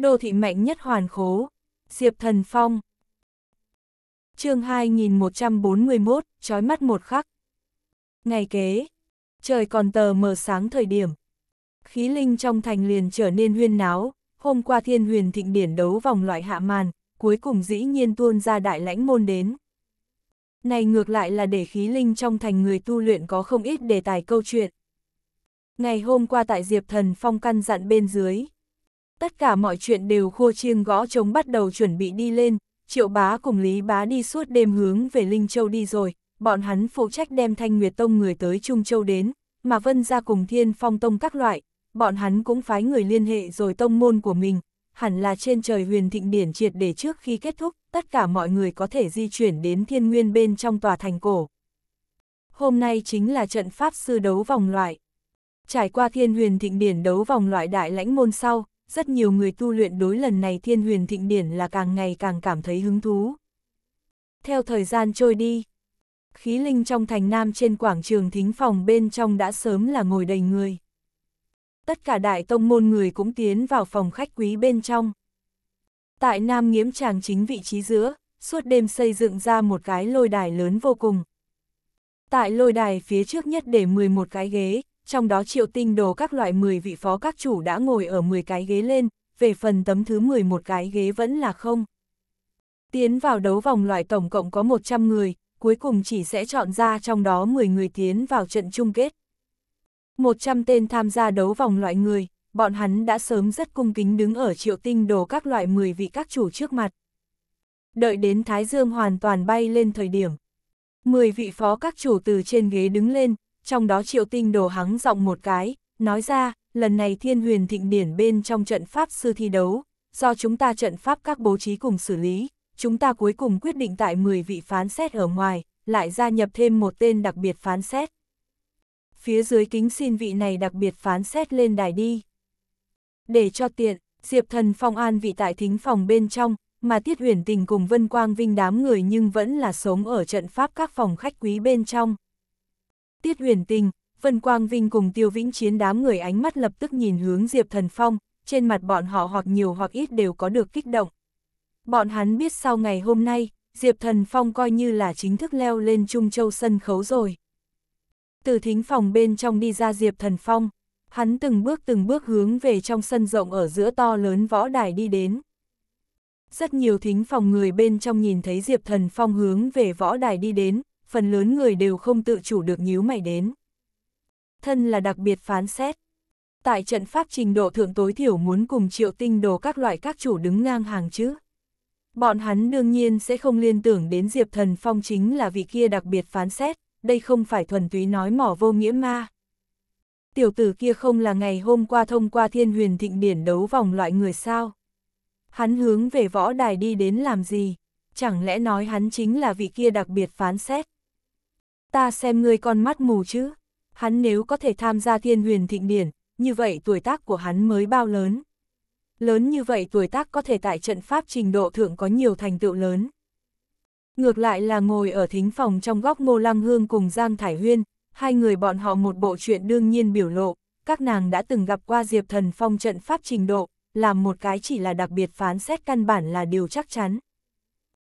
Đô thị mạnh nhất hoàn khố. Diệp Thần Phong. chương 2141, trói mắt một khắc. Ngày kế, trời còn tờ mờ sáng thời điểm. Khí linh trong thành liền trở nên huyên náo, hôm qua thiên huyền thịnh điển đấu vòng loại hạ màn, cuối cùng dĩ nhiên tuôn ra đại lãnh môn đến. Này ngược lại là để khí linh trong thành người tu luyện có không ít đề tài câu chuyện. Ngày hôm qua tại Diệp Thần Phong căn dặn bên dưới, tất cả mọi chuyện đều khua chiêng gõ trống bắt đầu chuẩn bị đi lên, triệu bá cùng Lý bá đi suốt đêm hướng về Linh Châu đi rồi, bọn hắn phụ trách đem Thanh Nguyệt Tông người tới Trung Châu đến, mà Vân ra cùng Thiên Phong Tông các loại, bọn hắn cũng phái người liên hệ rồi tông môn của mình, hẳn là trên trời huyền thịnh điển triệt để trước khi kết thúc, tất cả mọi người có thể di chuyển đến thiên nguyên bên trong tòa thành cổ. Hôm nay chính là trận pháp sư đấu vòng loại. Trải qua thiên huyền thịnh điển đấu vòng loại đại lãnh môn sau, rất nhiều người tu luyện đối lần này thiên huyền thịnh điển là càng ngày càng cảm thấy hứng thú. Theo thời gian trôi đi, khí linh trong thành nam trên quảng trường thính phòng bên trong đã sớm là ngồi đầy người. Tất cả đại tông môn người cũng tiến vào phòng khách quý bên trong. Tại nam nghiễm tràng chính vị trí giữa, suốt đêm xây dựng ra một cái lôi đài lớn vô cùng. Tại lôi đài phía trước nhất để 11 cái ghế, trong đó triệu tinh đồ các loại 10 vị phó các chủ đã ngồi ở 10 cái ghế lên, về phần tấm thứ 11 cái ghế vẫn là không. Tiến vào đấu vòng loại tổng cộng có 100 người, cuối cùng chỉ sẽ chọn ra trong đó 10 người tiến vào trận chung kết. 100 tên tham gia đấu vòng loại người, bọn hắn đã sớm rất cung kính đứng ở triệu tinh đồ các loại 10 vị các chủ trước mặt. Đợi đến Thái Dương hoàn toàn bay lên thời điểm. 10 vị phó các chủ từ trên ghế đứng lên, trong đó triệu tinh đồ hắng giọng một cái, nói ra, lần này thiên huyền thịnh điển bên trong trận pháp sư thi đấu, do chúng ta trận pháp các bố trí cùng xử lý, chúng ta cuối cùng quyết định tại 10 vị phán xét ở ngoài, lại gia nhập thêm một tên đặc biệt phán xét. Phía dưới kính xin vị này đặc biệt phán xét lên đài đi. Để cho tiện, Diệp Thần Phong An vị tại thính phòng bên trong, mà Tiết Huyền Tình cùng Vân Quang Vinh đám người nhưng vẫn là sống ở trận pháp các phòng khách quý bên trong. Tiết huyền tình, Vân Quang Vinh cùng Tiêu Vĩnh Chiến đám người ánh mắt lập tức nhìn hướng Diệp Thần Phong, trên mặt bọn họ hoặc nhiều hoặc ít đều có được kích động. Bọn hắn biết sau ngày hôm nay, Diệp Thần Phong coi như là chính thức leo lên Trung Châu sân khấu rồi. Từ thính phòng bên trong đi ra Diệp Thần Phong, hắn từng bước từng bước hướng về trong sân rộng ở giữa to lớn võ đài đi đến. Rất nhiều thính phòng người bên trong nhìn thấy Diệp Thần Phong hướng về võ đài đi đến, phần lớn người đều không tự chủ được nhíu mày đến. Thân là đặc biệt phán xét. Tại trận pháp trình độ thượng tối thiểu muốn cùng triệu tinh đồ các loại các chủ đứng ngang hàng chứ. Bọn hắn đương nhiên sẽ không liên tưởng đến Diệp Thần Phong chính là vị kia đặc biệt phán xét, đây không phải thuần túy nói mỏ vô nghĩa ma. Tiểu tử kia không là ngày hôm qua thông qua thiên huyền thịnh điển đấu vòng loại người sao. Hắn hướng về võ đài đi đến làm gì? Chẳng lẽ nói hắn chính là vị kia đặc biệt phán xét? Ta xem ngươi con mắt mù chứ. Hắn nếu có thể tham gia thiên huyền thịnh điển, như vậy tuổi tác của hắn mới bao lớn. Lớn như vậy tuổi tác có thể tại trận pháp trình độ thượng có nhiều thành tựu lớn. Ngược lại là ngồi ở thính phòng trong góc Ngô Lăng Hương cùng Giang Thải Huyên, hai người bọn họ một bộ chuyện đương nhiên biểu lộ, các nàng đã từng gặp qua Diệp Thần Phong trận pháp trình độ, làm một cái chỉ là đặc biệt phán xét căn bản là điều chắc chắn.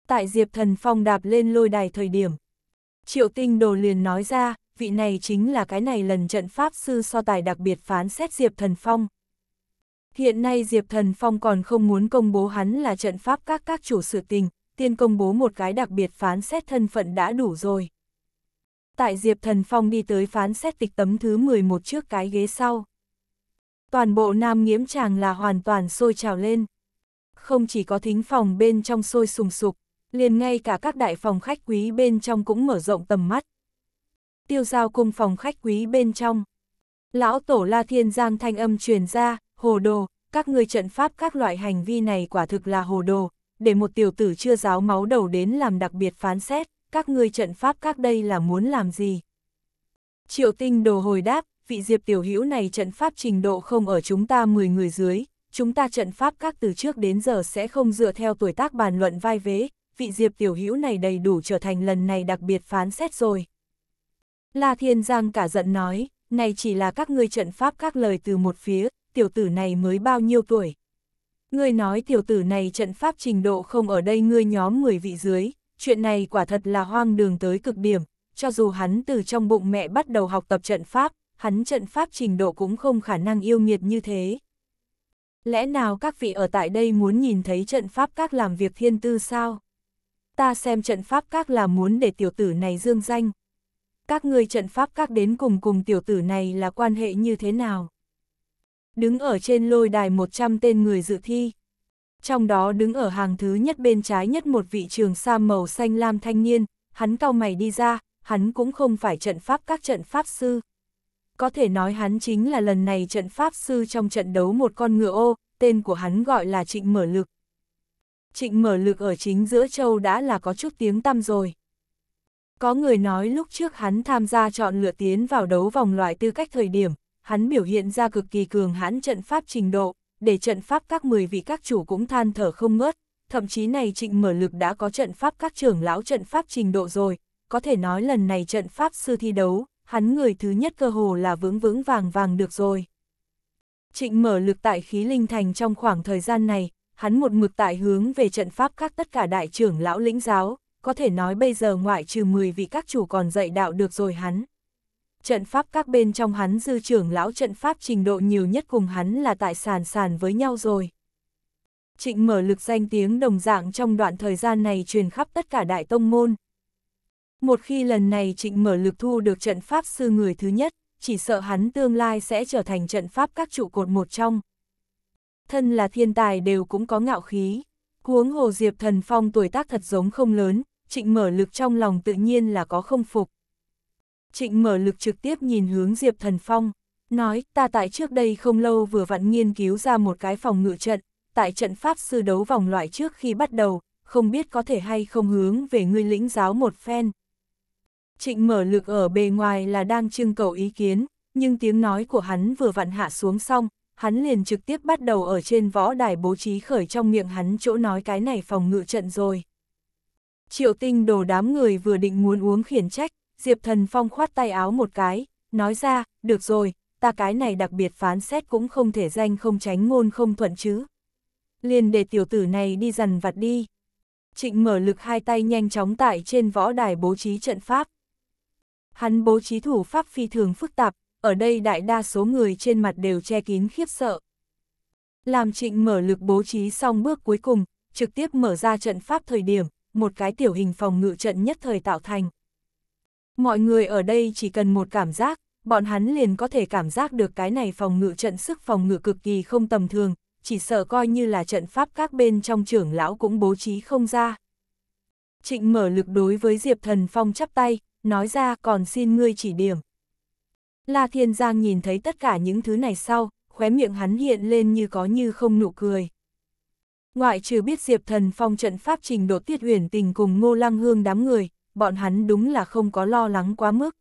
Tại Diệp Thần Phong đạp lên lôi đài thời điểm, Triệu tinh đồ liền nói ra, vị này chính là cái này lần trận Pháp Sư so tài đặc biệt phán xét Diệp Thần Phong. Hiện nay Diệp Thần Phong còn không muốn công bố hắn là trận Pháp các các chủ sự tình, tiên công bố một cái đặc biệt phán xét thân phận đã đủ rồi. Tại Diệp Thần Phong đi tới phán xét tịch tấm thứ 11 trước cái ghế sau. Toàn bộ Nam Nghiễm Tràng là hoàn toàn sôi trào lên. Không chỉ có thính phòng bên trong sôi sùng sục, liền ngay cả các đại phòng khách quý bên trong cũng mở rộng tầm mắt. Tiêu giao cung phòng khách quý bên trong. Lão tổ la thiên giang thanh âm truyền ra, hồ đồ, các người trận pháp các loại hành vi này quả thực là hồ đồ, để một tiểu tử chưa giáo máu đầu đến làm đặc biệt phán xét, các ngươi trận pháp các đây là muốn làm gì? Triệu tinh đồ hồi đáp, vị diệp tiểu hữu này trận pháp trình độ không ở chúng ta 10 người dưới, chúng ta trận pháp các từ trước đến giờ sẽ không dựa theo tuổi tác bàn luận vai vế, vị Diệp Tiểu Hữu này đầy đủ trở thành lần này đặc biệt phán xét rồi. La Thiên Giang cả giận nói, này chỉ là các ngươi trận pháp các lời từ một phía, tiểu tử này mới bao nhiêu tuổi. Ngươi nói tiểu tử này trận pháp trình độ không ở đây ngươi nhóm người vị dưới, chuyện này quả thật là hoang đường tới cực điểm, cho dù hắn từ trong bụng mẹ bắt đầu học tập trận pháp, hắn trận pháp trình độ cũng không khả năng yêu nghiệt như thế. Lẽ nào các vị ở tại đây muốn nhìn thấy trận pháp các làm việc thiên tư sao? ta xem trận pháp các là muốn để tiểu tử này dương danh. Các người trận pháp các đến cùng cùng tiểu tử này là quan hệ như thế nào? Đứng ở trên lôi đài 100 tên người dự thi. Trong đó đứng ở hàng thứ nhất bên trái nhất một vị trường sa màu xanh lam thanh niên, hắn cao mày đi ra, hắn cũng không phải trận pháp các trận pháp sư. Có thể nói hắn chính là lần này trận pháp sư trong trận đấu một con ngựa ô, tên của hắn gọi là Trịnh Mở Lực trịnh mở lực ở chính giữa châu đã là có chút tiếng tăm rồi. Có người nói lúc trước hắn tham gia chọn lựa tiến vào đấu vòng loại tư cách thời điểm, hắn biểu hiện ra cực kỳ cường hãn trận pháp trình độ, để trận pháp các 10 vị các chủ cũng than thở không ngớt, thậm chí này trịnh mở lực đã có trận pháp các trưởng lão trận pháp trình độ rồi, có thể nói lần này trận pháp sư thi đấu, hắn người thứ nhất cơ hồ là vững vững vàng vàng được rồi. Trịnh mở lực tại khí linh thành trong khoảng thời gian này, hắn một mực tại hướng về trận pháp các tất cả đại trưởng lão lĩnh giáo, có thể nói bây giờ ngoại trừ 10 vị các chủ còn dạy đạo được rồi hắn. Trận pháp các bên trong hắn dư trưởng lão trận pháp trình độ nhiều nhất cùng hắn là tại sàn sàn với nhau rồi. Trịnh mở lực danh tiếng đồng dạng trong đoạn thời gian này truyền khắp tất cả đại tông môn. Một khi lần này trịnh mở lực thu được trận pháp sư người thứ nhất, chỉ sợ hắn tương lai sẽ trở thành trận pháp các trụ cột một trong thân là thiên tài đều cũng có ngạo khí. Huống hồ Diệp Thần Phong tuổi tác thật giống không lớn, trịnh mở lực trong lòng tự nhiên là có không phục. Trịnh mở lực trực tiếp nhìn hướng Diệp Thần Phong, nói ta tại trước đây không lâu vừa vặn nghiên cứu ra một cái phòng ngự trận, tại trận Pháp sư đấu vòng loại trước khi bắt đầu, không biết có thể hay không hướng về ngươi lĩnh giáo một phen. Trịnh mở lực ở bề ngoài là đang trưng cầu ý kiến, nhưng tiếng nói của hắn vừa vặn hạ xuống xong, hắn liền trực tiếp bắt đầu ở trên võ đài bố trí khởi trong miệng hắn chỗ nói cái này phòng ngự trận rồi. Triệu tinh đồ đám người vừa định muốn uống khiển trách, Diệp Thần Phong khoát tay áo một cái, nói ra, được rồi, ta cái này đặc biệt phán xét cũng không thể danh không tránh ngôn không thuận chứ. Liền để tiểu tử này đi dằn vặt đi. Trịnh mở lực hai tay nhanh chóng tại trên võ đài bố trí trận pháp. Hắn bố trí thủ pháp phi thường phức tạp, ở đây đại đa số người trên mặt đều che kín khiếp sợ. Làm trịnh mở lực bố trí xong bước cuối cùng, trực tiếp mở ra trận pháp thời điểm, một cái tiểu hình phòng ngự trận nhất thời tạo thành. Mọi người ở đây chỉ cần một cảm giác, bọn hắn liền có thể cảm giác được cái này phòng ngự trận sức phòng ngự cực kỳ không tầm thường, chỉ sợ coi như là trận pháp các bên trong trưởng lão cũng bố trí không ra. Trịnh mở lực đối với Diệp Thần Phong chắp tay, nói ra còn xin ngươi chỉ điểm. La Thiên Giang nhìn thấy tất cả những thứ này sau, khóe miệng hắn hiện lên như có như không nụ cười. Ngoại trừ biết Diệp Thần Phong trận pháp trình độ tiết huyền tình cùng Ngô Lăng Hương đám người, bọn hắn đúng là không có lo lắng quá mức.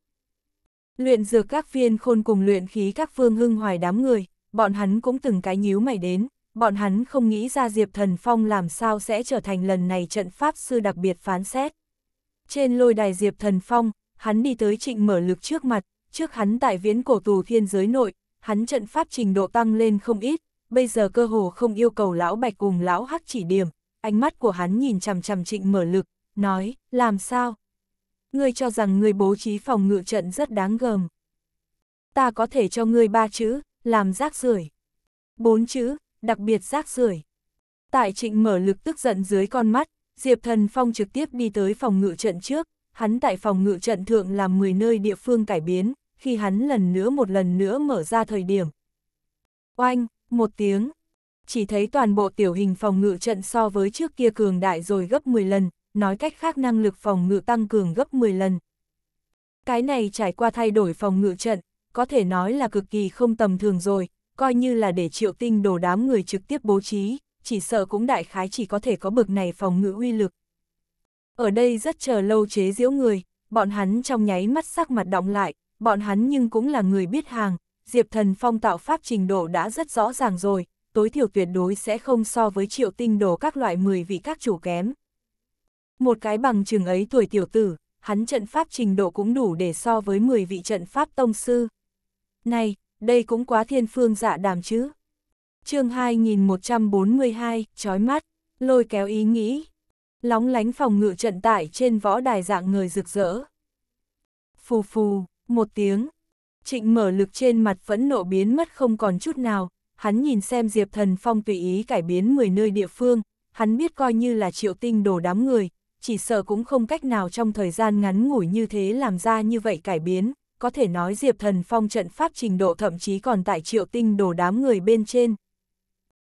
Luyện dược các viên khôn cùng luyện khí các phương hưng hoài đám người, bọn hắn cũng từng cái nhíu mày đến, bọn hắn không nghĩ ra Diệp Thần Phong làm sao sẽ trở thành lần này trận pháp sư đặc biệt phán xét. Trên lôi đài Diệp Thần Phong, hắn đi tới trịnh mở lực trước mặt, trước hắn tại viễn cổ tù thiên giới nội, hắn trận pháp trình độ tăng lên không ít, bây giờ cơ hồ không yêu cầu lão bạch cùng lão hắc chỉ điểm, ánh mắt của hắn nhìn chằm chằm trịnh mở lực, nói, làm sao? Ngươi cho rằng ngươi bố trí phòng ngự trận rất đáng gờm. Ta có thể cho ngươi ba chữ, làm rác rưởi. Bốn chữ, đặc biệt rác rưởi. Tại trịnh mở lực tức giận dưới con mắt, Diệp Thần Phong trực tiếp đi tới phòng ngự trận trước, hắn tại phòng ngự trận thượng làm 10 nơi địa phương cải biến, khi hắn lần nữa một lần nữa mở ra thời điểm. Oanh, một tiếng, chỉ thấy toàn bộ tiểu hình phòng ngự trận so với trước kia cường đại rồi gấp 10 lần, nói cách khác năng lực phòng ngự tăng cường gấp 10 lần. Cái này trải qua thay đổi phòng ngự trận, có thể nói là cực kỳ không tầm thường rồi, coi như là để triệu tinh đồ đám người trực tiếp bố trí, chỉ sợ cũng đại khái chỉ có thể có bực này phòng ngự uy lực, ở đây rất chờ lâu chế giễu người, bọn hắn trong nháy mắt sắc mặt động lại, bọn hắn nhưng cũng là người biết hàng, Diệp Thần Phong tạo pháp trình độ đã rất rõ ràng rồi, tối thiểu tuyệt đối sẽ không so với triệu tinh đồ các loại 10 vị các chủ kém. Một cái bằng trường ấy tuổi tiểu tử, hắn trận pháp trình độ cũng đủ để so với 10 vị trận pháp tông sư. Này, đây cũng quá thiên phương dạ đàm chứ. chương 2142, chói mắt, lôi kéo ý nghĩ. Lóng lánh phòng ngự trận tải trên võ đài dạng người rực rỡ. Phù phù, một tiếng. Trịnh mở lực trên mặt vẫn nộ biến mất không còn chút nào, hắn nhìn xem Diệp Thần Phong tùy ý cải biến 10 nơi địa phương, hắn biết coi như là triệu tinh đổ đám người, chỉ sợ cũng không cách nào trong thời gian ngắn ngủi như thế làm ra như vậy cải biến, có thể nói Diệp Thần Phong trận pháp trình độ thậm chí còn tại triệu tinh đổ đám người bên trên.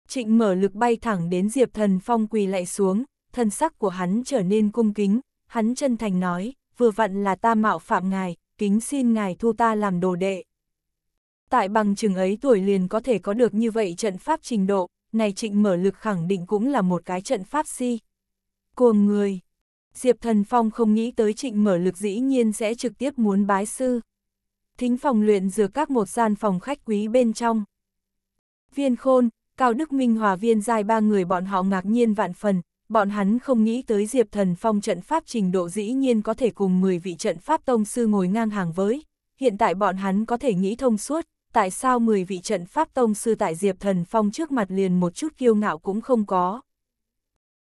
Trịnh mở lực bay thẳng đến Diệp Thần Phong quỳ lại xuống, thân sắc của hắn trở nên cung kính, hắn chân thành nói, vừa vặn là ta mạo phạm ngài, kính xin ngài thu ta làm đồ đệ. Tại bằng chừng ấy tuổi liền có thể có được như vậy trận pháp trình độ, này trịnh mở lực khẳng định cũng là một cái trận pháp si. Cuồng người, Diệp Thần Phong không nghĩ tới trịnh mở lực dĩ nhiên sẽ trực tiếp muốn bái sư. Thính phòng luyện dược các một gian phòng khách quý bên trong. Viên Khôn, Cao Đức Minh Hòa Viên Giai ba người bọn họ ngạc nhiên vạn phần, bọn hắn không nghĩ tới Diệp Thần Phong trận pháp trình độ dĩ nhiên có thể cùng 10 vị trận pháp tông sư ngồi ngang hàng với, hiện tại bọn hắn có thể nghĩ thông suốt, tại sao 10 vị trận pháp tông sư tại Diệp Thần Phong trước mặt liền một chút kiêu ngạo cũng không có.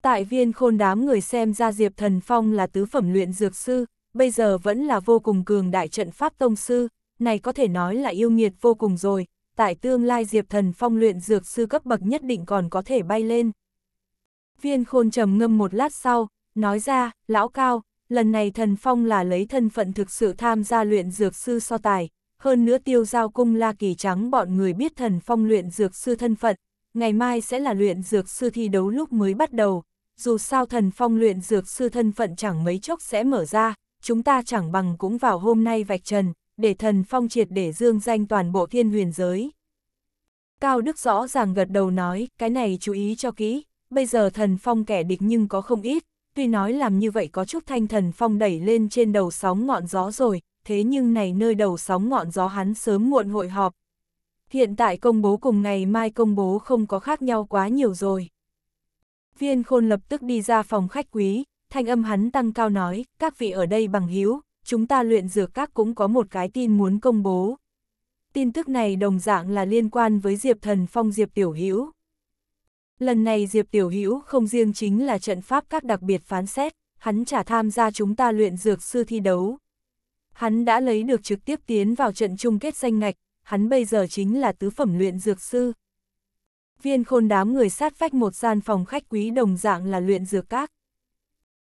Tại viên khôn đám người xem ra Diệp Thần Phong là tứ phẩm luyện dược sư, bây giờ vẫn là vô cùng cường đại trận pháp tông sư, này có thể nói là yêu nghiệt vô cùng rồi, tại tương lai Diệp Thần Phong luyện dược sư cấp bậc nhất định còn có thể bay lên. Viên khôn trầm ngâm một lát sau, nói ra, lão cao, lần này thần phong là lấy thân phận thực sự tham gia luyện dược sư so tài, hơn nữa tiêu giao cung la kỳ trắng bọn người biết thần phong luyện dược sư thân phận, ngày mai sẽ là luyện dược sư thi đấu lúc mới bắt đầu, dù sao thần phong luyện dược sư thân phận chẳng mấy chốc sẽ mở ra, chúng ta chẳng bằng cũng vào hôm nay vạch trần, để thần phong triệt để dương danh toàn bộ thiên huyền giới. Cao Đức rõ ràng gật đầu nói, cái này chú ý cho kỹ, bây giờ thần phong kẻ địch nhưng có không ít, tuy nói làm như vậy có chút thanh thần phong đẩy lên trên đầu sóng ngọn gió rồi, thế nhưng này nơi đầu sóng ngọn gió hắn sớm muộn hội họp. Hiện tại công bố cùng ngày mai công bố không có khác nhau quá nhiều rồi. Viên khôn lập tức đi ra phòng khách quý, thanh âm hắn tăng cao nói, các vị ở đây bằng hiếu, chúng ta luyện dược các cũng có một cái tin muốn công bố. Tin tức này đồng dạng là liên quan với Diệp Thần Phong Diệp Tiểu Hữu Lần này Diệp Tiểu Hữu không riêng chính là trận pháp các đặc biệt phán xét, hắn trả tham gia chúng ta luyện dược sư thi đấu. Hắn đã lấy được trực tiếp tiến vào trận chung kết danh ngạch, hắn bây giờ chính là tứ phẩm luyện dược sư. Viên khôn đám người sát vách một gian phòng khách quý đồng dạng là luyện dược các.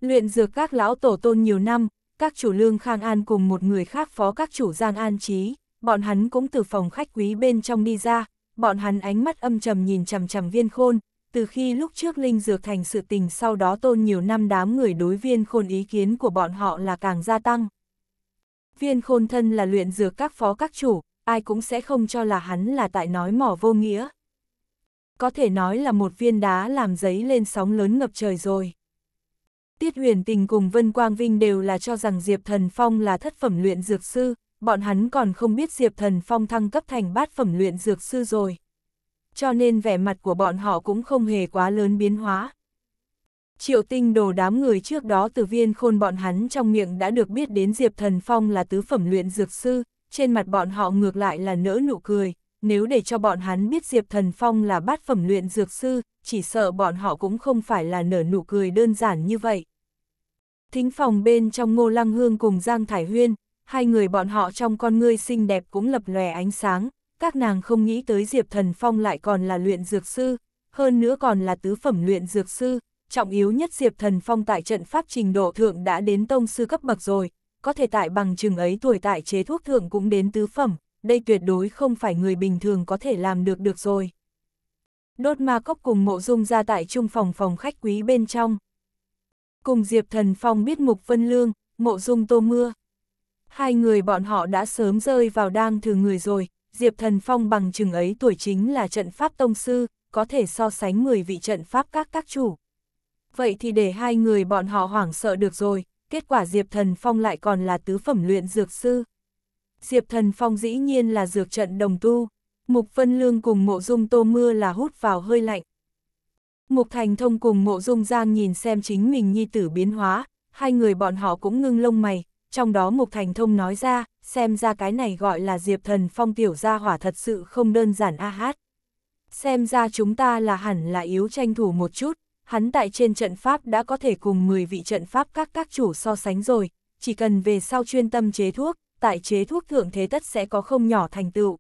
Luyện dược các lão tổ tôn nhiều năm, các chủ lương Khang An cùng một người khác phó các chủ Giang An Trí, bọn hắn cũng từ phòng khách quý bên trong đi ra, bọn hắn ánh mắt âm trầm nhìn chằm chằm viên khôn, từ khi lúc trước Linh Dược thành sự tình sau đó tôn nhiều năm đám người đối viên khôn ý kiến của bọn họ là càng gia tăng. Viên khôn thân là luyện dược các phó các chủ, ai cũng sẽ không cho là hắn là tại nói mỏ vô nghĩa. Có thể nói là một viên đá làm giấy lên sóng lớn ngập trời rồi. Tiết huyền tình cùng Vân Quang Vinh đều là cho rằng Diệp Thần Phong là thất phẩm luyện dược sư, bọn hắn còn không biết Diệp Thần Phong thăng cấp thành bát phẩm luyện dược sư rồi cho nên vẻ mặt của bọn họ cũng không hề quá lớn biến hóa. Triệu tinh đồ đám người trước đó từ viên khôn bọn hắn trong miệng đã được biết đến Diệp Thần Phong là tứ phẩm luyện dược sư, trên mặt bọn họ ngược lại là nỡ nụ cười, nếu để cho bọn hắn biết Diệp Thần Phong là bát phẩm luyện dược sư, chỉ sợ bọn họ cũng không phải là nở nụ cười đơn giản như vậy. Thính phòng bên trong Ngô Lăng Hương cùng Giang Thải Huyên, hai người bọn họ trong con ngươi xinh đẹp cũng lập lòe ánh sáng, các nàng không nghĩ tới Diệp Thần Phong lại còn là luyện dược sư, hơn nữa còn là tứ phẩm luyện dược sư, trọng yếu nhất Diệp Thần Phong tại trận pháp trình độ thượng đã đến tông sư cấp bậc rồi, có thể tại bằng chừng ấy tuổi tại chế thuốc thượng cũng đến tứ phẩm, đây tuyệt đối không phải người bình thường có thể làm được được rồi. Đốt ma cốc cùng mộ dung ra tại trung phòng phòng khách quý bên trong. Cùng Diệp Thần Phong biết mục vân lương, mộ dung tô mưa. Hai người bọn họ đã sớm rơi vào đang thử người rồi, Diệp Thần Phong bằng chừng ấy tuổi chính là trận pháp tông sư, có thể so sánh 10 vị trận pháp các các chủ. Vậy thì để hai người bọn họ hoảng sợ được rồi, kết quả Diệp Thần Phong lại còn là tứ phẩm luyện dược sư. Diệp Thần Phong dĩ nhiên là dược trận đồng tu, Mục Vân Lương cùng mộ dung tô mưa là hút vào hơi lạnh. Mục Thành Thông cùng mộ dung giang nhìn xem chính mình nhi tử biến hóa, hai người bọn họ cũng ngưng lông mày, trong đó Mục Thành Thông nói ra, xem ra cái này gọi là Diệp Thần Phong tiểu gia hỏa thật sự không đơn giản a hát. Xem ra chúng ta là hẳn là yếu tranh thủ một chút, hắn tại trên trận pháp đã có thể cùng 10 vị trận pháp các các chủ so sánh rồi, chỉ cần về sau chuyên tâm chế thuốc, tại chế thuốc thượng thế tất sẽ có không nhỏ thành tựu.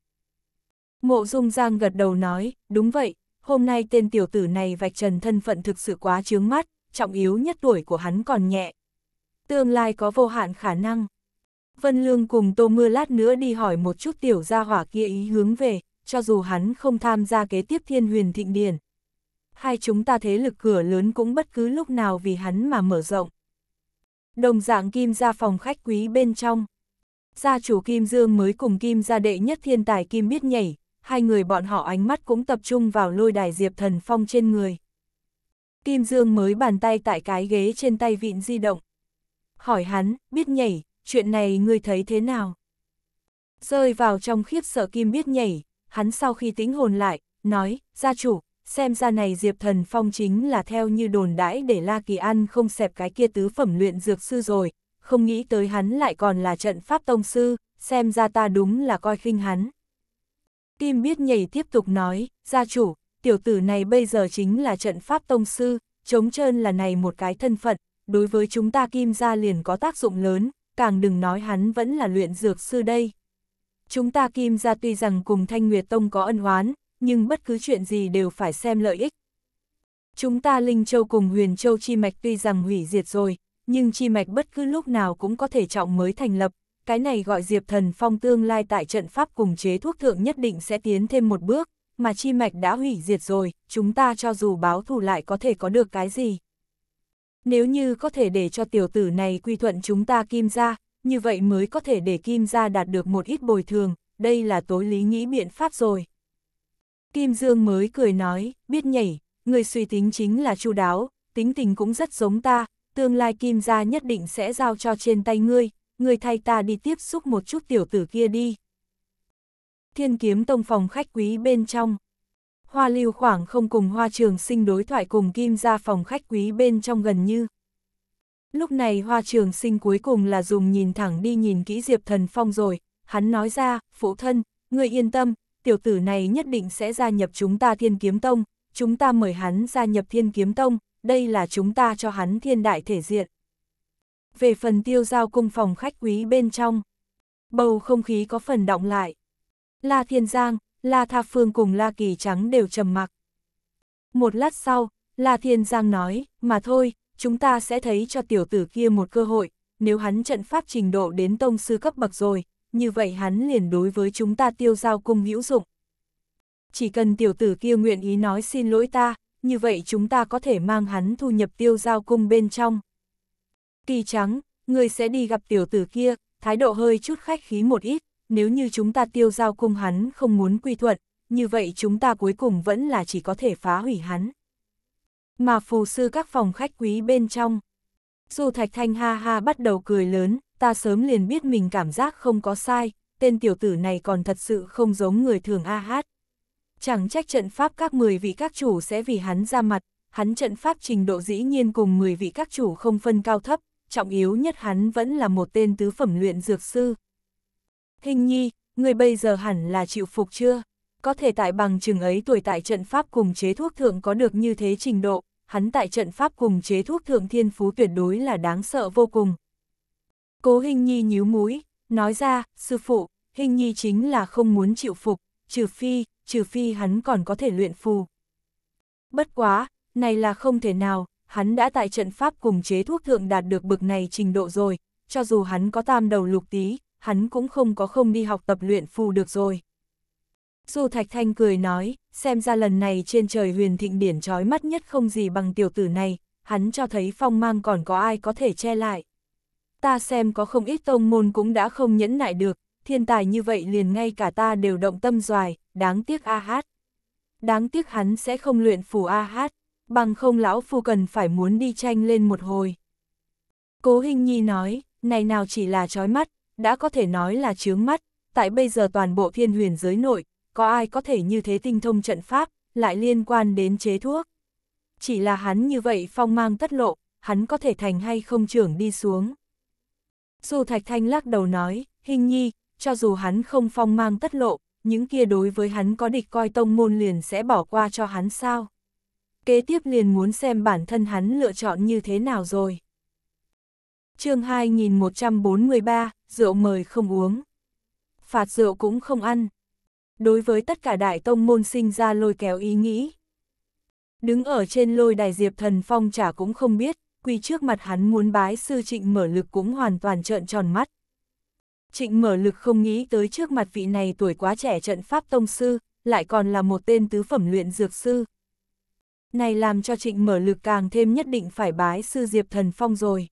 Mộ Dung Giang gật đầu nói, đúng vậy, hôm nay tên tiểu tử này vạch trần thân phận thực sự quá chướng mắt, trọng yếu nhất tuổi của hắn còn nhẹ. Tương lai có vô hạn khả năng, Vân Lương cùng Tô Mưa lát nữa đi hỏi một chút tiểu gia hỏa kia ý hướng về, cho dù hắn không tham gia kế tiếp thiên huyền thịnh điển. Hai chúng ta thế lực cửa lớn cũng bất cứ lúc nào vì hắn mà mở rộng. Đồng dạng Kim ra phòng khách quý bên trong. Gia chủ Kim Dương mới cùng Kim gia đệ nhất thiên tài Kim biết nhảy, hai người bọn họ ánh mắt cũng tập trung vào lôi đài diệp thần phong trên người. Kim Dương mới bàn tay tại cái ghế trên tay vịn di động. Hỏi hắn, biết nhảy, chuyện này ngươi thấy thế nào? Rơi vào trong khiếp sợ kim biết nhảy, hắn sau khi tính hồn lại, nói, gia chủ, xem ra này Diệp Thần Phong chính là theo như đồn đãi để La Kỳ An không xẹp cái kia tứ phẩm luyện dược sư rồi, không nghĩ tới hắn lại còn là trận pháp tông sư, xem ra ta đúng là coi khinh hắn. Kim biết nhảy tiếp tục nói, gia chủ, tiểu tử này bây giờ chính là trận pháp tông sư, chống trơn là này một cái thân phận, đối với chúng ta kim gia liền có tác dụng lớn, càng đừng nói hắn vẫn là luyện dược sư đây. Chúng ta Kim ra tuy rằng cùng Thanh Nguyệt Tông có ân oán, nhưng bất cứ chuyện gì đều phải xem lợi ích. Chúng ta Linh Châu cùng Huyền Châu Chi Mạch tuy rằng hủy diệt rồi, nhưng Chi Mạch bất cứ lúc nào cũng có thể trọng mới thành lập, cái này gọi Diệp Thần Phong tương lai tại trận pháp cùng chế thuốc thượng nhất định sẽ tiến thêm một bước, mà Chi Mạch đã hủy diệt rồi, chúng ta cho dù báo thù lại có thể có được cái gì nếu như có thể để cho tiểu tử này quy thuận chúng ta kim gia như vậy mới có thể để kim gia đạt được một ít bồi thường, đây là tối lý nghĩ biện pháp rồi. Kim Dương mới cười nói, biết nhảy, người suy tính chính là chu đáo, tính tình cũng rất giống ta, tương lai kim gia nhất định sẽ giao cho trên tay ngươi, ngươi thay ta đi tiếp xúc một chút tiểu tử kia đi. Thiên kiếm tông phòng khách quý bên trong, Hoa lưu khoảng không cùng hoa trường sinh đối thoại cùng Kim ra phòng khách quý bên trong gần như. Lúc này hoa trường sinh cuối cùng là dùng nhìn thẳng đi nhìn kỹ Diệp Thần Phong rồi, hắn nói ra, phụ thân, người yên tâm, tiểu tử này nhất định sẽ gia nhập chúng ta thiên kiếm tông, chúng ta mời hắn gia nhập thiên kiếm tông, đây là chúng ta cho hắn thiên đại thể diện. Về phần tiêu giao cung phòng khách quý bên trong, bầu không khí có phần động lại. La Thiên Giang, La Tha Phương cùng La Kỳ Trắng đều trầm mặc. Một lát sau, La Thiên Giang nói, mà thôi, chúng ta sẽ thấy cho tiểu tử kia một cơ hội, nếu hắn trận pháp trình độ đến tông sư cấp bậc rồi, như vậy hắn liền đối với chúng ta tiêu giao cung hữu dụng. Chỉ cần tiểu tử kia nguyện ý nói xin lỗi ta, như vậy chúng ta có thể mang hắn thu nhập tiêu giao cung bên trong. Kỳ trắng, người sẽ đi gặp tiểu tử kia, thái độ hơi chút khách khí một ít nếu như chúng ta tiêu giao cung hắn không muốn quy thuận, như vậy chúng ta cuối cùng vẫn là chỉ có thể phá hủy hắn. Mà phù sư các phòng khách quý bên trong. Du Thạch Thanh ha ha bắt đầu cười lớn, ta sớm liền biết mình cảm giác không có sai, tên tiểu tử này còn thật sự không giống người thường a hát. Chẳng trách trận pháp các 10 vị các chủ sẽ vì hắn ra mặt, hắn trận pháp trình độ dĩ nhiên cùng 10 vị các chủ không phân cao thấp, trọng yếu nhất hắn vẫn là một tên tứ phẩm luyện dược sư, Hình nhi, người bây giờ hẳn là chịu phục chưa? Có thể tại bằng chừng ấy tuổi tại trận pháp cùng chế thuốc thượng có được như thế trình độ, hắn tại trận pháp cùng chế thuốc thượng thiên phú tuyệt đối là đáng sợ vô cùng. Cố hình nhi nhíu mũi, nói ra, sư phụ, hình nhi chính là không muốn chịu phục, trừ phi, trừ phi hắn còn có thể luyện phù. Bất quá, này là không thể nào, hắn đã tại trận pháp cùng chế thuốc thượng đạt được bực này trình độ rồi, cho dù hắn có tam đầu lục tí, hắn cũng không có không đi học tập luyện phù được rồi. Du Thạch Thanh cười nói, xem ra lần này trên trời huyền thịnh điển trói mắt nhất không gì bằng tiểu tử này, hắn cho thấy phong mang còn có ai có thể che lại. Ta xem có không ít tông môn cũng đã không nhẫn nại được, thiên tài như vậy liền ngay cả ta đều động tâm doài, đáng tiếc a hát. Đáng tiếc hắn sẽ không luyện phù a hát, bằng không lão phu cần phải muốn đi tranh lên một hồi. Cố Hình Nhi nói, này nào chỉ là trói mắt, đã có thể nói là chướng mắt, tại bây giờ toàn bộ thiên huyền giới nội, có ai có thể như thế tinh thông trận pháp, lại liên quan đến chế thuốc. Chỉ là hắn như vậy phong mang tất lộ, hắn có thể thành hay không trưởng đi xuống. Dù Thạch Thanh lắc đầu nói, hình nhi, cho dù hắn không phong mang tất lộ, những kia đối với hắn có địch coi tông môn liền sẽ bỏ qua cho hắn sao. Kế tiếp liền muốn xem bản thân hắn lựa chọn như thế nào rồi. chương 2143, rượu mời không uống. Phạt rượu cũng không ăn. Đối với tất cả đại tông môn sinh ra lôi kéo ý nghĩ. Đứng ở trên lôi đài Diệp Thần Phong chả cũng không biết, quy trước mặt hắn muốn bái sư trịnh mở lực cũng hoàn toàn trợn tròn mắt. Trịnh mở lực không nghĩ tới trước mặt vị này tuổi quá trẻ trận pháp tông sư, lại còn là một tên tứ phẩm luyện dược sư. Này làm cho trịnh mở lực càng thêm nhất định phải bái sư Diệp Thần Phong rồi.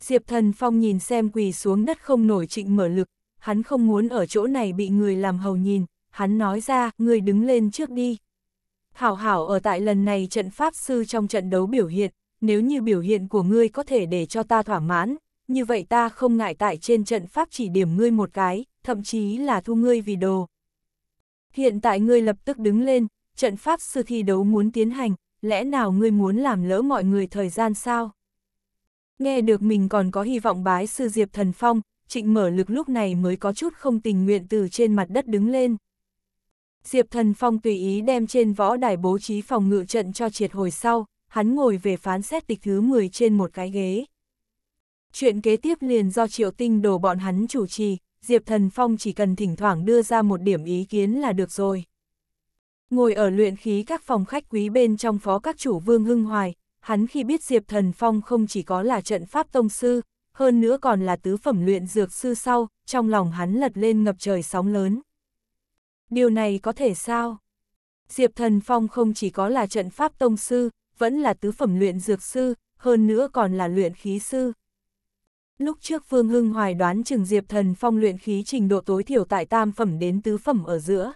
Diệp Thần Phong nhìn xem quỳ xuống đất không nổi trịnh mở lực, hắn không muốn ở chỗ này bị người làm hầu nhìn, hắn nói ra, người đứng lên trước đi. Hảo hảo ở tại lần này trận Pháp Sư trong trận đấu biểu hiện, nếu như biểu hiện của ngươi có thể để cho ta thỏa mãn, như vậy ta không ngại tại trên trận Pháp chỉ điểm ngươi một cái, thậm chí là thu ngươi vì đồ. Hiện tại ngươi lập tức đứng lên, trận Pháp Sư thi đấu muốn tiến hành, lẽ nào ngươi muốn làm lỡ mọi người thời gian sao? Nghe được mình còn có hy vọng bái sư Diệp Thần Phong, trịnh mở lực lúc này mới có chút không tình nguyện từ trên mặt đất đứng lên. Diệp Thần Phong tùy ý đem trên võ đài bố trí phòng ngự trận cho triệt hồi sau, hắn ngồi về phán xét tịch thứ 10 trên một cái ghế. Chuyện kế tiếp liền do Triệu Tinh đồ bọn hắn chủ trì, Diệp Thần Phong chỉ cần thỉnh thoảng đưa ra một điểm ý kiến là được rồi. Ngồi ở luyện khí các phòng khách quý bên trong phó các chủ Vương Hưng Hoài, hắn khi biết Diệp Thần Phong không chỉ có là trận pháp tông sư, hơn nữa còn là tứ phẩm luyện dược sư sau, trong lòng hắn lật lên ngập trời sóng lớn. Điều này có thể sao? Diệp Thần Phong không chỉ có là trận pháp tông sư, vẫn là tứ phẩm luyện dược sư, hơn nữa còn là luyện khí sư. Lúc trước Phương Hưng hoài đoán chừng Diệp Thần Phong luyện khí trình độ tối thiểu tại tam phẩm đến tứ phẩm ở giữa.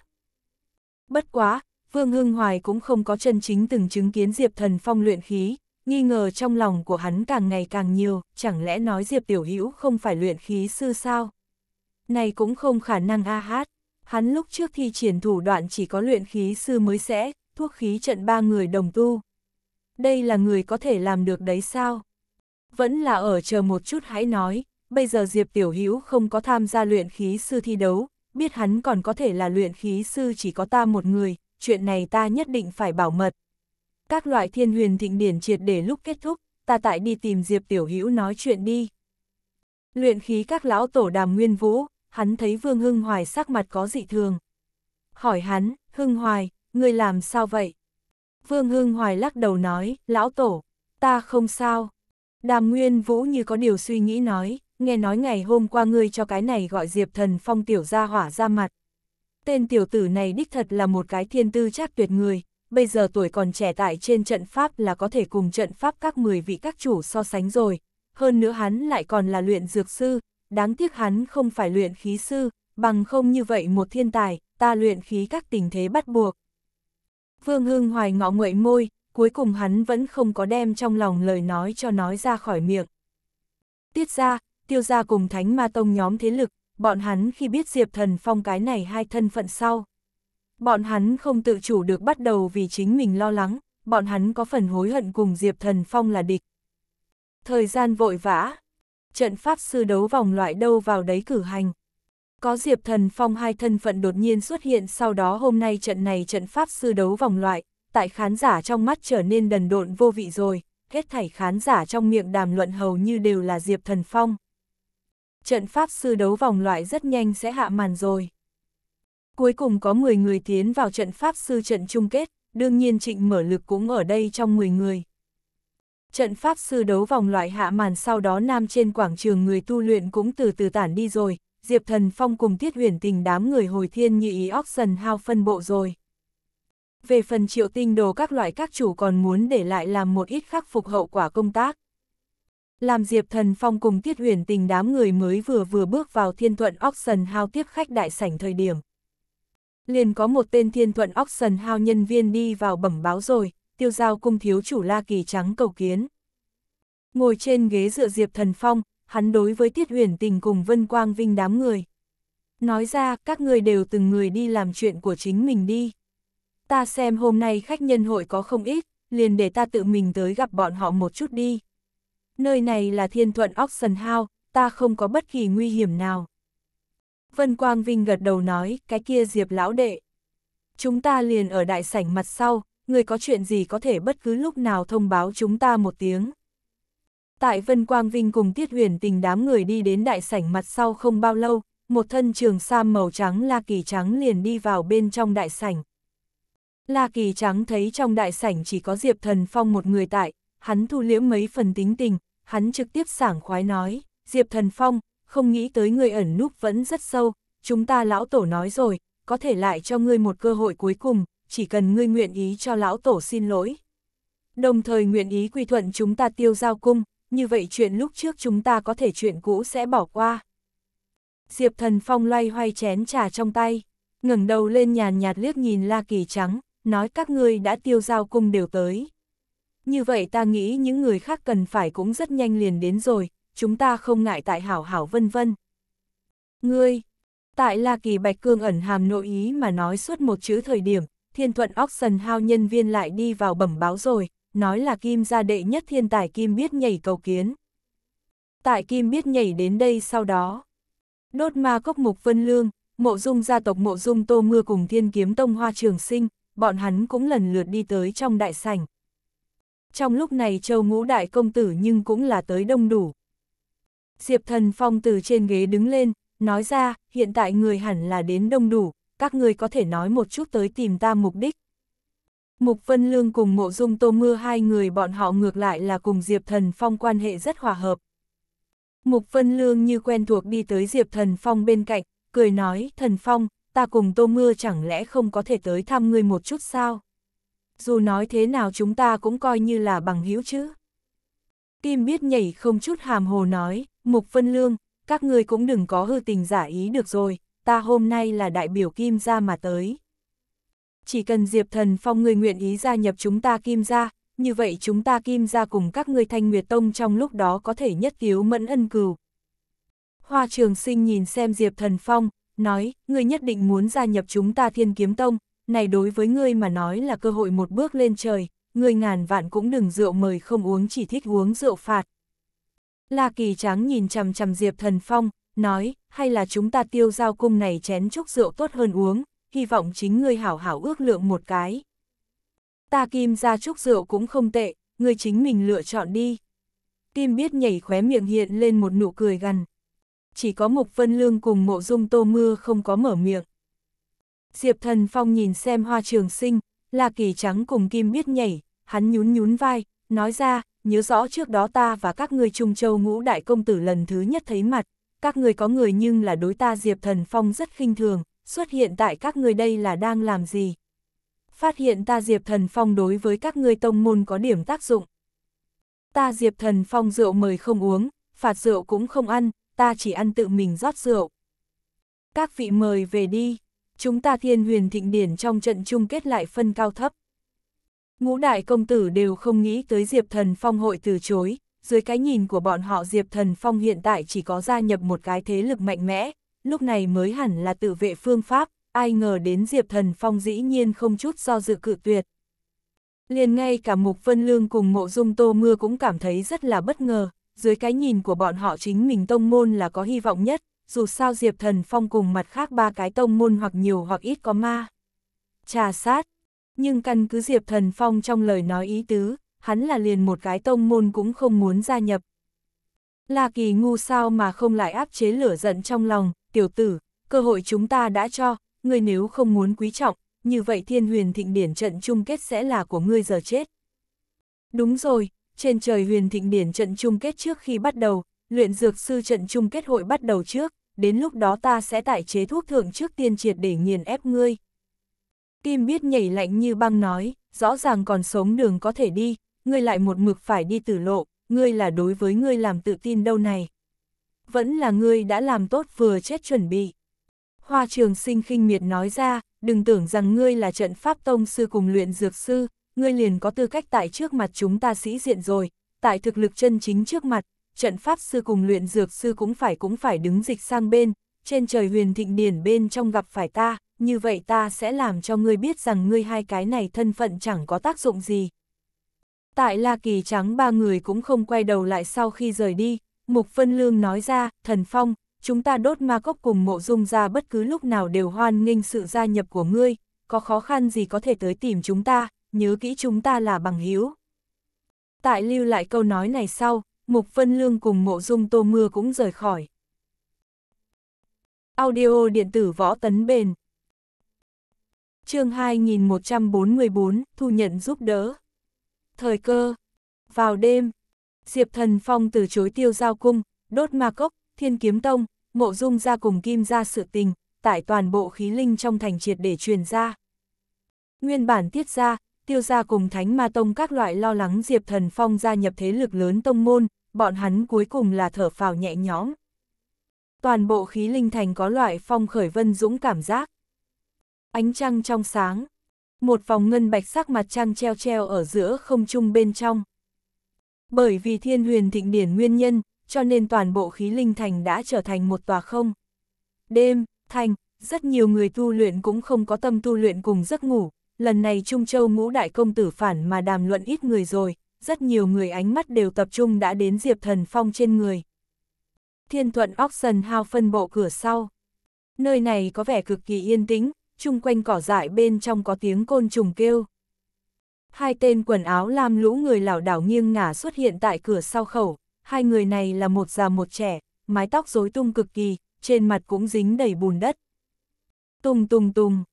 Bất quá, Vương Hưng Hoài cũng không có chân chính từng chứng kiến Diệp Thần Phong luyện khí, nghi ngờ trong lòng của hắn càng ngày càng nhiều, chẳng lẽ nói Diệp Tiểu Hữu không phải luyện khí sư sao? Này cũng không khả năng a hát, hắn lúc trước thi triển thủ đoạn chỉ có luyện khí sư mới sẽ, thuốc khí trận ba người đồng tu. Đây là người có thể làm được đấy sao? Vẫn là ở chờ một chút hãy nói, bây giờ Diệp Tiểu Hữu không có tham gia luyện khí sư thi đấu, biết hắn còn có thể là luyện khí sư chỉ có ta một người, chuyện này ta nhất định phải bảo mật. Các loại thiên huyền thịnh điển triệt để lúc kết thúc, ta tại đi tìm Diệp Tiểu Hữu nói chuyện đi. Luyện khí các lão tổ đàm nguyên vũ, hắn thấy Vương Hưng Hoài sắc mặt có dị thường. Hỏi hắn, Hưng Hoài, ngươi làm sao vậy? Vương Hưng Hoài lắc đầu nói, lão tổ, ta không sao. Đàm Nguyên Vũ như có điều suy nghĩ nói, nghe nói ngày hôm qua ngươi cho cái này gọi Diệp Thần Phong tiểu gia hỏa ra mặt tên tiểu tử này đích thật là một cái thiên tư chắc tuyệt người, bây giờ tuổi còn trẻ tại trên trận Pháp là có thể cùng trận Pháp các 10 vị các chủ so sánh rồi, hơn nữa hắn lại còn là luyện dược sư, đáng tiếc hắn không phải luyện khí sư, bằng không như vậy một thiên tài, ta luyện khí các tình thế bắt buộc. Vương Hưng Hoài ngõ nguậy môi, cuối cùng hắn vẫn không có đem trong lòng lời nói cho nói ra khỏi miệng. Tiết ra, tiêu ra cùng Thánh Ma Tông nhóm thế lực, bọn hắn khi biết Diệp Thần Phong cái này hai thân phận sau. Bọn hắn không tự chủ được bắt đầu vì chính mình lo lắng, bọn hắn có phần hối hận cùng Diệp Thần Phong là địch. Thời gian vội vã, trận pháp sư đấu vòng loại đâu vào đấy cử hành. Có Diệp Thần Phong hai thân phận đột nhiên xuất hiện sau đó hôm nay trận này trận pháp sư đấu vòng loại, tại khán giả trong mắt trở nên đần độn vô vị rồi, kết thảy khán giả trong miệng đàm luận hầu như đều là Diệp Thần Phong trận pháp sư đấu vòng loại rất nhanh sẽ hạ màn rồi. Cuối cùng có 10 người tiến vào trận pháp sư trận chung kết, đương nhiên trịnh mở lực cũng ở đây trong 10 người. Trận pháp sư đấu vòng loại hạ màn sau đó nam trên quảng trường người tu luyện cũng từ từ tản đi rồi, Diệp Thần Phong cùng Tiết Huyền Tình đám người hồi thiên như ý Oxen hao phân bộ rồi. Về phần triệu tinh đồ các loại các chủ còn muốn để lại làm một ít khắc phục hậu quả công tác làm Diệp Thần Phong cùng Tiết Huyền Tình đám người mới vừa vừa bước vào Thiên Thuận Oxen Hao tiếp khách đại sảnh thời điểm. Liền có một tên Thiên Thuận Oxen Hao nhân viên đi vào bẩm báo rồi, tiêu giao cung thiếu chủ La Kỳ Trắng cầu kiến. Ngồi trên ghế dựa Diệp Thần Phong, hắn đối với Tiết Huyền Tình cùng Vân Quang Vinh đám người. Nói ra, các người đều từng người đi làm chuyện của chính mình đi. Ta xem hôm nay khách nhân hội có không ít, liền để ta tự mình tới gặp bọn họ một chút đi nơi này là thiên thuận Oxen House, ta không có bất kỳ nguy hiểm nào. Vân Quang Vinh gật đầu nói, cái kia Diệp lão đệ. Chúng ta liền ở đại sảnh mặt sau, người có chuyện gì có thể bất cứ lúc nào thông báo chúng ta một tiếng. Tại Vân Quang Vinh cùng Tiết Huyền tình đám người đi đến đại sảnh mặt sau không bao lâu, một thân trường sam màu trắng La Kỳ Trắng liền đi vào bên trong đại sảnh. La Kỳ Trắng thấy trong đại sảnh chỉ có Diệp Thần Phong một người tại, hắn thu liễm mấy phần tính tình, hắn trực tiếp sảng khoái nói, Diệp Thần Phong, không nghĩ tới người ẩn núp vẫn rất sâu, chúng ta lão tổ nói rồi, có thể lại cho ngươi một cơ hội cuối cùng, chỉ cần ngươi nguyện ý cho lão tổ xin lỗi. Đồng thời nguyện ý quy thuận chúng ta tiêu giao cung, như vậy chuyện lúc trước chúng ta có thể chuyện cũ sẽ bỏ qua. Diệp Thần Phong loay hoay chén trà trong tay, ngẩng đầu lên nhàn nhạt liếc nhìn La Kỳ Trắng, nói các ngươi đã tiêu giao cung đều tới như vậy ta nghĩ những người khác cần phải cũng rất nhanh liền đến rồi, chúng ta không ngại tại hảo hảo vân vân. Ngươi, tại La Kỳ Bạch Cương ẩn hàm nội ý mà nói suốt một chữ thời điểm, thiên thuận Oxen Hao nhân viên lại đi vào bẩm báo rồi, nói là Kim gia đệ nhất thiên tài Kim biết nhảy cầu kiến. Tại Kim biết nhảy đến đây sau đó, đốt ma cốc mục vân lương, mộ dung gia tộc mộ dung tô mưa cùng thiên kiếm tông hoa trường sinh, bọn hắn cũng lần lượt đi tới trong đại sảnh trong lúc này châu ngũ đại công tử nhưng cũng là tới đông đủ. Diệp Thần Phong từ trên ghế đứng lên, nói ra, hiện tại người hẳn là đến đông đủ, các người có thể nói một chút tới tìm ta mục đích. Mục Vân Lương cùng Mộ Dung Tô Mưa hai người bọn họ ngược lại là cùng Diệp Thần Phong quan hệ rất hòa hợp. Mục Vân Lương như quen thuộc đi tới Diệp Thần Phong bên cạnh, cười nói, Thần Phong, ta cùng Tô Mưa chẳng lẽ không có thể tới thăm ngươi một chút sao? dù nói thế nào chúng ta cũng coi như là bằng hữu chứ. Kim biết nhảy không chút hàm hồ nói, Mục phân Lương, các ngươi cũng đừng có hư tình giả ý được rồi, ta hôm nay là đại biểu Kim ra mà tới. Chỉ cần Diệp Thần Phong người nguyện ý gia nhập chúng ta Kim ra, như vậy chúng ta Kim ra cùng các ngươi Thanh Nguyệt Tông trong lúc đó có thể nhất cứu mẫn ân cừu. Hoa Trường Sinh nhìn xem Diệp Thần Phong, nói, ngươi nhất định muốn gia nhập chúng ta Thiên Kiếm Tông, này đối với ngươi mà nói là cơ hội một bước lên trời, ngươi ngàn vạn cũng đừng rượu mời không uống chỉ thích uống rượu phạt. La Kỳ Tráng nhìn chằm chằm Diệp Thần Phong, nói, hay là chúng ta tiêu giao cung này chén chúc rượu tốt hơn uống, hy vọng chính ngươi hảo hảo ước lượng một cái. Ta kim ra chúc rượu cũng không tệ, ngươi chính mình lựa chọn đi. Kim biết nhảy khóe miệng hiện lên một nụ cười gằn. Chỉ có Mục Vân Lương cùng Mộ Dung Tô Mưa không có mở miệng. Diệp Thần Phong nhìn xem hoa trường sinh, là kỳ trắng cùng kim biết nhảy, hắn nhún nhún vai, nói ra, nhớ rõ trước đó ta và các người Trung Châu ngũ đại công tử lần thứ nhất thấy mặt, các người có người nhưng là đối ta Diệp Thần Phong rất khinh thường, xuất hiện tại các người đây là đang làm gì? Phát hiện ta Diệp Thần Phong đối với các ngươi tông môn có điểm tác dụng. Ta Diệp Thần Phong rượu mời không uống, phạt rượu cũng không ăn, ta chỉ ăn tự mình rót rượu. Các vị mời về đi chúng ta thiên huyền thịnh điển trong trận chung kết lại phân cao thấp. Ngũ đại công tử đều không nghĩ tới Diệp Thần Phong hội từ chối, dưới cái nhìn của bọn họ Diệp Thần Phong hiện tại chỉ có gia nhập một cái thế lực mạnh mẽ, lúc này mới hẳn là tự vệ phương pháp, ai ngờ đến Diệp Thần Phong dĩ nhiên không chút do dự cự tuyệt. Liền ngay cả Mục Vân Lương cùng Mộ Dung Tô Mưa cũng cảm thấy rất là bất ngờ, dưới cái nhìn của bọn họ chính mình tông môn là có hy vọng nhất, dù sao Diệp Thần Phong cùng mặt khác ba cái tông môn hoặc nhiều hoặc ít có ma. Trà sát, nhưng căn cứ Diệp Thần Phong trong lời nói ý tứ, hắn là liền một cái tông môn cũng không muốn gia nhập. là Kỳ ngu sao mà không lại áp chế lửa giận trong lòng, tiểu tử, cơ hội chúng ta đã cho, ngươi nếu không muốn quý trọng, như vậy thiên huyền thịnh điển trận chung kết sẽ là của ngươi giờ chết. Đúng rồi, trên trời huyền thịnh điển trận chung kết trước khi bắt đầu, luyện dược sư trận chung kết hội bắt đầu trước, đến lúc đó ta sẽ tại chế thuốc thượng trước tiên triệt để nghiền ép ngươi. Kim biết nhảy lạnh như băng nói, rõ ràng còn sống đường có thể đi, ngươi lại một mực phải đi tử lộ, ngươi là đối với ngươi làm tự tin đâu này. Vẫn là ngươi đã làm tốt vừa chết chuẩn bị. Hoa trường sinh khinh miệt nói ra, đừng tưởng rằng ngươi là trận pháp tông sư cùng luyện dược sư, ngươi liền có tư cách tại trước mặt chúng ta sĩ diện rồi, tại thực lực chân chính trước mặt, trận pháp sư cùng luyện dược sư cũng phải cũng phải đứng dịch sang bên, trên trời huyền thịnh điển bên trong gặp phải ta, như vậy ta sẽ làm cho ngươi biết rằng ngươi hai cái này thân phận chẳng có tác dụng gì. Tại La Kỳ Trắng ba người cũng không quay đầu lại sau khi rời đi, Mục Vân Lương nói ra, thần phong, chúng ta đốt ma cốc cùng mộ dung ra bất cứ lúc nào đều hoan nghênh sự gia nhập của ngươi, có khó khăn gì có thể tới tìm chúng ta, nhớ kỹ chúng ta là bằng hiếu. Tại lưu lại câu nói này sau, Mục Vân Lương cùng mộ dung tô mưa cũng rời khỏi. Audio điện tử võ tấn bền chương 2144, thu nhận giúp đỡ. Thời cơ. Vào đêm, Diệp Thần Phong từ chối tiêu giao cung, đốt ma cốc, thiên kiếm tông, mộ dung ra cùng kim ra sự tình, tại toàn bộ khí linh trong thành triệt để truyền ra. Nguyên bản tiết ra, tiêu gia cùng thánh ma tông các loại lo lắng Diệp Thần Phong gia nhập thế lực lớn tông môn, bọn hắn cuối cùng là thở phào nhẹ nhõm. Toàn bộ khí linh thành có loại phong khởi vân dũng cảm giác. Ánh trăng trong sáng, một vòng ngân bạch sắc mặt trăng treo treo ở giữa không trung bên trong. Bởi vì thiên huyền thịnh điển nguyên nhân, cho nên toàn bộ khí linh thành đã trở thành một tòa không. Đêm, thành, rất nhiều người tu luyện cũng không có tâm tu luyện cùng giấc ngủ, lần này Trung Châu ngũ đại công tử phản mà đàm luận ít người rồi, rất nhiều người ánh mắt đều tập trung đã đến Diệp Thần Phong trên người. Thiên thuận Oxen Hao phân bộ cửa sau. Nơi này có vẻ cực kỳ yên tĩnh, chung quanh cỏ dại bên trong có tiếng côn trùng kêu. Hai tên quần áo lam lũ người lảo đảo nghiêng ngả xuất hiện tại cửa sau khẩu, hai người này là một già một trẻ, mái tóc rối tung cực kỳ, trên mặt cũng dính đầy bùn đất. Tùng tùng tùng,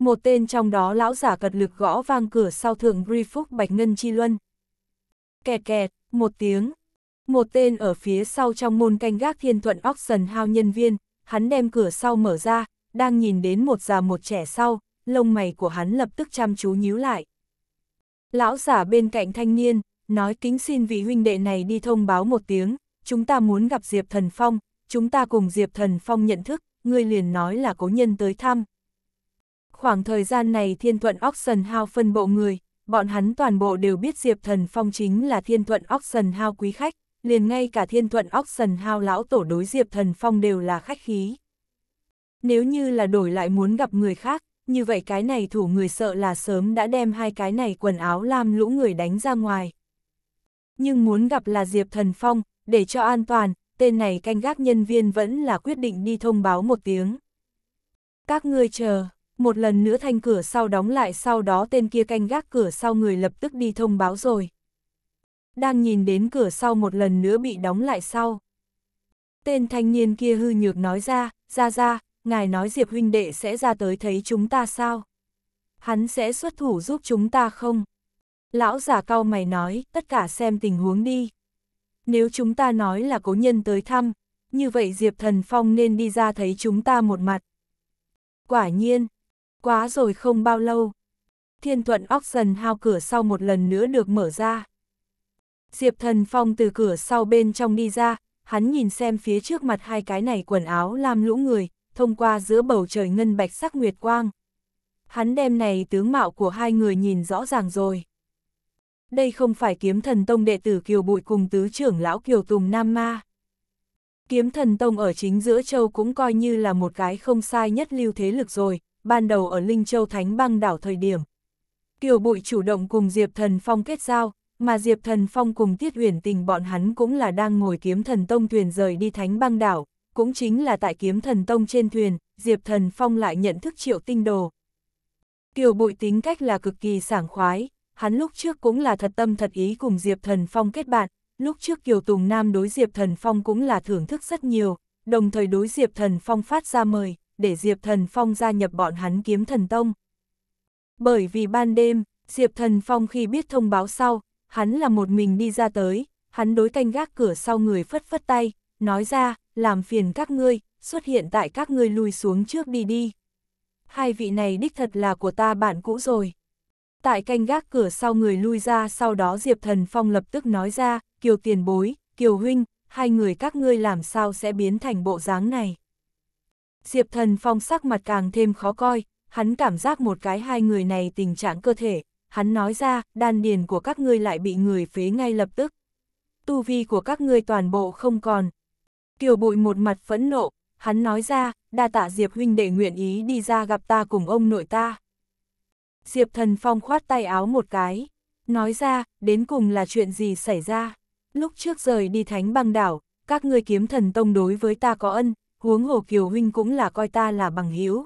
một tên trong đó lão giả cật lực gõ vang cửa sau thượng Ri Phúc Bạch Ngân Chi Luân. Kẹt kẹt, một tiếng. Một tên ở phía sau trong môn canh gác thiên thuận Oxen hao nhân viên, hắn đem cửa sau mở ra, đang nhìn đến một già một trẻ sau, lông mày của hắn lập tức chăm chú nhíu lại. Lão giả bên cạnh thanh niên, nói kính xin vị huynh đệ này đi thông báo một tiếng, chúng ta muốn gặp Diệp Thần Phong, chúng ta cùng Diệp Thần Phong nhận thức, ngươi liền nói là cố nhân tới thăm, Khoảng thời gian này thiên thuận Oxen Hao phân bộ người, bọn hắn toàn bộ đều biết Diệp Thần Phong chính là thiên thuận Oxen Hao quý khách, liền ngay cả thiên thuận Oxen Hao lão tổ đối Diệp Thần Phong đều là khách khí. Nếu như là đổi lại muốn gặp người khác, như vậy cái này thủ người sợ là sớm đã đem hai cái này quần áo lam lũ người đánh ra ngoài. Nhưng muốn gặp là Diệp Thần Phong, để cho an toàn, tên này canh gác nhân viên vẫn là quyết định đi thông báo một tiếng. Các ngươi chờ, một lần nữa thanh cửa sau đóng lại sau đó tên kia canh gác cửa sau người lập tức đi thông báo rồi. Đang nhìn đến cửa sau một lần nữa bị đóng lại sau. Tên thanh niên kia hư nhược nói ra, ra ra, ngài nói Diệp huynh đệ sẽ ra tới thấy chúng ta sao? Hắn sẽ xuất thủ giúp chúng ta không? Lão giả cao mày nói, tất cả xem tình huống đi. Nếu chúng ta nói là cố nhân tới thăm, như vậy Diệp Thần Phong nên đi ra thấy chúng ta một mặt. Quả nhiên, Quá rồi không bao lâu. Thiên thuận Oxen hao cửa sau một lần nữa được mở ra. Diệp thần phong từ cửa sau bên trong đi ra, hắn nhìn xem phía trước mặt hai cái này quần áo làm lũ người, thông qua giữa bầu trời ngân bạch sắc nguyệt quang. Hắn đem này tướng mạo của hai người nhìn rõ ràng rồi. Đây không phải kiếm thần tông đệ tử Kiều Bụi cùng tứ trưởng lão Kiều Tùng Nam Ma. Kiếm thần tông ở chính giữa châu cũng coi như là một cái không sai nhất lưu thế lực rồi, ban đầu ở Linh Châu Thánh băng đảo thời điểm. Kiều Bụi chủ động cùng Diệp Thần Phong kết giao, mà Diệp Thần Phong cùng Tiết Uyển Tình bọn hắn cũng là đang ngồi kiếm thần tông thuyền rời đi Thánh băng đảo, cũng chính là tại kiếm thần tông trên thuyền, Diệp Thần Phong lại nhận thức triệu tinh đồ. Kiều Bụi tính cách là cực kỳ sảng khoái, hắn lúc trước cũng là thật tâm thật ý cùng Diệp Thần Phong kết bạn, lúc trước Kiều Tùng Nam đối Diệp Thần Phong cũng là thưởng thức rất nhiều, đồng thời đối Diệp Thần Phong phát ra mời, để Diệp Thần Phong gia nhập bọn hắn kiếm thần tông. Bởi vì ban đêm, Diệp Thần Phong khi biết thông báo sau, hắn là một mình đi ra tới, hắn đối canh gác cửa sau người phất phất tay, nói ra, làm phiền các ngươi, xuất hiện tại các ngươi lùi xuống trước đi đi. Hai vị này đích thật là của ta bạn cũ rồi. Tại canh gác cửa sau người lui ra sau đó Diệp Thần Phong lập tức nói ra, Kiều tiền bối, Kiều huynh, hai người các ngươi làm sao sẽ biến thành bộ dáng này. Diệp Thần Phong sắc mặt càng thêm khó coi, hắn cảm giác một cái hai người này tình trạng cơ thể, hắn nói ra, đan điền của các ngươi lại bị người phế ngay lập tức. Tu vi của các ngươi toàn bộ không còn. Kiều bụi một mặt phẫn nộ, hắn nói ra, đa tạ Diệp huynh đệ nguyện ý đi ra gặp ta cùng ông nội ta. Diệp thần phong khoát tay áo một cái, nói ra, đến cùng là chuyện gì xảy ra. Lúc trước rời đi thánh băng đảo, các ngươi kiếm thần tông đối với ta có ân, huống hồ Kiều Huynh cũng là coi ta là bằng hiếu.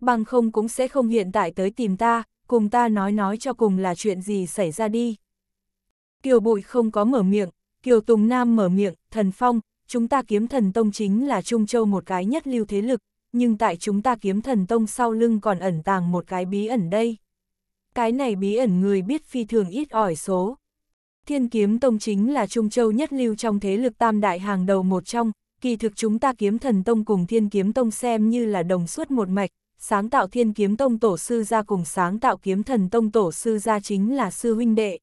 Bằng không cũng sẽ không hiện tại tới tìm ta, cùng ta nói nói cho cùng là chuyện gì xảy ra đi. Kiều Bụi không có mở miệng, Kiều Tùng Nam mở miệng, thần phong, chúng ta kiếm thần tông chính là Trung Châu một cái nhất lưu thế lực, nhưng tại chúng ta kiếm thần tông sau lưng còn ẩn tàng một cái bí ẩn đây. Cái này bí ẩn người biết phi thường ít ỏi số. Thiên kiếm tông chính là Trung Châu nhất lưu trong thế lực tam đại hàng đầu một trong, kỳ thực chúng ta kiếm thần tông cùng thiên kiếm tông xem như là đồng suốt một mạch, sáng tạo thiên kiếm tông tổ sư ra cùng sáng tạo kiếm thần tông tổ sư ra chính là sư huynh đệ.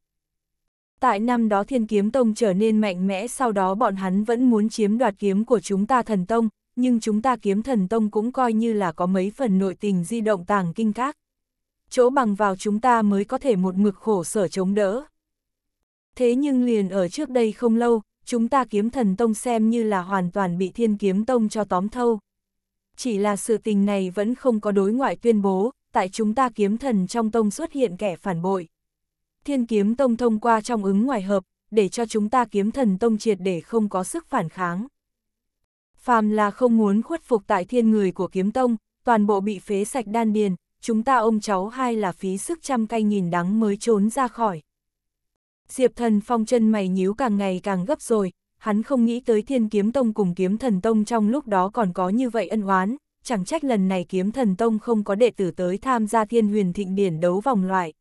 Tại năm đó thiên kiếm tông trở nên mạnh mẽ sau đó bọn hắn vẫn muốn chiếm đoạt kiếm của chúng ta thần tông, nhưng chúng ta kiếm thần tông cũng coi như là có mấy phần nội tình di động tàng kinh khác, Chỗ bằng vào chúng ta mới có thể một mực khổ sở chống đỡ. Thế nhưng liền ở trước đây không lâu, chúng ta kiếm thần tông xem như là hoàn toàn bị thiên kiếm tông cho tóm thâu. Chỉ là sự tình này vẫn không có đối ngoại tuyên bố, tại chúng ta kiếm thần trong tông xuất hiện kẻ phản bội. Thiên kiếm tông thông qua trong ứng ngoài hợp, để cho chúng ta kiếm thần tông triệt để không có sức phản kháng. Phàm là không muốn khuất phục tại thiên người của kiếm tông, toàn bộ bị phế sạch đan điền, chúng ta ông cháu hai là phí sức trăm cay nghìn đắng mới trốn ra khỏi. Diệp thần phong chân mày nhíu càng ngày càng gấp rồi, hắn không nghĩ tới thiên kiếm tông cùng kiếm thần tông trong lúc đó còn có như vậy ân oán, chẳng trách lần này kiếm thần tông không có đệ tử tới tham gia thiên huyền thịnh điển đấu vòng loại.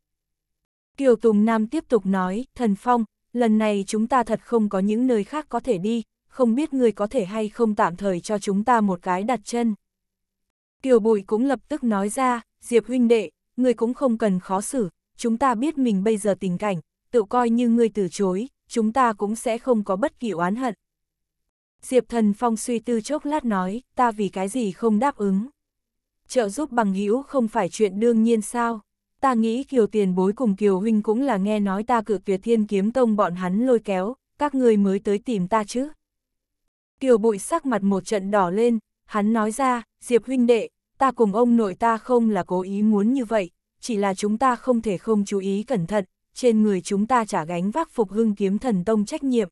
Kiều Tùng Nam tiếp tục nói, thần phong, lần này chúng ta thật không có những nơi khác có thể đi, không biết người có thể hay không tạm thời cho chúng ta một cái đặt chân. Kiều Bụi cũng lập tức nói ra, Diệp huynh đệ, người cũng không cần khó xử, chúng ta biết mình bây giờ tình cảnh, tự coi như ngươi từ chối, chúng ta cũng sẽ không có bất kỳ oán hận. Diệp Thần Phong suy tư chốc lát nói, ta vì cái gì không đáp ứng. Trợ giúp bằng hữu không phải chuyện đương nhiên sao. Ta nghĩ Kiều Tiền Bối cùng Kiều Huynh cũng là nghe nói ta cự tuyệt thiên kiếm tông bọn hắn lôi kéo, các ngươi mới tới tìm ta chứ. Kiều Bụi sắc mặt một trận đỏ lên, hắn nói ra, Diệp Huynh đệ, ta cùng ông nội ta không là cố ý muốn như vậy, chỉ là chúng ta không thể không chú ý cẩn thận, trên người chúng ta trả gánh vác phục hưng kiếm thần tông trách nhiệm.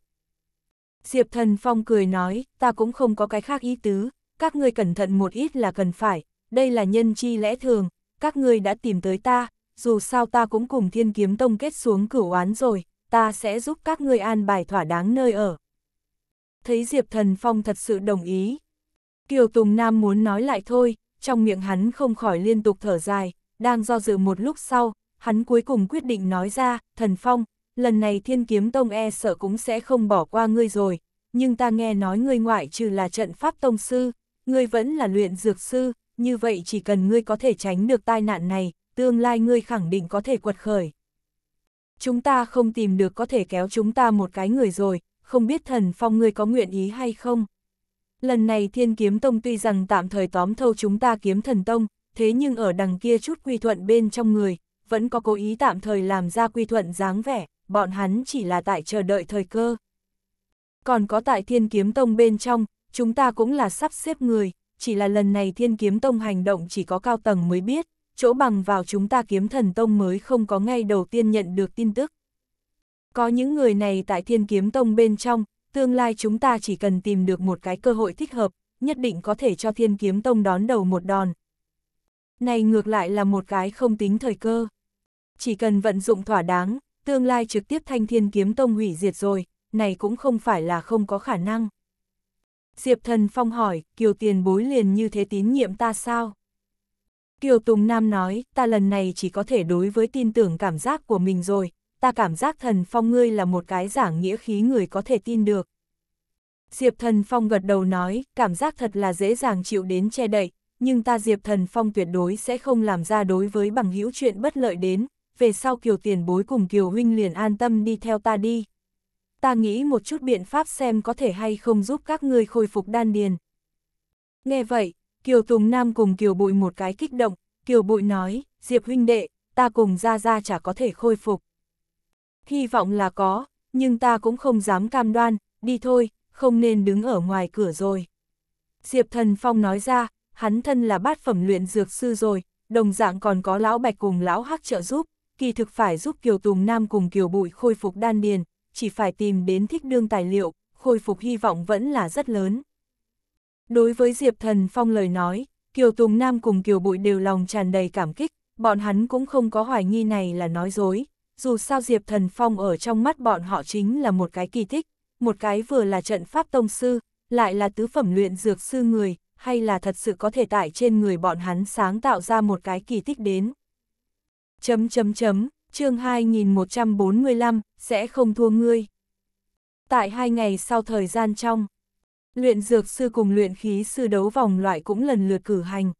Diệp thần phong cười nói, ta cũng không có cái khác ý tứ, các ngươi cẩn thận một ít là cần phải, đây là nhân chi lẽ thường, các ngươi đã tìm tới ta, dù sao ta cũng cùng thiên kiếm tông kết xuống cửu oán rồi, ta sẽ giúp các ngươi an bài thỏa đáng nơi ở. Thấy Diệp Thần Phong thật sự đồng ý. Kiều Tùng Nam muốn nói lại thôi, trong miệng hắn không khỏi liên tục thở dài, đang do dự một lúc sau, hắn cuối cùng quyết định nói ra, thần phong, lần này thiên kiếm tông e sợ cũng sẽ không bỏ qua ngươi rồi, nhưng ta nghe nói ngươi ngoại trừ là trận pháp tông sư, ngươi vẫn là luyện dược sư, như vậy chỉ cần ngươi có thể tránh được tai nạn này, tương lai ngươi khẳng định có thể quật khởi. Chúng ta không tìm được có thể kéo chúng ta một cái người rồi, không biết thần phong ngươi có nguyện ý hay không. Lần này thiên kiếm tông tuy rằng tạm thời tóm thâu chúng ta kiếm thần tông, thế nhưng ở đằng kia chút quy thuận bên trong người, vẫn có cố ý tạm thời làm ra quy thuận dáng vẻ, bọn hắn chỉ là tại chờ đợi thời cơ. Còn có tại thiên kiếm tông bên trong, chúng ta cũng là sắp xếp người, chỉ là lần này thiên kiếm tông hành động chỉ có cao tầng mới biết, chỗ bằng vào chúng ta kiếm thần tông mới không có ngay đầu tiên nhận được tin tức. Có những người này tại thiên kiếm tông bên trong, tương lai chúng ta chỉ cần tìm được một cái cơ hội thích hợp, nhất định có thể cho thiên kiếm tông đón đầu một đòn. Này ngược lại là một cái không tính thời cơ. Chỉ cần vận dụng thỏa đáng, tương lai trực tiếp thanh thiên kiếm tông hủy diệt rồi, này cũng không phải là không có khả năng. Diệp thần phong hỏi, kiều tiền bối liền như thế tín nhiệm ta sao? Kiều Tùng Nam nói, ta lần này chỉ có thể đối với tin tưởng cảm giác của mình rồi, ta cảm giác thần phong ngươi là một cái giảng nghĩa khí người có thể tin được. Diệp thần phong gật đầu nói, cảm giác thật là dễ dàng chịu đến che đậy, nhưng ta Diệp thần phong tuyệt đối sẽ không làm ra đối với bằng hữu chuyện bất lợi đến, về sau Kiều tiền bối cùng Kiều huynh liền an tâm đi theo ta đi. Ta nghĩ một chút biện pháp xem có thể hay không giúp các ngươi khôi phục đan điền. Nghe vậy, Kiều Tùng Nam cùng Kiều Bụi một cái kích động, Kiều Bụi nói, Diệp huynh đệ, ta cùng ra ra chả có thể khôi phục. Hy vọng là có, nhưng ta cũng không dám cam đoan, đi thôi, không nên đứng ở ngoài cửa rồi. Diệp Thần Phong nói ra, hắn thân là bát phẩm luyện dược sư rồi, đồng dạng còn có lão bạch cùng lão hắc trợ giúp, kỳ thực phải giúp Kiều Tùng Nam cùng Kiều Bụi khôi phục đan điền, chỉ phải tìm đến thích đương tài liệu, khôi phục hy vọng vẫn là rất lớn. Đối với Diệp Thần Phong lời nói, Kiều Tùng Nam cùng Kiều Bụi đều lòng tràn đầy cảm kích, bọn hắn cũng không có hoài nghi này là nói dối, dù sao Diệp Thần Phong ở trong mắt bọn họ chính là một cái kỳ tích, một cái vừa là trận pháp tông sư, lại là tứ phẩm luyện dược sư người, hay là thật sự có thể tại trên người bọn hắn sáng tạo ra một cái kỳ tích đến. Chấm chấm chấm, chương 2145, sẽ không thua ngươi. Tại hai ngày sau thời gian trong, luyện dược sư cùng luyện khí sư đấu vòng loại cũng lần lượt cử hành.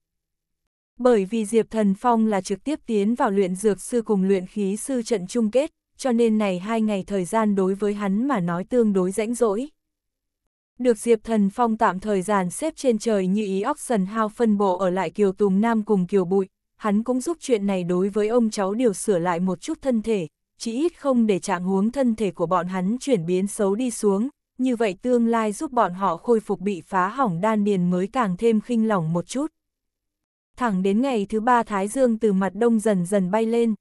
Bởi vì Diệp Thần Phong là trực tiếp tiến vào luyện dược sư cùng luyện khí sư trận chung kết, cho nên này hai ngày thời gian đối với hắn mà nói tương đối rãnh rỗi. Được Diệp Thần Phong tạm thời giàn xếp trên trời như ý Oxen Hao phân bộ ở lại Kiều Tùng Nam cùng Kiều Bụi, hắn cũng giúp chuyện này đối với ông cháu điều sửa lại một chút thân thể, chỉ ít không để trạng huống thân thể của bọn hắn chuyển biến xấu đi xuống, như vậy tương lai giúp bọn họ khôi phục bị phá hỏng đan điền mới càng thêm khinh lỏng một chút. Thẳng đến ngày thứ ba Thái Dương từ mặt đông dần dần bay lên.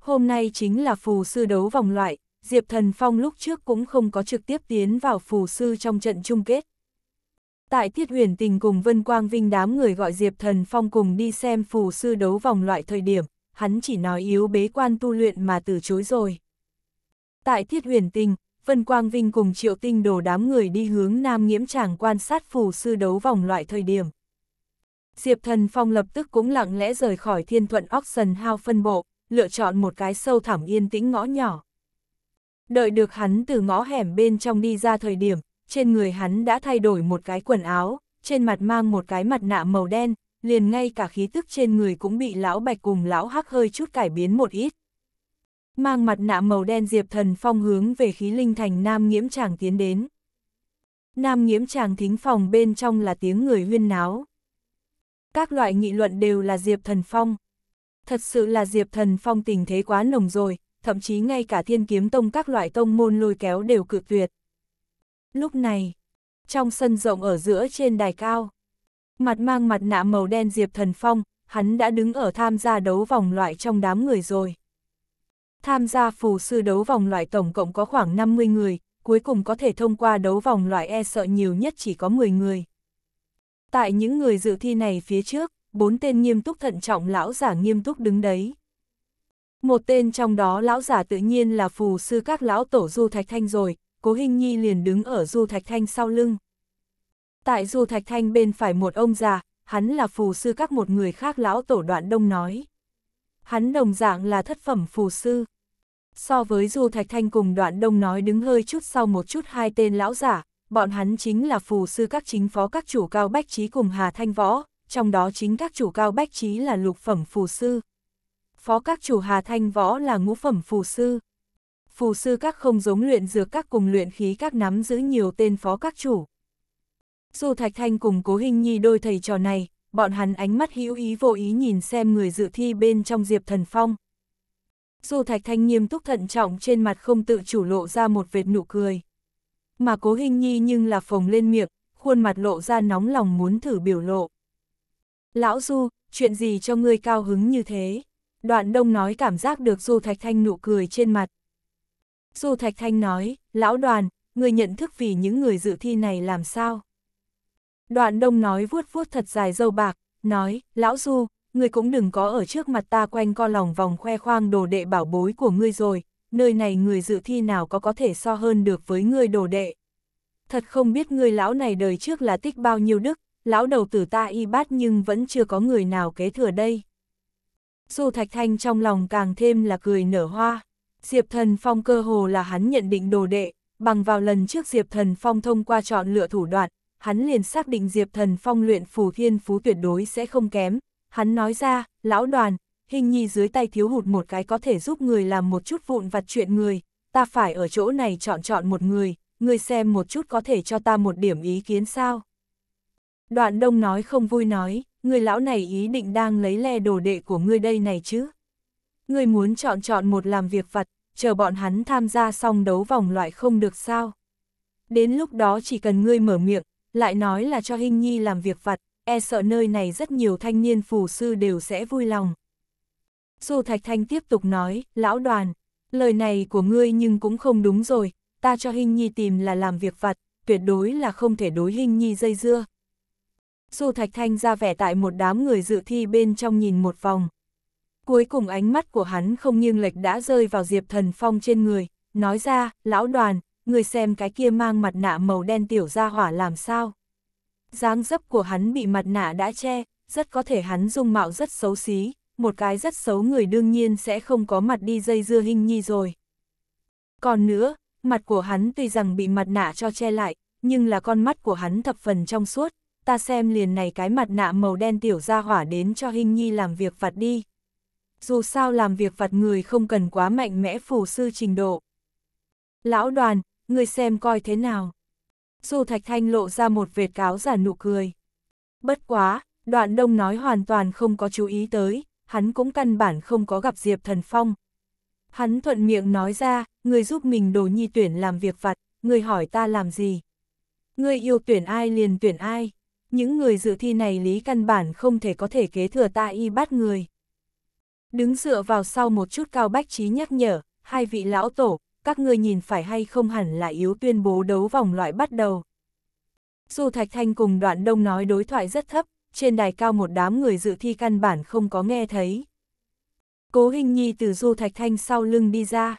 Hôm nay chính là phù sư đấu vòng loại, Diệp Thần Phong lúc trước cũng không có trực tiếp tiến vào phù sư trong trận chung kết. Tại Thiết Huyền Tình cùng Vân Quang Vinh đám người gọi Diệp Thần Phong cùng đi xem phù sư đấu vòng loại thời điểm, hắn chỉ nói yếu bế quan tu luyện mà từ chối rồi. Tại Thiết Huyền Tình, Vân Quang Vinh cùng Triệu Tinh đổ đám người đi hướng Nam Nghiễm Tràng quan sát phù sư đấu vòng loại thời điểm. Diệp Thần Phong lập tức cũng lặng lẽ rời khỏi Thiên Thuận Oxen Hao phân bộ, lựa chọn một cái sâu thẳm yên tĩnh ngõ nhỏ. Đợi được hắn từ ngõ hẻm bên trong đi ra thời điểm, trên người hắn đã thay đổi một cái quần áo, trên mặt mang một cái mặt nạ màu đen, liền ngay cả khí tức trên người cũng bị lão bạch cùng lão hắc hơi chút cải biến một ít. Mang mặt nạ màu đen Diệp Thần Phong hướng về khí linh thành Nam Nghiễm chàng tiến đến. Nam Nghiễm chàng thính phòng bên trong là tiếng người huyên náo. Các loại nghị luận đều là Diệp Thần Phong. Thật sự là Diệp Thần Phong tình thế quá nồng rồi, thậm chí ngay cả thiên kiếm tông các loại tông môn lôi kéo đều cự tuyệt. Lúc này, trong sân rộng ở giữa trên đài cao, mặt mang mặt nạ màu đen Diệp Thần Phong, hắn đã đứng ở tham gia đấu vòng loại trong đám người rồi. Tham gia phù sư đấu vòng loại tổng cộng có khoảng 50 người, cuối cùng có thể thông qua đấu vòng loại e sợ nhiều nhất chỉ có 10 người. Tại những người dự thi này phía trước, bốn tên nghiêm túc thận trọng lão giả nghiêm túc đứng đấy. Một tên trong đó lão giả tự nhiên là phù sư các lão tổ du thạch thanh rồi, Cố Hình Nhi liền đứng ở Du Thạch Thanh sau lưng. Tại Du Thạch Thanh bên phải một ông già, hắn là phù sư các một người khác lão tổ đoạn đông nói. Hắn đồng dạng là thất phẩm phù sư. So với Du Thạch Thanh cùng đoạn đông nói đứng hơi chút sau một chút hai tên lão giả, bọn hắn chính là phù sư các chính phó các chủ cao bách trí cùng Hà Thanh Võ, trong đó chính các chủ cao bách trí là lục phẩm phù sư. Phó các chủ Hà Thanh Võ là ngũ phẩm phù sư phù sư các không giống luyện dược các cùng luyện khí các nắm giữ nhiều tên phó các chủ. Dù Thạch Thanh cùng Cố Hình Nhi đôi thầy trò này, bọn hắn ánh mắt hữu ý vô ý nhìn xem người dự thi bên trong Diệp Thần Phong. Dù Thạch Thanh nghiêm túc thận trọng trên mặt không tự chủ lộ ra một vệt nụ cười. Mà Cố Hình Nhi nhưng là phồng lên miệng, khuôn mặt lộ ra nóng lòng muốn thử biểu lộ. Lão Du, chuyện gì cho ngươi cao hứng như thế? Đoạn đông nói cảm giác được Du Thạch Thanh nụ cười trên mặt, dù Thạch Thanh nói, lão đoàn, người nhận thức vì những người dự thi này làm sao? Đoạn đông nói vuốt vuốt thật dài dâu bạc, nói, lão Du, người cũng đừng có ở trước mặt ta quanh co lòng vòng khoe khoang đồ đệ bảo bối của ngươi rồi, nơi này người dự thi nào có có thể so hơn được với ngươi đồ đệ. Thật không biết người lão này đời trước là tích bao nhiêu đức, lão đầu tử ta y bát nhưng vẫn chưa có người nào kế thừa đây. Du Thạch Thanh trong lòng càng thêm là cười nở hoa. Diệp Thần Phong cơ hồ là hắn nhận định đồ đệ, bằng vào lần trước Diệp Thần Phong thông qua chọn lựa thủ đoạn, hắn liền xác định Diệp Thần Phong luyện phù thiên phú tuyệt đối sẽ không kém. Hắn nói ra, lão đoàn, hình nhi dưới tay thiếu hụt một cái có thể giúp người làm một chút vụn vặt chuyện người, ta phải ở chỗ này chọn chọn một người, người xem một chút có thể cho ta một điểm ý kiến sao. Đoạn đông nói không vui nói, người lão này ý định đang lấy le đồ đệ của ngươi đây này chứ ngươi muốn chọn chọn một làm việc vặt, chờ bọn hắn tham gia xong đấu vòng loại không được sao. Đến lúc đó chỉ cần ngươi mở miệng, lại nói là cho hình Nhi làm việc vặt, e sợ nơi này rất nhiều thanh niên phù sư đều sẽ vui lòng. Du Thạch Thanh tiếp tục nói, lão đoàn, lời này của ngươi nhưng cũng không đúng rồi, ta cho hình Nhi tìm là làm việc vặt, tuyệt đối là không thể đối hình Nhi dây dưa. Du Thạch Thanh ra vẻ tại một đám người dự thi bên trong nhìn một vòng. Cuối cùng ánh mắt của hắn không nghiêng lệch đã rơi vào Diệp Thần Phong trên người, nói ra, lão đoàn, người xem cái kia mang mặt nạ màu đen tiểu ra hỏa làm sao. dáng dấp của hắn bị mặt nạ đã che, rất có thể hắn dung mạo rất xấu xí, một cái rất xấu người đương nhiên sẽ không có mặt đi dây dưa hình nhi rồi. Còn nữa, mặt của hắn tuy rằng bị mặt nạ cho che lại, nhưng là con mắt của hắn thập phần trong suốt, ta xem liền này cái mặt nạ màu đen tiểu ra hỏa đến cho hình nhi làm việc vặt đi dù sao làm việc vặt người không cần quá mạnh mẽ phù sư trình độ. Lão đoàn, người xem coi thế nào. Dù Thạch Thanh lộ ra một vệt cáo giả nụ cười. Bất quá, đoạn đông nói hoàn toàn không có chú ý tới, hắn cũng căn bản không có gặp Diệp Thần Phong. Hắn thuận miệng nói ra, người giúp mình đồ nhi tuyển làm việc vặt, người hỏi ta làm gì. Người yêu tuyển ai liền tuyển ai. Những người dự thi này lý căn bản không thể có thể kế thừa ta y bắt người. Đứng dựa vào sau một chút cao bách trí nhắc nhở, hai vị lão tổ, các ngươi nhìn phải hay không hẳn là yếu tuyên bố đấu vòng loại bắt đầu. Dù Thạch Thanh cùng đoạn đông nói đối thoại rất thấp, trên đài cao một đám người dự thi căn bản không có nghe thấy. Cố Hình Nhi từ Du Thạch Thanh sau lưng đi ra.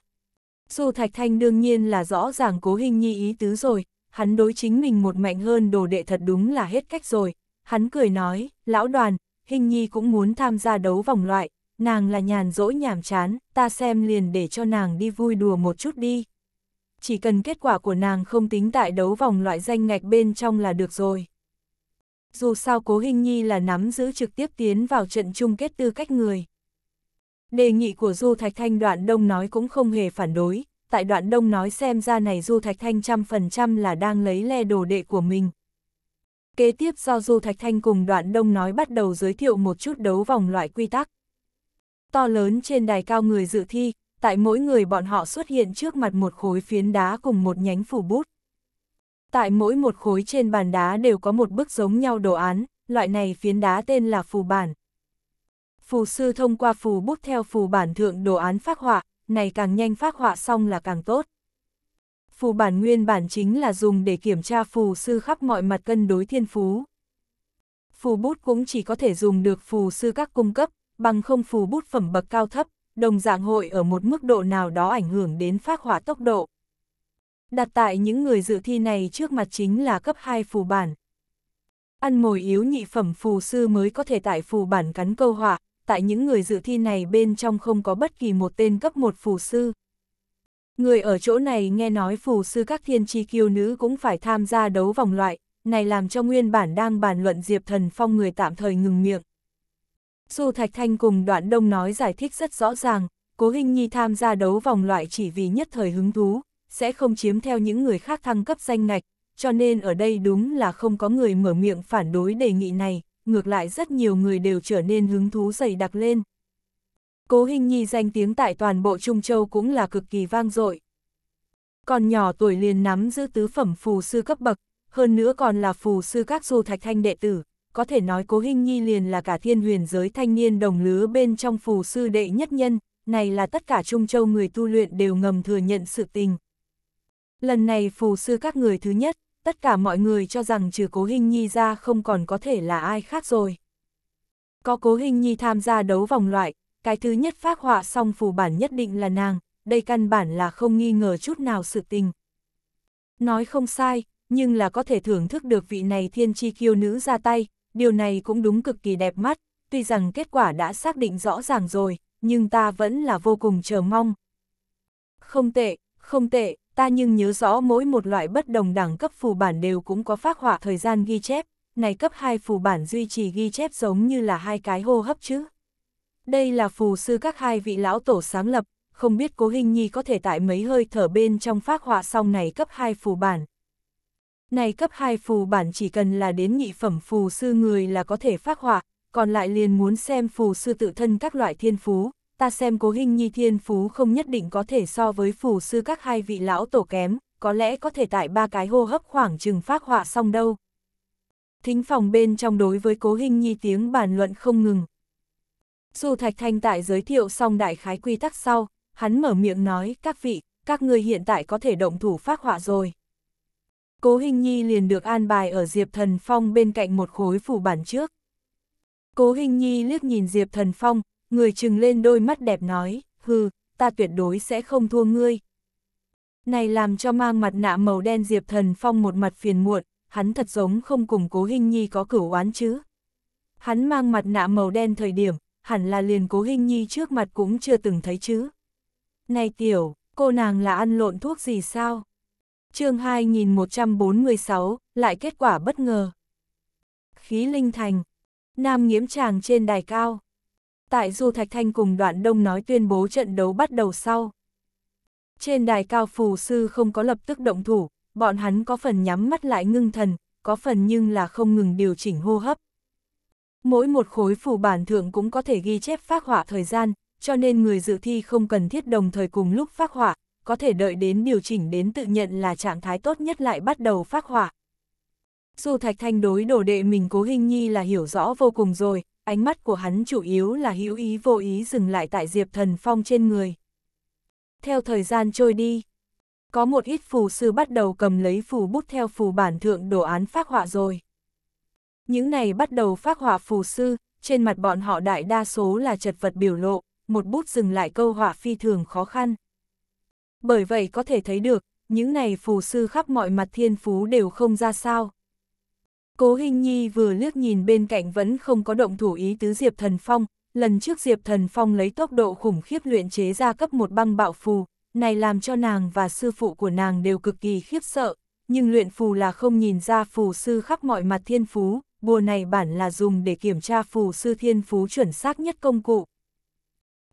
Du Thạch Thanh đương nhiên là rõ ràng Cố Hình Nhi ý tứ rồi, hắn đối chính mình một mạnh hơn đồ đệ thật đúng là hết cách rồi. Hắn cười nói, lão đoàn, Hình Nhi cũng muốn tham gia đấu vòng loại, nàng là nhàn rỗi nhàm chán, ta xem liền để cho nàng đi vui đùa một chút đi. Chỉ cần kết quả của nàng không tính tại đấu vòng loại danh ngạch bên trong là được rồi. Dù sao Cố Hình Nhi là nắm giữ trực tiếp tiến vào trận chung kết tư cách người. Đề nghị của Du Thạch Thanh đoạn đông nói cũng không hề phản đối, tại đoạn đông nói xem ra này Du Thạch Thanh trăm phần trăm là đang lấy le đồ đệ của mình. Kế tiếp do Du Thạch Thanh cùng đoạn đông nói bắt đầu giới thiệu một chút đấu vòng loại quy tắc to lớn trên đài cao người dự thi, tại mỗi người bọn họ xuất hiện trước mặt một khối phiến đá cùng một nhánh phủ bút. Tại mỗi một khối trên bàn đá đều có một bức giống nhau đồ án, loại này phiến đá tên là phù bản. Phù sư thông qua phù bút theo phù bản thượng đồ án phát họa, này càng nhanh phát họa xong là càng tốt. Phù bản nguyên bản chính là dùng để kiểm tra phù sư khắp mọi mặt cân đối thiên phú. Phù bút cũng chỉ có thể dùng được phù sư các cung cấp, bằng không phù bút phẩm bậc cao thấp, đồng dạng hội ở một mức độ nào đó ảnh hưởng đến phát hỏa tốc độ. Đặt tại những người dự thi này trước mặt chính là cấp 2 phù bản. Ăn mồi yếu nhị phẩm phù sư mới có thể tại phù bản cắn câu hỏa, tại những người dự thi này bên trong không có bất kỳ một tên cấp 1 phù sư. Người ở chỗ này nghe nói phù sư các thiên tri kiêu nữ cũng phải tham gia đấu vòng loại, này làm cho nguyên bản đang bàn luận Diệp Thần Phong người tạm thời ngừng miệng. Dù Thạch Thanh cùng đoạn đông nói giải thích rất rõ ràng, Cố Hinh Nhi tham gia đấu vòng loại chỉ vì nhất thời hứng thú, sẽ không chiếm theo những người khác thăng cấp danh ngạch, cho nên ở đây đúng là không có người mở miệng phản đối đề nghị này, ngược lại rất nhiều người đều trở nên hứng thú dày đặc lên. Cố Hinh Nhi danh tiếng tại toàn bộ Trung Châu cũng là cực kỳ vang dội. Còn nhỏ tuổi liền nắm giữ tứ phẩm phù sư cấp bậc, hơn nữa còn là phù sư các du thạch thanh đệ tử, có thể nói Cố Hinh Nhi liền là cả thiên huyền giới thanh niên đồng lứa bên trong phù sư đệ nhất nhân, này là tất cả Trung Châu người tu luyện đều ngầm thừa nhận sự tình. Lần này phù sư các người thứ nhất, tất cả mọi người cho rằng trừ Cố Hinh Nhi ra không còn có thể là ai khác rồi. Có Cố Hinh Nhi tham gia đấu vòng loại, cái thứ nhất phát họa xong phù bản nhất định là nàng, đây căn bản là không nghi ngờ chút nào sự tình. Nói không sai, nhưng là có thể thưởng thức được vị này thiên chi kiêu nữ ra tay, điều này cũng đúng cực kỳ đẹp mắt, tuy rằng kết quả đã xác định rõ ràng rồi, nhưng ta vẫn là vô cùng chờ mong. Không tệ, không tệ, ta nhưng nhớ rõ mỗi một loại bất đồng đẳng cấp phù bản đều cũng có phát họa thời gian ghi chép, này cấp 2 phù bản duy trì ghi chép giống như là hai cái hô hấp chứ. Đây là phù sư các hai vị lão tổ sáng lập, không biết cố hình nhi có thể tại mấy hơi thở bên trong phát họa xong này cấp 2 phù bản. Này cấp 2 phù bản chỉ cần là đến nhị phẩm phù sư người là có thể phát họa, còn lại liền muốn xem phù sư tự thân các loại thiên phú, ta xem cố hình nhi thiên phú không nhất định có thể so với phù sư các hai vị lão tổ kém, có lẽ có thể tại ba cái hô hấp khoảng chừng phát họa xong đâu. Thính phòng bên trong đối với cố hình nhi tiếng bàn luận không ngừng. Dù Thạch Thanh tại giới thiệu xong đại khái quy tắc sau, hắn mở miệng nói, các vị, các người hiện tại có thể động thủ phát họa rồi. Cố Hình Nhi liền được an bài ở Diệp Thần Phong bên cạnh một khối phủ bản trước. Cố Hình Nhi liếc nhìn Diệp Thần Phong, người chừng lên đôi mắt đẹp nói, hừ, ta tuyệt đối sẽ không thua ngươi. Này làm cho mang mặt nạ màu đen Diệp Thần Phong một mặt phiền muộn, hắn thật giống không cùng Cố Hình Nhi có cửu oán chứ. Hắn mang mặt nạ màu đen thời điểm, hẳn là liền Cố Hình Nhi trước mặt cũng chưa từng thấy chứ. Này tiểu, cô nàng là ăn lộn thuốc gì sao? chương 2146, lại kết quả bất ngờ. Khí Linh Thành, Nam Nghiễm Tràng trên đài cao. Tại Du Thạch Thanh cùng đoạn đông nói tuyên bố trận đấu bắt đầu sau. Trên đài cao phù sư không có lập tức động thủ, bọn hắn có phần nhắm mắt lại ngưng thần, có phần nhưng là không ngừng điều chỉnh hô hấp. Mỗi một khối phù bản thượng cũng có thể ghi chép phát họa thời gian, cho nên người dự thi không cần thiết đồng thời cùng lúc phát họa, có thể đợi đến điều chỉnh đến tự nhận là trạng thái tốt nhất lại bắt đầu phát hỏa. Dù Thạch Thanh đối đồ đệ mình cố hình nhi là hiểu rõ vô cùng rồi, ánh mắt của hắn chủ yếu là hữu ý vô ý dừng lại tại Diệp Thần Phong trên người. Theo thời gian trôi đi, có một ít phù sư bắt đầu cầm lấy phù bút theo phù bản thượng đồ án phát họa rồi. Những này bắt đầu phát họa phù sư, trên mặt bọn họ đại đa số là chật vật biểu lộ, một bút dừng lại câu họa phi thường khó khăn bởi vậy có thể thấy được, những này phù sư khắp mọi mặt thiên phú đều không ra sao. Cố Hình Nhi vừa liếc nhìn bên cạnh vẫn không có động thủ ý tứ Diệp Thần Phong, lần trước Diệp Thần Phong lấy tốc độ khủng khiếp luyện chế ra cấp một băng bạo phù, này làm cho nàng và sư phụ của nàng đều cực kỳ khiếp sợ, nhưng luyện phù là không nhìn ra phù sư khắp mọi mặt thiên phú, bùa này bản là dùng để kiểm tra phù sư thiên phú chuẩn xác nhất công cụ.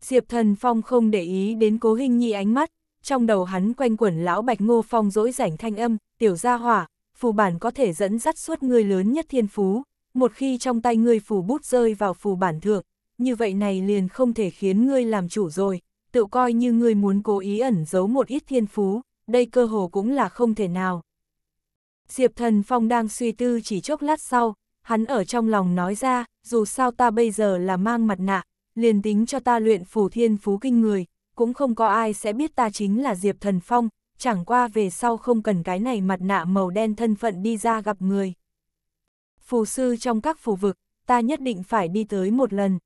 Diệp Thần Phong không để ý đến Cố Hình Nhi ánh mắt, trong đầu hắn quanh quẩn lão Bạch Ngô Phong dỗi rảnh thanh âm, tiểu gia hỏa, phù bản có thể dẫn dắt suốt người lớn nhất thiên phú, một khi trong tay ngươi phù bút rơi vào phù bản thượng, như vậy này liền không thể khiến ngươi làm chủ rồi, tự coi như ngươi muốn cố ý ẩn giấu một ít thiên phú, đây cơ hồ cũng là không thể nào. Diệp Thần Phong đang suy tư chỉ chốc lát sau, hắn ở trong lòng nói ra, dù sao ta bây giờ là mang mặt nạ, liền tính cho ta luyện phù thiên phú kinh người, cũng không có ai sẽ biết ta chính là Diệp Thần Phong, chẳng qua về sau không cần cái này mặt nạ màu đen thân phận đi ra gặp người. Phù sư trong các phù vực, ta nhất định phải đi tới một lần.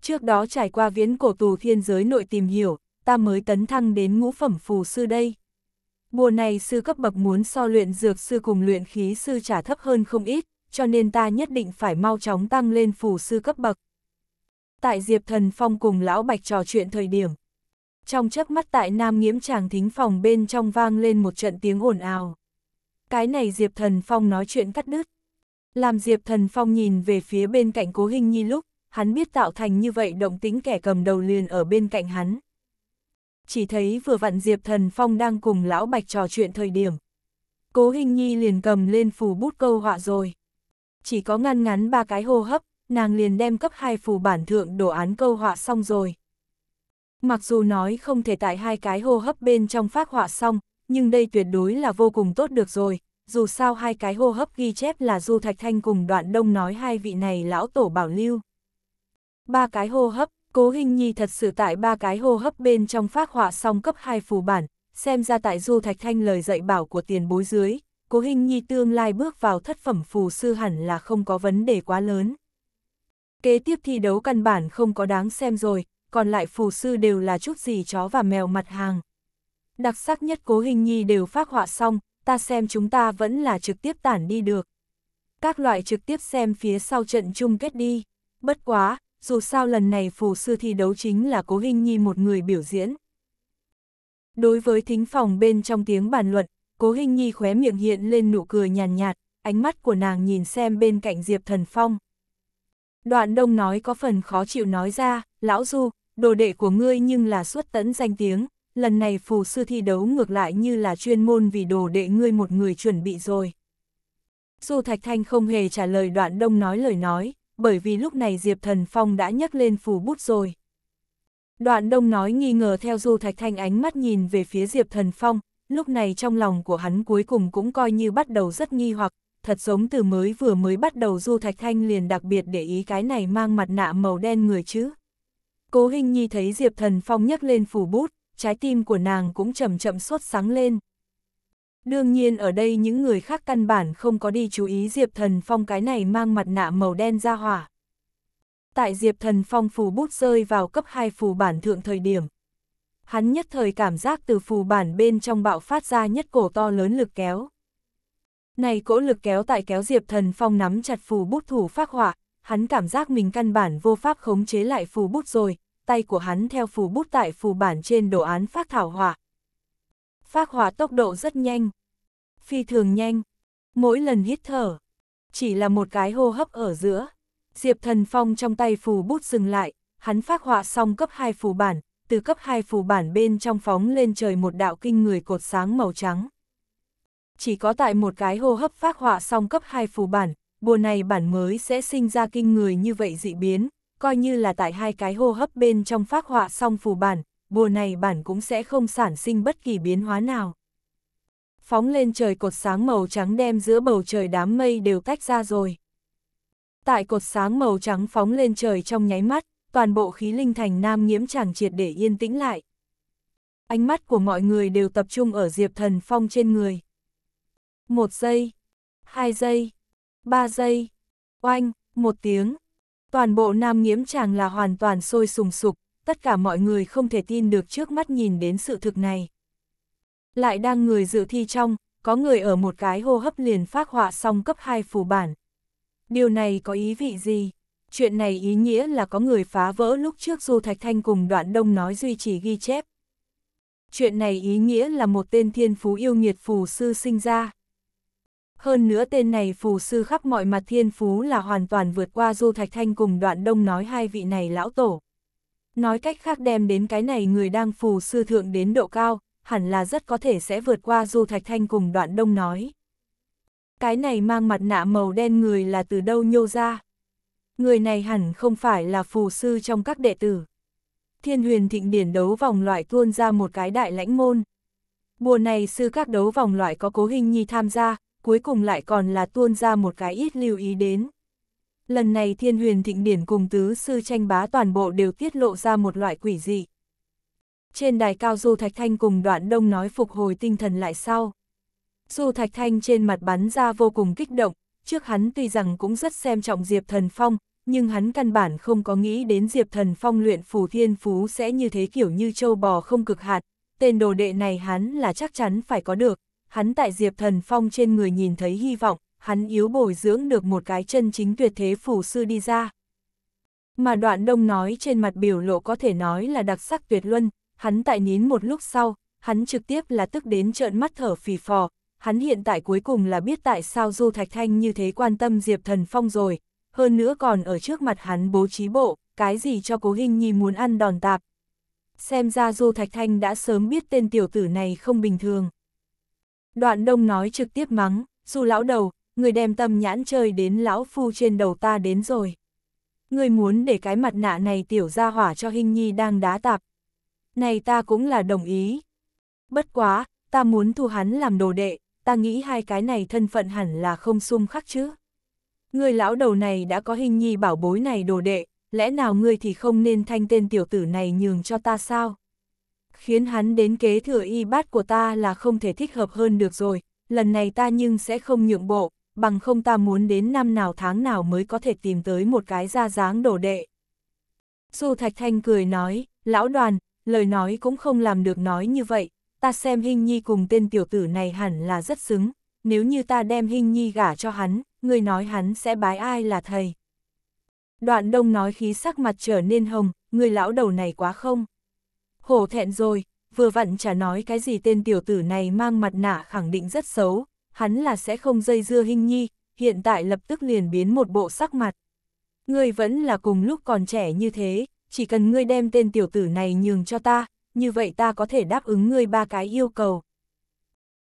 Trước đó trải qua viễn cổ tù thiên giới nội tìm hiểu, ta mới tấn thăng đến ngũ phẩm phù sư đây. Mùa này sư cấp bậc muốn so luyện dược sư cùng luyện khí sư trả thấp hơn không ít, cho nên ta nhất định phải mau chóng tăng lên phù sư cấp bậc. Tại Diệp Thần Phong cùng Lão Bạch trò chuyện thời điểm, trong chớp mắt tại Nam Nghiễm Tràng thính phòng bên trong vang lên một trận tiếng ồn ào. Cái này Diệp Thần Phong nói chuyện cắt đứt. Làm Diệp Thần Phong nhìn về phía bên cạnh Cố Hình Nhi lúc, hắn biết tạo thành như vậy động tính kẻ cầm đầu liền ở bên cạnh hắn. Chỉ thấy vừa vặn Diệp Thần Phong đang cùng Lão Bạch trò chuyện thời điểm. Cố Hình Nhi liền cầm lên phù bút câu họa rồi. Chỉ có ngăn ngắn ba cái hô hấp, nàng liền đem cấp hai phù bản thượng đồ án câu họa xong rồi. Mặc dù nói không thể tại hai cái hô hấp bên trong phát họa xong, nhưng đây tuyệt đối là vô cùng tốt được rồi, dù sao hai cái hô hấp ghi chép là Du Thạch Thanh cùng đoạn đông nói hai vị này lão tổ bảo lưu. Ba cái hô hấp, Cố Hình Nhi thật sự tại ba cái hô hấp bên trong phát họa xong cấp hai phù bản, xem ra tại Du Thạch Thanh lời dạy bảo của tiền bối dưới, Cố Hình Nhi tương lai bước vào thất phẩm phù sư hẳn là không có vấn đề quá lớn. Kế tiếp thi đấu căn bản không có đáng xem rồi, còn lại phù sư đều là chút gì chó và mèo mặt hàng. Đặc sắc nhất cố hình nhi đều phát họa xong, ta xem chúng ta vẫn là trực tiếp tản đi được. Các loại trực tiếp xem phía sau trận chung kết đi. Bất quá, dù sao lần này phù sư thi đấu chính là cố hình nhi một người biểu diễn. Đối với thính phòng bên trong tiếng bàn luận, cố hình nhi khóe miệng hiện lên nụ cười nhàn nhạt, nhạt, ánh mắt của nàng nhìn xem bên cạnh Diệp Thần Phong. Đoạn đông nói có phần khó chịu nói ra, lão du, đồ đệ của ngươi nhưng là xuất tấn danh tiếng, lần này phù sư thi đấu ngược lại như là chuyên môn vì đồ đệ ngươi một người chuẩn bị rồi. Du Thạch Thanh không hề trả lời đoạn đông nói lời nói, bởi vì lúc này Diệp Thần Phong đã nhấc lên phù bút rồi. Đoạn đông nói nghi ngờ theo Du Thạch Thanh ánh mắt nhìn về phía Diệp Thần Phong, lúc này trong lòng của hắn cuối cùng cũng coi như bắt đầu rất nghi hoặc, thật giống từ mới vừa mới bắt đầu Du Thạch Thanh liền đặc biệt để ý cái này mang mặt nạ màu đen người chứ. Cố Hình Nhi thấy Diệp Thần Phong nhắc lên phủ bút, trái tim của nàng cũng chậm chậm sốt sáng lên. Đương nhiên ở đây những người khác căn bản không có đi chú ý Diệp Thần Phong cái này mang mặt nạ màu đen ra hỏa. Tại Diệp Thần Phong phù bút rơi vào cấp 2 phù bản thượng thời điểm. Hắn nhất thời cảm giác từ phù bản bên trong bạo phát ra nhất cổ to lớn lực kéo. Này cỗ lực kéo tại kéo Diệp Thần Phong nắm chặt phù bút thủ phát họa, hắn cảm giác mình căn bản vô pháp khống chế lại phù bút rồi, tay của hắn theo phù bút tại phù bản trên đồ án phát thảo hỏa. Phát hỏa tốc độ rất nhanh, phi thường nhanh, mỗi lần hít thở, chỉ là một cái hô hấp ở giữa. Diệp Thần Phong trong tay phù bút dừng lại, hắn phát họa xong cấp 2 phù bản, từ cấp 2 phù bản bên trong phóng lên trời một đạo kinh người cột sáng màu trắng. Chỉ có tại một cái hô hấp phát họa xong cấp 2 phù bản, bùa này bản mới sẽ sinh ra kinh người như vậy dị biến, coi như là tại hai cái hô hấp bên trong phác họa song phù bản, bùa này bản cũng sẽ không sản sinh bất kỳ biến hóa nào. Phóng lên trời cột sáng màu trắng đem giữa bầu trời đám mây đều tách ra rồi. Tại cột sáng màu trắng phóng lên trời trong nháy mắt, toàn bộ khí linh thành nam nhiễm chẳng triệt để yên tĩnh lại. Ánh mắt của mọi người đều tập trung ở Diệp Thần Phong trên người. Một giây, hai giây, 3 giây, oanh, một tiếng. Toàn bộ Nam Nghiễm Tràng là hoàn toàn sôi sùng sục, tất cả mọi người không thể tin được trước mắt nhìn đến sự thực này. Lại đang người dự thi trong, có người ở một cái hô hấp liền phát họa xong cấp 2 phù bản. Điều này có ý vị gì? Chuyện này ý nghĩa là có người phá vỡ lúc trước Du Thạch Thanh cùng đoạn đông nói duy trì ghi chép. Chuyện này ý nghĩa là một tên thiên phú yêu nghiệt phù sư sinh ra. Hơn nữa tên này phù sư khắp mọi mặt thiên phú là hoàn toàn vượt qua Du Thạch Thanh cùng đoạn đông nói hai vị này lão tổ. Nói cách khác đem đến cái này người đang phù sư thượng đến độ cao, hẳn là rất có thể sẽ vượt qua Du Thạch Thanh cùng đoạn đông nói. Cái này mang mặt nạ màu đen người là từ đâu nhô ra? Người này hẳn không phải là phù sư trong các đệ tử. Thiên huyền thịnh điển đấu vòng loại tuôn ra một cái đại lãnh môn. Mùa này sư các đấu vòng loại có cố hình nhi tham gia, cuối cùng lại còn là tuôn ra một cái ít lưu ý đến. Lần này thiên huyền thịnh điển cùng tứ sư tranh bá toàn bộ đều tiết lộ ra một loại quỷ dị. Trên đài cao Du Thạch Thanh cùng đoạn đông nói phục hồi tinh thần lại sau. Du Thạch Thanh trên mặt bắn ra vô cùng kích động, trước hắn tuy rằng cũng rất xem trọng Diệp Thần Phong, nhưng hắn căn bản không có nghĩ đến Diệp Thần Phong luyện phù thiên phú sẽ như thế kiểu như châu bò không cực hạt, tên đồ đệ này hắn là chắc chắn phải có được, hắn tại Diệp Thần Phong trên người nhìn thấy hy vọng, hắn yếu bồi dưỡng được một cái chân chính tuyệt thế phủ sư đi ra. Mà đoạn đông nói trên mặt biểu lộ có thể nói là đặc sắc tuyệt luân, hắn tại nín một lúc sau, hắn trực tiếp là tức đến trợn mắt thở phì phò, hắn hiện tại cuối cùng là biết tại sao Du Thạch Thanh như thế quan tâm Diệp Thần Phong rồi, hơn nữa còn ở trước mặt hắn bố trí bộ, cái gì cho cố hình nhi muốn ăn đòn tạp. Xem ra Du Thạch Thanh đã sớm biết tên tiểu tử này không bình thường. Đoạn đông nói trực tiếp mắng, dù lão đầu, người đem tâm nhãn chơi đến lão phu trên đầu ta đến rồi. Người muốn để cái mặt nạ này tiểu ra hỏa cho hình nhi đang đá tạp. Này ta cũng là đồng ý. Bất quá, ta muốn thu hắn làm đồ đệ, ta nghĩ hai cái này thân phận hẳn là không xung khắc chứ. Người lão đầu này đã có hình nhi bảo bối này đồ đệ, lẽ nào ngươi thì không nên thanh tên tiểu tử này nhường cho ta sao? khiến hắn đến kế thừa y bát của ta là không thể thích hợp hơn được rồi, lần này ta nhưng sẽ không nhượng bộ, bằng không ta muốn đến năm nào tháng nào mới có thể tìm tới một cái ra dáng đổ đệ. Su Thạch Thanh cười nói, lão đoàn, lời nói cũng không làm được nói như vậy, ta xem Hinh Nhi cùng tên tiểu tử này hẳn là rất xứng, nếu như ta đem Hinh Nhi gả cho hắn, người nói hắn sẽ bái ai là thầy. Đoạn đông nói khí sắc mặt trở nên hồng, người lão đầu này quá không hổ thẹn rồi, vừa vặn chả nói cái gì tên tiểu tử này mang mặt nạ khẳng định rất xấu, hắn là sẽ không dây dưa hình nhi, hiện tại lập tức liền biến một bộ sắc mặt. Ngươi vẫn là cùng lúc còn trẻ như thế, chỉ cần ngươi đem tên tiểu tử này nhường cho ta, như vậy ta có thể đáp ứng ngươi ba cái yêu cầu.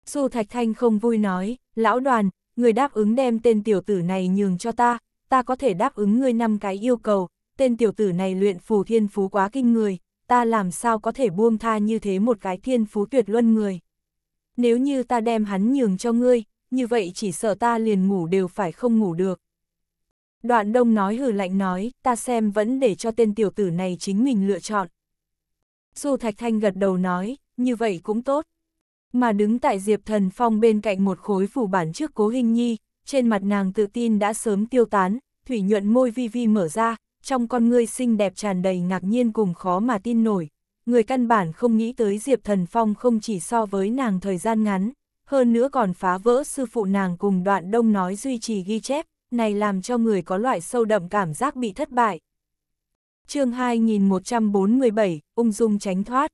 Su Thạch Thanh không vui nói, lão đoàn, người đáp ứng đem tên tiểu tử này nhường cho ta, ta có thể đáp ứng ngươi năm cái yêu cầu, tên tiểu tử này luyện phù thiên phú quá kinh người, ta làm sao có thể buông tha như thế một cái thiên phú tuyệt luân người. Nếu như ta đem hắn nhường cho ngươi, như vậy chỉ sợ ta liền ngủ đều phải không ngủ được. Đoạn đông nói hừ lạnh nói, ta xem vẫn để cho tên tiểu tử này chính mình lựa chọn. Du Thạch Thanh gật đầu nói, như vậy cũng tốt. Mà đứng tại Diệp Thần Phong bên cạnh một khối phủ bản trước cố hình nhi, trên mặt nàng tự tin đã sớm tiêu tán, thủy nhuận môi vi vi mở ra, trong con ngươi xinh đẹp tràn đầy ngạc nhiên cùng khó mà tin nổi. Người căn bản không nghĩ tới Diệp Thần Phong không chỉ so với nàng thời gian ngắn, hơn nữa còn phá vỡ sư phụ nàng cùng đoạn đông nói duy trì ghi chép, này làm cho người có loại sâu đậm cảm giác bị thất bại. chương 2147, ung dung tránh thoát.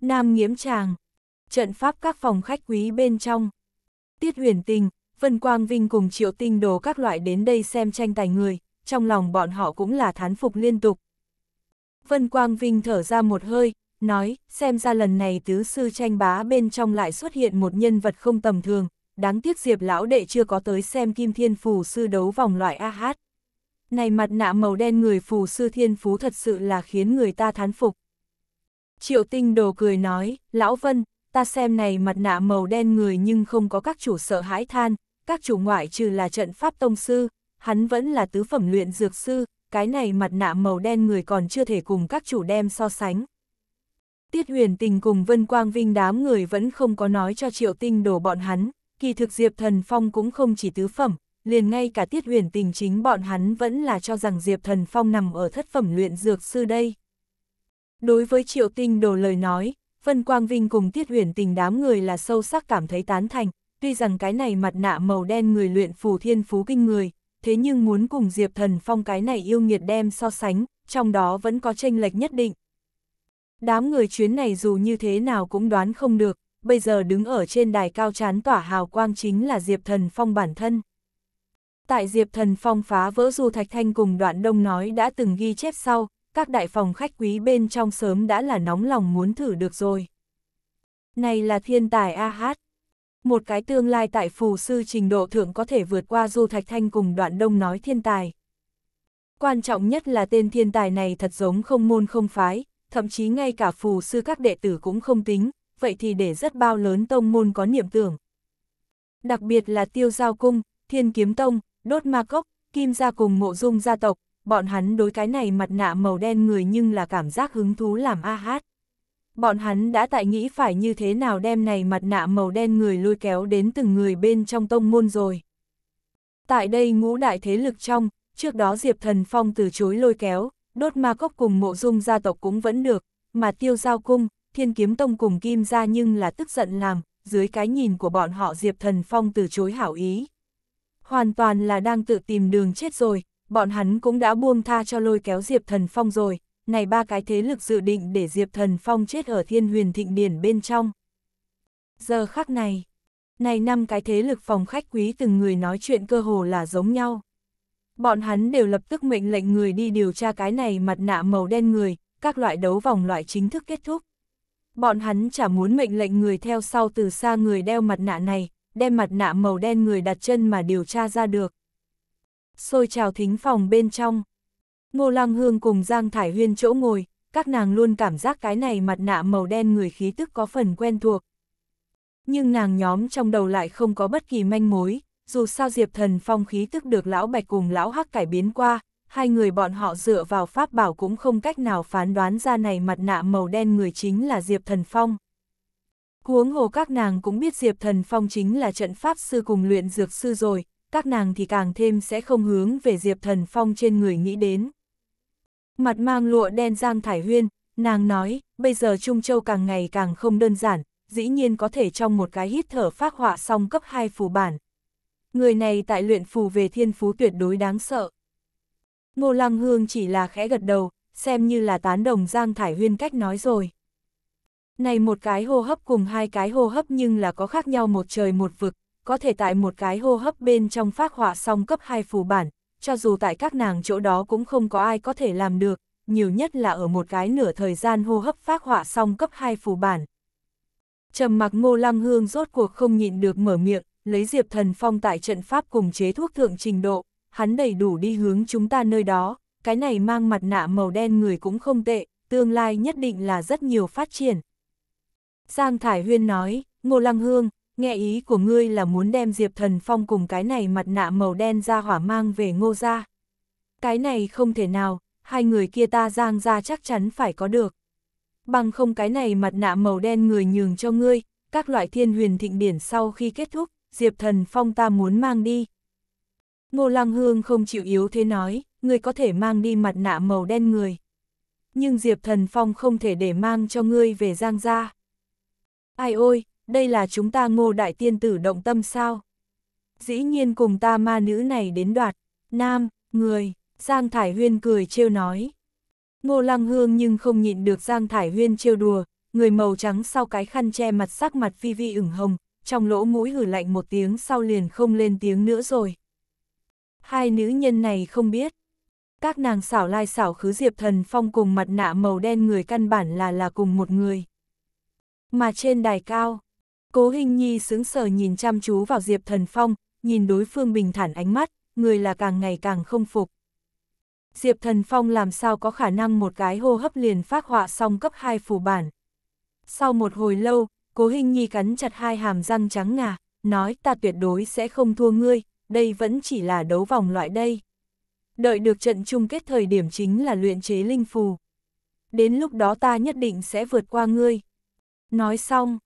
Nam nghiếm tràng, trận pháp các phòng khách quý bên trong. Tiết huyền tình, Vân Quang Vinh cùng triệu tinh đồ các loại đến đây xem tranh tài người, trong lòng bọn họ cũng là thán phục liên tục. Vân Quang Vinh thở ra một hơi, nói, xem ra lần này tứ sư tranh bá bên trong lại xuất hiện một nhân vật không tầm thường, đáng tiếc Diệp lão đệ chưa có tới xem Kim Thiên Phù sư đấu vòng loại AH. Này mặt nạ màu đen người phù sư thiên phú thật sự là khiến người ta thán phục. Triệu tinh đồ cười nói, lão Vân, ta xem này mặt nạ màu đen người nhưng không có các chủ sợ hãi than, các chủ ngoại trừ là trận pháp tông sư, hắn vẫn là tứ phẩm luyện dược sư, cái này mặt nạ màu đen người còn chưa thể cùng các chủ đem so sánh. Tiết huyền tình cùng Vân Quang Vinh đám người vẫn không có nói cho triệu tinh đồ bọn hắn, kỳ thực Diệp Thần Phong cũng không chỉ tứ phẩm, liền ngay cả tiết huyền tình chính bọn hắn vẫn là cho rằng Diệp Thần Phong nằm ở thất phẩm luyện dược sư đây. Đối với triệu tinh đồ lời nói, Vân Quang Vinh cùng tiết huyền tình đám người là sâu sắc cảm thấy tán thành, tuy rằng cái này mặt nạ màu đen người luyện phù thiên phú kinh người, thế nhưng muốn cùng Diệp Thần Phong cái này yêu nghiệt đem so sánh, trong đó vẫn có tranh lệch nhất định. Đám người chuyến này dù như thế nào cũng đoán không được, bây giờ đứng ở trên đài cao chán tỏa hào quang chính là Diệp Thần Phong bản thân. Tại Diệp Thần Phong phá vỡ Du Thạch Thanh cùng đoạn đông nói đã từng ghi chép sau, các đại phòng khách quý bên trong sớm đã là nóng lòng muốn thử được rồi. Này là thiên tài A Hát, một cái tương lai tại phù sư trình độ thượng có thể vượt qua Du Thạch Thanh cùng đoạn đông nói thiên tài. Quan trọng nhất là tên thiên tài này thật giống không môn không phái, thậm chí ngay cả phù sư các đệ tử cũng không tính, vậy thì để rất bao lớn tông môn có niệm tưởng. Đặc biệt là tiêu giao cung, thiên kiếm tông, đốt ma cốc, kim gia cùng mộ dung gia tộc, bọn hắn đối cái này mặt nạ màu đen người nhưng là cảm giác hứng thú làm a hát bọn hắn đã tại nghĩ phải như thế nào đem này mặt nạ màu đen người lôi kéo đến từng người bên trong tông môn rồi. Tại đây ngũ đại thế lực trong, trước đó Diệp Thần Phong từ chối lôi kéo, đốt ma cốc cùng mộ dung gia tộc cũng vẫn được, mà tiêu giao cung, thiên kiếm tông cùng kim ra nhưng là tức giận làm, dưới cái nhìn của bọn họ Diệp Thần Phong từ chối hảo ý. Hoàn toàn là đang tự tìm đường chết rồi, bọn hắn cũng đã buông tha cho lôi kéo Diệp Thần Phong rồi, này ba cái thế lực dự định để Diệp Thần Phong chết ở thiên huyền thịnh điển bên trong. Giờ khắc này, này năm cái thế lực phòng khách quý từng người nói chuyện cơ hồ là giống nhau. Bọn hắn đều lập tức mệnh lệnh người đi điều tra cái này mặt nạ màu đen người, các loại đấu vòng loại chính thức kết thúc. Bọn hắn chả muốn mệnh lệnh người theo sau từ xa người đeo mặt nạ này, đem mặt nạ màu đen người đặt chân mà điều tra ra được. Xôi trào thính phòng bên trong, Ngô Lăng Hương cùng Giang Thải Huyên chỗ ngồi, các nàng luôn cảm giác cái này mặt nạ màu đen người khí tức có phần quen thuộc. Nhưng nàng nhóm trong đầu lại không có bất kỳ manh mối, dù sao Diệp Thần Phong khí tức được Lão Bạch cùng Lão Hắc cải biến qua, hai người bọn họ dựa vào pháp bảo cũng không cách nào phán đoán ra này mặt nạ màu đen người chính là Diệp Thần Phong. Huống hồ các nàng cũng biết Diệp Thần Phong chính là trận pháp sư cùng luyện dược sư rồi, các nàng thì càng thêm sẽ không hướng về Diệp Thần Phong trên người nghĩ đến mặt mang lụa đen Giang Thải Huyên, nàng nói, bây giờ Trung Châu càng ngày càng không đơn giản, dĩ nhiên có thể trong một cái hít thở phát họa xong cấp 2 phù bản. Người này tại luyện phù về thiên phú tuyệt đối đáng sợ. Ngô Lăng Hương chỉ là khẽ gật đầu, xem như là tán đồng Giang Thải Huyên cách nói rồi. Này một cái hô hấp cùng hai cái hô hấp nhưng là có khác nhau một trời một vực, có thể tại một cái hô hấp bên trong phát họa xong cấp 2 phù bản, cho dù tại các nàng chỗ đó cũng không có ai có thể làm được, nhiều nhất là ở một cái nửa thời gian hô hấp phát họa xong cấp 2 phù bản. Trầm mặc ngô lăng hương rốt cuộc không nhịn được mở miệng, lấy diệp thần phong tại trận pháp cùng chế thuốc thượng trình độ, hắn đầy đủ đi hướng chúng ta nơi đó, cái này mang mặt nạ màu đen người cũng không tệ, tương lai nhất định là rất nhiều phát triển. Giang Thải Huyên nói, Ngô Lăng Hương, nghe ý của ngươi là muốn đem Diệp Thần Phong cùng cái này mặt nạ màu đen ra hỏa mang về ngô ra. Cái này không thể nào, hai người kia ta giang ra chắc chắn phải có được. Bằng không cái này mặt nạ màu đen người nhường cho ngươi, các loại thiên huyền thịnh điển sau khi kết thúc, Diệp Thần Phong ta muốn mang đi. Ngô Lăng Hương không chịu yếu thế nói, ngươi có thể mang đi mặt nạ màu đen người. Nhưng Diệp Thần Phong không thể để mang cho ngươi về Giang gia. Ai ôi, đây là chúng ta ngô đại tiên tử động tâm sao? Dĩ nhiên cùng ta ma nữ này đến đoạt, nam, người, Giang Thải Huyên cười trêu nói. Ngô Lăng Hương nhưng không nhịn được Giang Thải Huyên trêu đùa, người màu trắng sau cái khăn che mặt sắc mặt phi vi ửng hồng, trong lỗ mũi hử lạnh một tiếng sau liền không lên tiếng nữa rồi. Hai nữ nhân này không biết. Các nàng xảo lai xảo khứ Diệp Thần Phong cùng mặt nạ màu đen người căn bản là là cùng một người. Mà trên đài cao, Cố Hình Nhi sững sờ nhìn chăm chú vào Diệp Thần Phong, nhìn đối phương bình thản ánh mắt, người là càng ngày càng không phục. Diệp Thần Phong làm sao có khả năng một cái hô hấp liền phát họa xong cấp 2 phù bản. Sau một hồi lâu, Cố Hình Nhi cắn chặt hai hàm răng trắng ngà, nói ta tuyệt đối sẽ không thua ngươi, đây vẫn chỉ là đấu vòng loại đây. Đợi được trận chung kết thời điểm chính là luyện chế linh phù. Đến lúc đó ta nhất định sẽ vượt qua ngươi. Nói xong,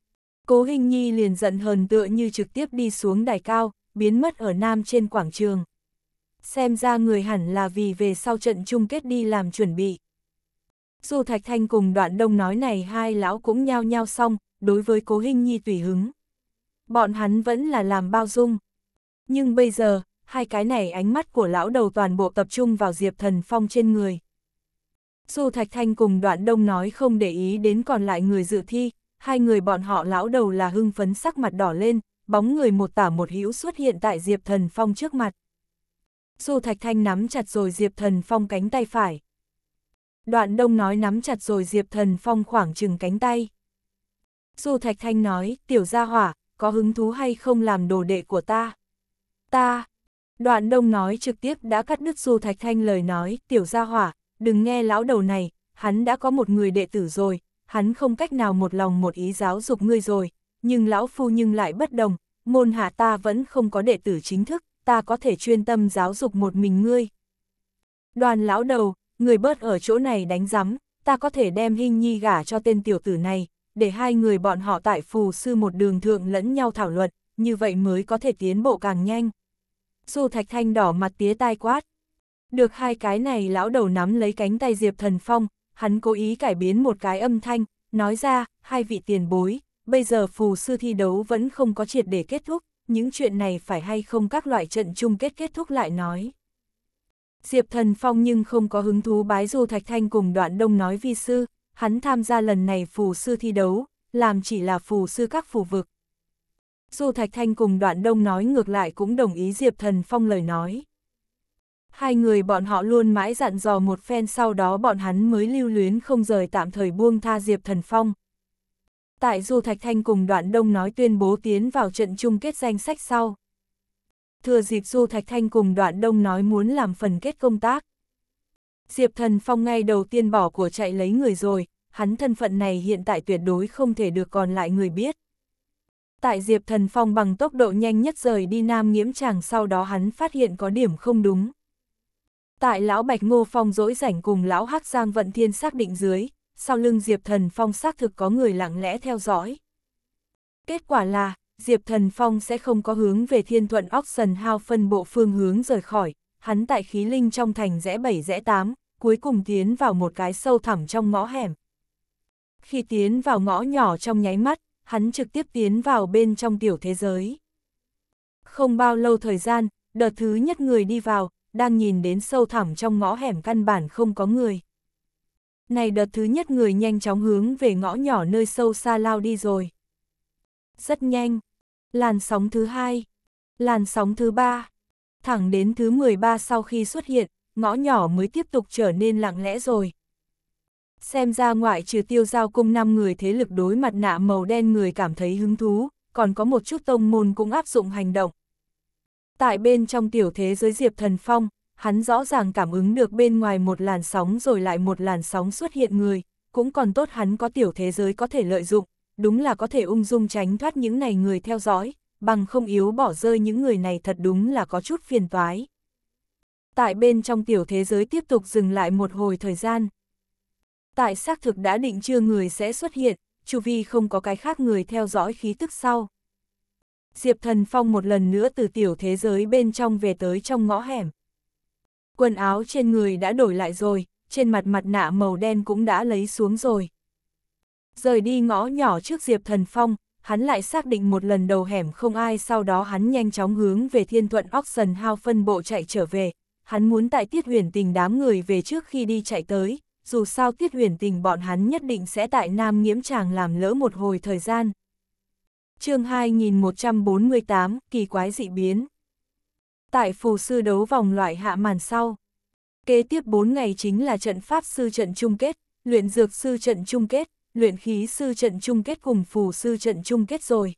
Cố Hình Nhi liền giận hờn tựa như trực tiếp đi xuống đài cao, biến mất ở nam trên quảng trường. Xem ra người hẳn là vì về sau trận chung kết đi làm chuẩn bị. Dù Thạch Thanh cùng đoạn đông nói này hai lão cũng nhao nhao xong, đối với Cố Hình Nhi tùy hứng. Bọn hắn vẫn là làm bao dung. Nhưng bây giờ, hai cái này ánh mắt của lão đầu toàn bộ tập trung vào Diệp Thần Phong trên người. Dù Thạch Thanh cùng đoạn đông nói không để ý đến còn lại người dự thi, hai người bọn họ lão đầu là hưng phấn sắc mặt đỏ lên, bóng người một tả một hữu xuất hiện tại Diệp Thần Phong trước mặt. Dù Thạch Thanh nắm chặt rồi Diệp Thần Phong cánh tay phải. Đoạn Đông nói nắm chặt rồi Diệp Thần Phong khoảng chừng cánh tay. Dù Thạch Thanh nói, tiểu gia hỏa, có hứng thú hay không làm đồ đệ của ta? Ta! Đoạn Đông nói trực tiếp đã cắt đứt Du Thạch Thanh lời nói, tiểu gia hỏa, đừng nghe lão đầu này, hắn đã có một người đệ tử rồi, hắn không cách nào một lòng một ý giáo dục ngươi rồi, nhưng lão phu nhưng lại bất đồng, môn hạ ta vẫn không có đệ tử chính thức, ta có thể chuyên tâm giáo dục một mình ngươi. Đoàn lão đầu, người bớt ở chỗ này đánh rắm, ta có thể đem hình nhi gả cho tên tiểu tử này, để hai người bọn họ tại phù sư một đường thượng lẫn nhau thảo luận, như vậy mới có thể tiến bộ càng nhanh. Du Thạch Thanh đỏ mặt tía tai quát. Được hai cái này lão đầu nắm lấy cánh tay Diệp Thần Phong, hắn cố ý cải biến một cái âm thanh, nói ra, hai vị tiền bối, bây giờ phù sư thi đấu vẫn không có triệt để kết thúc, những chuyện này phải hay không các loại trận chung kết kết thúc lại nói. Diệp Thần Phong nhưng không có hứng thú bái Du Thạch Thanh cùng đoạn đông nói vi sư, hắn tham gia lần này phù sư thi đấu, làm chỉ là phù sư các phù vực. Du Thạch Thanh cùng đoạn đông nói ngược lại cũng đồng ý Diệp Thần Phong lời nói. Hai người bọn họ luôn mãi dặn dò một phen sau đó bọn hắn mới lưu luyến không rời tạm thời buông tha Diệp Thần Phong. Tại Du Thạch Thanh cùng đoạn đông nói tuyên bố tiến vào trận chung kết danh sách sau. Thừa dịp Du Thạch Thanh cùng đoạn đông nói muốn làm phần kết công tác. Diệp Thần Phong ngay đầu tiên bỏ của chạy lấy người rồi, hắn thân phận này hiện tại tuyệt đối không thể được còn lại người biết. Tại Diệp Thần Phong bằng tốc độ nhanh nhất rời đi Nam Nghiễm Tràng sau đó hắn phát hiện có điểm không đúng. Tại lão Bạch Ngô Phong dỗi rảnh cùng lão Hắc Giang Vận Thiên xác định dưới, sau lưng Diệp Thần Phong xác thực có người lặng lẽ theo dõi. Kết quả là, Diệp Thần Phong sẽ không có hướng về Thiên Thuận sần Hao phân bộ phương hướng rời khỏi, hắn tại khí linh trong thành rẽ bảy rẽ tám cuối cùng tiến vào một cái sâu thẳm trong ngõ hẻm. Khi tiến vào ngõ nhỏ trong nháy mắt, hắn trực tiếp tiến vào bên trong tiểu thế giới. Không bao lâu thời gian, đợt thứ nhất người đi vào, đang nhìn đến sâu thẳm trong ngõ hẻm căn bản không có người. Này đợt thứ nhất người nhanh chóng hướng về ngõ nhỏ nơi sâu xa lao đi rồi. Rất nhanh. Làn sóng thứ hai. Làn sóng thứ ba. Thẳng đến thứ 13 sau khi xuất hiện, ngõ nhỏ mới tiếp tục trở nên lặng lẽ rồi. Xem ra ngoại trừ tiêu giao cung 5 người thế lực đối mặt nạ màu đen người cảm thấy hứng thú, còn có một chút tông môn cũng áp dụng hành động tại bên trong tiểu thế giới Diệp Thần Phong, hắn rõ ràng cảm ứng được bên ngoài một làn sóng rồi lại một làn sóng xuất hiện người, cũng còn tốt hắn có tiểu thế giới có thể lợi dụng, đúng là có thể ung dung tránh thoát những này người theo dõi, bằng không yếu bỏ rơi những người này thật đúng là có chút phiền toái. Tại bên trong tiểu thế giới tiếp tục dừng lại một hồi thời gian. Tại xác thực đã định chưa người sẽ xuất hiện, chu vi không có cái khác người theo dõi khí tức sau. Diệp Thần Phong một lần nữa từ tiểu thế giới bên trong về tới trong ngõ hẻm. Quần áo trên người đã đổi lại rồi, trên mặt mặt nạ màu đen cũng đã lấy xuống rồi. Rời đi ngõ nhỏ trước Diệp Thần Phong, hắn lại xác định một lần đầu hẻm không ai sau đó hắn nhanh chóng hướng về thiên thuận Oxen Hao phân bộ chạy trở về. Hắn muốn tại tiết huyền tình đám người về trước khi đi chạy tới, dù sao tiết huyền tình bọn hắn nhất định sẽ tại Nam Nghiễm Tràng làm lỡ một hồi thời gian, chương 2148, kỳ quái dị biến. Tại phù sư đấu vòng loại hạ màn sau. Kế tiếp 4 ngày chính là trận pháp sư trận chung kết, luyện dược sư trận chung kết, luyện khí sư trận chung kết cùng phù sư trận chung kết rồi.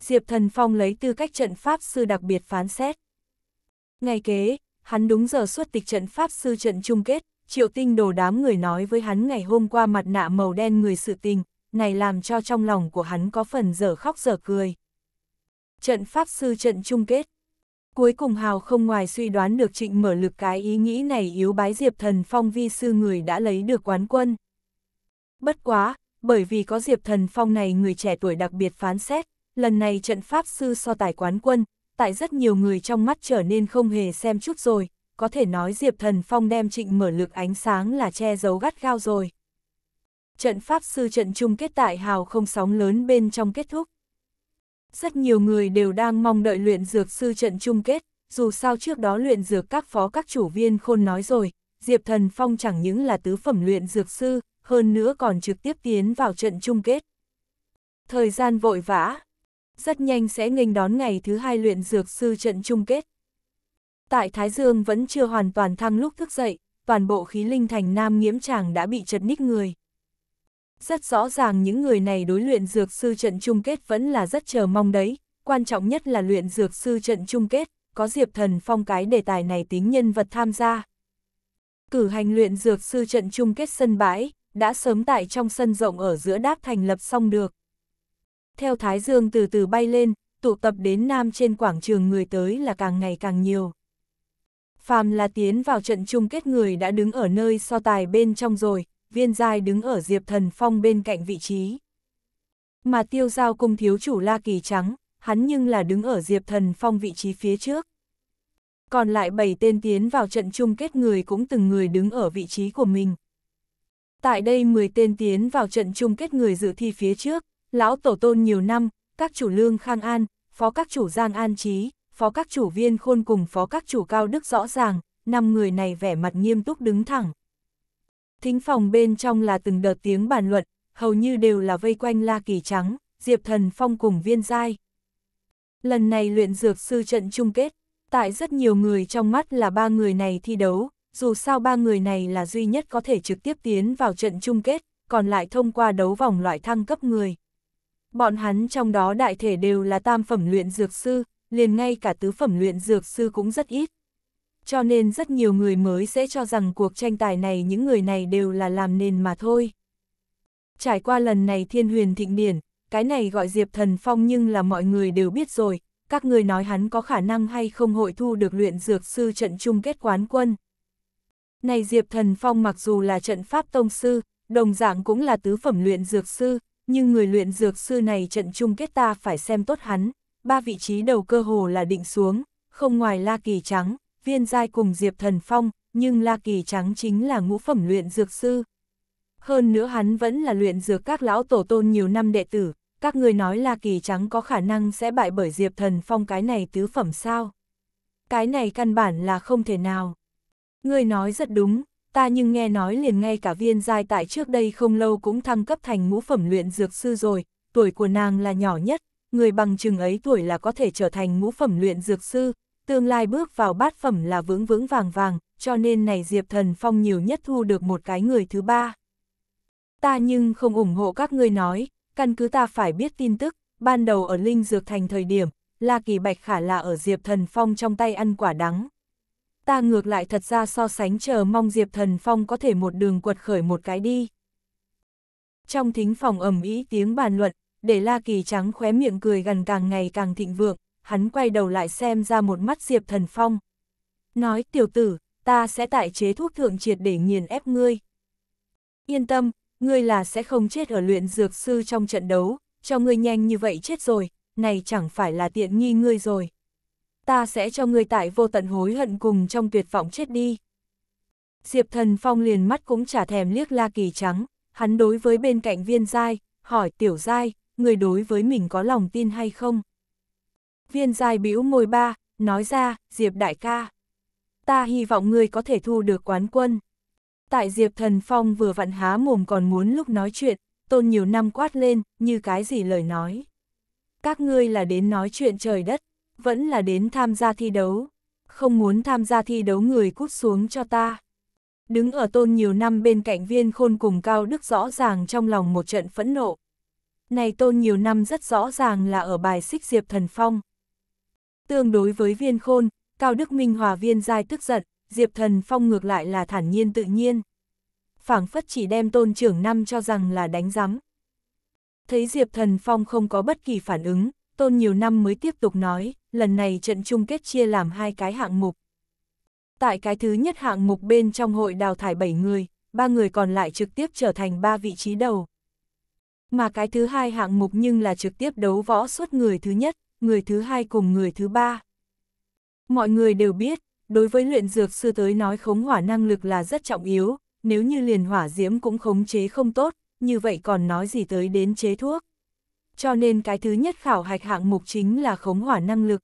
Diệp Thần Phong lấy tư cách trận pháp sư đặc biệt phán xét. Ngày kế, hắn đúng giờ xuất tịch trận pháp sư trận chung kết, triệu tinh đồ đám người nói với hắn ngày hôm qua mặt nạ màu đen người sự tình, này làm cho trong lòng của hắn có phần dở khóc dở cười. Trận Pháp Sư trận chung kết Cuối cùng Hào không ngoài suy đoán được trịnh mở lực cái ý nghĩ này yếu bái Diệp Thần Phong vi sư người đã lấy được quán quân. Bất quá, bởi vì có Diệp Thần Phong này người trẻ tuổi đặc biệt phán xét, lần này trận Pháp Sư so tài quán quân, tại rất nhiều người trong mắt trở nên không hề xem chút rồi, có thể nói Diệp Thần Phong đem trịnh mở lực ánh sáng là che giấu gắt gao rồi trận Pháp Sư trận chung kết tại hào không sóng lớn bên trong kết thúc. Rất nhiều người đều đang mong đợi luyện dược sư trận chung kết, dù sao trước đó luyện dược các phó các chủ viên khôn nói rồi, Diệp Thần Phong chẳng những là tứ phẩm luyện dược sư, hơn nữa còn trực tiếp tiến vào trận chung kết. Thời gian vội vã, rất nhanh sẽ nghênh đón ngày thứ hai luyện dược sư trận chung kết. Tại Thái Dương vẫn chưa hoàn toàn thăng lúc thức dậy, toàn bộ khí linh thành Nam Nghiễm Tràng đã bị chật ních người. Rất rõ ràng những người này đối luyện dược sư trận chung kết vẫn là rất chờ mong đấy, quan trọng nhất là luyện dược sư trận chung kết, có Diệp Thần Phong cái đề tài này tính nhân vật tham gia. Cử hành luyện dược sư trận chung kết sân bãi, đã sớm tại trong sân rộng ở giữa đáp thành lập xong được. Theo Thái Dương từ từ bay lên, tụ tập đến Nam trên quảng trường người tới là càng ngày càng nhiều. Phàm là tiến vào trận chung kết người đã đứng ở nơi so tài bên trong rồi, viên giai đứng ở Diệp Thần Phong bên cạnh vị trí. Mà tiêu giao cùng thiếu chủ La Kỳ Trắng, hắn nhưng là đứng ở Diệp Thần Phong vị trí phía trước. Còn lại bảy tên tiến vào trận chung kết người cũng từng người đứng ở vị trí của mình. Tại đây 10 tên tiến vào trận chung kết người dự thi phía trước, lão tổ tôn nhiều năm, các chủ lương Khang An, phó các chủ Giang An Trí, phó các chủ viên khôn cùng phó các chủ cao đức rõ ràng, năm người này vẻ mặt nghiêm túc đứng thẳng. Thính phòng bên trong là từng đợt tiếng bàn luận, hầu như đều là vây quanh La Kỳ Trắng, Diệp Thần Phong cùng viên giai. Lần này luyện dược sư trận chung kết, tại rất nhiều người trong mắt là ba người này thi đấu, dù sao ba người này là duy nhất có thể trực tiếp tiến vào trận chung kết, còn lại thông qua đấu vòng loại thăng cấp người. Bọn hắn trong đó đại thể đều là tam phẩm luyện dược sư, liền ngay cả tứ phẩm luyện dược sư cũng rất ít cho nên rất nhiều người mới sẽ cho rằng cuộc tranh tài này những người này đều là làm nền mà thôi. Trải qua lần này thiên huyền thịnh điển, cái này gọi Diệp Thần Phong nhưng là mọi người đều biết rồi, các người nói hắn có khả năng hay không hội thu được luyện dược sư trận chung kết quán quân. Này Diệp Thần Phong mặc dù là trận pháp tông sư, đồng dạng cũng là tứ phẩm luyện dược sư, nhưng người luyện dược sư này trận chung kết ta phải xem tốt hắn, ba vị trí đầu cơ hồ là định xuống, không ngoài La Kỳ Trắng, viên giai cùng Diệp Thần Phong, nhưng La Kỳ Trắng chính là ngũ phẩm luyện dược sư. Hơn nữa hắn vẫn là luyện dược các lão tổ tôn nhiều năm đệ tử, các người nói La Kỳ Trắng có khả năng sẽ bại bởi Diệp Thần Phong cái này tứ phẩm sao. Cái này căn bản là không thể nào. Người nói rất đúng, ta nhưng nghe nói liền ngay cả viên giai tại trước đây không lâu cũng thăng cấp thành ngũ phẩm luyện dược sư rồi, tuổi của nàng là nhỏ nhất, người bằng chừng ấy tuổi là có thể trở thành ngũ phẩm luyện dược sư, tương lai bước vào bát phẩm là vướng vướng vàng vàng, cho nên này Diệp Thần Phong nhiều nhất thu được một cái người thứ ba. Ta nhưng không ủng hộ các ngươi nói, căn cứ ta phải biết tin tức, ban đầu ở Linh Dược Thành thời điểm, La Kỳ Bạch Khả là ở Diệp Thần Phong trong tay ăn quả đắng. Ta ngược lại thật ra so sánh chờ mong Diệp Thần Phong có thể một đường quật khởi một cái đi. Trong thính phòng ầm ý tiếng bàn luận, để La Kỳ Trắng khóe miệng cười gần càng ngày càng thịnh vượng, hắn quay đầu lại xem ra một mắt Diệp Thần Phong. Nói tiểu tử, ta sẽ tại chế thuốc thượng triệt để nghiền ép ngươi. Yên tâm, ngươi là sẽ không chết ở luyện dược sư trong trận đấu, cho ngươi nhanh như vậy chết rồi, này chẳng phải là tiện nghi ngươi rồi. Ta sẽ cho ngươi tại vô tận hối hận cùng trong tuyệt vọng chết đi. Diệp Thần Phong liền mắt cũng chả thèm liếc La Kỳ trắng, hắn đối với bên cạnh viên giai, hỏi tiểu giai, người đối với mình có lòng tin hay không? Viên dài bĩu môi ba, nói ra, Diệp đại ca. Ta hy vọng ngươi có thể thu được quán quân. Tại Diệp Thần Phong vừa vặn há mồm còn muốn lúc nói chuyện, tôn nhiều năm quát lên, như cái gì lời nói. Các ngươi là đến nói chuyện trời đất, vẫn là đến tham gia thi đấu. Không muốn tham gia thi đấu người cút xuống cho ta. Đứng ở tôn nhiều năm bên cạnh viên khôn cùng cao đức rõ ràng trong lòng một trận phẫn nộ. Này tôn nhiều năm rất rõ ràng là ở bài xích Diệp Thần Phong. Tương đối với viên khôn, Cao Đức Minh hòa viên giai tức giận, Diệp Thần Phong ngược lại là thản nhiên tự nhiên. phảng phất chỉ đem tôn trưởng năm cho rằng là đánh giám. Thấy Diệp Thần Phong không có bất kỳ phản ứng, tôn nhiều năm mới tiếp tục nói, lần này trận chung kết chia làm hai cái hạng mục. Tại cái thứ nhất hạng mục bên trong hội đào thải 7 người, ba người còn lại trực tiếp trở thành ba vị trí đầu. Mà cái thứ hai hạng mục nhưng là trực tiếp đấu võ suốt người thứ nhất, người thứ hai cùng người thứ ba. Mọi người đều biết, đối với luyện dược sư tới nói khống hỏa năng lực là rất trọng yếu, nếu như liền hỏa diễm cũng khống chế không tốt, như vậy còn nói gì tới đến chế thuốc. Cho nên cái thứ nhất khảo hạch hạng mục chính là khống hỏa năng lực.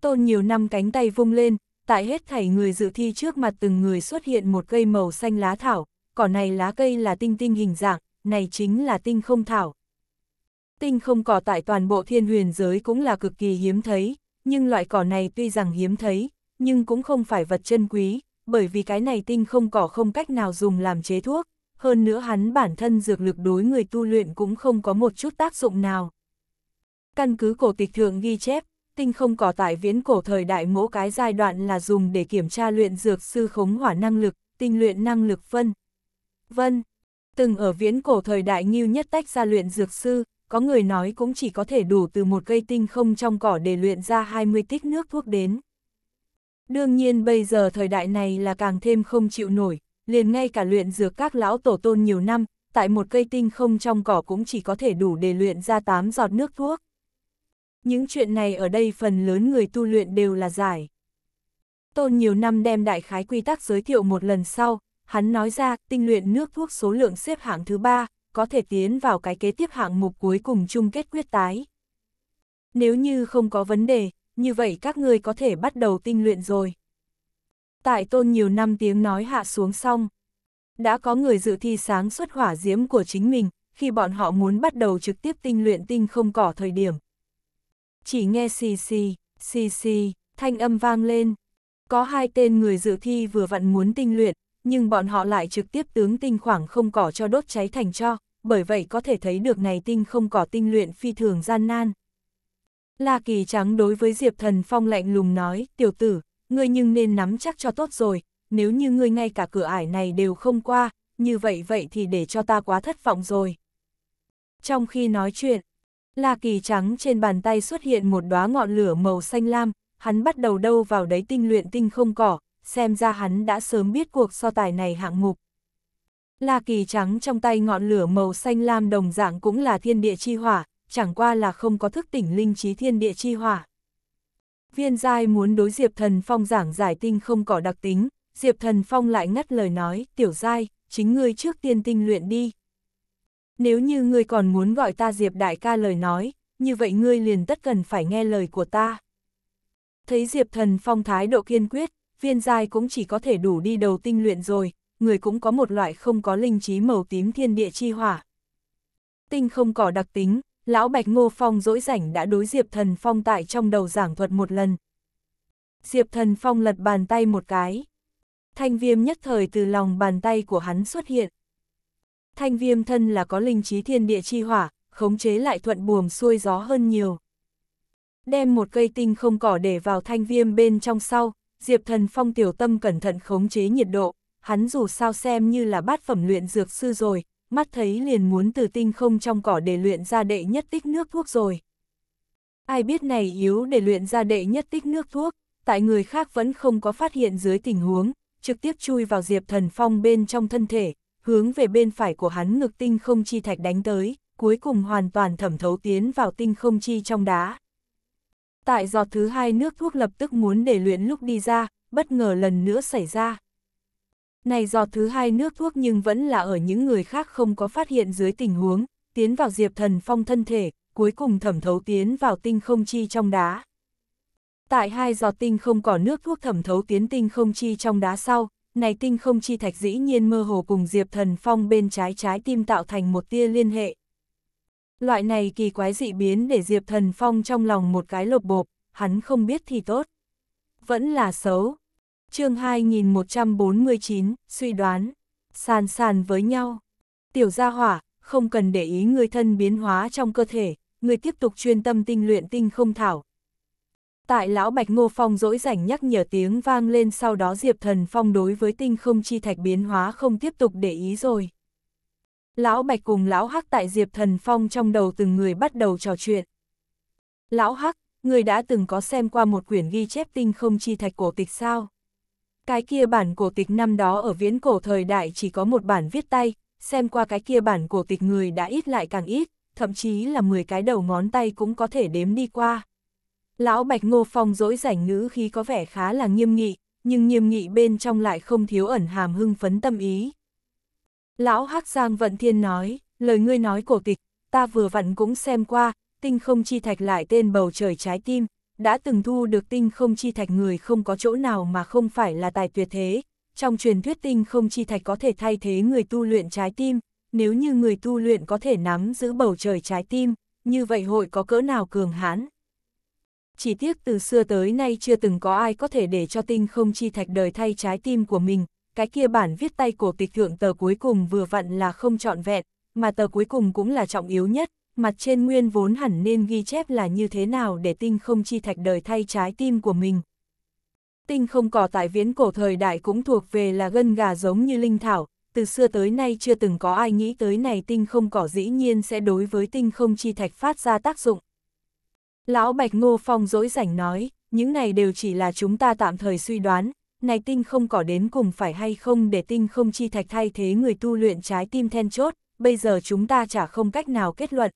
Tôn nhiều năm cánh tay vung lên, tại hết thảy người dự thi trước mặt từng người xuất hiện một cây màu xanh lá thảo, cỏ này lá cây là tinh tinh hình dạng, này chính là tinh không thảo. Tinh không cỏ tại toàn bộ thiên huyền giới cũng là cực kỳ hiếm thấy, nhưng loại cỏ này tuy rằng hiếm thấy, nhưng cũng không phải vật chân quý, bởi vì cái này tinh không cỏ không cách nào dùng làm chế thuốc, hơn nữa hắn bản thân dược lực đối người tu luyện cũng không có một chút tác dụng nào. Căn cứ cổ tịch thượng ghi chép, tinh không cỏ tại viễn cổ thời đại mỗi cái giai đoạn là dùng để kiểm tra luyện dược sư khống hỏa năng lực, tinh luyện năng lực phân Vân, từng ở viễn cổ thời đại nghiêu nhất tách ra luyện dược sư, có người nói cũng chỉ có thể đủ từ một cây tinh không trong cỏ để luyện ra 20 tích nước thuốc đến. Đương nhiên bây giờ thời đại này là càng thêm không chịu nổi, liền ngay cả luyện dược các lão tổ tôn nhiều năm, tại một cây tinh không trong cỏ cũng chỉ có thể đủ để luyện ra 8 giọt nước thuốc. Những chuyện này ở đây phần lớn người tu luyện đều là giải. Tôn nhiều năm đem đại khái quy tắc giới thiệu một lần sau, hắn nói ra tinh luyện nước thuốc số lượng xếp hạng thứ ba có thể tiến vào cái kế tiếp hạng mục cuối cùng chung kết quyết tái. Nếu như không có vấn đề, như vậy các ngươi có thể bắt đầu tinh luyện rồi. Tại tôn nhiều năm tiếng nói hạ xuống xong. Đã có người dự thi sáng xuất hỏa diễm của chính mình, khi bọn họ muốn bắt đầu trực tiếp tinh luyện tinh không cỏ thời điểm. Chỉ nghe xì xì, xì xì, thanh âm vang lên. Có hai tên người dự thi vừa vặn muốn tinh luyện, nhưng bọn họ lại trực tiếp tướng tinh khoảng không cỏ cho đốt cháy thành cho, bởi vậy có thể thấy được này tinh không cỏ tinh luyện phi thường gian nan. La Kỳ Trắng đối với Diệp Thần Phong lạnh lùng nói, tiểu tử, ngươi nhưng nên nắm chắc cho tốt rồi, nếu như ngươi ngay cả cửa ải này đều không qua, như vậy vậy thì để cho ta quá thất vọng rồi. Trong khi nói chuyện, La Kỳ Trắng trên bàn tay xuất hiện một đóa ngọn lửa màu xanh lam, hắn bắt đầu đâu vào đấy tinh luyện tinh không cỏ, xem ra hắn đã sớm biết cuộc so tài này hạng mục. La kỳ trắng trong tay ngọn lửa màu xanh lam đồng dạng cũng là thiên địa chi hỏa, chẳng qua là không có thức tỉnh linh trí thiên địa chi hỏa. Viên giai muốn đối Diệp Thần Phong giảng giải tinh không có đặc tính, Diệp Thần Phong lại ngắt lời nói, tiểu giai, chính ngươi trước tiên tinh luyện đi. Nếu như ngươi còn muốn gọi ta Diệp Đại ca lời nói, như vậy ngươi liền tất cần phải nghe lời của ta. Thấy Diệp Thần Phong thái độ kiên quyết, viên giai cũng chỉ có thể đủ đi đầu tinh luyện rồi, người cũng có một loại không có linh trí màu tím thiên địa chi hỏa. Tinh không cỏ đặc tính, lão Bạch Ngô Phong dỗi rảnh đã đối Diệp Thần Phong tại trong đầu giảng thuật một lần. Diệp Thần Phong lật bàn tay một cái. Thanh viêm nhất thời từ lòng bàn tay của hắn xuất hiện. Thanh viêm thân là có linh trí thiên địa chi hỏa, khống chế lại thuận buồm xuôi gió hơn nhiều. Đem một cây tinh không cỏ để vào thanh viêm bên trong sau, Diệp Thần Phong tiểu tâm cẩn thận khống chế nhiệt độ, hắn dù sao xem như là bát phẩm luyện dược sư rồi, mắt thấy liền muốn từ tinh không trong cỏ để luyện ra đệ nhất tích nước thuốc rồi. Ai biết này yếu để luyện ra đệ nhất tích nước thuốc, tại người khác vẫn không có phát hiện dưới tình huống, trực tiếp chui vào Diệp Thần Phong bên trong thân thể, hướng về bên phải của hắn ngực tinh không chi thạch đánh tới, cuối cùng hoàn toàn thẩm thấu tiến vào tinh không chi trong đá. Tại giọt thứ hai nước thuốc lập tức muốn để luyện lúc đi ra, bất ngờ lần nữa xảy ra. Này giọt thứ hai nước thuốc nhưng vẫn là ở những người khác không có phát hiện dưới tình huống, tiến vào diệp thần phong thân thể, cuối cùng thẩm thấu tiến vào tinh không chi trong đá. Tại hai giọt tinh không có nước thuốc thẩm thấu tiến tinh không chi trong đá sau, này tinh không chi thạch dĩ nhiên mơ hồ cùng diệp thần phong bên trái trái tim tạo thành một tia liên hệ. Loại này kỳ quái dị biến để Diệp Thần Phong trong lòng một cái lột bộp, hắn không biết thì tốt. Vẫn là xấu. chương 2149, suy đoán. Sàn sàn với nhau. Tiểu gia hỏa, không cần để ý người thân biến hóa trong cơ thể, người tiếp tục chuyên tâm tinh luyện tinh không thảo. Tại lão Bạch Ngô Phong dỗi rảnh nhắc nhở tiếng vang lên sau đó Diệp Thần Phong đối với tinh không chi thạch biến hóa không tiếp tục để ý rồi. Lão Bạch cùng Lão Hắc tại Diệp Thần Phong trong đầu từng người bắt đầu trò chuyện. Lão Hắc, người đã từng có xem qua một quyển ghi chép tinh không chi thạch cổ tịch sao? Cái kia bản cổ tịch năm đó ở viễn cổ thời đại chỉ có một bản viết tay, xem qua cái kia bản cổ tịch người đã ít lại càng ít, thậm chí là 10 cái đầu ngón tay cũng có thể đếm đi qua. Lão Bạch Ngô Phong dỗi rảnh ngữ khi có vẻ khá là nghiêm nghị, nhưng nghiêm nghị bên trong lại không thiếu ẩn hàm hưng phấn tâm ý. Lão Hắc Giang Vận Thiên nói, lời ngươi nói cổ tịch, ta vừa vặn cũng xem qua, tinh không chi thạch lại tên bầu trời trái tim, đã từng thu được tinh không chi thạch người không có chỗ nào mà không phải là tài tuyệt thế. Trong truyền thuyết tinh không chi thạch có thể thay thế người tu luyện trái tim, nếu như người tu luyện có thể nắm giữ bầu trời trái tim, như vậy hội có cỡ nào cường hãn. Chỉ tiếc từ xưa tới nay chưa từng có ai có thể để cho tinh không chi thạch đời thay trái tim của mình, cái kia bản viết tay của tịch thượng tờ cuối cùng vừa vặn là không trọn vẹn, mà tờ cuối cùng cũng là trọng yếu nhất, mặt trên nguyên vốn hẳn nên ghi chép là như thế nào để tinh không chi thạch đời thay trái tim của mình. Tinh không cỏ tại viễn cổ thời đại cũng thuộc về là gân gà giống như linh thảo, từ xưa tới nay chưa từng có ai nghĩ tới này tinh không cỏ dĩ nhiên sẽ đối với tinh không chi thạch phát ra tác dụng. Lão Bạch Ngô Phong dỗi rảnh nói, những này đều chỉ là chúng ta tạm thời suy đoán, này tinh không cỏ đến cùng phải hay không để tinh không chi thạch thay thế người tu luyện trái tim then chốt, bây giờ chúng ta chả không cách nào kết luận.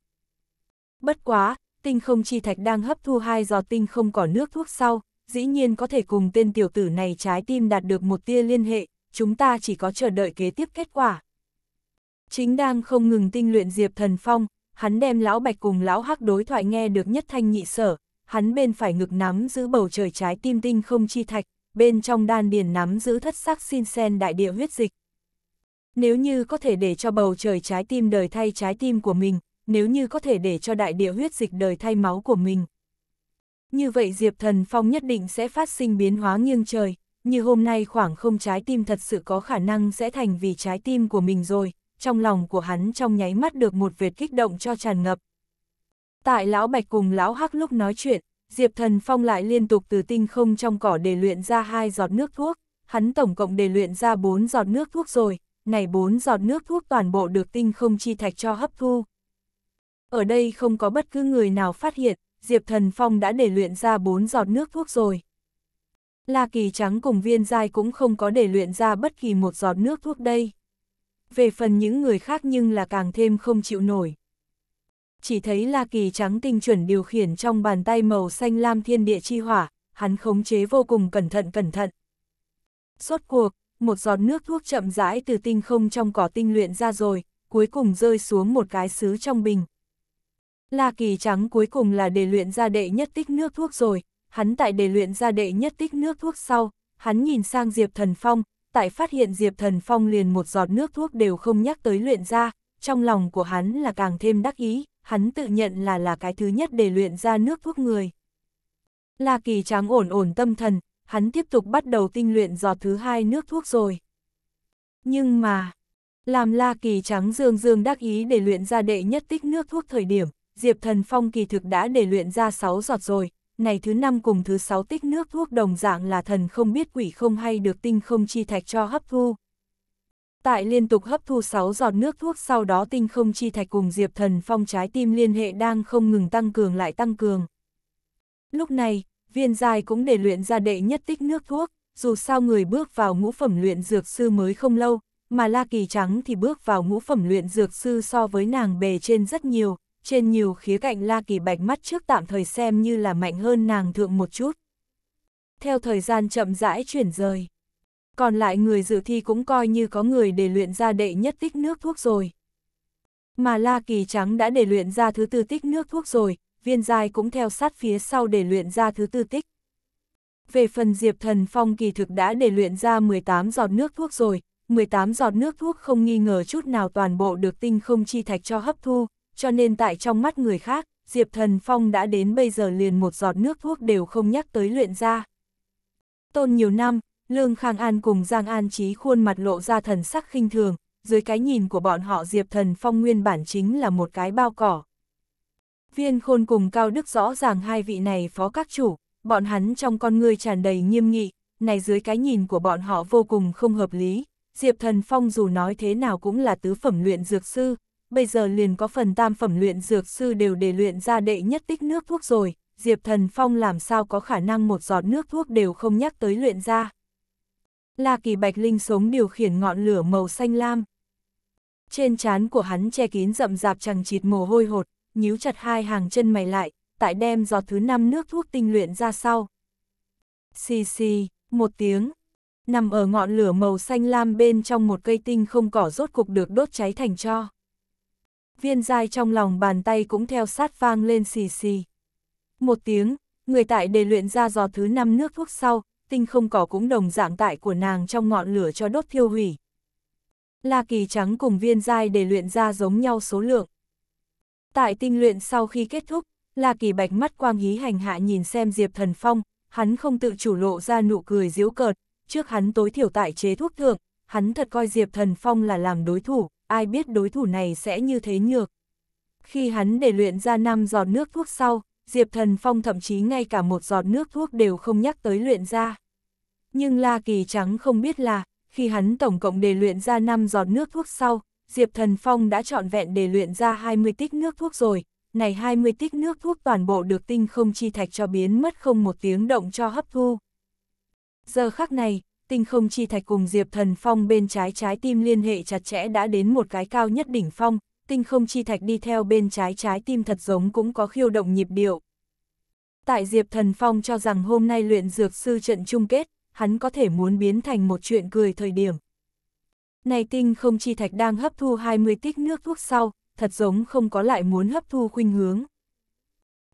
Bất quá, tinh không chi thạch đang hấp thu hai giò tinh không cỏ nước thuốc sau, dĩ nhiên có thể cùng tên tiểu tử này trái tim đạt được một tia liên hệ, chúng ta chỉ có chờ đợi kế tiếp kết quả. Chính đang không ngừng tinh luyện Diệp Thần Phong, hắn đem lão Bạch cùng lão Hắc đối thoại nghe được nhất thanh nhị sở, hắn bên phải ngực nắm giữ bầu trời trái tim tinh không chi thạch, bên trong đan điền nắm giữ thất sắc xin sen đại địa huyết dịch. Nếu như có thể để cho bầu trời trái tim đời thay trái tim của mình, nếu như có thể để cho đại địa huyết dịch đời thay máu của mình. Như vậy Diệp Thần Phong nhất định sẽ phát sinh biến hóa nghiêng trời, như hôm nay khoảng không trái tim thật sự có khả năng sẽ thành vì trái tim của mình rồi, trong lòng của hắn trong nháy mắt được một vệt kích động cho tràn ngập. Tại Lão Bạch cùng Lão Hắc lúc nói chuyện, Diệp Thần Phong lại liên tục từ tinh không trong cỏ để luyện ra hai giọt nước thuốc, hắn tổng cộng để luyện ra bốn giọt nước thuốc rồi, này bốn giọt nước thuốc toàn bộ được tinh không chi thạch cho hấp thu. Ở đây không có bất cứ người nào phát hiện, Diệp Thần Phong đã để luyện ra bốn giọt nước thuốc rồi. La Kỳ Trắng cùng viên dai cũng không có để luyện ra bất kỳ một giọt nước thuốc đây. Về phần những người khác nhưng là càng thêm không chịu nổi, chỉ thấy La Kỳ trắng tinh chuẩn điều khiển trong bàn tay màu xanh lam thiên địa chi hỏa, hắn khống chế vô cùng cẩn thận cẩn thận. Suốt cuộc, một giọt nước thuốc chậm rãi từ tinh không trong cỏ tinh luyện ra rồi, cuối cùng rơi xuống một cái xứ trong bình. La Kỳ trắng cuối cùng là để luyện ra đệ nhất tích nước thuốc rồi, hắn tại để luyện ra đệ nhất tích nước thuốc sau, hắn nhìn sang Diệp Thần Phong, tại phát hiện Diệp Thần Phong liền một giọt nước thuốc đều không nhắc tới luyện ra, trong lòng của hắn là càng thêm đắc ý hắn tự nhận là là cái thứ nhất để luyện ra nước thuốc người. La Kỳ Tráng ổn ổn tâm thần, hắn tiếp tục bắt đầu tinh luyện giọt thứ hai nước thuốc rồi. Nhưng mà, làm La Kỳ Trắng dương dương đắc ý để luyện ra đệ nhất tích nước thuốc thời điểm, Diệp Thần Phong kỳ thực đã để luyện ra 6 giọt rồi, này thứ năm cùng thứ 6 tích nước thuốc đồng dạng là thần không biết quỷ không hay được tinh không chi thạch cho hấp thu. Tại liên tục hấp thu 6 giọt nước thuốc sau đó tinh không chi thạch cùng Diệp Thần Phong trái tim liên hệ đang không ngừng tăng cường lại tăng cường. Lúc này, viên dài cũng để luyện ra đệ nhất tích nước thuốc, dù sao người bước vào ngũ phẩm luyện dược sư mới không lâu, mà La Kỳ Trắng thì bước vào ngũ phẩm luyện dược sư so với nàng bề trên rất nhiều, trên nhiều khía cạnh La Kỳ Bạch mắt trước tạm thời xem như là mạnh hơn nàng thượng một chút. Theo thời gian chậm rãi chuyển rời, còn lại người dự thi cũng coi như có người để luyện ra đệ nhất tích nước thuốc rồi. Mà La Kỳ Trắng đã để luyện ra thứ tư tích nước thuốc rồi, viên dài cũng theo sát phía sau để luyện ra thứ tư tích. Về phần Diệp Thần Phong kỳ thực đã để luyện ra 18 giọt nước thuốc rồi, 18 giọt nước thuốc không nghi ngờ chút nào toàn bộ được tinh không chi thạch cho hấp thu, cho nên tại trong mắt người khác, Diệp Thần Phong đã đến bây giờ liền một giọt nước thuốc đều không nhắc tới luyện ra. Tôn nhiều năm, Lương Khang An cùng Giang An Chí khuôn mặt lộ ra thần sắc khinh thường, dưới cái nhìn của bọn họ Diệp Thần Phong nguyên bản chính là một cái bao cỏ. Viên Khôn cùng Cao Đức rõ ràng hai vị này phó các chủ, bọn hắn trong con người tràn đầy nghiêm nghị, này dưới cái nhìn của bọn họ vô cùng không hợp lý. Diệp Thần Phong dù nói thế nào cũng là tứ phẩm luyện dược sư, bây giờ liền có phần tam phẩm luyện dược sư đều để luyện ra đệ nhất tích nước thuốc rồi, Diệp Thần Phong làm sao có khả năng một giọt nước thuốc đều không nhắc tới luyện ra. La Kỳ Bạch Linh sống điều khiển ngọn lửa màu xanh lam. Trên trán của hắn che kín rậm rạp chẳng chịt mồ hôi hột, nhíu chặt hai hàng chân mày lại, tại đem giọt thứ năm nước thuốc tinh luyện ra sau. Xì xì, một tiếng, nằm ở ngọn lửa màu xanh lam bên trong một cây tinh không cỏ rốt cục được đốt cháy thành cho. Viên dai trong lòng bàn tay cũng theo sát vang lên xì xì. Một tiếng, người tại đề luyện ra giò thứ năm nước thuốc sau, tinh không cỏ cũng đồng dạng tại của nàng trong ngọn lửa cho đốt thiêu hủy. La kỳ trắng cùng viên dai để luyện ra giống nhau số lượng. Tại tinh luyện sau khi kết thúc, La kỳ bạch mắt quang hí hành hạ nhìn xem Diệp Thần Phong, hắn không tự chủ lộ ra nụ cười diễu cợt, trước hắn tối thiểu tại chế thuốc thượng, hắn thật coi Diệp Thần Phong là làm đối thủ, ai biết đối thủ này sẽ như thế nhược. Khi hắn để luyện ra năm giọt nước thuốc sau, Diệp Thần Phong thậm chí ngay cả một giọt nước thuốc đều không nhắc tới luyện ra. Nhưng La Kỳ Trắng không biết là, khi hắn tổng cộng đề luyện ra 5 giọt nước thuốc sau, Diệp Thần Phong đã trọn vẹn đề luyện ra 20 tích nước thuốc rồi, này 20 tích nước thuốc toàn bộ được tinh không chi thạch cho biến mất không một tiếng động cho hấp thu. Giờ khắc này, tinh không chi thạch cùng Diệp Thần Phong bên trái trái tim liên hệ chặt chẽ đã đến một cái cao nhất đỉnh phong, tinh không chi thạch đi theo bên trái trái tim thật giống cũng có khiêu động nhịp điệu. Tại Diệp Thần Phong cho rằng hôm nay luyện dược sư trận chung kết, hắn có thể muốn biến thành một chuyện cười thời điểm. Này tinh không chi thạch đang hấp thu 20 tích nước thuốc sau, thật giống không có lại muốn hấp thu khuynh hướng.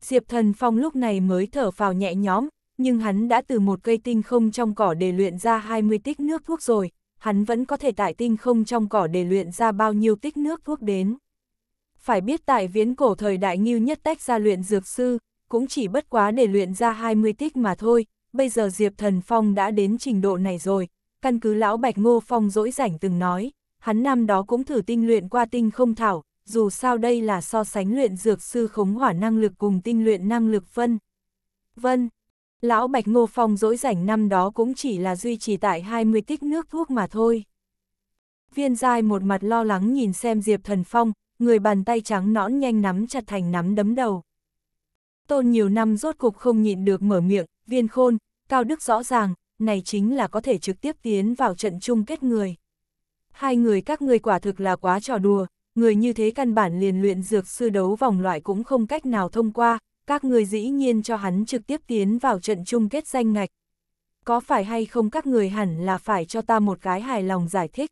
Diệp Thần Phong lúc này mới thở phào nhẹ nhõm, nhưng hắn đã từ một cây tinh không trong cỏ để luyện ra 20 tích nước thuốc rồi, hắn vẫn có thể tại tinh không trong cỏ để luyện ra bao nhiêu tích nước thuốc đến. Phải biết tại viễn cổ thời đại nghiêu nhất tách ra luyện dược sư, cũng chỉ bất quá để luyện ra 20 tích mà thôi, bây giờ Diệp Thần Phong đã đến trình độ này rồi, căn cứ lão Bạch Ngô Phong dỗi rảnh từng nói, hắn năm đó cũng thử tinh luyện qua tinh không thảo, dù sao đây là so sánh luyện dược sư khống hỏa năng lực cùng tinh luyện năng lực phân. Vân, lão Bạch Ngô Phong dỗi rảnh năm đó cũng chỉ là duy trì tại 20 tích nước thuốc mà thôi. Viên dai một mặt lo lắng nhìn xem Diệp Thần Phong, người bàn tay trắng nõn nhanh nắm chặt thành nắm đấm đầu. Tôn nhiều năm rốt cục không nhịn được mở miệng, viên khôn, cao đức rõ ràng, này chính là có thể trực tiếp tiến vào trận chung kết người. Hai người các ngươi quả thực là quá trò đùa, người như thế căn bản liền luyện dược sư đấu vòng loại cũng không cách nào thông qua, các người dĩ nhiên cho hắn trực tiếp tiến vào trận chung kết danh ngạch. Có phải hay không các người hẳn là phải cho ta một cái hài lòng giải thích.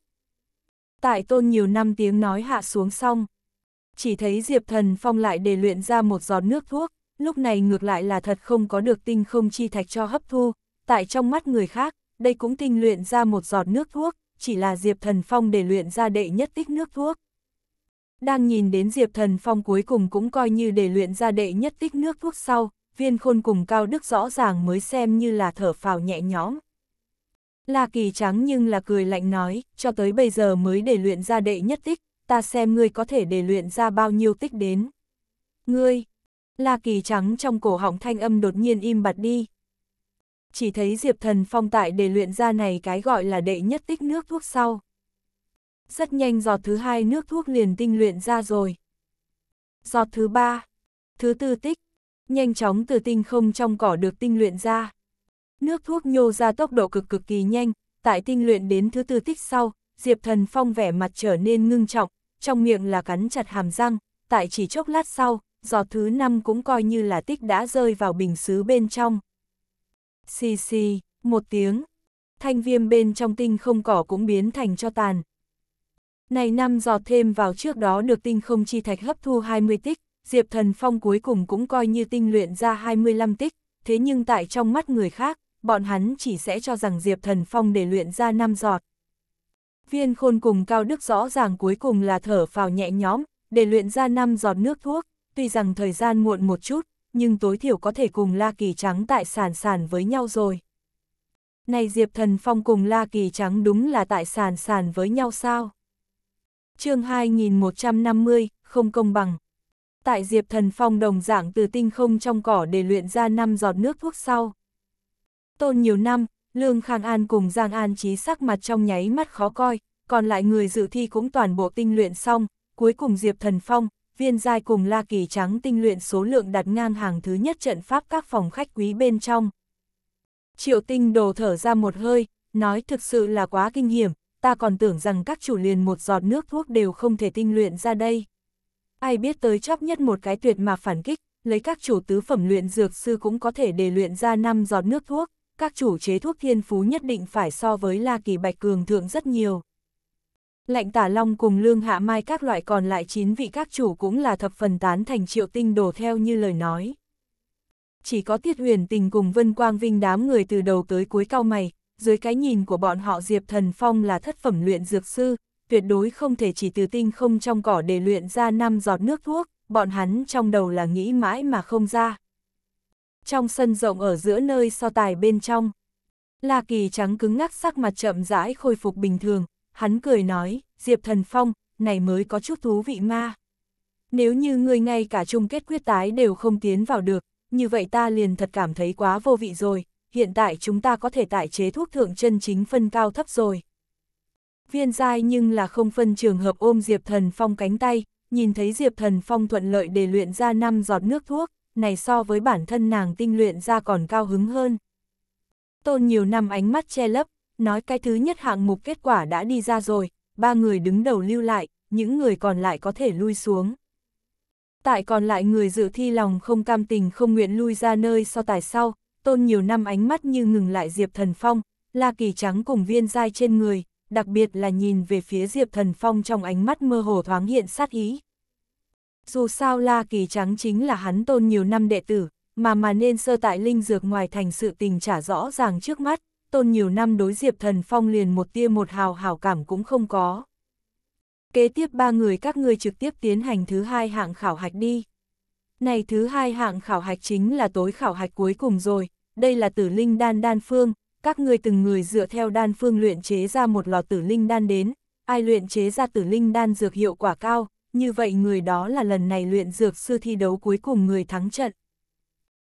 Tại tôn nhiều năm tiếng nói hạ xuống xong. Chỉ thấy Diệp Thần Phong lại để luyện ra một giọt nước thuốc, lúc này ngược lại là thật không có được tinh không chi thạch cho hấp thu. Tại trong mắt người khác, đây cũng tinh luyện ra một giọt nước thuốc, chỉ là Diệp Thần Phong để luyện ra đệ nhất tích nước thuốc đang nhìn đến Diệp Thần Phong cuối cùng cũng coi như để luyện ra đệ nhất tích nước thuốc sau, viên khôn cùng Cao Đức rõ ràng mới xem như là thở phào nhẹ nhõm. La Kỳ trắng nhưng là cười lạnh nói, cho tới bây giờ mới để luyện ra đệ nhất tích, ta xem ngươi có thể để luyện ra bao nhiêu tích đến. Ngươi, La Kỳ trắng trong cổ họng thanh âm đột nhiên im bặt đi. Chỉ thấy Diệp Thần Phong tại để luyện ra này cái gọi là đệ nhất tích nước thuốc sau rất nhanh giọt thứ hai nước thuốc liền tinh luyện ra rồi. Giọt thứ ba, thứ tư tích, nhanh chóng từ tinh không trong cỏ được tinh luyện ra. Nước thuốc nhô ra tốc độ cực cực kỳ nhanh, tại tinh luyện đến thứ tư tích sau, Diệp Thần Phong vẻ mặt trở nên ngưng trọng, trong miệng là cắn chặt hàm răng, tại chỉ chốc lát sau, giọt thứ năm cũng coi như là tích đã rơi vào bình xứ bên trong. Xì xì, một tiếng, thanh viêm bên trong tinh không cỏ cũng biến thành cho tàn, này năm giọt thêm vào trước đó được tinh không chi thạch hấp thu 20 tích, Diệp Thần Phong cuối cùng cũng coi như tinh luyện ra 25 tích, thế nhưng tại trong mắt người khác, bọn hắn chỉ sẽ cho rằng Diệp Thần Phong để luyện ra năm giọt. Viên khôn cùng Cao Đức rõ ràng cuối cùng là thở phào nhẹ nhõm, để luyện ra năm giọt nước thuốc, tuy rằng thời gian muộn một chút, nhưng tối thiểu có thể cùng La Kỳ Trắng tại sàn sàn với nhau rồi. Này Diệp Thần Phong cùng La Kỳ Trắng đúng là tại sàn sàn với nhau sao? chương 2150, không công bằng. Tại Diệp Thần Phong đồng dạng từ tinh không trong cỏ để luyện ra năm giọt nước thuốc sau. Tôn nhiều năm, Lương Khang An cùng Giang An trí sắc mặt trong nháy mắt khó coi, còn lại người dự thi cũng toàn bộ tinh luyện xong, cuối cùng Diệp Thần Phong, viên giai cùng La Kỳ Trắng tinh luyện số lượng đặt ngang hàng thứ nhất trận pháp các phòng khách quý bên trong. Triệu tinh đồ thở ra một hơi, nói thực sự là quá kinh hiểm, ta còn tưởng rằng các chủ liền một giọt nước thuốc đều không thể tinh luyện ra đây. Ai biết tới chóp nhất một cái tuyệt mà phản kích, lấy các chủ tứ phẩm luyện dược sư cũng có thể để luyện ra năm giọt nước thuốc, các chủ chế thuốc thiên phú nhất định phải so với La Kỳ Bạch Cường thượng rất nhiều. Lạnh tả long cùng lương hạ mai các loại còn lại chín vị các chủ cũng là thập phần tán thành triệu tinh đổ theo như lời nói. Chỉ có tiết huyền tình cùng vân quang vinh đám người từ đầu tới cuối cao mày, dưới cái nhìn của bọn họ Diệp Thần Phong là thất phẩm luyện dược sư, tuyệt đối không thể chỉ từ tinh không trong cỏ để luyện ra năm giọt nước thuốc, bọn hắn trong đầu là nghĩ mãi mà không ra. Trong sân rộng ở giữa nơi so tài bên trong, La Kỳ trắng cứng ngắc sắc mặt chậm rãi khôi phục bình thường, hắn cười nói, Diệp Thần Phong, này mới có chút thú vị ma. Nếu như ngươi ngay cả chung kết quyết tái đều không tiến vào được, như vậy ta liền thật cảm thấy quá vô vị rồi, hiện tại chúng ta có thể tải chế thuốc thượng chân chính phân cao thấp rồi. Viên dai nhưng là không phân trường hợp ôm Diệp Thần Phong cánh tay, nhìn thấy Diệp Thần Phong thuận lợi để luyện ra năm giọt nước thuốc, này so với bản thân nàng tinh luyện ra còn cao hứng hơn. Tôn nhiều năm ánh mắt che lấp, nói cái thứ nhất hạng mục kết quả đã đi ra rồi, ba người đứng đầu lưu lại, những người còn lại có thể lui xuống. Tại còn lại người dự thi lòng không cam tình không nguyện lui ra nơi so tài sau, tôn nhiều năm ánh mắt như ngừng lại Diệp Thần Phong, la kỳ trắng cùng viên dai trên người, đặc biệt là nhìn về phía Diệp Thần Phong trong ánh mắt mơ hồ thoáng hiện sát ý. Dù sao la kỳ trắng chính là hắn tôn nhiều năm đệ tử, mà mà nên sơ tại linh dược ngoài thành sự tình trả rõ ràng trước mắt, tôn nhiều năm đối Diệp Thần Phong liền một tia một hào hảo cảm cũng không có. Kế tiếp ba người các ngươi trực tiếp tiến hành thứ hai hạng khảo hạch đi. Này thứ hai hạng khảo hạch chính là tối khảo hạch cuối cùng rồi, đây là tử linh đan đan phương, các người từng người dựa theo đan phương luyện chế ra một lò tử linh đan đến, ai luyện chế ra tử linh đan dược hiệu quả cao, như vậy người đó là lần này luyện dược sư thi đấu cuối cùng người thắng trận.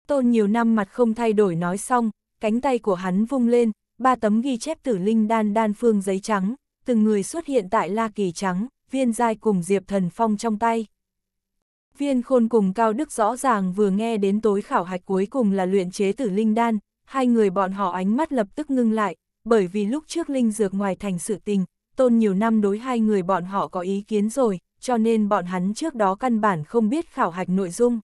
Tôn nhiều năm mặt không thay đổi nói xong, cánh tay của hắn vung lên, ba tấm ghi chép tử linh đan đan phương giấy trắng, từng người xuất hiện tại La Kỳ Trắng, viên giai cùng Diệp Thần Phong trong tay. Viên khôn cùng Cao Đức rõ ràng vừa nghe đến tối khảo hạch cuối cùng là luyện chế tử linh đan, hai người bọn họ ánh mắt lập tức ngưng lại, bởi vì lúc trước linh dược ngoài thành sự tình, tôn nhiều năm đối hai người bọn họ có ý kiến rồi, cho nên bọn hắn trước đó căn bản không biết khảo hạch nội dung.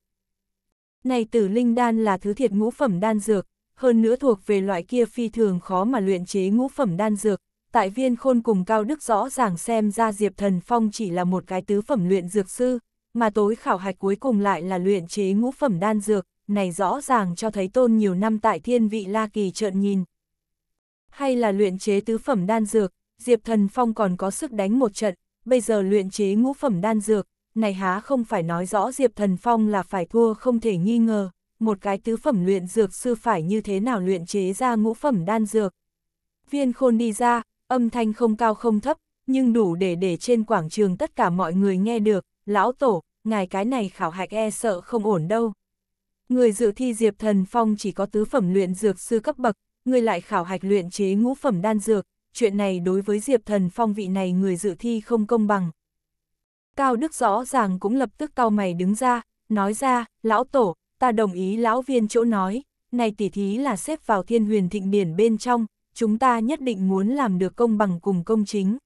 Này tử linh đan là thứ thiệt ngũ phẩm đan dược, hơn nữa thuộc về loại kia phi thường khó mà luyện chế ngũ phẩm đan dược. Tại viên khôn cùng Cao Đức rõ ràng xem ra Diệp Thần Phong chỉ là một cái tứ phẩm luyện dược sư, mà tối khảo hạch cuối cùng lại là luyện chế ngũ phẩm đan dược, này rõ ràng cho thấy tôn nhiều năm tại thiên vị La Kỳ trợn nhìn. Hay là luyện chế tứ phẩm đan dược, Diệp Thần Phong còn có sức đánh một trận, bây giờ luyện chế ngũ phẩm đan dược, này há không phải nói rõ Diệp Thần Phong là phải thua không thể nghi ngờ, một cái tứ phẩm luyện dược sư phải như thế nào luyện chế ra ngũ phẩm đan dược. Viên khôn đi ra, âm thanh không cao không thấp, nhưng đủ để để trên quảng trường tất cả mọi người nghe được, lão tổ, ngài cái này khảo hạch e sợ không ổn đâu. Người dự thi Diệp Thần Phong chỉ có tứ phẩm luyện dược sư cấp bậc, người lại khảo hạch luyện chế ngũ phẩm đan dược, chuyện này đối với Diệp Thần Phong vị này người dự thi không công bằng. Cao Đức rõ ràng cũng lập tức cao mày đứng ra, nói ra, lão tổ, ta đồng ý lão viên chỗ nói, này tỉ thí là xếp vào thiên huyền thịnh điển bên trong, chúng ta nhất định muốn làm được công bằng cùng công chính.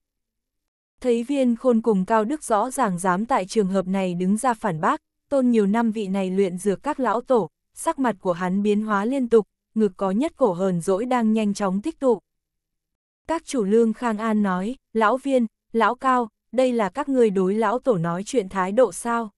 Thấy viên khôn cùng Cao Đức rõ ràng dám tại trường hợp này đứng ra phản bác, tôn nhiều năm vị này luyện dược các lão tổ, sắc mặt của hắn biến hóa liên tục, ngực có nhất cổ hờn dỗi đang nhanh chóng tích tụ. Các chủ lương Khang An nói, lão viên, lão cao, đây là các ngươi đối lão tổ nói chuyện thái độ sao?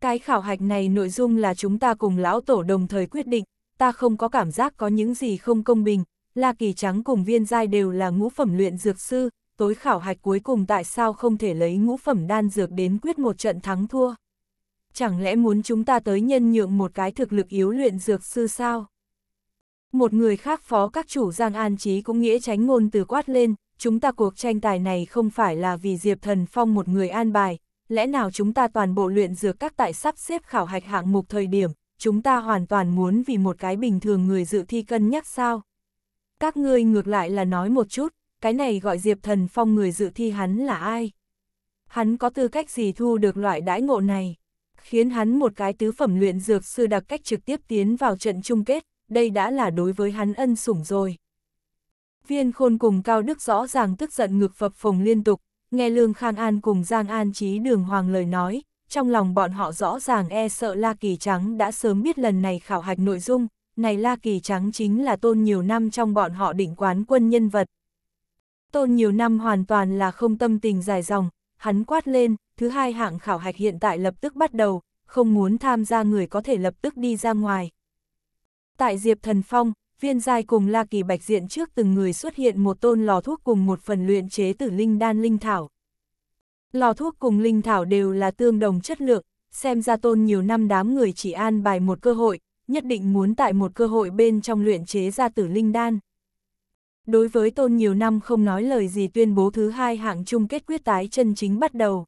Cái khảo hạch này nội dung là chúng ta cùng lão tổ đồng thời quyết định, ta không có cảm giác có những gì không công bình, là Kỳ Trắng cùng viên giai đều là ngũ phẩm luyện dược sư, tối khảo hạch cuối cùng tại sao không thể lấy ngũ phẩm đan dược đến quyết một trận thắng thua. Chẳng lẽ muốn chúng ta tới nhân nhượng một cái thực lực yếu luyện dược sư sao? Một người khác phó các chủ Giang An Chí cũng nghĩa tránh ngôn từ quát lên, chúng ta cuộc tranh tài này không phải là vì Diệp Thần Phong một người an bài, lẽ nào chúng ta toàn bộ luyện dược các tại sắp xếp khảo hạch hạng mục thời điểm, chúng ta hoàn toàn muốn vì một cái bình thường người dự thi cân nhắc sao? Các ngươi ngược lại là nói một chút, cái này gọi Diệp Thần Phong người dự thi hắn là ai? Hắn có tư cách gì thu được loại đãi ngộ này? Khiến hắn một cái tứ phẩm luyện dược sư đặc cách trực tiếp tiến vào trận chung kết, đây đã là đối với hắn ân sủng rồi. Viên khôn cùng Cao Đức rõ ràng tức giận ngực phập phồng liên tục, nghe Lương Khang An cùng Giang An Chí Đường Hoàng lời nói, trong lòng bọn họ rõ ràng e sợ La Kỳ Trắng đã sớm biết lần này khảo hạch nội dung, này La Kỳ Trắng chính là tôn nhiều năm trong bọn họ định quán quân nhân vật, Tôn nhiều năm hoàn toàn là không tâm tình dài dòng, hắn quát lên, thứ hai hạng khảo hạch hiện tại lập tức bắt đầu, không muốn tham gia người có thể lập tức đi ra ngoài. Tại Diệp Thần Phong, viên giai cùng La Kỳ Bạch diện trước từng người xuất hiện một tôn lò thuốc cùng một phần luyện chế tử linh đan linh thảo. Lò thuốc cùng linh thảo đều là tương đồng chất lượng, xem ra tôn nhiều năm đám người chỉ an bài một cơ hội, nhất định muốn tại một cơ hội bên trong luyện chế ra tử linh đan. Đối với Tôn nhiều năm không nói lời gì tuyên bố thứ hai hạng chung kết quyết tái chân chính bắt đầu.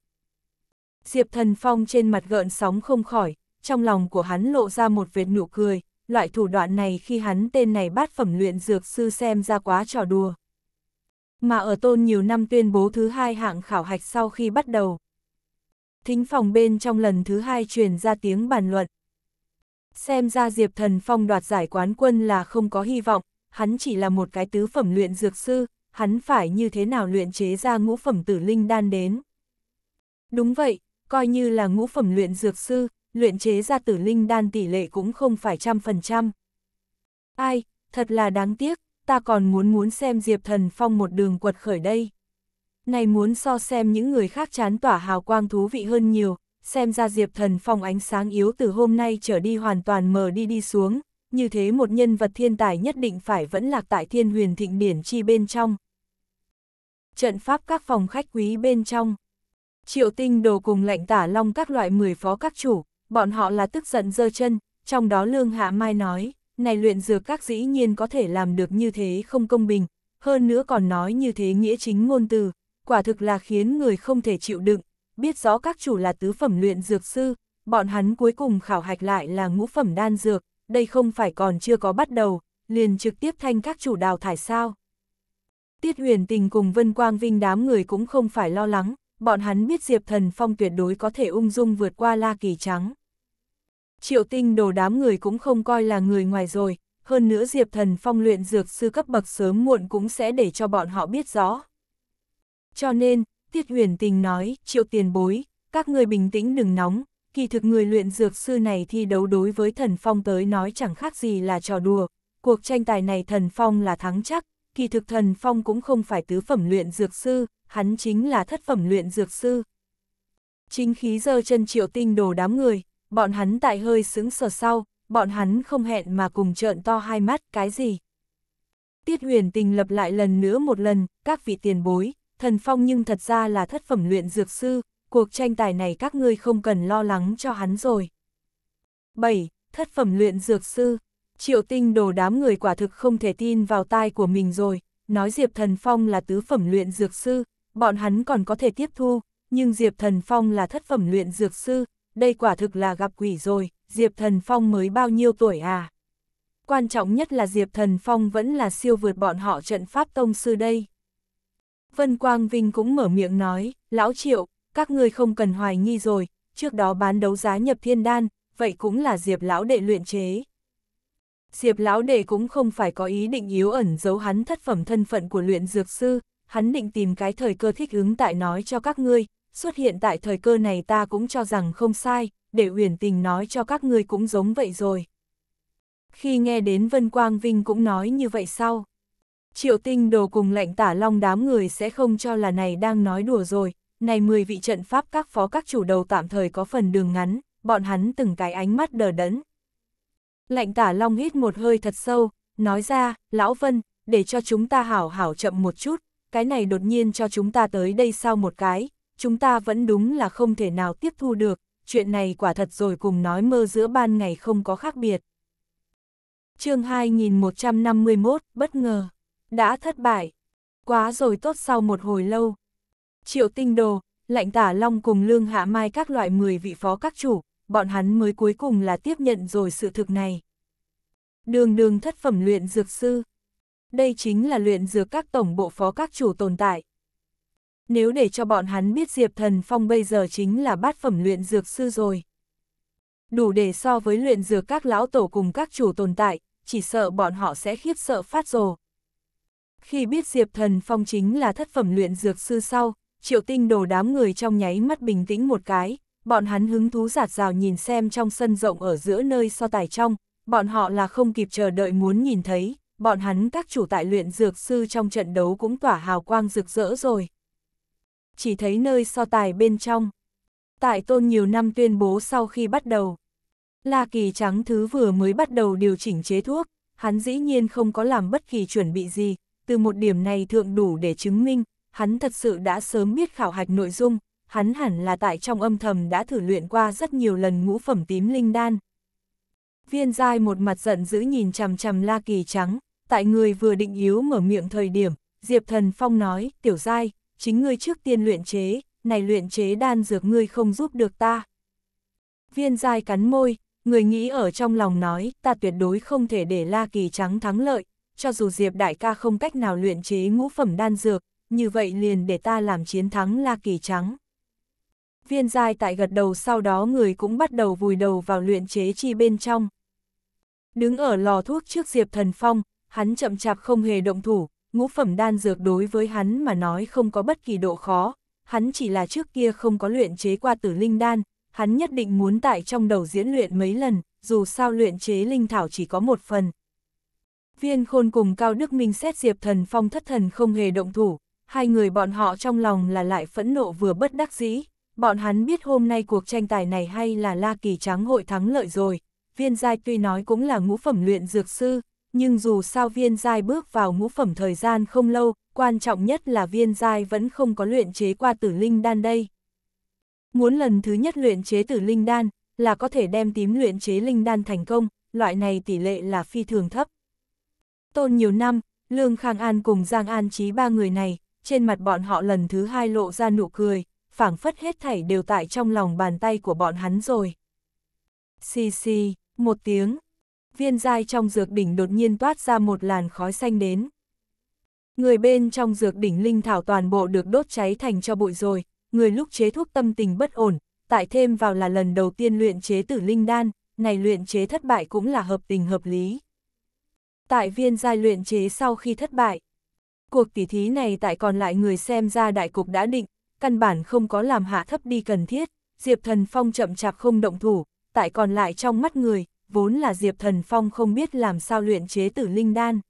Diệp Thần Phong trên mặt gợn sóng không khỏi, trong lòng của hắn lộ ra một vệt nụ cười, loại thủ đoạn này khi hắn tên này bát phẩm luyện dược sư xem ra quá trò đùa. Mà ở Tôn nhiều năm tuyên bố thứ hai hạng khảo hạch sau khi bắt đầu. Thính phòng bên trong lần thứ hai truyền ra tiếng bàn luận. Xem ra Diệp Thần Phong đoạt giải quán quân là không có hy vọng, hắn chỉ là một cái tứ phẩm luyện dược sư, hắn phải như thế nào luyện chế ra ngũ phẩm tử linh đan đến. Đúng vậy, coi như là ngũ phẩm luyện dược sư, luyện chế ra tử linh đan tỷ lệ cũng không phải trăm phần trăm. Ai, thật là đáng tiếc, ta còn muốn muốn xem Diệp Thần Phong một đường quật khởi đây. Này muốn so xem những người khác chán tỏa hào quang thú vị hơn nhiều, xem ra Diệp Thần Phong ánh sáng yếu từ hôm nay trở đi hoàn toàn mờ đi đi xuống, như thế một nhân vật thiên tài nhất định phải vẫn lạc tại thiên huyền thịnh điển chi bên trong. Trận pháp các phòng khách quý bên trong. Triệu tinh đồ cùng lệnh tả long các loại mười phó các chủ, bọn họ là tức giận dơ chân, trong đó Lương Hạ Mai nói, này luyện dược các dĩ nhiên có thể làm được như thế không công bình, hơn nữa còn nói như thế nghĩa chính ngôn từ, quả thực là khiến người không thể chịu đựng, biết rõ các chủ là tứ phẩm luyện dược sư, bọn hắn cuối cùng khảo hạch lại là ngũ phẩm đan dược, đây không phải còn chưa có bắt đầu, liền trực tiếp thanh các chủ đào thải sao. Tiết huyền tình cùng Vân Quang Vinh đám người cũng không phải lo lắng, bọn hắn biết Diệp Thần Phong tuyệt đối có thể ung dung vượt qua La Kỳ Trắng. Triệu tinh đồ đám người cũng không coi là người ngoài rồi, hơn nữa Diệp Thần Phong luyện dược sư cấp bậc sớm muộn cũng sẽ để cho bọn họ biết rõ. Cho nên, Tiết huyền tình nói, triệu tiền bối, các người bình tĩnh đừng nóng, kỳ thực người luyện dược sư này thi đấu đối với thần phong tới nói chẳng khác gì là trò đùa, cuộc tranh tài này thần phong là thắng chắc, kỳ thực thần phong cũng không phải tứ phẩm luyện dược sư, hắn chính là thất phẩm luyện dược sư. Chính khí dơ chân triệu tinh đồ đám người, bọn hắn tại hơi sững sờ sau, bọn hắn không hẹn mà cùng trợn to hai mắt cái gì. Tiết huyền tình lập lại lần nữa một lần, các vị tiền bối, thần phong nhưng thật ra là thất phẩm luyện dược sư, cuộc tranh tài này các ngươi không cần lo lắng cho hắn rồi. 7. Thất phẩm luyện dược sư Triệu tinh đồ đám người quả thực không thể tin vào tai của mình rồi, nói Diệp Thần Phong là tứ phẩm luyện dược sư, bọn hắn còn có thể tiếp thu, nhưng Diệp Thần Phong là thất phẩm luyện dược sư, đây quả thực là gặp quỷ rồi, Diệp Thần Phong mới bao nhiêu tuổi à? Quan trọng nhất là Diệp Thần Phong vẫn là siêu vượt bọn họ trận Pháp Tông Sư đây. Vân Quang Vinh cũng mở miệng nói, Lão Triệu, các ngươi không cần hoài nghi rồi, trước đó bán đấu giá nhập thiên đan, vậy cũng là Diệp lão đệ luyện chế. Diệp lão đệ cũng không phải có ý định yếu ẩn giấu hắn thất phẩm thân phận của luyện dược sư, hắn định tìm cái thời cơ thích ứng tại nói cho các ngươi, xuất hiện tại thời cơ này ta cũng cho rằng không sai, để uyển tình nói cho các ngươi cũng giống vậy rồi. Khi nghe đến Vân Quang Vinh cũng nói như vậy sau, triệu tinh đồ cùng lệnh tả long đám người sẽ không cho là này đang nói đùa rồi, này 10 vị trận pháp các phó các chủ đầu tạm thời có phần đường ngắn, bọn hắn từng cái ánh mắt đờ đẫn. Lạnh tả long hít một hơi thật sâu, nói ra, lão Vân, để cho chúng ta hảo hảo chậm một chút, cái này đột nhiên cho chúng ta tới đây sau một cái, chúng ta vẫn đúng là không thể nào tiếp thu được, chuyện này quả thật rồi cùng nói mơ giữa ban ngày không có khác biệt. chương 2151, bất ngờ, đã thất bại, quá rồi tốt sau một hồi lâu, Triệu Tinh Đồ, Lạnh Tả Long cùng Lương Hạ Mai các loại 10 vị phó các chủ, bọn hắn mới cuối cùng là tiếp nhận rồi sự thực này. Đường đường thất phẩm luyện dược sư. Đây chính là luyện dược các tổng bộ phó các chủ tồn tại. Nếu để cho bọn hắn biết Diệp Thần Phong bây giờ chính là bát phẩm luyện dược sư rồi. Đủ để so với luyện dược các lão tổ cùng các chủ tồn tại, chỉ sợ bọn họ sẽ khiếp sợ phát rồ. Khi biết Diệp Thần Phong chính là thất phẩm luyện dược sư sau, triệu tinh đồ đám người trong nháy mắt bình tĩnh một cái, bọn hắn hứng thú giạt rào nhìn xem trong sân rộng ở giữa nơi so tài trong, bọn họ là không kịp chờ đợi muốn nhìn thấy, bọn hắn các chủ tại luyện dược sư trong trận đấu cũng tỏa hào quang rực rỡ rồi. Chỉ thấy nơi so tài bên trong, tại tôn nhiều năm tuyên bố sau khi bắt đầu, La Kỳ Trắng Thứ vừa mới bắt đầu điều chỉnh chế thuốc, hắn dĩ nhiên không có làm bất kỳ chuẩn bị gì, từ một điểm này thượng đủ để chứng minh, hắn thật sự đã sớm biết khảo hạch nội dung, hắn hẳn là tại trong âm thầm đã thử luyện qua rất nhiều lần ngũ phẩm tím linh đan. Viên giai một mặt giận dữ nhìn chằm chằm la kỳ trắng, tại người vừa định yếu mở miệng thời điểm, Diệp Thần Phong nói, tiểu giai chính ngươi trước tiên luyện chế, này luyện chế đan dược ngươi không giúp được ta. Viên giai cắn môi, người nghĩ ở trong lòng nói, ta tuyệt đối không thể để la kỳ trắng thắng lợi, cho dù Diệp đại ca không cách nào luyện chế ngũ phẩm đan dược, như vậy liền để ta làm chiến thắng La Kỳ Trắng. Viên giai tại gật đầu sau đó người cũng bắt đầu vùi đầu vào luyện chế chi bên trong. Đứng ở lò thuốc trước Diệp Thần Phong, hắn chậm chạp không hề động thủ, ngũ phẩm đan dược đối với hắn mà nói không có bất kỳ độ khó, hắn chỉ là trước kia không có luyện chế qua tử linh đan, hắn nhất định muốn tại trong đầu diễn luyện mấy lần, dù sao luyện chế linh thảo chỉ có một phần. Viên khôn cùng Cao Đức Minh xét Diệp Thần Phong thất thần không hề động thủ, hai người bọn họ trong lòng là lại phẫn nộ vừa bất đắc dĩ, bọn hắn biết hôm nay cuộc tranh tài này hay là La Kỳ Trắng hội thắng lợi rồi, viên giai tuy nói cũng là ngũ phẩm luyện dược sư, nhưng dù sao viên giai bước vào ngũ phẩm thời gian không lâu, quan trọng nhất là viên giai vẫn không có luyện chế qua tử linh đan đây. Muốn lần thứ nhất luyện chế tử linh đan, là có thể đem tím luyện chế linh đan thành công, loại này tỷ lệ là phi thường thấp. Tôn nhiều năm, Lương Khang An cùng Giang An Chí ba người này, trên mặt bọn họ lần thứ hai lộ ra nụ cười, phảng phất hết thảy đều tại trong lòng bàn tay của bọn hắn rồi. Xì xì, một tiếng, viên dai trong dược đỉnh đột nhiên toát ra một làn khói xanh đến. Người bên trong dược đỉnh linh thảo toàn bộ được đốt cháy thành cho bụi rồi, người lúc chế thuốc tâm tình bất ổn, tại thêm vào là lần đầu tiên luyện chế tử linh đan, này luyện chế thất bại cũng là hợp tình hợp lý. Tại viên giai luyện chế sau khi thất bại, cuộc tỉ thí này tại còn lại người xem ra đại cục đã định, căn bản không có làm hạ thấp đi cần thiết, Diệp Thần Phong chậm chạp không động thủ, tại còn lại trong mắt người, vốn là Diệp Thần Phong không biết làm sao luyện chế tử linh đan.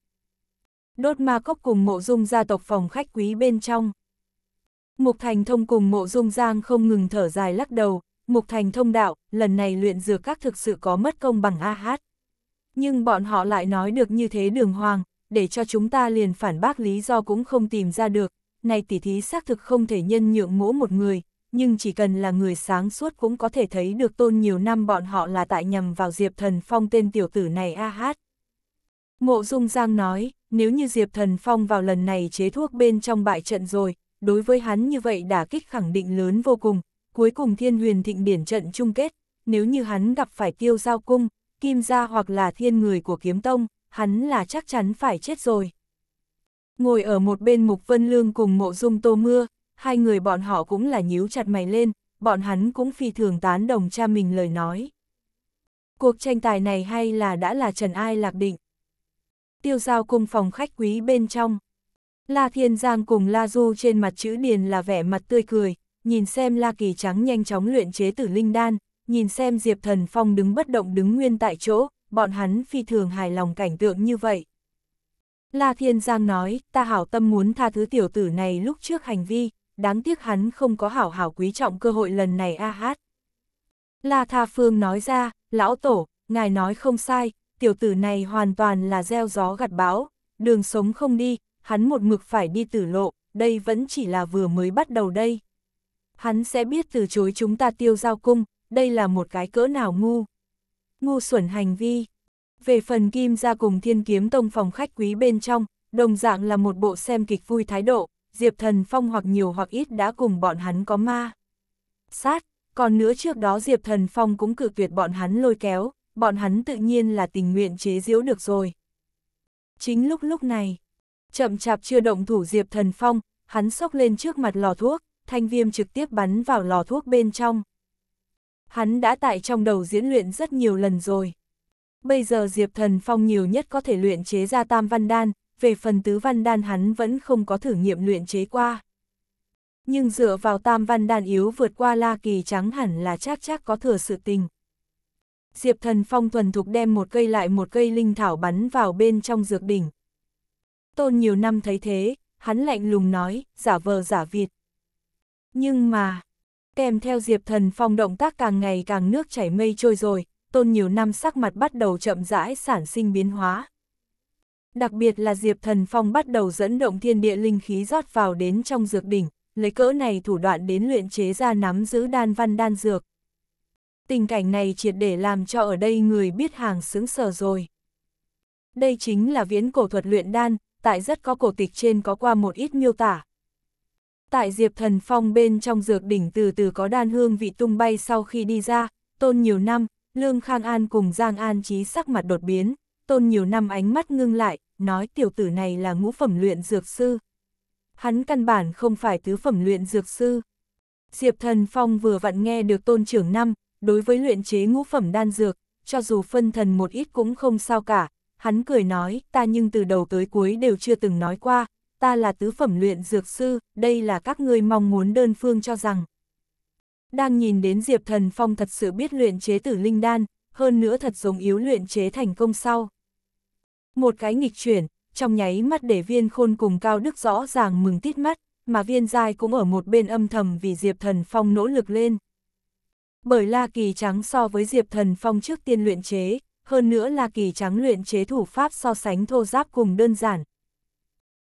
Đốt ma cốc cùng mộ dung gia tộc phòng khách quý bên trong. Mục Thành Thông cùng mộ dung giang không ngừng thở dài lắc đầu, Mục Thành Thông đạo, lần này luyện dược các thực sự có mất công bằng A hát. Nhưng bọn họ lại nói được như thế đường hoàng, để cho chúng ta liền phản bác lý do cũng không tìm ra được, này tỉ thí xác thực không thể nhân nhượng mỗ một người, nhưng chỉ cần là người sáng suốt cũng có thể thấy được tôn nhiều năm bọn họ là tại nhầm vào Diệp Thần Phong tên tiểu tử này a hát. Mộ Dung Giang nói, nếu như Diệp Thần Phong vào lần này chế thuốc bên trong bại trận rồi, đối với hắn như vậy đã kích khẳng định lớn vô cùng, cuối cùng thiên huyền thịnh điển trận chung kết, nếu như hắn gặp phải tiêu giao cung, kim gia hoặc là thiên người của kiếm tông, hắn là chắc chắn phải chết rồi. Ngồi ở một bên Mục Vân Lương cùng Mộ Dung Tô Mưa, hai người bọn họ cũng là nhíu chặt mày lên, bọn hắn cũng phi thường tán đồng cha mình lời nói. Cuộc tranh tài này hay là đã là trần ai lạc định. Tiêu giao cùng phòng khách quý bên trong. La Thiên Giang cùng La Du trên mặt chữ điền là vẻ mặt tươi cười, nhìn xem La Kỳ Trắng nhanh chóng luyện chế tử linh đan, nhìn xem Diệp Thần Phong đứng bất động đứng nguyên tại chỗ, bọn hắn phi thường hài lòng cảnh tượng như vậy. La Thiên Giang nói, ta hảo tâm muốn tha thứ tiểu tử này lúc trước hành vi, đáng tiếc hắn không có hảo hảo quý trọng cơ hội lần này a hát. La Tha Phương nói ra, lão tổ, ngài nói không sai, tiểu tử này hoàn toàn là gieo gió gặt bão, đường sống không đi, hắn một mực phải đi tử lộ, đây vẫn chỉ là vừa mới bắt đầu đây. Hắn sẽ biết từ chối chúng ta tiêu giao cung, đây là một cái cỡ nào ngu ngu xuẩn hành vi. Về phần Kim ra cùng Thiên Kiếm Tông phòng khách quý bên trong, đồng dạng là một bộ xem kịch vui thái độ, Diệp Thần Phong hoặc nhiều hoặc ít đã cùng bọn hắn có ma. Sát, còn nữa trước đó Diệp Thần Phong cũng cự tuyệt bọn hắn lôi kéo, bọn hắn tự nhiên là tình nguyện chế giễu được rồi. Chính lúc lúc này, chậm chạp chưa động thủ Diệp Thần Phong, hắn sốc lên trước mặt lò thuốc, thanh viêm trực tiếp bắn vào lò thuốc bên trong hắn đã tại trong đầu diễn luyện rất nhiều lần rồi. Bây giờ Diệp Thần Phong nhiều nhất có thể luyện chế ra tam văn đan, về phần tứ văn đan hắn vẫn không có thử nghiệm luyện chế qua. Nhưng dựa vào tam văn đan yếu vượt qua la kỳ trắng hẳn là chắc chắc có thừa sự tình. Diệp Thần Phong thuần thục đem một cây lại một cây linh thảo bắn vào bên trong dược đỉnh. Tôn nhiều năm thấy thế, hắn lạnh lùng nói, giả vờ giả vịt. Nhưng mà, kèm theo Diệp Thần Phong động tác càng ngày càng nước chảy mây trôi rồi, tôn nhiều năm sắc mặt bắt đầu chậm rãi sản sinh biến hóa. Đặc biệt là Diệp Thần Phong bắt đầu dẫn động thiên địa linh khí rót vào đến trong dược đỉnh, lấy cỡ này thủ đoạn đến luyện chế ra nắm giữ đan văn đan dược. Tình cảnh này triệt để làm cho ở đây người biết hàng xứng sở rồi. Đây chính là viễn cổ thuật luyện đan, tại rất có cổ tịch trên có qua một ít miêu tả, Tại Diệp Thần Phong bên trong dược đỉnh từ từ có đan hương vị tung bay sau khi đi ra, tôn nhiều năm, Lương Khang An cùng Giang An trí sắc mặt đột biến, tôn nhiều năm ánh mắt ngưng lại, nói tiểu tử này là ngũ phẩm luyện dược sư. Hắn căn bản không phải tứ phẩm luyện dược sư. Diệp Thần Phong vừa vặn nghe được tôn trưởng năm, đối với luyện chế ngũ phẩm đan dược, cho dù phân thần một ít cũng không sao cả, hắn cười nói, ta nhưng từ đầu tới cuối đều chưa từng nói qua, ta là tứ phẩm luyện dược sư, đây là các ngươi mong muốn đơn phương cho rằng. Đang nhìn đến Diệp Thần Phong thật sự biết luyện chế tử linh đan, hơn nữa thật giống yếu luyện chế thành công sau. Một cái nghịch chuyển, trong nháy mắt để viên khôn cùng cao đức rõ ràng mừng tít mắt, mà viên giai cũng ở một bên âm thầm vì Diệp Thần Phong nỗ lực lên. Bởi La Kỳ Trắng so với Diệp Thần Phong trước tiên luyện chế, hơn nữa La Kỳ Trắng luyện chế thủ pháp so sánh thô giáp cùng đơn giản,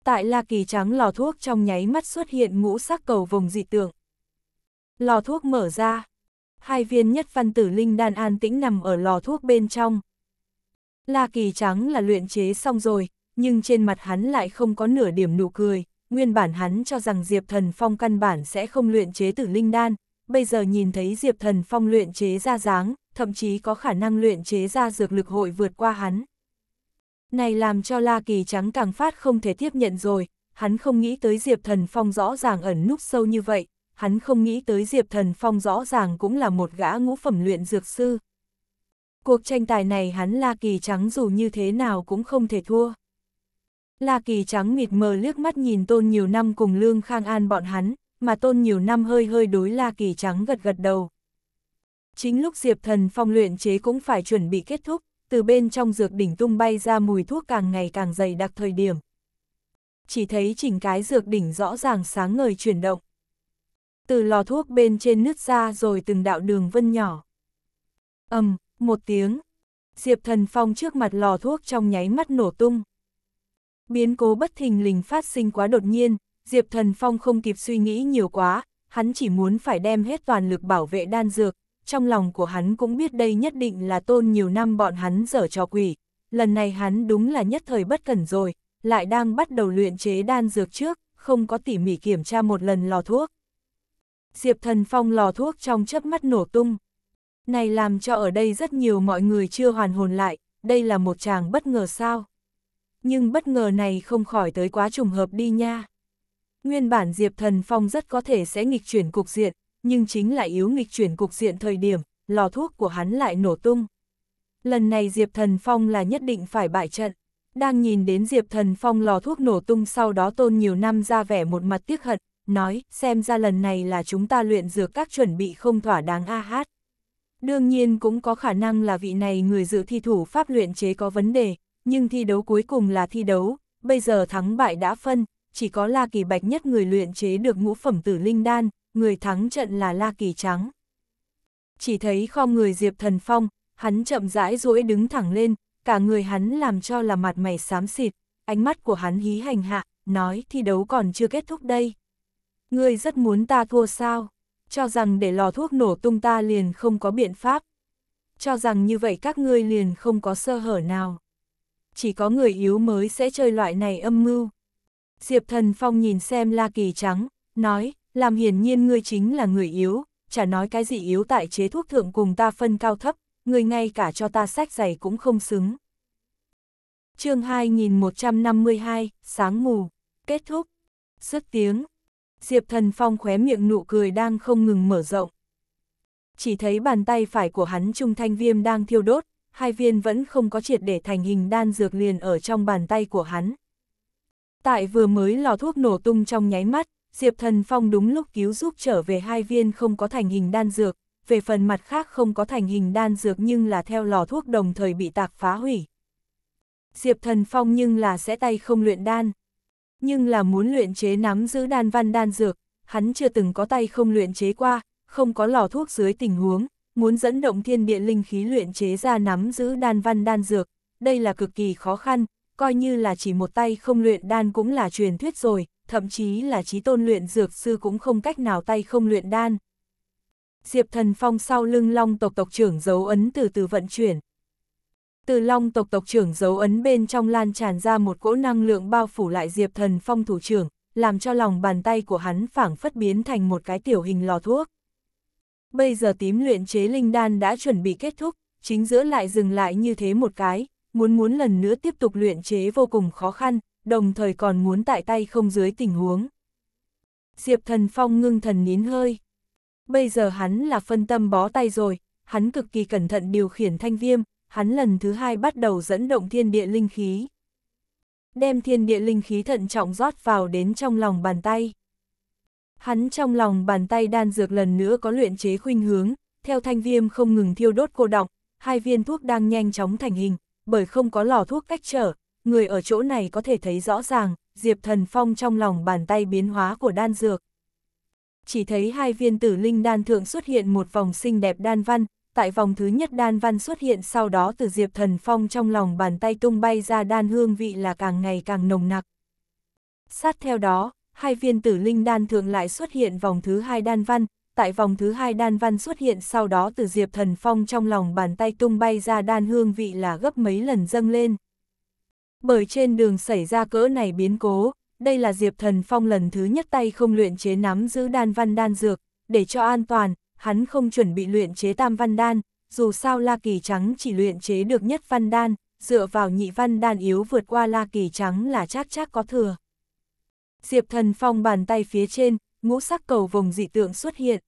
tại La Kỳ trắng lò thuốc trong nháy mắt xuất hiện ngũ sắc cầu vồng dị tượng. Lò thuốc mở ra, hai viên nhất văn tử linh đan an tĩnh nằm ở lò thuốc bên trong. La Kỳ trắng là luyện chế xong rồi, nhưng trên mặt hắn lại không có nửa điểm nụ cười, nguyên bản hắn cho rằng Diệp Thần Phong căn bản sẽ không luyện chế tử linh đan, bây giờ nhìn thấy Diệp Thần Phong luyện chế ra dáng, thậm chí có khả năng luyện chế ra dược lực hội vượt qua hắn, này làm cho La Kỳ Trắng càng phát không thể tiếp nhận rồi, hắn không nghĩ tới Diệp Thần Phong rõ ràng ẩn núp sâu như vậy, hắn không nghĩ tới Diệp Thần Phong rõ ràng cũng là một gã ngũ phẩm luyện dược sư. Cuộc tranh tài này hắn La Kỳ Trắng dù như thế nào cũng không thể thua. La Kỳ Trắng mịt mờ liếc mắt nhìn tôn nhiều năm cùng Lương Khang An bọn hắn, mà tôn nhiều năm hơi hơi đối La Kỳ Trắng gật gật đầu. Chính lúc Diệp Thần Phong luyện chế cũng phải chuẩn bị kết thúc, từ bên trong dược đỉnh tung bay ra mùi thuốc càng ngày càng dày đặc thời điểm. Chỉ thấy chỉnh cái dược đỉnh rõ ràng sáng ngời chuyển động. Từ lò thuốc bên trên nứt ra rồi từng đạo đường vân nhỏ. ầm một tiếng, Diệp Thần Phong trước mặt lò thuốc trong nháy mắt nổ tung. Biến cố bất thình lình phát sinh quá đột nhiên, Diệp Thần Phong không kịp suy nghĩ nhiều quá, hắn chỉ muốn phải đem hết toàn lực bảo vệ đan dược, trong lòng của hắn cũng biết đây nhất định là tôn nhiều năm bọn hắn dở trò quỷ. Lần này hắn đúng là nhất thời bất cẩn rồi, lại đang bắt đầu luyện chế đan dược trước, không có tỉ mỉ kiểm tra một lần lò thuốc. Diệp Thần Phong lò thuốc trong chớp mắt nổ tung. Này làm cho ở đây rất nhiều mọi người chưa hoàn hồn lại, đây là một chàng bất ngờ sao. Nhưng bất ngờ này không khỏi tới quá trùng hợp đi nha. Nguyên bản Diệp Thần Phong rất có thể sẽ nghịch chuyển cục diện, nhưng chính là yếu nghịch chuyển cục diện thời điểm, lò thuốc của hắn lại nổ tung. Lần này Diệp Thần Phong là nhất định phải bại trận. Đang nhìn đến Diệp Thần Phong lò thuốc nổ tung sau đó tôn nhiều năm ra vẻ một mặt tiếc hận, nói xem ra lần này là chúng ta luyện dược các chuẩn bị không thỏa đáng a hát. Đương nhiên cũng có khả năng là vị này người dự thi thủ pháp luyện chế có vấn đề, nhưng thi đấu cuối cùng là thi đấu, bây giờ thắng bại đã phân, chỉ có La Kỳ Bạch nhất người luyện chế được ngũ phẩm tử linh đan, người thắng trận là La Kỳ Trắng. Chỉ thấy kho người Diệp Thần Phong, hắn chậm rãi duỗi đứng thẳng lên, cả người hắn làm cho là mặt mày xám xịt, ánh mắt của hắn hí hành hạ, nói thi đấu còn chưa kết thúc đây. Ngươi rất muốn ta thua sao? Cho rằng để lò thuốc nổ tung ta liền không có biện pháp. Cho rằng như vậy các ngươi liền không có sơ hở nào. Chỉ có người yếu mới sẽ chơi loại này âm mưu. Diệp thần phong nhìn xem La Kỳ Trắng, nói, làm hiển nhiên ngươi chính là người yếu, chả nói cái gì yếu tại chế thuốc thượng cùng ta phân cao thấp, ngươi ngay cả cho ta sách giày cũng không xứng. chương 2152, sáng mù, kết thúc, xuất tiếng, Diệp Thần Phong khóe miệng nụ cười đang không ngừng mở rộng. Chỉ thấy bàn tay phải của hắn trung thanh viêm đang thiêu đốt, hai viên vẫn không có triệt để thành hình đan dược liền ở trong bàn tay của hắn. Tại vừa mới lò thuốc nổ tung trong nháy mắt, Diệp Thần Phong đúng lúc cứu giúp trở về hai viên không có thành hình đan dược, về phần mặt khác không có thành hình đan dược nhưng là theo lò thuốc đồng thời bị tạc phá hủy. Diệp Thần Phong nhưng là sẽ tay không luyện đan, nhưng là muốn luyện chế nắm giữ đan văn đan dược, hắn chưa từng có tay không luyện chế qua, không có lò thuốc dưới tình huống, muốn dẫn động thiên địa linh khí luyện chế ra nắm giữ đan văn đan dược, đây là cực kỳ khó khăn, coi như là chỉ một tay không luyện đan cũng là truyền thuyết rồi, thậm chí là trí tôn luyện dược sư cũng không cách nào tay không luyện đan. Diệp Thần Phong sau lưng long tộc tộc trưởng dấu ấn từ từ vận chuyển. Từ long tộc tộc trưởng dấu ấn bên trong lan tràn ra một cỗ năng lượng bao phủ lại Diệp Thần Phong thủ trưởng, làm cho lòng bàn tay của hắn phảng phất biến thành một cái tiểu hình lò thuốc. Bây giờ tím luyện chế linh đan đã chuẩn bị kết thúc, chính giữa lại dừng lại như thế một cái, muốn muốn lần nữa tiếp tục luyện chế vô cùng khó khăn, đồng thời còn muốn tại tay không dưới tình huống. Diệp Thần Phong ngưng thần nín hơi. Bây giờ hắn là phân tâm bó tay rồi, hắn cực kỳ cẩn thận điều khiển thanh viêm, hắn lần thứ hai bắt đầu dẫn động thiên địa linh khí. Đem thiên địa linh khí thận trọng rót vào đến trong lòng bàn tay. Hắn trong lòng bàn tay đan dược lần nữa có luyện chế khuynh hướng, theo thanh viêm không ngừng thiêu đốt cô đọng, hai viên thuốc đang nhanh chóng thành hình, bởi không có lò thuốc cách trở, người ở chỗ này có thể thấy rõ ràng, Diệp Thần Phong trong lòng bàn tay biến hóa của đan dược. Chỉ thấy hai viên tử linh đan thượng xuất hiện một vòng xinh đẹp đan văn, tại vòng thứ nhất đan văn xuất hiện sau đó từ Diệp Thần Phong trong lòng bàn tay tung bay ra đan hương vị là càng ngày càng nồng nặc. Sát theo đó, hai viên tử linh đan thượng lại xuất hiện vòng thứ hai đan văn, tại vòng thứ hai đan văn xuất hiện sau đó từ Diệp Thần Phong trong lòng bàn tay tung bay ra đan hương vị là gấp mấy lần dâng lên bởi trên đường xảy ra cỡ này biến cố, đây là Diệp Thần Phong lần thứ nhất tay không luyện chế nắm giữ đan văn đan dược, để cho an toàn, hắn không chuẩn bị luyện chế tam văn đan, dù sao La Kỳ Trắng chỉ luyện chế được nhất văn đan, dựa vào nhị văn đan yếu vượt qua La Kỳ Trắng là chắc chắc có thừa. Diệp Thần Phong bàn tay phía trên, ngũ sắc cầu vồng dị tượng xuất hiện.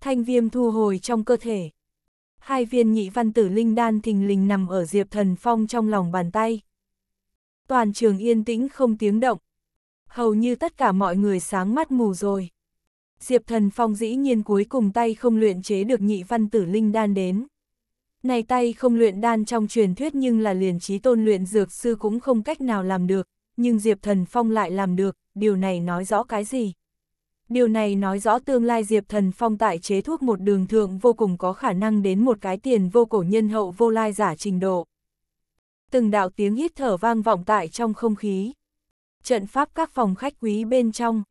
Thanh viêm thu hồi trong cơ thể. Hai viên nhị văn tử linh đan thình lình nằm ở Diệp Thần Phong trong lòng bàn tay toàn trường yên tĩnh không tiếng động. Hầu như tất cả mọi người sáng mắt mù rồi. Diệp Thần Phong dĩ nhiên cuối cùng tay không luyện chế được nhị văn tử linh đan đến. Này tay không luyện đan trong truyền thuyết nhưng là liền trí tôn luyện dược sư cũng không cách nào làm được, nhưng Diệp Thần Phong lại làm được, điều này nói rõ cái gì? Điều này nói rõ tương lai Diệp Thần Phong tại chế thuốc một đường thượng vô cùng có khả năng đến một cái tiền vô cổ nhân hậu vô lai giả trình độ từng đạo tiếng hít thở vang vọng tại trong không khí. Trận pháp các phòng khách quý bên trong.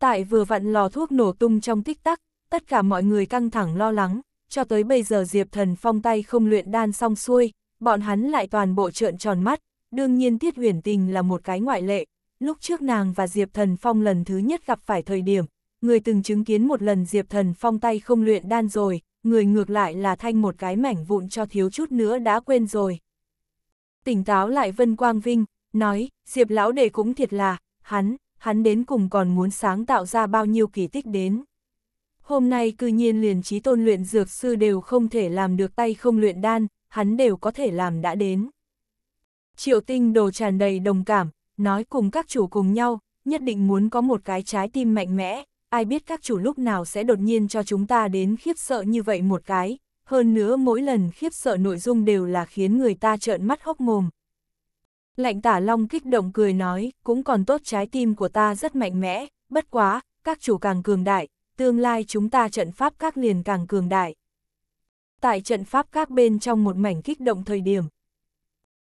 Tại vừa vặn lò thuốc nổ tung trong tích tắc, tất cả mọi người căng thẳng lo lắng, cho tới bây giờ Diệp Thần Phong tay không luyện đan xong xuôi, bọn hắn lại toàn bộ trợn tròn mắt, đương nhiên Tiết Huyền Tình là một cái ngoại lệ. Lúc trước nàng và Diệp Thần Phong lần thứ nhất gặp phải thời điểm, người từng chứng kiến một lần Diệp Thần Phong tay không luyện đan rồi, người ngược lại là thanh một cái mảnh vụn cho thiếu chút nữa đã quên rồi tỉnh táo lại Vân Quang Vinh, nói, Diệp lão đệ cũng thiệt là, hắn, hắn đến cùng còn muốn sáng tạo ra bao nhiêu kỳ tích đến. Hôm nay cư nhiên liền trí tôn luyện dược sư đều không thể làm được tay không luyện đan, hắn đều có thể làm đã đến. Triệu tinh đồ tràn đầy đồng cảm, nói cùng các chủ cùng nhau, nhất định muốn có một cái trái tim mạnh mẽ, ai biết các chủ lúc nào sẽ đột nhiên cho chúng ta đến khiếp sợ như vậy một cái, hơn nữa mỗi lần khiếp sợ nội dung đều là khiến người ta trợn mắt hốc mồm. Lạnh tả long kích động cười nói, cũng còn tốt trái tim của ta rất mạnh mẽ, bất quá, các chủ càng cường đại, tương lai chúng ta trận pháp các liền càng cường đại. Tại trận pháp các bên trong một mảnh kích động thời điểm.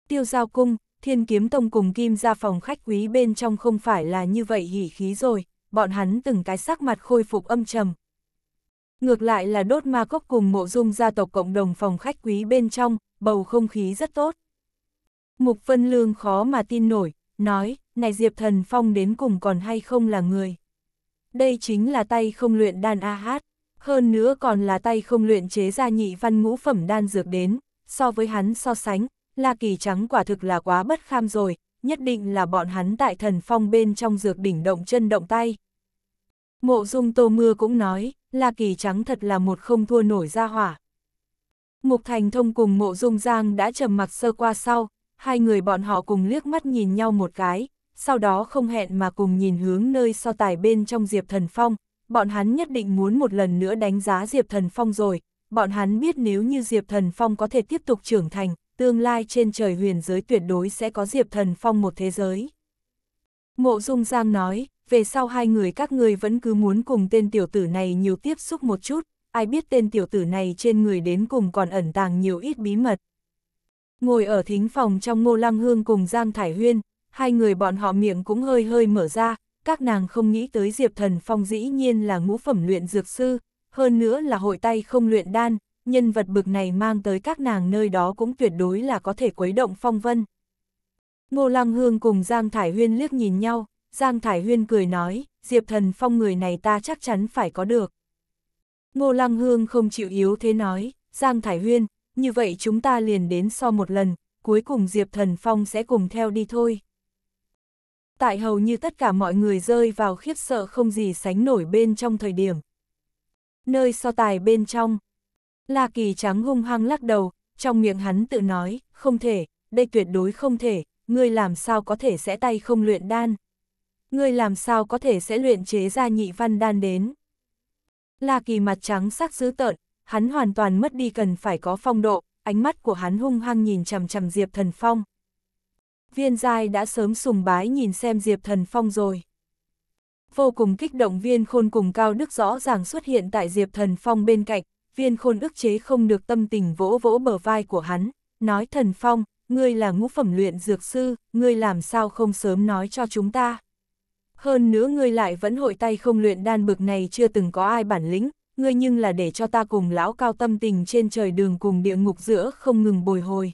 Tiêu giao cung, thiên kiếm tông cùng kim ra phòng khách quý bên trong không phải là như vậy hỉ khí rồi, bọn hắn từng cái sắc mặt khôi phục âm trầm, Ngược lại là đốt ma cốc cùng mộ dung gia tộc cộng đồng phòng khách quý bên trong, bầu không khí rất tốt. Mục Vân Lương khó mà tin nổi, nói, này Diệp Thần Phong đến cùng còn hay không là người. Đây chính là tay không luyện đan a hát, hơn nữa còn là tay không luyện chế ra nhị văn ngũ phẩm đan dược đến, so với hắn so sánh, La Kỳ Trắng quả thực là quá bất kham rồi, nhất định là bọn hắn tại thần phong bên trong dược đỉnh động chân động tay. Mộ dung tô mưa cũng nói, La Kỳ Trắng thật là một không thua nổi ra hỏa. Mục Thành Thông cùng Mộ Dung Giang đã trầm mặc sơ qua sau, hai người bọn họ cùng liếc mắt nhìn nhau một cái, sau đó không hẹn mà cùng nhìn hướng nơi so tài bên trong Diệp Thần Phong, bọn hắn nhất định muốn một lần nữa đánh giá Diệp Thần Phong rồi, bọn hắn biết nếu như Diệp Thần Phong có thể tiếp tục trưởng thành, tương lai trên trời huyền giới tuyệt đối sẽ có Diệp Thần Phong một thế giới. Mộ Dung Giang nói, về sau hai người các ngươi vẫn cứ muốn cùng tên tiểu tử này nhiều tiếp xúc một chút, ai biết tên tiểu tử này trên người đến cùng còn ẩn tàng nhiều ít bí mật. Ngồi ở thính phòng trong Ngô Lăng Hương cùng Giang Thải Huyên, hai người bọn họ miệng cũng hơi hơi mở ra, các nàng không nghĩ tới Diệp Thần Phong dĩ nhiên là ngũ phẩm luyện dược sư, hơn nữa là hội tay không luyện đan, nhân vật bực này mang tới các nàng nơi đó cũng tuyệt đối là có thể quấy động phong vân. Ngô Lăng Hương cùng Giang Thải Huyên liếc nhìn nhau, Giang Thải Huyên cười nói, Diệp Thần Phong người này ta chắc chắn phải có được. Ngô Lăng Hương không chịu yếu thế nói, Giang Thải Huyên, như vậy chúng ta liền đến so một lần, cuối cùng Diệp Thần Phong sẽ cùng theo đi thôi. Tại hầu như tất cả mọi người rơi vào khiếp sợ không gì sánh nổi bên trong thời điểm. Nơi so tài bên trong, La Kỳ Trắng hung hăng lắc đầu, trong miệng hắn tự nói, không thể, đây tuyệt đối không thể, ngươi làm sao có thể sẽ tay không luyện đan ngươi làm sao có thể sẽ luyện chế ra nhị văn đan đến. La Kỳ mặt trắng sắc dữ tợn, hắn hoàn toàn mất đi cần phải có phong độ, ánh mắt của hắn hung hăng nhìn chằm chằm Diệp Thần Phong. Viên Giai đã sớm sùng bái nhìn xem Diệp Thần Phong rồi. Vô cùng kích động viên khôn cùng cao đức rõ ràng xuất hiện tại Diệp Thần Phong bên cạnh, viên khôn ức chế không được tâm tình vỗ vỗ bờ vai của hắn, nói Thần Phong, ngươi là ngũ phẩm luyện dược sư, ngươi làm sao không sớm nói cho chúng ta. Hơn nữa ngươi lại vẫn hội tay không luyện đan bực này chưa từng có ai bản lĩnh, ngươi nhưng là để cho ta cùng lão cao tâm tình trên trời đường cùng địa ngục giữa không ngừng bồi hồi.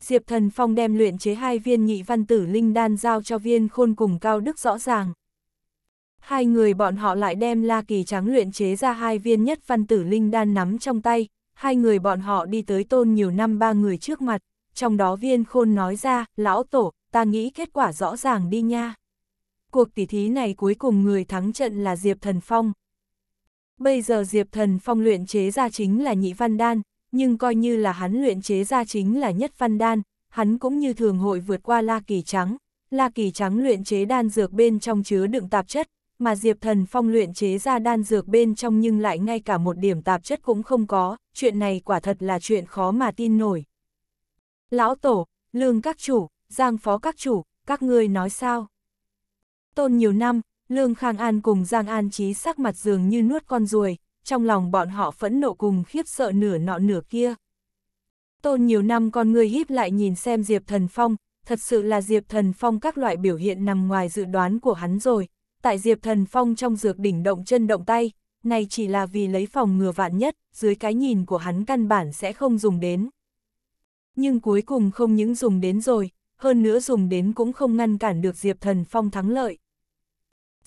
Diệp Thần Phong đem luyện chế hai viên nhị văn tử linh đan giao cho viên khôn cùng cao đức rõ ràng. Hai người bọn họ lại đem la kỳ trắng luyện chế ra hai viên nhất văn tử linh đan nắm trong tay, hai người bọn họ đi tới tôn nhiều năm ba người trước mặt, trong đó viên khôn nói ra, lão tổ, ta nghĩ kết quả rõ ràng đi nha cuộc tỉ thí này cuối cùng người thắng trận là Diệp Thần Phong. Bây giờ Diệp Thần Phong luyện chế ra chính là nhị văn đan, nhưng coi như là hắn luyện chế ra chính là nhất văn đan, hắn cũng như thường hội vượt qua La Kỳ Trắng. La Kỳ Trắng luyện chế đan dược bên trong chứa đựng tạp chất, mà Diệp Thần Phong luyện chế ra đan dược bên trong nhưng lại ngay cả một điểm tạp chất cũng không có, chuyện này quả thật là chuyện khó mà tin nổi. Lão Tổ, Lương các chủ, Giang Phó các chủ, các ngươi nói sao? Tôn nhiều năm, Lương Khang An cùng Giang An Chí sắc mặt dường như nuốt con ruồi, trong lòng bọn họ phẫn nộ cùng khiếp sợ nửa nọ nửa kia. Tôn nhiều năm con người híp lại nhìn xem Diệp Thần Phong, thật sự là Diệp Thần Phong các loại biểu hiện nằm ngoài dự đoán của hắn rồi. Tại Diệp Thần Phong trong dược đỉnh động chân động tay, này chỉ là vì lấy phòng ngừa vạn nhất, dưới cái nhìn của hắn căn bản sẽ không dùng đến. Nhưng cuối cùng không những dùng đến rồi, hơn nữa dùng đến cũng không ngăn cản được Diệp Thần Phong thắng lợi.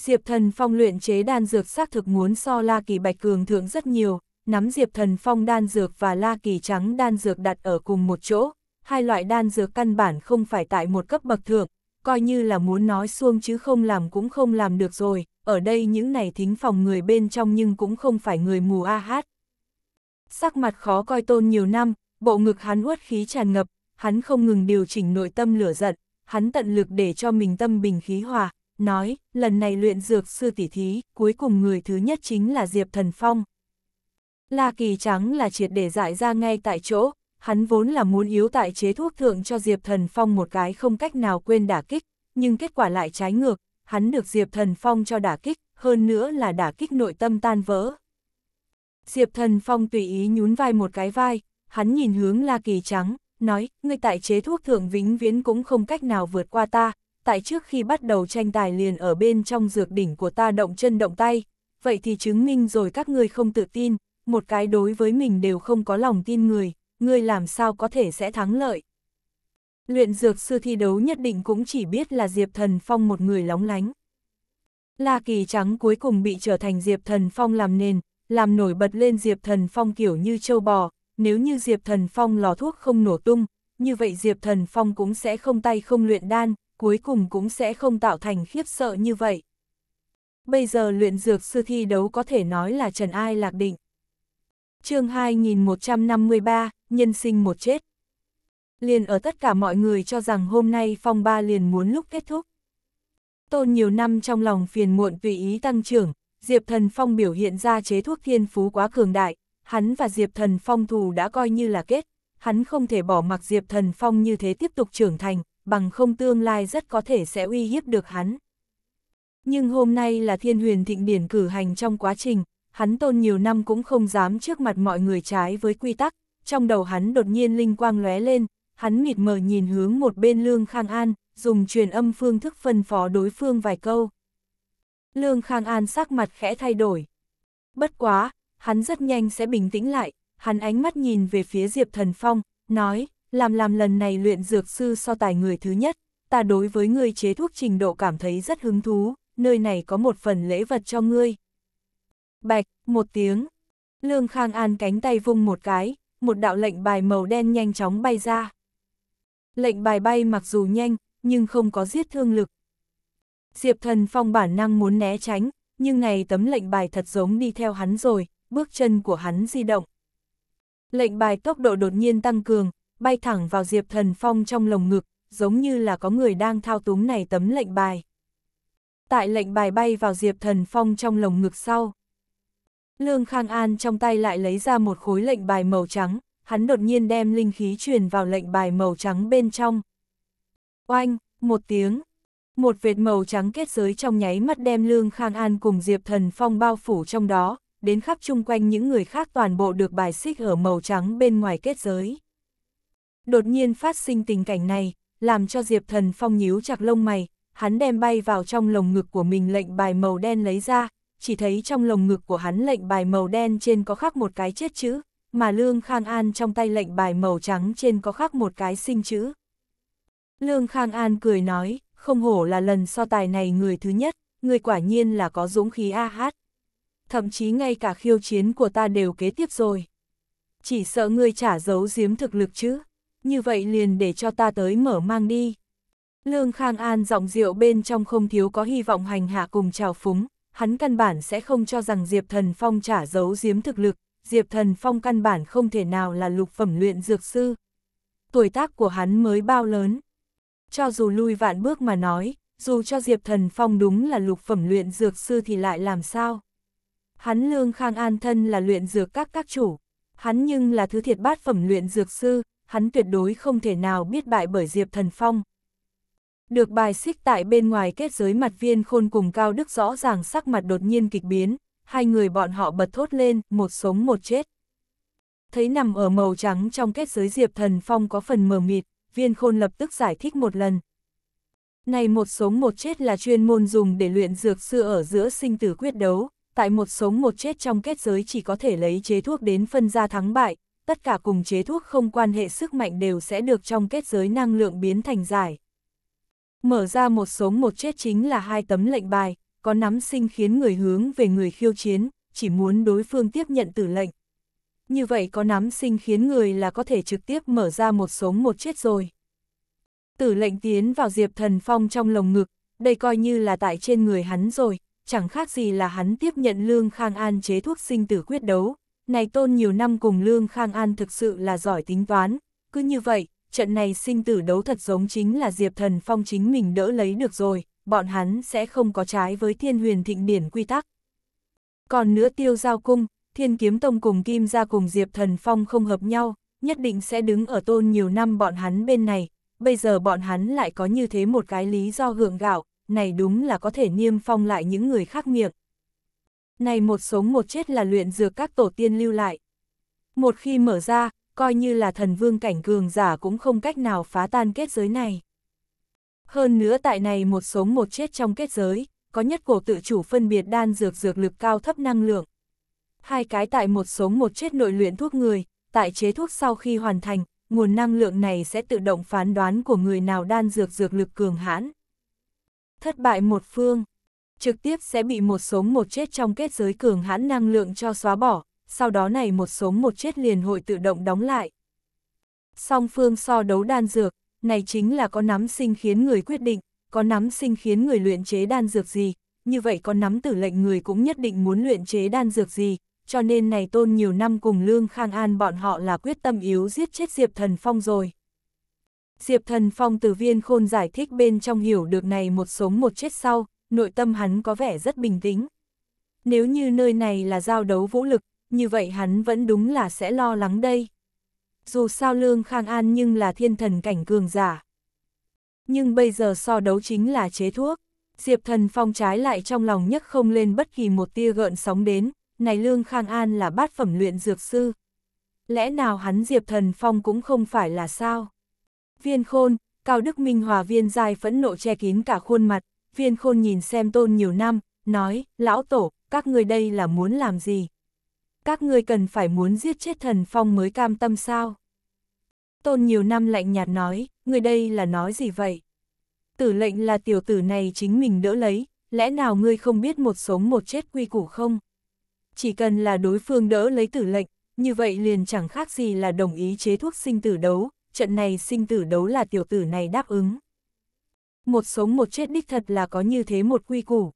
Diệp Thần Phong luyện chế đan dược xác thực muốn so La Kỳ Bạch Cường thượng rất nhiều, nắm Diệp Thần Phong đan dược và La Kỳ Trắng đan dược đặt ở cùng một chỗ, hai loại đan dược căn bản không phải tại một cấp bậc thượng, coi như là muốn nói xuông chứ không làm cũng không làm được rồi, ở đây những này thính phòng người bên trong nhưng cũng không phải người mù a hát. Sắc mặt khó coi tôn nhiều năm, bộ ngực hắn uất khí tràn ngập, hắn không ngừng điều chỉnh nội tâm lửa giận, hắn tận lực để cho mình tâm bình khí hòa, nói, lần này luyện dược sư tỷ thí, cuối cùng người thứ nhất chính là Diệp Thần Phong. La Kỳ Trắng là triệt để giải ra ngay tại chỗ, hắn vốn là muốn yếu tại chế thuốc thượng cho Diệp Thần Phong một cái không cách nào quên đả kích, nhưng kết quả lại trái ngược, hắn được Diệp Thần Phong cho đả kích, hơn nữa là đả kích nội tâm tan vỡ. Diệp Thần Phong tùy ý nhún vai một cái vai, hắn nhìn hướng La Kỳ Trắng, nói, ngươi tại chế thuốc thượng vĩnh viễn cũng không cách nào vượt qua ta, tại trước khi bắt đầu tranh tài liền ở bên trong dược đỉnh của ta động chân động tay, vậy thì chứng minh rồi các ngươi không tự tin, một cái đối với mình đều không có lòng tin người, ngươi làm sao có thể sẽ thắng lợi. Luyện dược sư thi đấu nhất định cũng chỉ biết là Diệp Thần Phong một người lóng lánh. La Kỳ Trắng cuối cùng bị trở thành Diệp Thần Phong làm nền, làm nổi bật lên Diệp Thần Phong kiểu như châu bò, nếu như Diệp Thần Phong lò thuốc không nổ tung, như vậy Diệp Thần Phong cũng sẽ không tay không luyện đan, cuối cùng cũng sẽ không tạo thành khiếp sợ như vậy. Bây giờ luyện dược sư thi đấu có thể nói là trần ai lạc định. chương 2153, nhân sinh một chết. Liền ở tất cả mọi người cho rằng hôm nay phong ba liền muốn lúc kết thúc. Tôn nhiều năm trong lòng phiền muộn tùy ý tăng trưởng, Diệp Thần Phong biểu hiện ra chế thuốc thiên phú quá cường đại, hắn và Diệp Thần Phong thù đã coi như là kết, hắn không thể bỏ mặc Diệp Thần Phong như thế tiếp tục trưởng thành, bằng không tương lai rất có thể sẽ uy hiếp được hắn. Nhưng hôm nay là thiên huyền thịnh điển cử hành trong quá trình, hắn tôn nhiều năm cũng không dám trước mặt mọi người trái với quy tắc, trong đầu hắn đột nhiên linh quang lóe lên, hắn mịt mờ nhìn hướng một bên Lương Khang An, dùng truyền âm phương thức phân phó đối phương vài câu. Lương Khang An sắc mặt khẽ thay đổi. Bất quá, hắn rất nhanh sẽ bình tĩnh lại, hắn ánh mắt nhìn về phía Diệp Thần Phong, nói, làm làm lần này luyện dược sư so tài người thứ nhất, ta đối với người chế thuốc trình độ cảm thấy rất hứng thú, nơi này có một phần lễ vật cho ngươi. Bạch, một tiếng. Lương Khang An cánh tay vung một cái, một đạo lệnh bài màu đen nhanh chóng bay ra. Lệnh bài bay mặc dù nhanh, nhưng không có giết thương lực. Diệp thần phong bản năng muốn né tránh, nhưng này tấm lệnh bài thật giống đi theo hắn rồi, bước chân của hắn di động. Lệnh bài tốc độ đột nhiên tăng cường, bay thẳng vào Diệp Thần Phong trong lồng ngực, giống như là có người đang thao túng này tấm lệnh bài. Tại lệnh bài bay vào Diệp Thần Phong trong lồng ngực sau. Lương Khang An trong tay lại lấy ra một khối lệnh bài màu trắng, hắn đột nhiên đem linh khí truyền vào lệnh bài màu trắng bên trong. Oanh, một tiếng, một vệt màu trắng kết giới trong nháy mắt đem Lương Khang An cùng Diệp Thần Phong bao phủ trong đó, đến khắp chung quanh những người khác toàn bộ được bài xích ở màu trắng bên ngoài kết giới. Đột nhiên phát sinh tình cảnh này, làm cho Diệp Thần Phong nhíu chặt lông mày, hắn đem bay vào trong lồng ngực của mình lệnh bài màu đen lấy ra, chỉ thấy trong lồng ngực của hắn lệnh bài màu đen trên có khắc một cái chết chữ, mà Lương Khang An trong tay lệnh bài màu trắng trên có khắc một cái sinh chữ. Lương Khang An cười nói, không hổ là lần so tài này người thứ nhất, người quả nhiên là có dũng khí a hát. Thậm chí ngay cả khiêu chiến của ta đều kế tiếp rồi. Chỉ sợ ngươi trả giấu giếm thực lực chứ như vậy liền để cho ta tới mở mang đi. Lương Khang An giọng rượu bên trong không thiếu có hy vọng hành hạ cùng trào phúng, hắn căn bản sẽ không cho rằng Diệp Thần Phong trả giấu giếm thực lực, Diệp Thần Phong căn bản không thể nào là lục phẩm luyện dược sư. Tuổi tác của hắn mới bao lớn. Cho dù lui vạn bước mà nói, dù cho Diệp Thần Phong đúng là lục phẩm luyện dược sư thì lại làm sao? Hắn Lương Khang An thân là luyện dược các các chủ, hắn nhưng là thứ thiệt bát phẩm luyện dược sư, hắn tuyệt đối không thể nào biết bại bởi Diệp Thần Phong. Được bài xích tại bên ngoài kết giới mặt viên khôn cùng Cao Đức rõ ràng sắc mặt đột nhiên kịch biến, hai người bọn họ bật thốt lên, một sống một chết. Thấy nằm ở màu trắng trong kết giới Diệp Thần Phong có phần mờ mịt, viên khôn lập tức giải thích một lần. Này một sống một chết là chuyên môn dùng để luyện dược sư ở giữa sinh tử quyết đấu, tại một sống một chết trong kết giới chỉ có thể lấy chế thuốc đến phân ra thắng bại, tất cả cùng chế thuốc không quan hệ sức mạnh đều sẽ được trong kết giới năng lượng biến thành giải. Mở ra một sống một chết chính là hai tấm lệnh bài, có nắm sinh khiến người hướng về người khiêu chiến, chỉ muốn đối phương tiếp nhận tử lệnh. Như vậy có nắm sinh khiến người là có thể trực tiếp mở ra một sống một chết rồi. Tử lệnh tiến vào Diệp Thần Phong trong lồng ngực, đây coi như là tại trên người hắn rồi, chẳng khác gì là hắn tiếp nhận Lương Khang An chế thuốc sinh tử quyết đấu, này tôn nhiều năm cùng Lương Khang An thực sự là giỏi tính toán, cứ như vậy, trận này sinh tử đấu thật giống chính là Diệp Thần Phong chính mình đỡ lấy được rồi, bọn hắn sẽ không có trái với thiên huyền thịnh điển quy tắc. Còn nữa tiêu giao cung, thiên kiếm tông cùng kim ra cùng Diệp Thần Phong không hợp nhau, nhất định sẽ đứng ở tôn nhiều năm bọn hắn bên này, bây giờ bọn hắn lại có như thế một cái lý do hưởng gạo, này đúng là có thể niêm phong lại những người khác miệng này một sống một chết là luyện dược các tổ tiên lưu lại. Một khi mở ra, coi như là thần vương cảnh cường giả cũng không cách nào phá tan kết giới này. Hơn nữa tại này một sống một chết trong kết giới, có nhất cổ tự chủ phân biệt đan dược dược lực cao thấp năng lượng. Hai cái tại một sống một chết nội luyện thuốc người, tại chế thuốc sau khi hoàn thành, nguồn năng lượng này sẽ tự động phán đoán của người nào đan dược dược lực cường hãn. Thất bại một phương trực tiếp sẽ bị một sống một chết trong kết giới cường hãn năng lượng cho xóa bỏ, sau đó này một sống một chết liền hội tự động đóng lại. Song phương so đấu đan dược, này chính là có nắm sinh khiến người quyết định, có nắm sinh khiến người luyện chế đan dược gì, như vậy có nắm tử lệnh người cũng nhất định muốn luyện chế đan dược gì, cho nên này tôn nhiều năm cùng Lương Khang An bọn họ là quyết tâm yếu giết chết Diệp Thần Phong rồi. Diệp Thần Phong từ viên khôn giải thích bên trong hiểu được này một sống một chết sau, nội tâm hắn có vẻ rất bình tĩnh. Nếu như nơi này là giao đấu vũ lực, như vậy hắn vẫn đúng là sẽ lo lắng đây. Dù sao Lương Khang An nhưng là thiên thần cảnh cường giả. Nhưng bây giờ so đấu chính là chế thuốc. Diệp thần phong trái lại trong lòng nhất không lên bất kỳ một tia gợn sóng đến, này Lương Khang An là bát phẩm luyện dược sư. Lẽ nào hắn Diệp thần phong cũng không phải là sao? Viên khôn, Cao Đức Minh Hòa viên dài phẫn nộ che kín cả khuôn mặt, viên khôn nhìn xem tôn nhiều năm, nói, lão tổ, các người đây là muốn làm gì? Các người cần phải muốn giết chết thần phong mới cam tâm sao? Tôn nhiều năm lạnh nhạt nói, người đây là nói gì vậy? Tử lệnh là tiểu tử này chính mình đỡ lấy, lẽ nào ngươi không biết một sống một chết quy củ không? Chỉ cần là đối phương đỡ lấy tử lệnh, như vậy liền chẳng khác gì là đồng ý chế thuốc sinh tử đấu, trận này sinh tử đấu là tiểu tử này đáp ứng một sống một chết đích thật là có như thế một quy củ.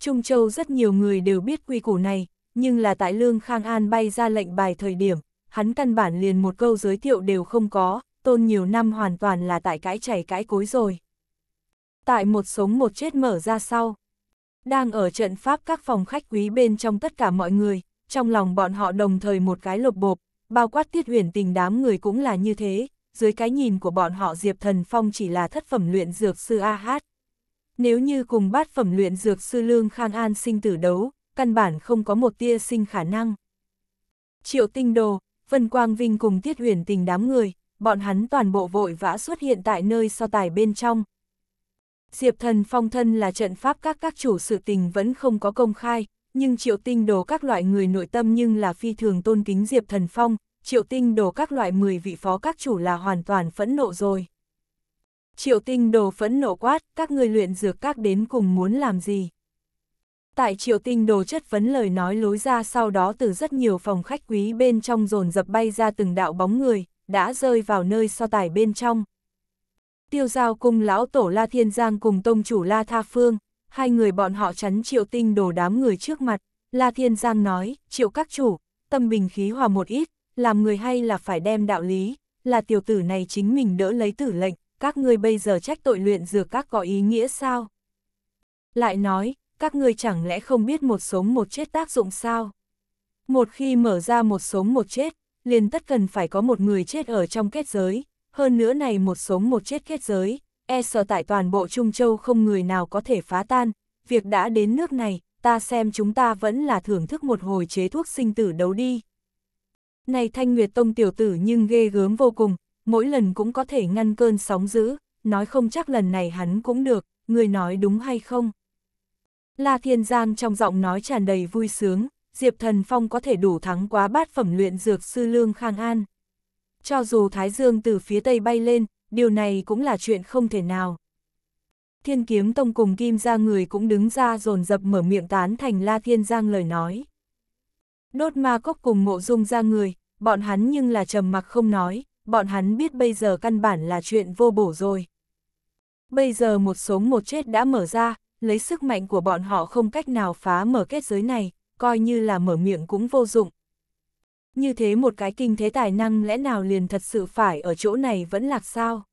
Trung Châu rất nhiều người đều biết quy củ này, nhưng là tại Lương Khang An bay ra lệnh bài thời điểm, hắn căn bản liền một câu giới thiệu đều không có, tôn nhiều năm hoàn toàn là tại cãi chảy cãi cối rồi. Tại một sống một chết mở ra sau, đang ở trận pháp các phòng khách quý bên trong tất cả mọi người, trong lòng bọn họ đồng thời một cái lột bộp, bao quát tiết huyền tình đám người cũng là như thế, dưới cái nhìn của bọn họ Diệp Thần Phong chỉ là thất phẩm luyện dược sư AH. Nếu như cùng bát phẩm luyện dược sư Lương Khang An sinh tử đấu, căn bản không có một tia sinh khả năng. Triệu Tinh Đồ, Vân Quang Vinh cùng Tiết Huyền Tình đám người, bọn hắn toàn bộ vội vã xuất hiện tại nơi so tài bên trong. Diệp Thần Phong thân là trận pháp các các chủ sự tình vẫn không có công khai, nhưng Triệu Tinh Đồ các loại người nội tâm nhưng là phi thường tôn kính Diệp Thần Phong, triệu tinh đồ các loại 10 vị phó các chủ là hoàn toàn phẫn nộ rồi. Triệu tinh đồ phẫn nộ quát, các người luyện dược các đến cùng muốn làm gì? Tại triệu tinh đồ chất vấn lời nói lối ra sau đó từ rất nhiều phòng khách quý bên trong dồn dập bay ra từng đạo bóng người, đã rơi vào nơi so tài bên trong. Tiêu giao cung lão tổ La Thiên Giang cùng tông chủ La Tha Phương, hai người bọn họ chắn triệu tinh đồ đám người trước mặt. La Thiên Giang nói, triệu các chủ, tâm bình khí hòa một ít, làm người hay là phải đem đạo lý, là tiểu tử này chính mình đỡ lấy tử lệnh, các ngươi bây giờ trách tội luyện dược các có ý nghĩa sao? Lại nói, các ngươi chẳng lẽ không biết một sống một chết tác dụng sao? Một khi mở ra một sống một chết, liền tất cần phải có một người chết ở trong kết giới, hơn nữa này một sống một chết kết giới, e sợ tại toàn bộ Trung Châu không người nào có thể phá tan, việc đã đến nước này, ta xem chúng ta vẫn là thưởng thức một hồi chế thuốc sinh tử đấu đi. Này Thanh Nguyệt Tông tiểu tử nhưng ghê gớm vô cùng, mỗi lần cũng có thể ngăn cơn sóng dữ, nói không chắc lần này hắn cũng được, người nói đúng hay không. La Thiên Giang trong giọng nói tràn đầy vui sướng, Diệp Thần Phong có thể đủ thắng quá bát phẩm luyện dược sư Lương Khang An. Cho dù Thái Dương từ phía Tây bay lên, điều này cũng là chuyện không thể nào. Thiên Kiếm Tông cùng Kim ra người cũng đứng ra dồn dập mở miệng tán thành La Thiên Giang lời nói. Đốt ma cốc cùng mộ dung ra người, bọn hắn nhưng là trầm mặc không nói, bọn hắn biết bây giờ căn bản là chuyện vô bổ rồi. Bây giờ một sống một chết đã mở ra, lấy sức mạnh của bọn họ không cách nào phá mở kết giới này, coi như là mở miệng cũng vô dụng. Như thế một cái kinh thế tài năng lẽ nào liền thật sự phải ở chỗ này vẫn lạc sao?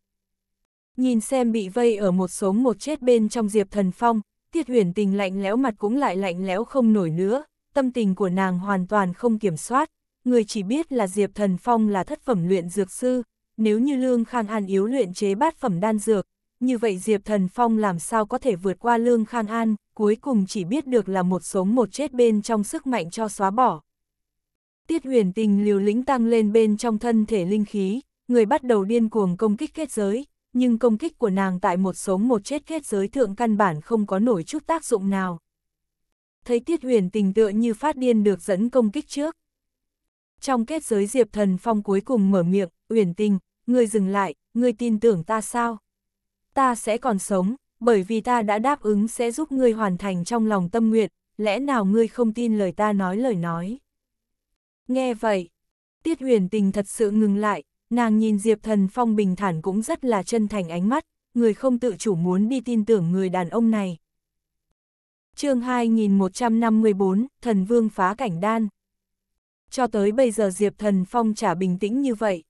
Nhìn xem bị vây ở một sống một chết bên trong diệp thần phong, tiết huyền tình lạnh lẽo mặt cũng lại lạnh lẽo không nổi nữa, tâm tình của nàng hoàn toàn không kiểm soát, người chỉ biết là Diệp Thần Phong là thất phẩm luyện dược sư, nếu như Lương Khang An yếu luyện chế bát phẩm đan dược, như vậy Diệp Thần Phong làm sao có thể vượt qua Lương Khang An, cuối cùng chỉ biết được là một sống một chết bên trong sức mạnh cho xóa bỏ. Tiết huyền tình liều lĩnh tăng lên bên trong thân thể linh khí, người bắt đầu điên cuồng công kích kết giới, nhưng công kích của nàng tại một sống một chết kết giới thượng căn bản không có nổi chút tác dụng nào thấy Tiết Huyền tình tựa như phát điên được dẫn công kích trước. Trong kết giới Diệp Thần Phong cuối cùng mở miệng, Huyền tình, ngươi dừng lại, ngươi tin tưởng ta sao? Ta sẽ còn sống, bởi vì ta đã đáp ứng sẽ giúp ngươi hoàn thành trong lòng tâm nguyện, lẽ nào ngươi không tin lời ta nói lời nói? Nghe vậy, Tiết Huyền tình thật sự ngừng lại, nàng nhìn Diệp Thần Phong bình thản cũng rất là chân thành ánh mắt, người không tự chủ muốn đi tin tưởng người đàn ông này chương 2154, thần vương phá cảnh đan. Cho tới bây giờ Diệp Thần Phong trả bình tĩnh như vậy.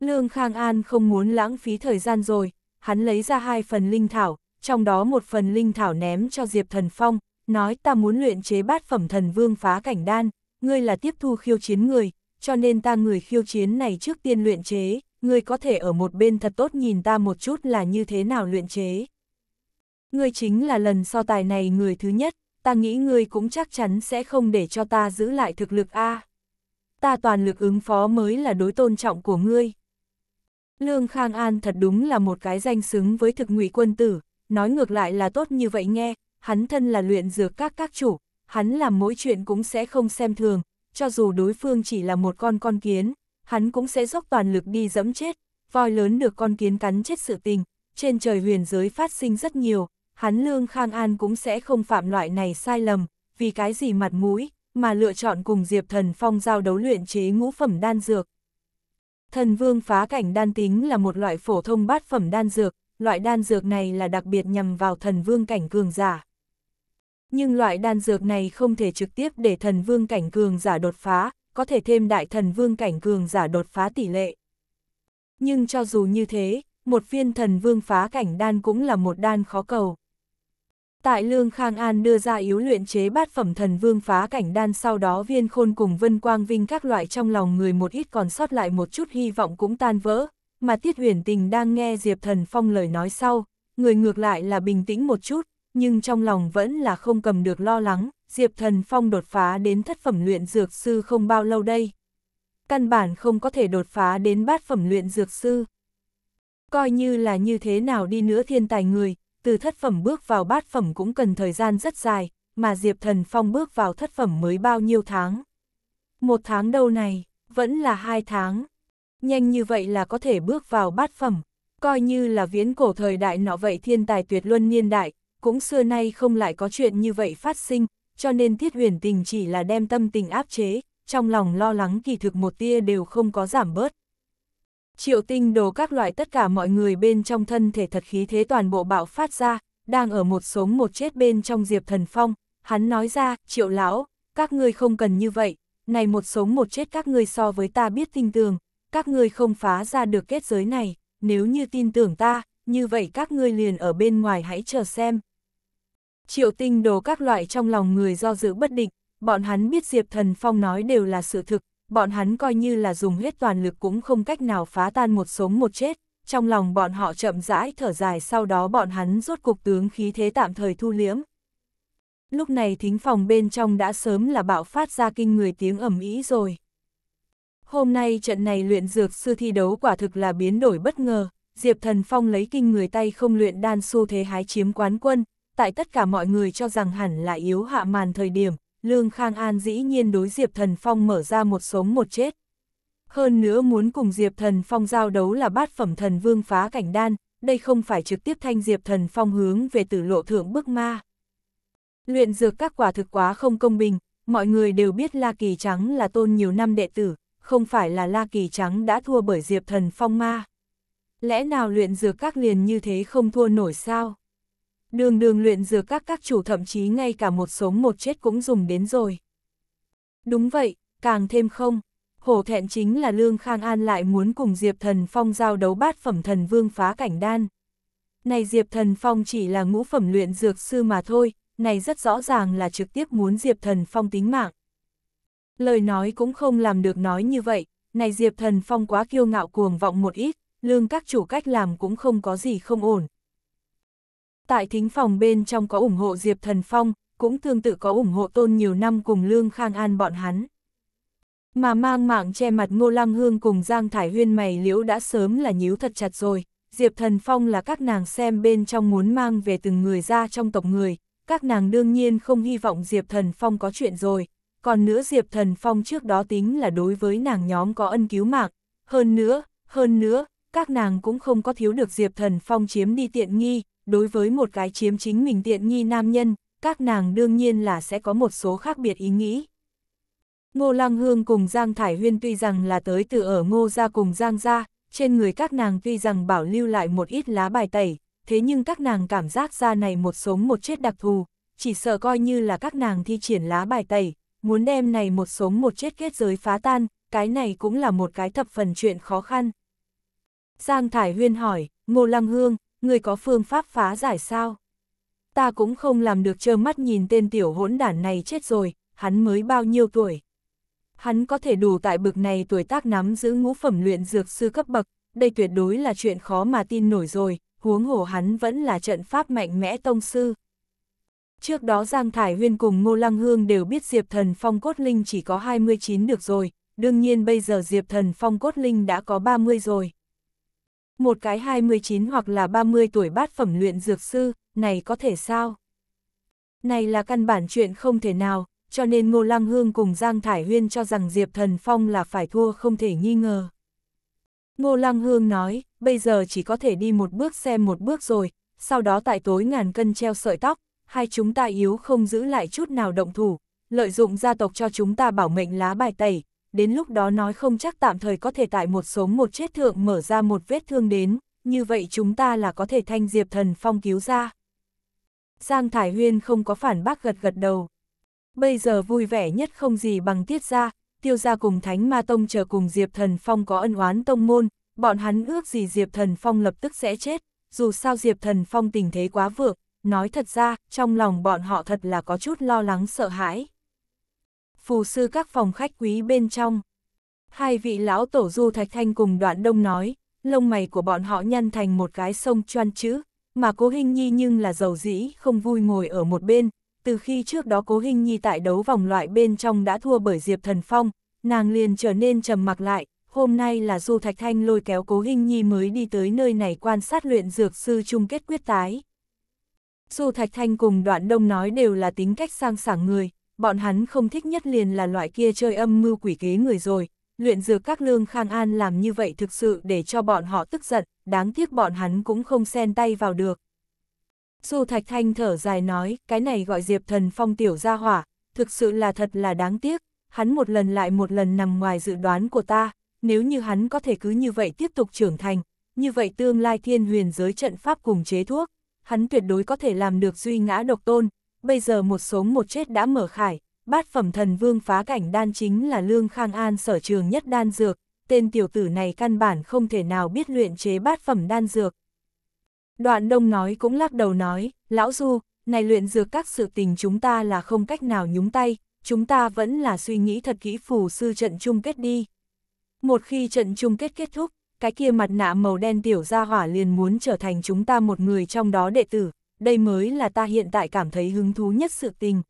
Lương Khang An không muốn lãng phí thời gian rồi, hắn lấy ra hai phần linh thảo, trong đó một phần linh thảo ném cho Diệp Thần Phong, nói ta muốn luyện chế bát phẩm thần vương phá cảnh đan, ngươi là tiếp thu khiêu chiến người, cho nên ta người khiêu chiến này trước tiên luyện chế, ngươi có thể ở một bên thật tốt nhìn ta một chút là như thế nào luyện chế. Ngươi chính là lần so tài này người thứ nhất, ta nghĩ ngươi cũng chắc chắn sẽ không để cho ta giữ lại thực lực A. Ta toàn lực ứng phó mới là đối tôn trọng của ngươi. Lương Khang An thật đúng là một cái danh xứng với thực ngụy quân tử, nói ngược lại là tốt như vậy nghe, hắn thân là luyện dược các các chủ, hắn làm mỗi chuyện cũng sẽ không xem thường, cho dù đối phương chỉ là một con con kiến, hắn cũng sẽ dốc toàn lực đi dẫm chết, voi lớn được con kiến cắn chết sự tình, trên trời huyền giới phát sinh rất nhiều, hắn Lương Khang An cũng sẽ không phạm loại này sai lầm, vì cái gì mặt mũi, mà lựa chọn cùng Diệp Thần Phong giao đấu luyện chế ngũ phẩm đan dược. Thần Vương phá cảnh đan tính là một loại phổ thông bát phẩm đan dược, loại đan dược này là đặc biệt nhằm vào thần vương cảnh cường giả. Nhưng loại đan dược này không thể trực tiếp để thần vương cảnh cường giả đột phá, có thể thêm đại thần vương cảnh cường giả đột phá tỷ lệ. Nhưng cho dù như thế, một viên thần vương phá cảnh đan cũng là một đan khó cầu. Tại Lương Khang An đưa ra yếu luyện chế bát phẩm thần vương phá cảnh đan sau đó viên khôn cùng Vân Quang Vinh các loại trong lòng người một ít còn sót lại một chút hy vọng cũng tan vỡ, mà Tiết huyền tình đang nghe Diệp Thần Phong lời nói sau, người ngược lại là bình tĩnh một chút, nhưng trong lòng vẫn là không cầm được lo lắng, Diệp Thần Phong đột phá đến thất phẩm luyện dược sư không bao lâu đây. Căn bản không có thể đột phá đến bát phẩm luyện dược sư. Coi như là như thế nào đi nữa thiên tài người, từ thất phẩm bước vào bát phẩm cũng cần thời gian rất dài, mà Diệp Thần Phong bước vào thất phẩm mới bao nhiêu tháng. Một tháng đâu này, vẫn là hai tháng. Nhanh như vậy là có thể bước vào bát phẩm, coi như là viễn cổ thời đại nọ vậy thiên tài tuyệt luân niên đại, cũng xưa nay không lại có chuyện như vậy phát sinh, cho nên thiết huyền tình chỉ là đem tâm tình áp chế, trong lòng lo lắng kỳ thực một tia đều không có giảm bớt. Triệu tinh đồ các loại tất cả mọi người bên trong thân thể thật khí thế toàn bộ bạo phát ra, đang ở một sống một chết bên trong Diệp Thần Phong, hắn nói ra, triệu lão, các ngươi không cần như vậy, này một sống một chết các ngươi so với ta biết tin tưởng, các ngươi không phá ra được kết giới này, nếu như tin tưởng ta, như vậy các ngươi liền ở bên ngoài hãy chờ xem. Triệu tinh đồ các loại trong lòng người do dự bất định, bọn hắn biết Diệp Thần Phong nói đều là sự thực, bọn hắn coi như là dùng hết toàn lực cũng không cách nào phá tan một sống một chết, trong lòng bọn họ chậm rãi thở dài sau đó bọn hắn rốt cục tướng khí thế tạm thời thu liễm. Lúc này thính phòng bên trong đã sớm là bạo phát ra kinh người tiếng ẩm ý rồi. Hôm nay trận này luyện dược sư thi đấu quả thực là biến đổi bất ngờ, Diệp Thần Phong lấy kinh người tay không luyện đan xu thế hái chiếm quán quân, tại tất cả mọi người cho rằng hẳn là yếu hạ màn thời điểm, Lương Khang An dĩ nhiên đối Diệp Thần Phong mở ra một sống một chết. Hơn nữa muốn cùng Diệp Thần Phong giao đấu là bát phẩm thần vương phá cảnh đan, đây không phải trực tiếp thanh Diệp Thần Phong hướng về tử lộ thượng bức ma. Luyện dược các quả thực quá không công bình, mọi người đều biết La Kỳ Trắng là tôn nhiều năm đệ tử, không phải là La Kỳ Trắng đã thua bởi Diệp Thần Phong ma. Lẽ nào luyện dược các liền như thế không thua nổi sao? đường đường luyện dược các các chủ thậm chí ngay cả một sống một chết cũng dùng đến rồi. Đúng vậy, càng thêm không, hổ thẹn chính là Lương Khang An lại muốn cùng Diệp Thần Phong giao đấu bát phẩm thần vương phá cảnh đan. Này Diệp Thần Phong chỉ là ngũ phẩm luyện dược sư mà thôi, này rất rõ ràng là trực tiếp muốn Diệp Thần Phong tính mạng. Lời nói cũng không làm được nói như vậy, này Diệp Thần Phong quá kiêu ngạo cuồng vọng một ít, lương các chủ cách làm cũng không có gì không ổn, Tại thính phòng bên trong có ủng hộ Diệp Thần Phong, cũng tương tự có ủng hộ tôn nhiều năm cùng Lương Khang An bọn hắn. Mà mang mạng che mặt Ngô Lăng Hương cùng Giang Thải Huyên mày liễu đã sớm là nhíu thật chặt rồi, Diệp Thần Phong là các nàng xem bên trong muốn mang về từng người ra trong tộc người, các nàng đương nhiên không hy vọng Diệp Thần Phong có chuyện rồi, còn nữa Diệp Thần Phong trước đó tính là đối với nàng nhóm có ân cứu mạng, hơn nữa, hơn nữa, các nàng cũng không có thiếu được Diệp Thần Phong chiếm đi tiện nghi, đối với một cái chiếm chính mình tiện nghi nam nhân, các nàng đương nhiên là sẽ có một số khác biệt ý nghĩ. Ngô Lăng Hương cùng Giang Thải Huyên tuy rằng là tới từ ở Ngô Gia cùng Giang Gia, trên người các nàng tuy rằng bảo lưu lại một ít lá bài tẩy, thế nhưng các nàng cảm giác ra này một sống một chết đặc thù, chỉ sợ coi như là các nàng thi triển lá bài tẩy, muốn đem này một sống một chết kết giới phá tan, cái này cũng là một cái thập phần chuyện khó khăn. Giang Thải Huyên hỏi, Ngô Lăng Hương, người có phương pháp phá giải sao? Ta cũng không làm được trơ mắt nhìn tên tiểu hỗn đản này chết rồi, hắn mới bao nhiêu tuổi. Hắn có thể đủ tại bực này tuổi tác nắm giữ ngũ phẩm luyện dược sư cấp bậc, đây tuyệt đối là chuyện khó mà tin nổi rồi, huống hồ hắn vẫn là trận pháp mạnh mẽ tông sư. Trước đó Giang Thải Huyên cùng Ngô Lăng Hương đều biết Diệp Thần Phong Cốt Linh chỉ có 29 được rồi, đương nhiên bây giờ Diệp Thần Phong Cốt Linh đã có 30 rồi một cái 29 hoặc là 30 tuổi bát phẩm luyện dược sư, này có thể sao? Này là căn bản chuyện không thể nào, cho nên Ngô Lăng Hương cùng Giang Thải Huyên cho rằng Diệp Thần Phong là phải thua không thể nghi ngờ. Ngô Lăng Hương nói, bây giờ chỉ có thể đi một bước xem một bước rồi, sau đó tại tối ngàn cân treo sợi tóc, hai chúng ta yếu không giữ lại chút nào động thủ, lợi dụng gia tộc cho chúng ta bảo mệnh lá bài tẩy, đến lúc đó nói không chắc tạm thời có thể tại một số một chết thượng mở ra một vết thương đến, như vậy chúng ta là có thể thanh Diệp Thần Phong cứu ra. Giang Thải Huyên không có phản bác gật gật đầu. Bây giờ vui vẻ nhất không gì bằng tiết ra, tiêu ra cùng Thánh Ma Tông chờ cùng Diệp Thần Phong có ân oán tông môn, bọn hắn ước gì Diệp Thần Phong lập tức sẽ chết, dù sao Diệp Thần Phong tình thế quá vượt nói thật ra, trong lòng bọn họ thật là có chút lo lắng sợ hãi phù sư các phòng khách quý bên trong. Hai vị lão tổ du thạch thanh cùng đoạn đông nói, lông mày của bọn họ nhăn thành một cái sông choan chữ, mà cố hình nhi nhưng là giàu dĩ, không vui ngồi ở một bên. Từ khi trước đó cố hình nhi tại đấu vòng loại bên trong đã thua bởi Diệp Thần Phong, nàng liền trở nên trầm mặc lại, hôm nay là Du Thạch Thanh lôi kéo Cố Hình Nhi mới đi tới nơi này quan sát luyện dược sư chung kết quyết tái. Du Thạch Thanh cùng đoạn đông nói đều là tính cách sang sảng người, bọn hắn không thích nhất liền là loại kia chơi âm mưu quỷ kế người rồi, luyện dược các lương khang an làm như vậy thực sự để cho bọn họ tức giận, đáng tiếc bọn hắn cũng không xen tay vào được. Su Thạch Thanh thở dài nói, cái này gọi Diệp Thần Phong tiểu ra hỏa, thực sự là thật là đáng tiếc, hắn một lần lại một lần nằm ngoài dự đoán của ta, nếu như hắn có thể cứ như vậy tiếp tục trưởng thành, như vậy tương lai thiên huyền giới trận pháp cùng chế thuốc, hắn tuyệt đối có thể làm được duy ngã độc tôn, bây giờ một sống một chết đã mở khải, bát phẩm thần vương phá cảnh đan chính là Lương Khang An sở trường nhất đan dược, tên tiểu tử này căn bản không thể nào biết luyện chế bát phẩm đan dược. Đoạn đông nói cũng lắc đầu nói, lão du, này luyện dược các sự tình chúng ta là không cách nào nhúng tay, chúng ta vẫn là suy nghĩ thật kỹ phù sư trận chung kết đi. Một khi trận chung kết kết thúc, cái kia mặt nạ màu đen tiểu gia hỏa liền muốn trở thành chúng ta một người trong đó đệ tử, đây mới là ta hiện tại cảm thấy hứng thú nhất sự tình.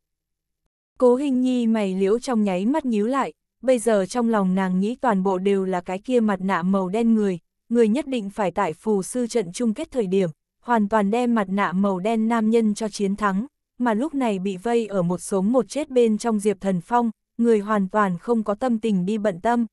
Cố hình nhi mày liễu trong nháy mắt nhíu lại, bây giờ trong lòng nàng nghĩ toàn bộ đều là cái kia mặt nạ màu đen người, người nhất định phải tại phù sư trận chung kết thời điểm, hoàn toàn đem mặt nạ màu đen nam nhân cho chiến thắng, mà lúc này bị vây ở một số một chết bên trong Diệp Thần Phong, người hoàn toàn không có tâm tình đi bận tâm.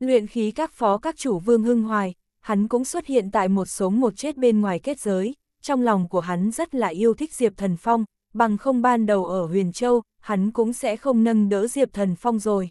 Luyện khí các phó các chủ vương hưng hoài, hắn cũng xuất hiện tại một số một chết bên ngoài kết giới, trong lòng của hắn rất là yêu thích Diệp Thần Phong, bằng không ban đầu ở Huyền Châu, hắn cũng sẽ không nâng đỡ Diệp Thần Phong rồi.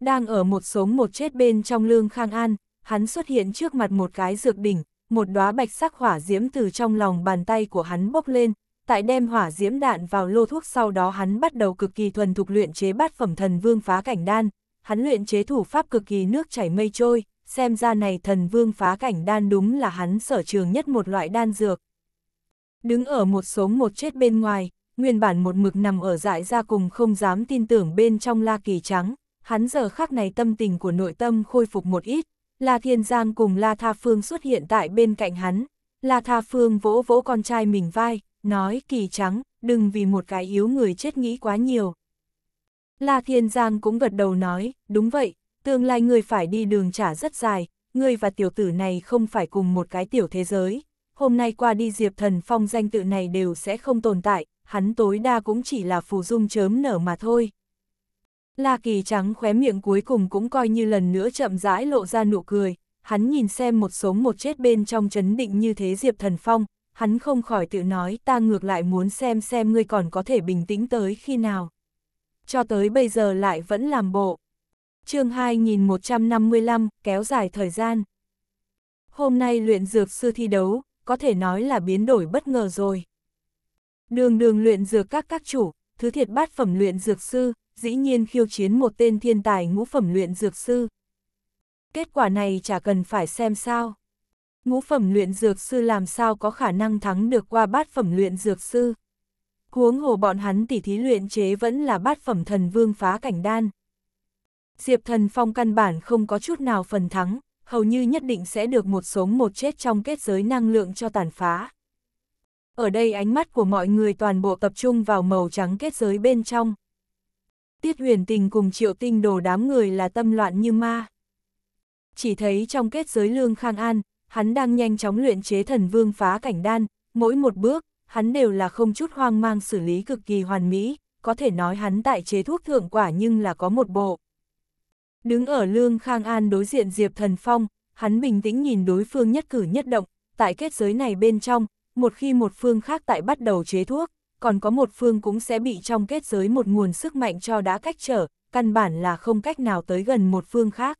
Đang ở một sống một chết bên trong lương Khang An, hắn xuất hiện trước mặt một cái dược đỉnh, một đóa bạch sắc hỏa diễm từ trong lòng bàn tay của hắn bốc lên, tại đem hỏa diễm đạn vào lô thuốc sau đó hắn bắt đầu cực kỳ thuần thục luyện chế bát phẩm thần vương phá cảnh đan, hắn luyện chế thủ pháp cực kỳ nước chảy mây trôi xem ra này thần vương phá cảnh đan đúng là hắn sở trường nhất một loại đan dược. Đứng ở một số một chết bên ngoài, nguyên bản một mực nằm ở dại ra cùng không dám tin tưởng bên trong la kỳ trắng, hắn giờ khắc này tâm tình của nội tâm khôi phục một ít, La Thiên Giang cùng La Tha Phương xuất hiện tại bên cạnh hắn, La Tha Phương vỗ vỗ con trai mình vai, nói kỳ trắng, đừng vì một cái yếu người chết nghĩ quá nhiều. La Thiên Giang cũng gật đầu nói, đúng vậy, Tương lai người phải đi đường trả rất dài, ngươi và tiểu tử này không phải cùng một cái tiểu thế giới. Hôm nay qua đi Diệp Thần Phong danh tự này đều sẽ không tồn tại, hắn tối đa cũng chỉ là phù dung chớm nở mà thôi. La Kỳ Trắng khóe miệng cuối cùng cũng coi như lần nữa chậm rãi lộ ra nụ cười, hắn nhìn xem một sống một chết bên trong chấn định như thế Diệp Thần Phong, hắn không khỏi tự nói ta ngược lại muốn xem xem ngươi còn có thể bình tĩnh tới khi nào. Cho tới bây giờ lại vẫn làm bộ chương 2155, kéo dài thời gian. Hôm nay luyện dược sư thi đấu, có thể nói là biến đổi bất ngờ rồi. Đường đường luyện dược các các chủ, thứ thiệt bát phẩm luyện dược sư, dĩ nhiên khiêu chiến một tên thiên tài ngũ phẩm luyện dược sư. Kết quả này chả cần phải xem sao. Ngũ phẩm luyện dược sư làm sao có khả năng thắng được qua bát phẩm luyện dược sư. Huống hồ bọn hắn tỉ thí luyện chế vẫn là bát phẩm thần vương phá cảnh đan. Diệp Thần Phong căn bản không có chút nào phần thắng, hầu như nhất định sẽ được một sống một chết trong kết giới năng lượng cho tàn phá. Ở đây ánh mắt của mọi người toàn bộ tập trung vào màu trắng kết giới bên trong. Tiết huyền tình cùng triệu tinh đồ đám người là tâm loạn như ma. Chỉ thấy trong kết giới lương khang an, hắn đang nhanh chóng luyện chế thần vương phá cảnh đan, mỗi một bước, hắn đều là không chút hoang mang xử lý cực kỳ hoàn mỹ, có thể nói hắn tại chế thuốc thượng quả nhưng là có một bộ. Đứng ở Lương Khang An đối diện Diệp Thần Phong, hắn bình tĩnh nhìn đối phương nhất cử nhất động, tại kết giới này bên trong, một khi một phương khác tại bắt đầu chế thuốc, còn có một phương cũng sẽ bị trong kết giới một nguồn sức mạnh cho đã cách trở, căn bản là không cách nào tới gần một phương khác.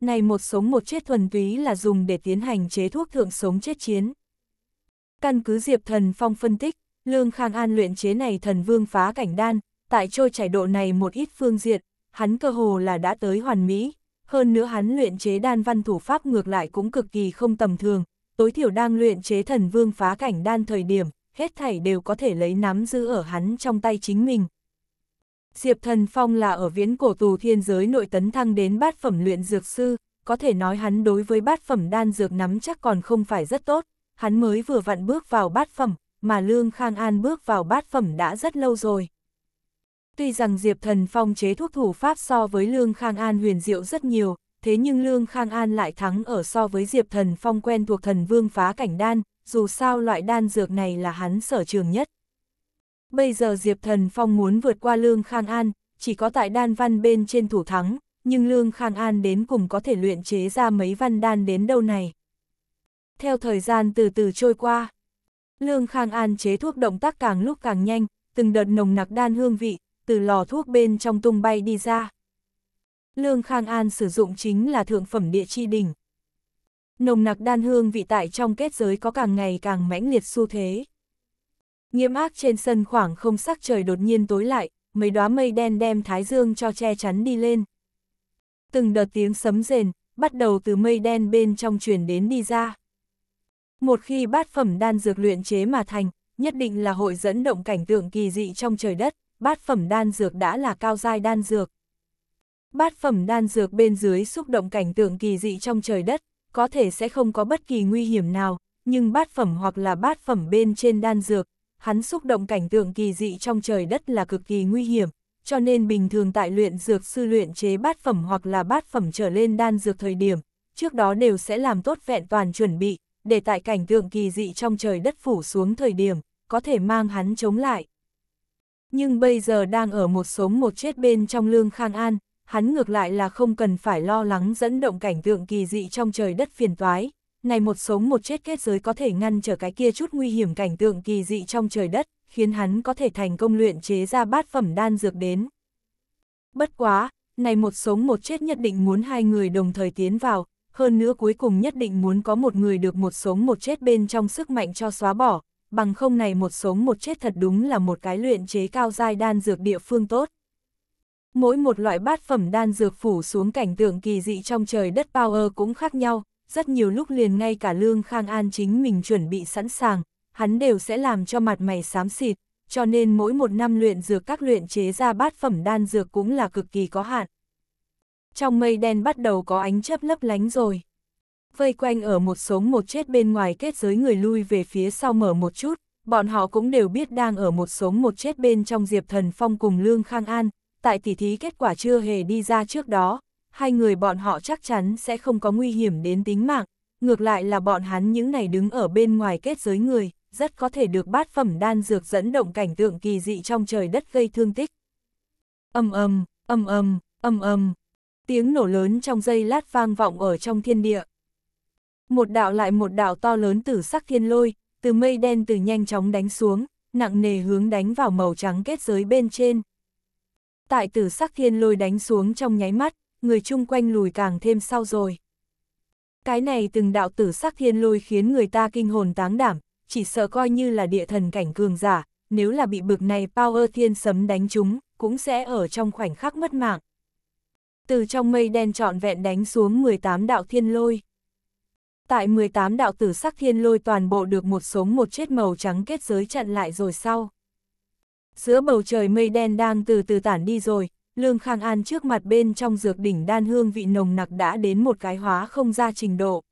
Này một sống một chết thuần túy là dùng để tiến hành chế thuốc thượng sống chết chiến. Căn cứ Diệp Thần Phong phân tích, Lương Khang An luyện chế này thần vương phá cảnh đan, tại trôi chảy độ này một ít phương diện, hắn cơ hồ là đã tới hoàn mỹ, hơn nữa hắn luyện chế đan văn thủ pháp ngược lại cũng cực kỳ không tầm thường, tối thiểu đang luyện chế thần vương phá cảnh đan thời điểm, hết thảy đều có thể lấy nắm giữ ở hắn trong tay chính mình. Diệp Thần Phong là ở viễn cổ tù thiên giới nội tấn thăng đến bát phẩm luyện dược sư, có thể nói hắn đối với bát phẩm đan dược nắm chắc còn không phải rất tốt, hắn mới vừa vặn bước vào bát phẩm, mà Lương Khang An bước vào bát phẩm đã rất lâu rồi. Tuy rằng Diệp Thần Phong chế thuốc thủ pháp so với Lương Khang An huyền diệu rất nhiều, thế nhưng Lương Khang An lại thắng ở so với Diệp Thần Phong quen thuộc thần vương phá cảnh đan, dù sao loại đan dược này là hắn sở trường nhất. Bây giờ Diệp Thần Phong muốn vượt qua Lương Khang An, chỉ có tại đan văn bên trên thủ thắng, nhưng Lương Khang An đến cùng có thể luyện chế ra mấy văn đan đến đâu này. Theo thời gian từ từ trôi qua, Lương Khang An chế thuốc động tác càng lúc càng nhanh, từng đợt nồng nặc đan hương vị, từ lò thuốc bên trong tung bay đi ra. Lương Khang An sử dụng chính là thượng phẩm địa chi đỉnh. Nồng nặc đan hương vị tại trong kết giới có càng ngày càng mãnh liệt xu thế. Nhiễm ác trên sân khoảng không sắc trời đột nhiên tối lại, mấy đóa mây đen đem thái dương cho che chắn đi lên. Từng đợt tiếng sấm rền, bắt đầu từ mây đen bên trong truyền đến đi ra. Một khi bát phẩm đan dược luyện chế mà thành, nhất định là hội dẫn động cảnh tượng kỳ dị trong trời đất bát phẩm đan dược đã là cao giai đan dược. Bát phẩm đan dược bên dưới xúc động cảnh tượng kỳ dị trong trời đất, có thể sẽ không có bất kỳ nguy hiểm nào, nhưng bát phẩm hoặc là bát phẩm bên trên đan dược, hắn xúc động cảnh tượng kỳ dị trong trời đất là cực kỳ nguy hiểm, cho nên bình thường tại luyện dược sư luyện chế bát phẩm hoặc là bát phẩm trở lên đan dược thời điểm, trước đó đều sẽ làm tốt vẹn toàn chuẩn bị, để tại cảnh tượng kỳ dị trong trời đất phủ xuống thời điểm, có thể mang hắn chống lại. Nhưng bây giờ đang ở một sống một chết bên trong lương khang an, hắn ngược lại là không cần phải lo lắng dẫn động cảnh tượng kỳ dị trong trời đất phiền toái. Này một sống một chết kết giới có thể ngăn trở cái kia chút nguy hiểm cảnh tượng kỳ dị trong trời đất, khiến hắn có thể thành công luyện chế ra bát phẩm đan dược đến. Bất quá, này một sống một chết nhất định muốn hai người đồng thời tiến vào, hơn nữa cuối cùng nhất định muốn có một người được một sống một chết bên trong sức mạnh cho xóa bỏ, bằng không này một sống một chết thật đúng là một cái luyện chế cao giai đan dược địa phương tốt. Mỗi một loại bát phẩm đan dược phủ xuống cảnh tượng kỳ dị trong trời đất power cũng khác nhau, rất nhiều lúc liền ngay cả Lương Khang An chính mình chuẩn bị sẵn sàng, hắn đều sẽ làm cho mặt mày xám xịt, cho nên mỗi một năm luyện dược các luyện chế ra bát phẩm đan dược cũng là cực kỳ có hạn. Trong mây đen bắt đầu có ánh chớp lấp lánh rồi. Vây quanh ở một số một chết bên ngoài kết giới người lui về phía sau mở một chút, bọn họ cũng đều biết đang ở một số một chết bên trong Diệp Thần Phong cùng Lương Khang An, tại tỉ thí kết quả chưa hề đi ra trước đó, hai người bọn họ chắc chắn sẽ không có nguy hiểm đến tính mạng, ngược lại là bọn hắn những này đứng ở bên ngoài kết giới người, rất có thể được bát phẩm đan dược dẫn động cảnh tượng kỳ dị trong trời đất gây thương tích. Âm âm, âm âm, âm âm, tiếng nổ lớn trong dây lát vang vọng ở trong thiên địa. Một đạo lại một đạo to lớn tử sắc thiên lôi, từ mây đen từ nhanh chóng đánh xuống, nặng nề hướng đánh vào màu trắng kết giới bên trên. Tại tử sắc thiên lôi đánh xuống trong nháy mắt, người chung quanh lùi càng thêm sau rồi. Cái này từng đạo tử sắc thiên lôi khiến người ta kinh hồn táng đảm, chỉ sợ coi như là địa thần cảnh cường giả, nếu là bị bực này power thiên sấm đánh chúng, cũng sẽ ở trong khoảnh khắc mất mạng. Từ trong mây đen trọn vẹn đánh xuống 18 đạo thiên lôi tại 18 đạo tử sắc thiên lôi toàn bộ được một sống một chết màu trắng kết giới chặn lại rồi sau. Giữa bầu trời mây đen đang từ từ tản đi rồi, Lương Khang An trước mặt bên trong dược đỉnh đan hương vị nồng nặc đã đến một cái hóa không ra trình độ.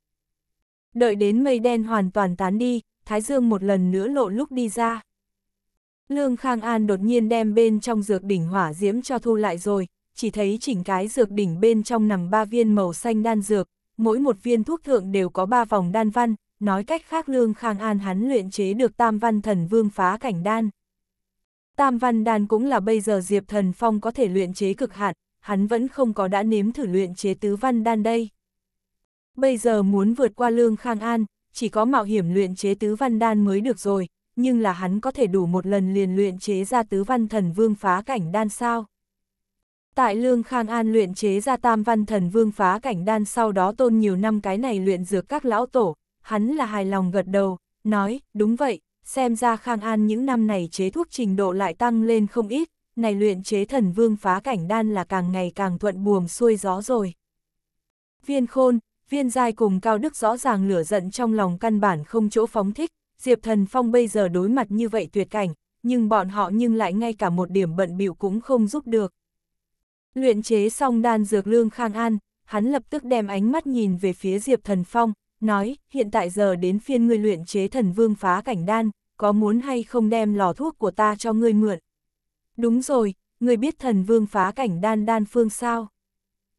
Đợi đến mây đen hoàn toàn tán đi, Thái Dương một lần nữa lộ lúc đi ra. Lương Khang An đột nhiên đem bên trong dược đỉnh hỏa diễm cho thu lại rồi, chỉ thấy chỉnh cái dược đỉnh bên trong nằm ba viên màu xanh đan dược, mỗi một viên thuốc thượng đều có ba vòng đan văn, nói cách khác Lương Khang An hắn luyện chế được tam văn thần vương phá cảnh đan. Tam văn đan cũng là bây giờ Diệp Thần Phong có thể luyện chế cực hạn, hắn vẫn không có đã nếm thử luyện chế tứ văn đan đây. Bây giờ muốn vượt qua Lương Khang An, chỉ có mạo hiểm luyện chế tứ văn đan mới được rồi, nhưng là hắn có thể đủ một lần liền luyện chế ra tứ văn thần vương phá cảnh đan sao. Tại Lương Khang An luyện chế ra tam văn thần vương phá cảnh đan sau đó tôn nhiều năm cái này luyện dược các lão tổ, hắn là hài lòng gật đầu, nói, đúng vậy, xem ra Khang An những năm này chế thuốc trình độ lại tăng lên không ít, này luyện chế thần vương phá cảnh đan là càng ngày càng thuận buồm xuôi gió rồi. Viên khôn, viên giai cùng cao đức rõ ràng lửa giận trong lòng căn bản không chỗ phóng thích, Diệp Thần Phong bây giờ đối mặt như vậy tuyệt cảnh, nhưng bọn họ nhưng lại ngay cả một điểm bận biểu cũng không giúp được. Luyện chế xong đan dược lương khang an, hắn lập tức đem ánh mắt nhìn về phía Diệp Thần Phong, nói, hiện tại giờ đến phiên ngươi luyện chế thần vương phá cảnh đan, có muốn hay không đem lò thuốc của ta cho ngươi mượn. Đúng rồi, ngươi biết thần vương phá cảnh đan đan phương sao?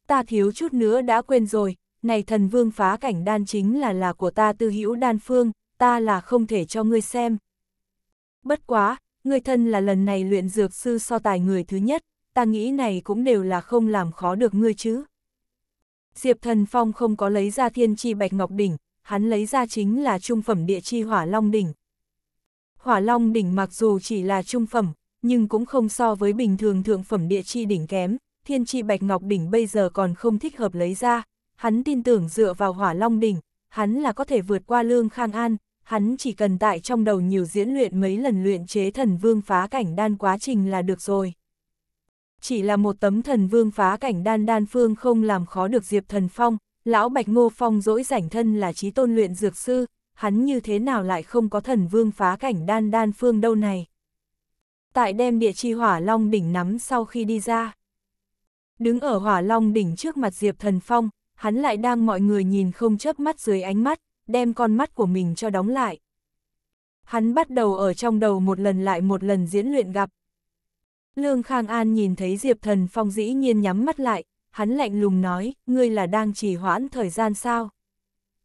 Ta thiếu chút nữa đã quên rồi, này thần vương phá cảnh đan chính là là của ta tư hữu đan phương, ta là không thể cho ngươi xem. Bất quá, ngươi thân là lần này luyện dược sư so tài người thứ nhất, ta nghĩ này cũng đều là không làm khó được ngươi chứ. Diệp Thần Phong không có lấy ra thiên chi bạch ngọc đỉnh, hắn lấy ra chính là trung phẩm địa chi hỏa long đỉnh. Hỏa long đỉnh mặc dù chỉ là trung phẩm, nhưng cũng không so với bình thường thượng phẩm địa chi đỉnh kém, thiên chi bạch ngọc đỉnh bây giờ còn không thích hợp lấy ra, hắn tin tưởng dựa vào hỏa long đỉnh, hắn là có thể vượt qua lương khang an, hắn chỉ cần tại trong đầu nhiều diễn luyện mấy lần luyện chế thần vương phá cảnh đan quá trình là được rồi chỉ là một tấm thần vương phá cảnh đan đan phương không làm khó được Diệp Thần Phong, lão Bạch Ngô Phong dỗi rảnh thân là trí tôn luyện dược sư, hắn như thế nào lại không có thần vương phá cảnh đan đan phương đâu này. Tại đem địa chi hỏa long đỉnh nắm sau khi đi ra. Đứng ở hỏa long đỉnh trước mặt Diệp Thần Phong, hắn lại đang mọi người nhìn không chớp mắt dưới ánh mắt, đem con mắt của mình cho đóng lại. Hắn bắt đầu ở trong đầu một lần lại một lần diễn luyện gặp, Lương Khang An nhìn thấy Diệp Thần Phong dĩ nhiên nhắm mắt lại, hắn lạnh lùng nói, ngươi là đang trì hoãn thời gian sao?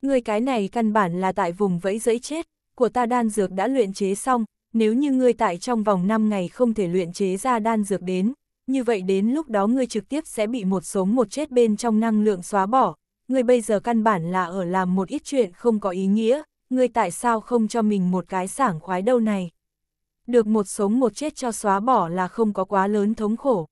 Ngươi cái này căn bản là tại vùng vẫy dẫy chết, của ta đan dược đã luyện chế xong, nếu như ngươi tại trong vòng 5 ngày không thể luyện chế ra đan dược đến, như vậy đến lúc đó ngươi trực tiếp sẽ bị một sống một chết bên trong năng lượng xóa bỏ, ngươi bây giờ căn bản là ở làm một ít chuyện không có ý nghĩa, ngươi tại sao không cho mình một cái sảng khoái đâu này? được một sống một chết cho xóa bỏ là không có quá lớn thống khổ.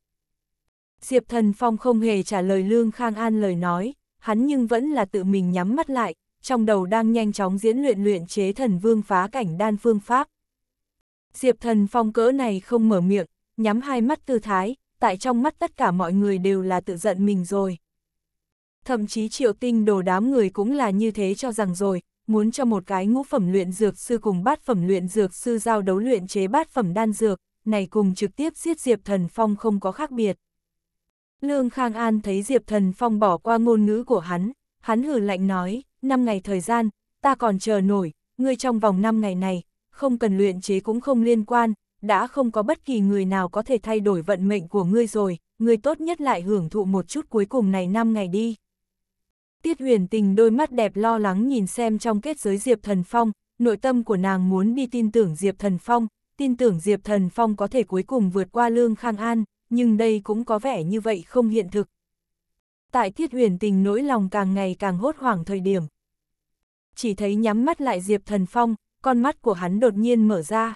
Diệp Thần Phong không hề trả lời Lương Khang An lời nói, hắn nhưng vẫn là tự mình nhắm mắt lại, trong đầu đang nhanh chóng diễn luyện luyện chế thần vương phá cảnh đan phương pháp. Diệp Thần Phong cỡ này không mở miệng, nhắm hai mắt tư thái, tại trong mắt tất cả mọi người đều là tự giận mình rồi. Thậm chí triệu tinh đồ đám người cũng là như thế cho rằng rồi, muốn cho một cái ngũ phẩm luyện dược sư cùng bát phẩm luyện dược sư giao đấu luyện chế bát phẩm đan dược, này cùng trực tiếp giết Diệp Thần Phong không có khác biệt. Lương Khang An thấy Diệp Thần Phong bỏ qua ngôn ngữ của hắn, hắn hử lạnh nói, năm ngày thời gian, ta còn chờ nổi, ngươi trong vòng năm ngày này, không cần luyện chế cũng không liên quan, đã không có bất kỳ người nào có thể thay đổi vận mệnh của ngươi rồi, ngươi tốt nhất lại hưởng thụ một chút cuối cùng này năm ngày đi. Tiết huyền tình đôi mắt đẹp lo lắng nhìn xem trong kết giới Diệp Thần Phong, nội tâm của nàng muốn đi tin tưởng Diệp Thần Phong, tin tưởng Diệp Thần Phong có thể cuối cùng vượt qua Lương Khang An, nhưng đây cũng có vẻ như vậy không hiện thực. Tại Tiết huyền tình nỗi lòng càng ngày càng hốt hoảng thời điểm. Chỉ thấy nhắm mắt lại Diệp Thần Phong, con mắt của hắn đột nhiên mở ra.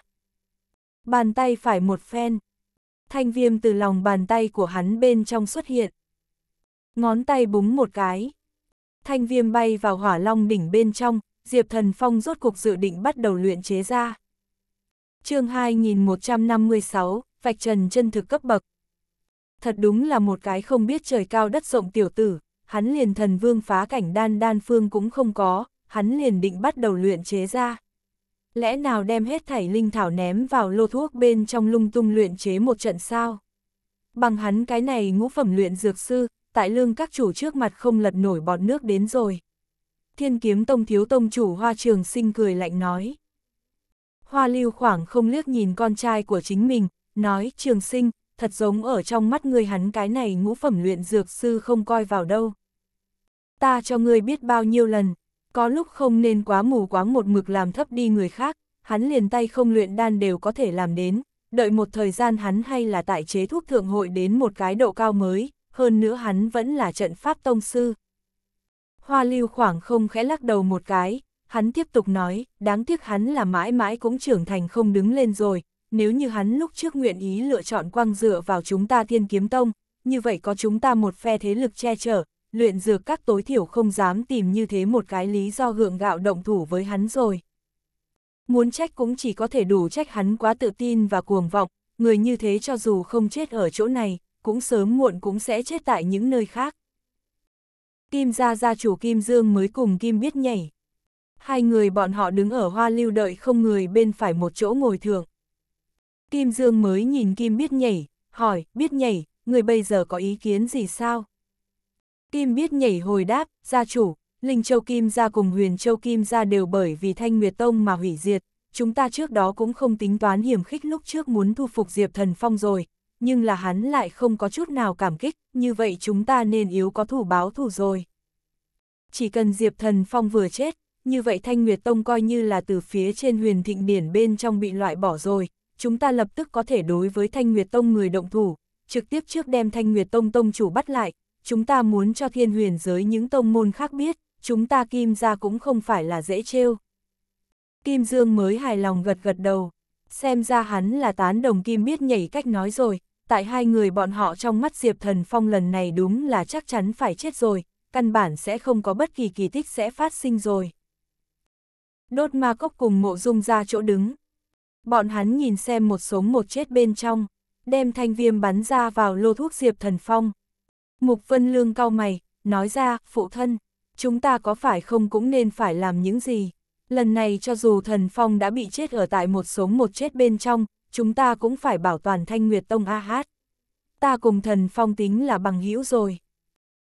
Bàn tay phải một phen. Thanh viêm từ lòng bàn tay của hắn bên trong xuất hiện. Ngón tay búng một cái thanh viêm bay vào hỏa long đỉnh bên trong, Diệp Thần Phong rốt cục dự định bắt đầu luyện chế ra. chương 2156, Vạch Trần chân thực cấp bậc. Thật đúng là một cái không biết trời cao đất rộng tiểu tử, hắn liền thần vương phá cảnh đan đan phương cũng không có, hắn liền định bắt đầu luyện chế ra. Lẽ nào đem hết thảy linh thảo ném vào lô thuốc bên trong lung tung luyện chế một trận sao? Bằng hắn cái này ngũ phẩm luyện dược sư, tại lương các chủ trước mặt không lật nổi bọt nước đến rồi. Thiên kiếm tông thiếu tông chủ hoa trường sinh cười lạnh nói. Hoa lưu khoảng không liếc nhìn con trai của chính mình, nói trường sinh, thật giống ở trong mắt người hắn cái này ngũ phẩm luyện dược sư không coi vào đâu. Ta cho ngươi biết bao nhiêu lần, có lúc không nên quá mù quáng một mực làm thấp đi người khác, hắn liền tay không luyện đan đều có thể làm đến, đợi một thời gian hắn hay là tại chế thuốc thượng hội đến một cái độ cao mới, hơn nữa hắn vẫn là trận pháp tông sư. Hoa lưu khoảng không khẽ lắc đầu một cái, hắn tiếp tục nói, đáng tiếc hắn là mãi mãi cũng trưởng thành không đứng lên rồi, nếu như hắn lúc trước nguyện ý lựa chọn quang dựa vào chúng ta thiên kiếm tông, như vậy có chúng ta một phe thế lực che chở, luyện dược các tối thiểu không dám tìm như thế một cái lý do gượng gạo động thủ với hắn rồi. Muốn trách cũng chỉ có thể đủ trách hắn quá tự tin và cuồng vọng, người như thế cho dù không chết ở chỗ này, cũng sớm muộn cũng sẽ chết tại những nơi khác. Kim gia gia chủ Kim Dương mới cùng Kim biết nhảy. Hai người bọn họ đứng ở hoa lưu đợi không người bên phải một chỗ ngồi thường. Kim Dương mới nhìn Kim biết nhảy, hỏi, biết nhảy, người bây giờ có ý kiến gì sao? Kim biết nhảy hồi đáp, gia chủ, Linh Châu Kim gia cùng Huyền Châu Kim gia đều bởi vì Thanh Nguyệt Tông mà hủy diệt, chúng ta trước đó cũng không tính toán hiểm khích lúc trước muốn thu phục Diệp Thần Phong rồi, nhưng là hắn lại không có chút nào cảm kích, như vậy chúng ta nên yếu có thủ báo thủ rồi. Chỉ cần Diệp Thần Phong vừa chết, như vậy Thanh Nguyệt Tông coi như là từ phía trên huyền thịnh điển bên trong bị loại bỏ rồi, chúng ta lập tức có thể đối với Thanh Nguyệt Tông người động thủ, trực tiếp trước đem Thanh Nguyệt Tông tông chủ bắt lại, chúng ta muốn cho thiên huyền giới những tông môn khác biết, chúng ta kim ra cũng không phải là dễ trêu. Kim Dương mới hài lòng gật gật đầu, xem ra hắn là tán đồng kim biết nhảy cách nói rồi, tại hai người bọn họ trong mắt Diệp Thần Phong lần này đúng là chắc chắn phải chết rồi, căn bản sẽ không có bất kỳ kỳ tích sẽ phát sinh rồi. Đốt ma cốc cùng mộ dung ra chỗ đứng. Bọn hắn nhìn xem một sống một chết bên trong, đem thanh viêm bắn ra vào lô thuốc Diệp Thần Phong. Mục Vân Lương cau mày, nói ra, phụ thân, chúng ta có phải không cũng nên phải làm những gì. Lần này cho dù thần phong đã bị chết ở tại một sống một chết bên trong, chúng ta cũng phải bảo toàn thanh nguyệt tông a hát. Ta cùng thần phong tính là bằng hữu rồi.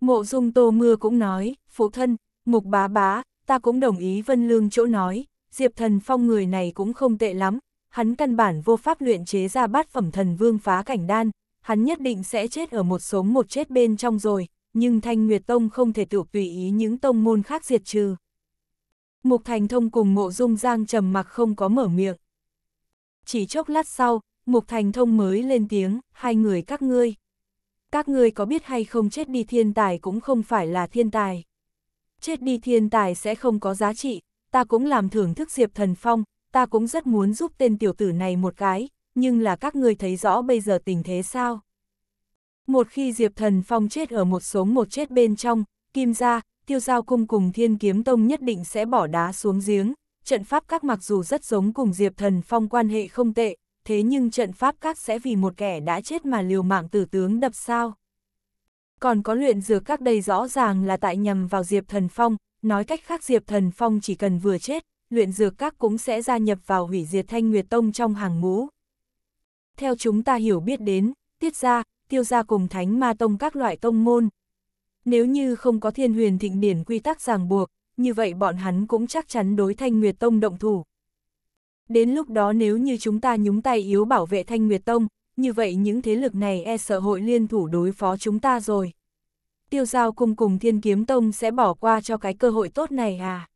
Mộ dung tô mưa cũng nói, phụ thân, mục bá bá, ta cũng đồng ý vân lương chỗ nói, diệp thần phong người này cũng không tệ lắm, hắn căn bản vô pháp luyện chế ra bát phẩm thần vương phá cảnh đan, hắn nhất định sẽ chết ở một số một chết bên trong rồi, nhưng Thanh Nguyệt Tông không thể tự tùy ý những tông môn khác diệt trừ. Mục Thành Thông cùng Mộ Dung Giang trầm mặc không có mở miệng. Chỉ chốc lát sau, Mục Thành Thông mới lên tiếng, hai người các ngươi. Các ngươi có biết hay không chết đi thiên tài cũng không phải là thiên tài. Chết đi thiên tài sẽ không có giá trị, ta cũng làm thưởng thức Diệp Thần Phong, ta cũng rất muốn giúp tên tiểu tử này một cái, nhưng là các ngươi thấy rõ bây giờ tình thế sao. Một khi Diệp Thần Phong chết ở một số một chết bên trong, Kim Gia, Tiêu Giao Cung cùng Thiên Kiếm Tông nhất định sẽ bỏ đá xuống giếng, trận pháp các mặc dù rất giống cùng Diệp Thần Phong quan hệ không tệ, thế nhưng trận pháp các sẽ vì một kẻ đã chết mà liều mạng tử tướng đập sao. Còn có luyện dược các đây rõ ràng là tại nhầm vào Diệp Thần Phong, nói cách khác Diệp Thần Phong chỉ cần vừa chết, luyện dược các cũng sẽ gia nhập vào hủy diệt Thanh Nguyệt Tông trong hàng ngũ. Theo chúng ta hiểu biết đến, tiết ra, tiêu ra cùng thánh ma tông các loại tông môn. Nếu như không có thiên huyền thịnh điển quy tắc ràng buộc, như vậy bọn hắn cũng chắc chắn đối Thanh Nguyệt Tông động thủ. Đến lúc đó nếu như chúng ta nhúng tay yếu bảo vệ Thanh Nguyệt Tông, như vậy những thế lực này e sợ hội liên thủ đối phó chúng ta rồi. Tiêu giao cùng cùng Thiên Kiếm Tông sẽ bỏ qua cho cái cơ hội tốt này à?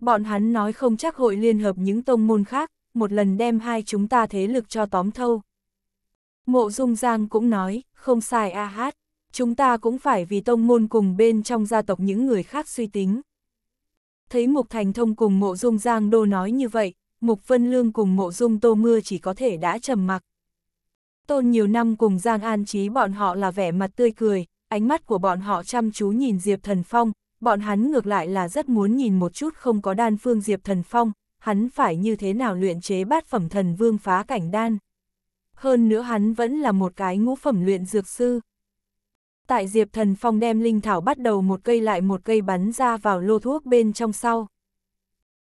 Bọn hắn nói không chắc hội liên hợp những tông môn khác, một lần đem hai chúng ta thế lực cho tóm thâu. Mộ Dung Giang cũng nói, không sai a hát, chúng ta cũng phải vì tông môn cùng bên trong gia tộc những người khác suy tính thấy Mục Thành Thông cùng Mộ Dung Giang Đô nói như vậy, Mục Vân Lương cùng Mộ Dung Tô Mưa chỉ có thể đã trầm mặc. Tôn nhiều năm cùng Giang An Trí bọn họ là vẻ mặt tươi cười, ánh mắt của bọn họ chăm chú nhìn Diệp Thần Phong, bọn hắn ngược lại là rất muốn nhìn một chút không có đan phương Diệp Thần Phong, hắn phải như thế nào luyện chế bát phẩm thần vương phá cảnh đan. Hơn nữa hắn vẫn là một cái ngũ phẩm luyện dược sư tại Diệp Thần Phong đem linh thảo bắt đầu một cây lại một cây bắn ra vào lô thuốc bên trong sau.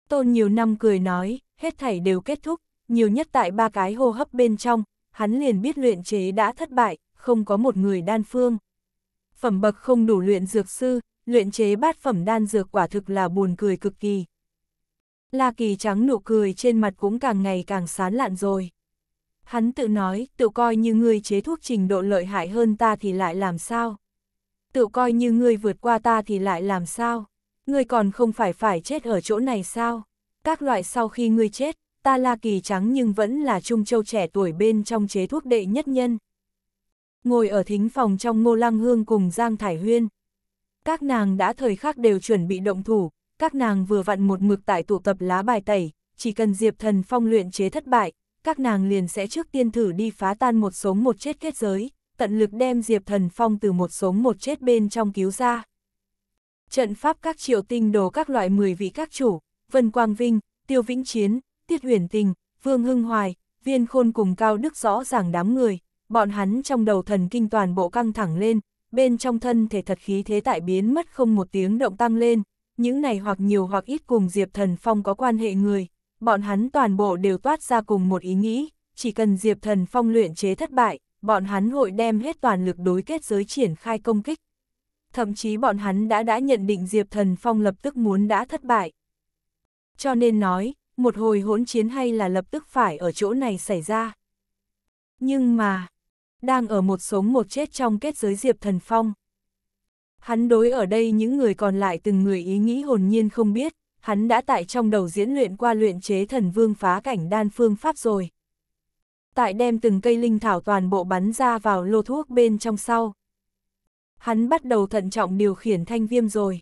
Tôn nhiều năm cười nói, hết thảy đều kết thúc, nhiều nhất tại ba cái hô hấp bên trong, hắn liền biết luyện chế đã thất bại, không có một người đan phương. Phẩm bậc không đủ luyện dược sư, luyện chế bát phẩm đan dược quả thực là buồn cười cực kỳ. La kỳ trắng nụ cười trên mặt cũng càng ngày càng sán lạn rồi. Hắn tự nói, tự coi như ngươi chế thuốc trình độ lợi hại hơn ta thì lại làm sao? Tự coi như ngươi vượt qua ta thì lại làm sao? Ngươi còn không phải phải chết ở chỗ này sao? Các loại sau khi ngươi chết, ta La Kỳ Trắng nhưng vẫn là Trung Châu trẻ tuổi bên trong chế thuốc đệ nhất nhân. Ngồi ở thính phòng trong Ngô Lăng Hương cùng Giang Thải Huyên. Các nàng đã thời khắc đều chuẩn bị động thủ, các nàng vừa vặn một mực tại tụ tập lá bài tẩy, chỉ cần Diệp Thần Phong luyện chế thất bại, các nàng liền sẽ trước tiên thử đi phá tan một số một chết kết giới, tận lực đem Diệp Thần Phong từ một số một chết bên trong cứu ra. Trận pháp các triệu tinh đồ các loại 10 vị các chủ, Vân Quang Vinh, Tiêu Vĩnh Chiến, Tiết Huyền Tình, Vương Hưng Hoài, Viên Khôn cùng Cao Đức rõ ràng đám người, bọn hắn trong đầu thần kinh toàn bộ căng thẳng lên, bên trong thân thể thật khí thế tại biến mất không một tiếng động tăng lên, những này hoặc nhiều hoặc ít cùng Diệp Thần Phong có quan hệ người, bọn hắn toàn bộ đều toát ra cùng một ý nghĩ, chỉ cần Diệp Thần Phong luyện chế thất bại, bọn hắn hội đem hết toàn lực đối kết giới triển khai công kích. Thậm chí bọn hắn đã đã nhận định Diệp Thần Phong lập tức muốn đã thất bại. Cho nên nói, một hồi hỗn chiến hay là lập tức phải ở chỗ này xảy ra. Nhưng mà, đang ở một sống một chết trong kết giới Diệp Thần Phong. Hắn đối ở đây những người còn lại từng người ý nghĩ hồn nhiên không biết, hắn đã tại trong đầu diễn luyện qua luyện chế thần vương phá cảnh đan phương pháp rồi. Tại đem từng cây linh thảo toàn bộ bắn ra vào lô thuốc bên trong sau. Hắn bắt đầu thận trọng điều khiển thanh viêm rồi.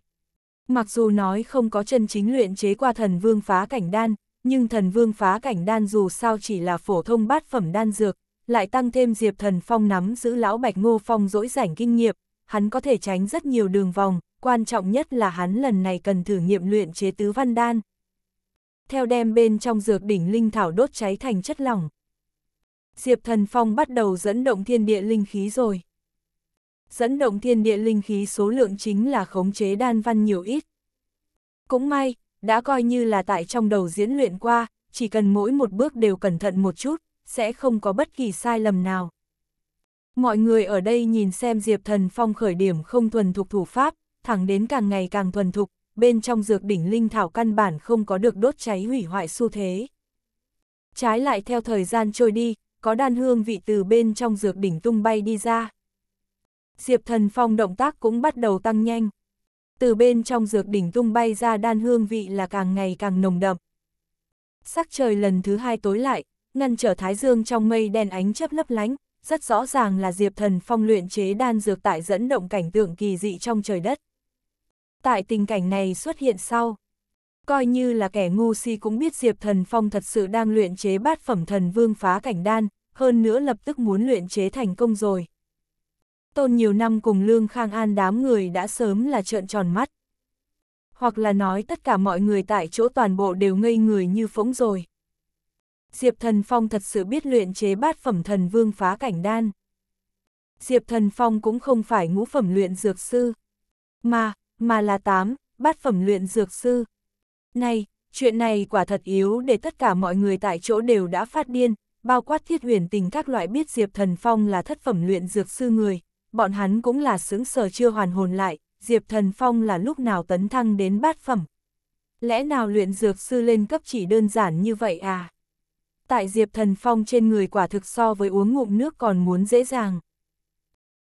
Mặc dù nói không có chân chính luyện chế qua thần vương phá cảnh đan, nhưng thần vương phá cảnh đan dù sao chỉ là phổ thông bát phẩm đan dược, lại tăng thêm diệp thần phong nắm giữ lão bạch ngô phong dỗi rảnh kinh nghiệm, hắn có thể tránh rất nhiều đường vòng, quan trọng nhất là hắn lần này cần thử nghiệm luyện chế tứ văn đan. Theo đem bên trong dược đỉnh linh thảo đốt cháy thành chất lỏng. Diệp Thần Phong bắt đầu dẫn động thiên địa linh khí rồi. Dẫn động thiên địa linh khí số lượng chính là khống chế đan văn nhiều ít. Cũng may, đã coi như là tại trong đầu diễn luyện qua, chỉ cần mỗi một bước đều cẩn thận một chút, sẽ không có bất kỳ sai lầm nào. Mọi người ở đây nhìn xem Diệp Thần Phong khởi điểm không thuần thuộc thủ pháp, thẳng đến càng ngày càng thuần thục, bên trong dược đỉnh linh thảo căn bản không có được đốt cháy hủy hoại xu thế. Trái lại theo thời gian trôi đi, có đan hương vị từ bên trong dược đỉnh tung bay đi ra. Diệp thần phong động tác cũng bắt đầu tăng nhanh. Từ bên trong dược đỉnh tung bay ra đan hương vị là càng ngày càng nồng đậm. Sắc trời lần thứ hai tối lại, ngăn trở thái dương trong mây đen ánh chấp lấp lánh, rất rõ ràng là Diệp Thần Phong luyện chế đan dược tại dẫn động cảnh tượng kỳ dị trong trời đất tại tình cảnh này xuất hiện sau. Coi như là kẻ ngu si cũng biết Diệp Thần Phong thật sự đang luyện chế bát phẩm thần vương phá cảnh đan, hơn nữa lập tức muốn luyện chế thành công rồi. Tôn nhiều năm cùng Lương Khang An đám người đã sớm là trợn tròn mắt. Hoặc là nói tất cả mọi người tại chỗ toàn bộ đều ngây người như phỗng rồi. Diệp Thần Phong thật sự biết luyện chế bát phẩm thần vương phá cảnh đan. Diệp Thần Phong cũng không phải ngũ phẩm luyện dược sư, mà mà là tám bát phẩm luyện dược sư. Này, chuyện này quả thật yếu để tất cả mọi người tại chỗ đều đã phát điên, bao quát thiết huyền tình các loại biết Diệp Thần Phong là thất phẩm luyện dược sư người, bọn hắn cũng là sướng sở chưa hoàn hồn lại, Diệp Thần Phong là lúc nào tấn thăng đến bát phẩm. Lẽ nào luyện dược sư lên cấp chỉ đơn giản như vậy à? Tại Diệp Thần Phong trên người quả thực so với uống ngụm nước còn muốn dễ dàng.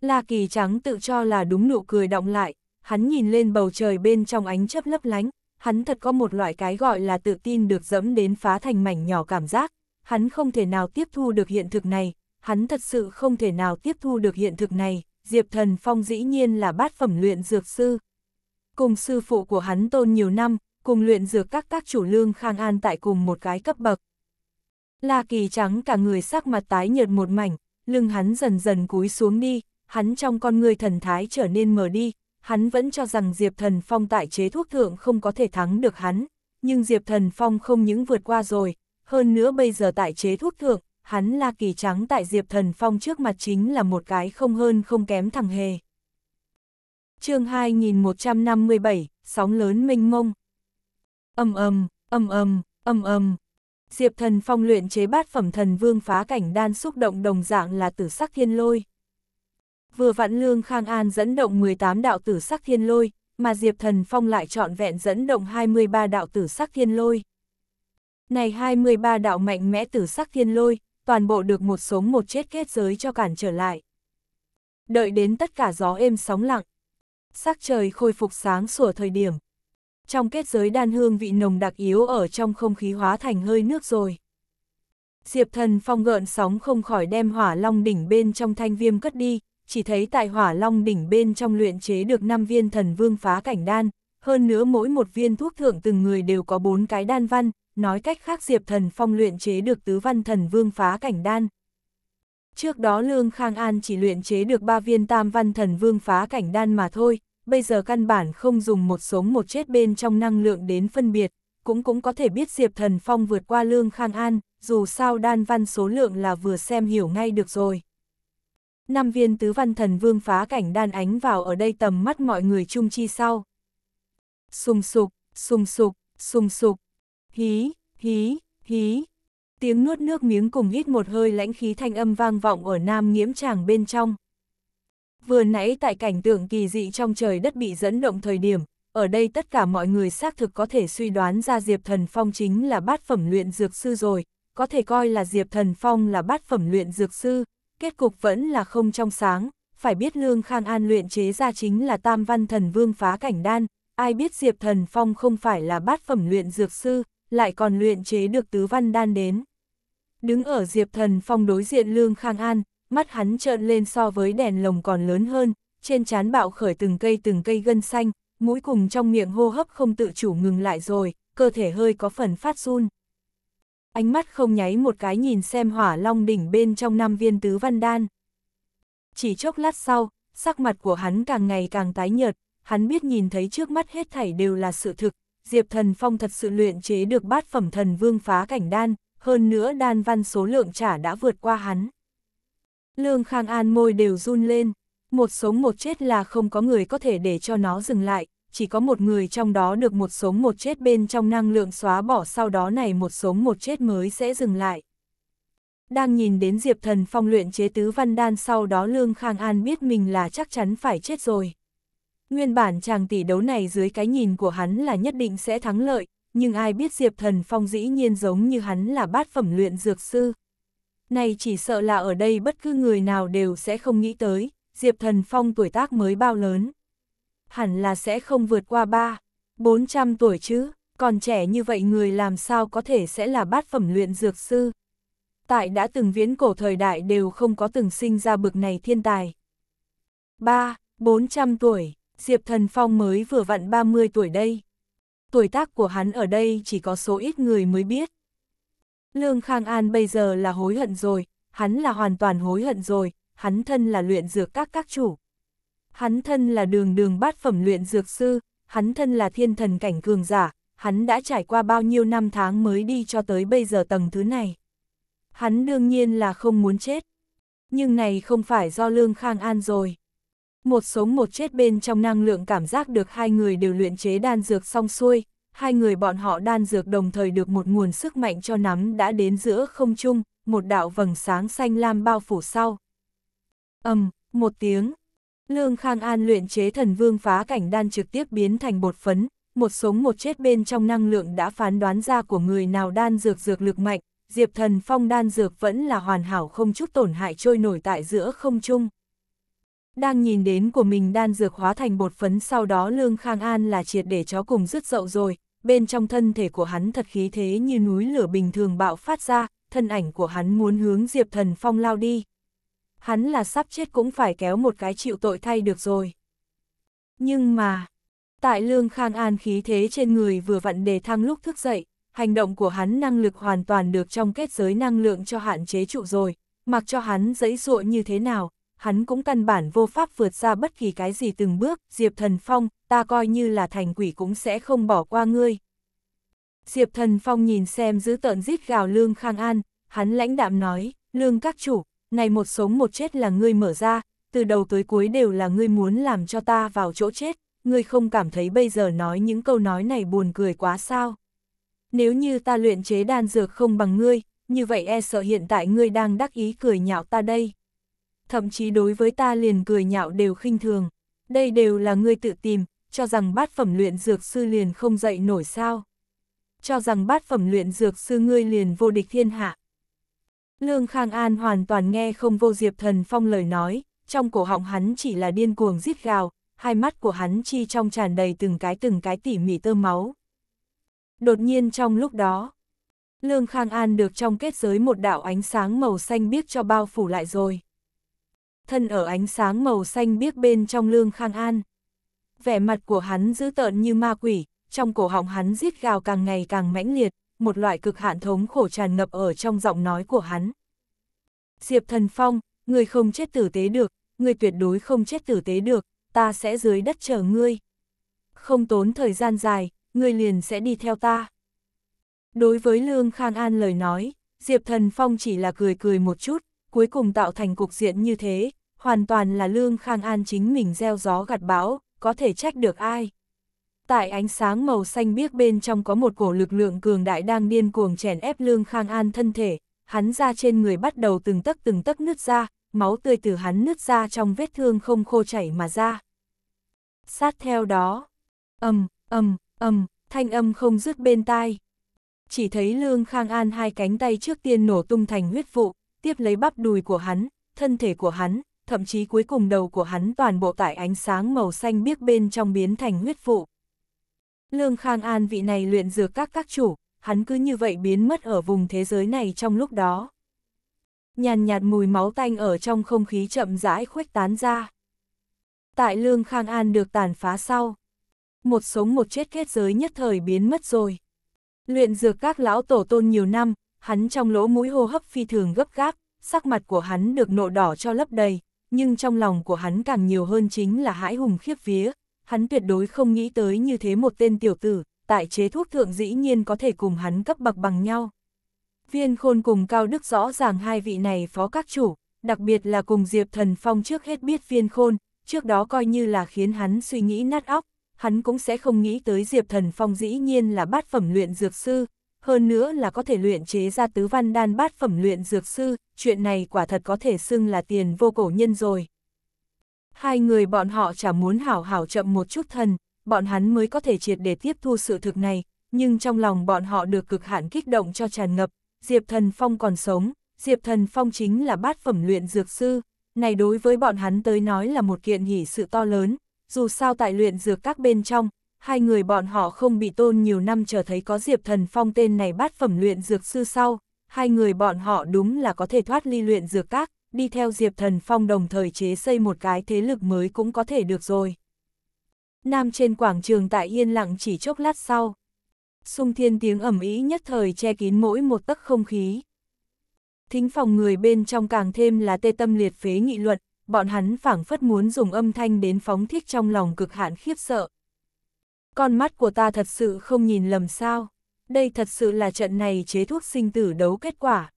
La Kỳ Trắng tự cho là đúng nụ cười động lại, hắn nhìn lên bầu trời bên trong ánh chớp lấp lánh, hắn thật có một loại cái gọi là tự tin được dẫm đến phá thành mảnh nhỏ cảm giác, hắn không thể nào tiếp thu được hiện thực này, hắn thật sự không thể nào tiếp thu được hiện thực này, Diệp Thần Phong dĩ nhiên là bát phẩm luyện dược sư. Cùng sư phụ của hắn tôn nhiều năm, cùng luyện dược các các chủ lương khang an tại cùng một cái cấp bậc. La kỳ trắng cả người sắc mặt tái nhợt một mảnh, lưng hắn dần dần cúi xuống đi, hắn trong con người thần thái trở nên mờ đi, hắn vẫn cho rằng Diệp Thần Phong tại chế thuốc thượng không có thể thắng được hắn, nhưng Diệp Thần Phong không những vượt qua rồi, hơn nữa bây giờ tại chế thuốc thượng, hắn La Kỳ Trắng tại Diệp Thần Phong trước mặt chính là một cái không hơn không kém thằng hề. chương 2157, sóng lớn minh mông. Âm âm, âm âm, âm âm. Diệp Thần Phong luyện chế bát phẩm thần vương phá cảnh đan xúc động đồng dạng là tử sắc thiên lôi vừa vạn Lương Khang An dẫn động 18 đạo tử sắc thiên lôi, mà Diệp Thần Phong lại trọn vẹn dẫn động 23 đạo tử sắc thiên lôi. Này 23 đạo mạnh mẽ tử sắc thiên lôi, toàn bộ được một sống một chết kết giới cho cản trở lại. Đợi đến tất cả gió êm sóng lặng, sắc trời khôi phục sáng sủa thời điểm. Trong kết giới đan hương vị nồng đặc yếu ở trong không khí hóa thành hơi nước rồi. Diệp thần phong gợn sóng không khỏi đem hỏa long đỉnh bên trong thanh viêm cất đi, chỉ thấy tại hỏa long đỉnh bên trong luyện chế được 5 viên thần vương phá cảnh đan, hơn nữa mỗi một viên thuốc thượng từng người đều có 4 cái đan văn, nói cách khác Diệp Thần Phong luyện chế được tứ văn thần vương phá cảnh đan. Trước đó Lương Khang An chỉ luyện chế được 3 viên tam văn thần vương phá cảnh đan mà thôi, bây giờ căn bản không dùng một sống một chết bên trong năng lượng đến phân biệt, cũng cũng có thể biết Diệp Thần Phong vượt qua Lương Khang An, dù sao đan văn số lượng là vừa xem hiểu ngay được rồi năm viên tứ văn thần vương phá cảnh đan ánh vào ở đây tầm mắt mọi người chung chi sau. Sùng sục, sùng sục, sùng sục, hí, hí, hí. Tiếng nuốt nước miếng cùng hít một hơi lãnh khí thanh âm vang vọng ở nam nghiễm tràng bên trong. Vừa nãy tại cảnh tượng kỳ dị trong trời đất bị dẫn động thời điểm, ở đây tất cả mọi người xác thực có thể suy đoán ra Diệp Thần Phong chính là bát phẩm luyện dược sư rồi, có thể coi là Diệp Thần Phong là bát phẩm luyện dược sư, kết cục vẫn là không trong sáng, phải biết Lương Khang An luyện chế ra chính là tam văn thần vương phá cảnh đan, ai biết Diệp Thần Phong không phải là bát phẩm luyện dược sư, lại còn luyện chế được tứ văn đan đến. Đứng ở Diệp Thần Phong đối diện Lương Khang An, mắt hắn trợn lên so với đèn lồng còn lớn hơn, trên trán bạo khởi từng cây từng cây gân xanh, mũi cùng trong miệng hô hấp không tự chủ ngừng lại rồi, cơ thể hơi có phần phát run ánh mắt không nháy một cái nhìn xem hỏa long đỉnh bên trong năm viên tứ văn đan. Chỉ chốc lát sau, sắc mặt của hắn càng ngày càng tái nhợt, hắn biết nhìn thấy trước mắt hết thảy đều là sự thực, Diệp Thần Phong thật sự luyện chế được bát phẩm thần vương phá cảnh đan, hơn nữa đan văn số lượng trả đã vượt qua hắn. Lương Khang An môi đều run lên, một sống một chết là không có người có thể để cho nó dừng lại, chỉ có một người trong đó được một sống một chết bên trong năng lượng xóa bỏ sau đó này một sống một chết mới sẽ dừng lại. Đang nhìn đến Diệp Thần Phong luyện chế tứ văn đan sau đó Lương Khang An biết mình là chắc chắn phải chết rồi. Nguyên bản chàng tỷ đấu này dưới cái nhìn của hắn là nhất định sẽ thắng lợi, nhưng ai biết Diệp Thần Phong dĩ nhiên giống như hắn là bát phẩm luyện dược sư. Này chỉ sợ là ở đây bất cứ người nào đều sẽ không nghĩ tới, Diệp Thần Phong tuổi tác mới bao lớn hẳn là sẽ không vượt qua ba, 400 tuổi chứ, còn trẻ như vậy người làm sao có thể sẽ là bát phẩm luyện dược sư. Tại đã từng viễn cổ thời đại đều không có từng sinh ra bực này thiên tài. 3. 400 tuổi, Diệp Thần Phong mới vừa vặn 30 tuổi đây. Tuổi tác của hắn ở đây chỉ có số ít người mới biết. Lương Khang An bây giờ là hối hận rồi, hắn là hoàn toàn hối hận rồi, hắn thân là luyện dược các các chủ, hắn thân là đường đường bát phẩm luyện dược sư, hắn thân là thiên thần cảnh cường giả, hắn đã trải qua bao nhiêu năm tháng mới đi cho tới bây giờ tầng thứ này. Hắn đương nhiên là không muốn chết. Nhưng này không phải do Lương Khang An rồi. Một sống một chết bên trong năng lượng cảm giác được hai người đều luyện chế đan dược xong xuôi, hai người bọn họ đan dược đồng thời được một nguồn sức mạnh cho nắm đã đến giữa không trung, một đạo vầng sáng xanh lam bao phủ sau. ầm, um, một tiếng, Lương Khang An luyện chế thần vương phá cảnh đan trực tiếp biến thành bột phấn, một sống một chết bên trong năng lượng đã phán đoán ra của người nào đan dược dược lực mạnh, Diệp Thần Phong đan dược vẫn là hoàn hảo không chút tổn hại trôi nổi tại giữa không trung. Đang nhìn đến của mình đan dược hóa thành bột phấn sau đó Lương Khang An là triệt để chó cùng rứt dậu rồi, bên trong thân thể của hắn thật khí thế như núi lửa bình thường bạo phát ra, thân ảnh của hắn muốn hướng Diệp Thần Phong lao đi hắn là sắp chết cũng phải kéo một cái chịu tội thay được rồi. Nhưng mà, tại Lương Khang An khí thế trên người vừa vặn đề thăng lúc thức dậy, hành động của hắn năng lực hoàn toàn được trong kết giới năng lượng cho hạn chế trụ rồi, mặc cho hắn dẫy dụa như thế nào, hắn cũng căn bản vô pháp vượt ra bất kỳ cái gì từng bước, Diệp Thần Phong, ta coi như là thành quỷ cũng sẽ không bỏ qua ngươi. Diệp Thần Phong nhìn xem giữ tợn giết gào Lương Khang An, hắn lãnh đạm nói, Lương các chủ, này một sống một chết là ngươi mở ra, từ đầu tới cuối đều là ngươi muốn làm cho ta vào chỗ chết, ngươi không cảm thấy bây giờ nói những câu nói này buồn cười quá sao. Nếu như ta luyện chế đan dược không bằng ngươi, như vậy e sợ hiện tại ngươi đang đắc ý cười nhạo ta đây. Thậm chí đối với ta liền cười nhạo đều khinh thường, đây đều là ngươi tự tìm, cho rằng bát phẩm luyện dược sư liền không dậy nổi sao. Cho rằng bát phẩm luyện dược sư ngươi liền vô địch thiên hạ, Lương Khang An hoàn toàn nghe không vô Diệp Thần Phong lời nói, trong cổ họng hắn chỉ là điên cuồng giết gào, hai mắt của hắn chi trong tràn đầy từng cái từng cái tỉ mỉ tơ máu. Đột nhiên trong lúc đó, Lương Khang An được trong kết giới một đạo ánh sáng màu xanh biếc cho bao phủ lại rồi. Thân ở ánh sáng màu xanh biếc bên trong Lương Khang An. Vẻ mặt của hắn dữ tợn như ma quỷ, trong cổ họng hắn giết gào càng ngày càng mãnh liệt, một loại cực hạn thống khổ tràn ngập ở trong giọng nói của hắn. Diệp Thần Phong, người không chết tử tế được, người tuyệt đối không chết tử tế được, ta sẽ dưới đất chờ ngươi. Không tốn thời gian dài, ngươi liền sẽ đi theo ta. Đối với Lương Khang An lời nói, Diệp Thần Phong chỉ là cười cười một chút, cuối cùng tạo thành cục diện như thế, hoàn toàn là Lương Khang An chính mình gieo gió gặt bão, có thể trách được ai tại ánh sáng màu xanh biếc bên trong có một cổ lực lượng cường đại đang điên cuồng chèn ép Lương Khang An thân thể, hắn ra trên người bắt đầu từng tấc từng tấc nứt ra, máu tươi từ hắn nứt ra trong vết thương không khô chảy mà ra. Sát theo đó, ầm, ầm, ầm, thanh âm không dứt bên tai. Chỉ thấy Lương Khang An hai cánh tay trước tiên nổ tung thành huyết vụ, tiếp lấy bắp đùi của hắn, thân thể của hắn, thậm chí cuối cùng đầu của hắn toàn bộ tại ánh sáng màu xanh biếc bên trong biến thành huyết vụ. Lương Khang An vị này luyện dược các các chủ, hắn cứ như vậy biến mất ở vùng thế giới này trong lúc đó. Nhàn nhạt mùi máu tanh ở trong không khí chậm rãi khuếch tán ra. Tại Lương Khang An được tàn phá sau, một sống một chết kết giới nhất thời biến mất rồi. Luyện dược các lão tổ tôn nhiều năm, hắn trong lỗ mũi hô hấp phi thường gấp gáp, sắc mặt của hắn được nộ đỏ cho lấp đầy, nhưng trong lòng của hắn càng nhiều hơn chính là hãi hùng khiếp vía, hắn tuyệt đối không nghĩ tới như thế một tên tiểu tử, tại chế thuốc thượng dĩ nhiên có thể cùng hắn cấp bậc bằng nhau. Viên khôn cùng Cao Đức rõ ràng hai vị này phó các chủ, đặc biệt là cùng Diệp Thần Phong trước hết biết viên khôn, trước đó coi như là khiến hắn suy nghĩ nát óc, hắn cũng sẽ không nghĩ tới Diệp Thần Phong dĩ nhiên là bát phẩm luyện dược sư, hơn nữa là có thể luyện chế ra tứ văn đan bát phẩm luyện dược sư, chuyện này quả thật có thể xưng là tiền vô cổ nhân rồi. Hai người bọn họ chả muốn hảo hảo chậm một chút thần, bọn hắn mới có thể triệt để tiếp thu sự thực này, nhưng trong lòng bọn họ được cực hạn kích động cho tràn ngập, Diệp Thần Phong còn sống, Diệp Thần Phong chính là bát phẩm luyện dược sư, này đối với bọn hắn tới nói là một kiện hỷ sự to lớn, dù sao tại luyện dược các bên trong, hai người bọn họ không bị tôn nhiều năm chờ thấy có Diệp Thần Phong tên này bát phẩm luyện dược sư sau, hai người bọn họ đúng là có thể thoát ly luyện dược các, đi theo Diệp Thần Phong đồng thời chế xây một cái thế lực mới cũng có thể được rồi. Nam trên quảng trường tại yên lặng chỉ chốc lát sau. Xung thiên tiếng ẩm ý nhất thời che kín mỗi một tấc không khí. Thính phòng người bên trong càng thêm là tê tâm liệt phế nghị luận, bọn hắn phảng phất muốn dùng âm thanh đến phóng thích trong lòng cực hạn khiếp sợ. Con mắt của ta thật sự không nhìn lầm sao, đây thật sự là trận này chế thuốc sinh tử đấu kết quả.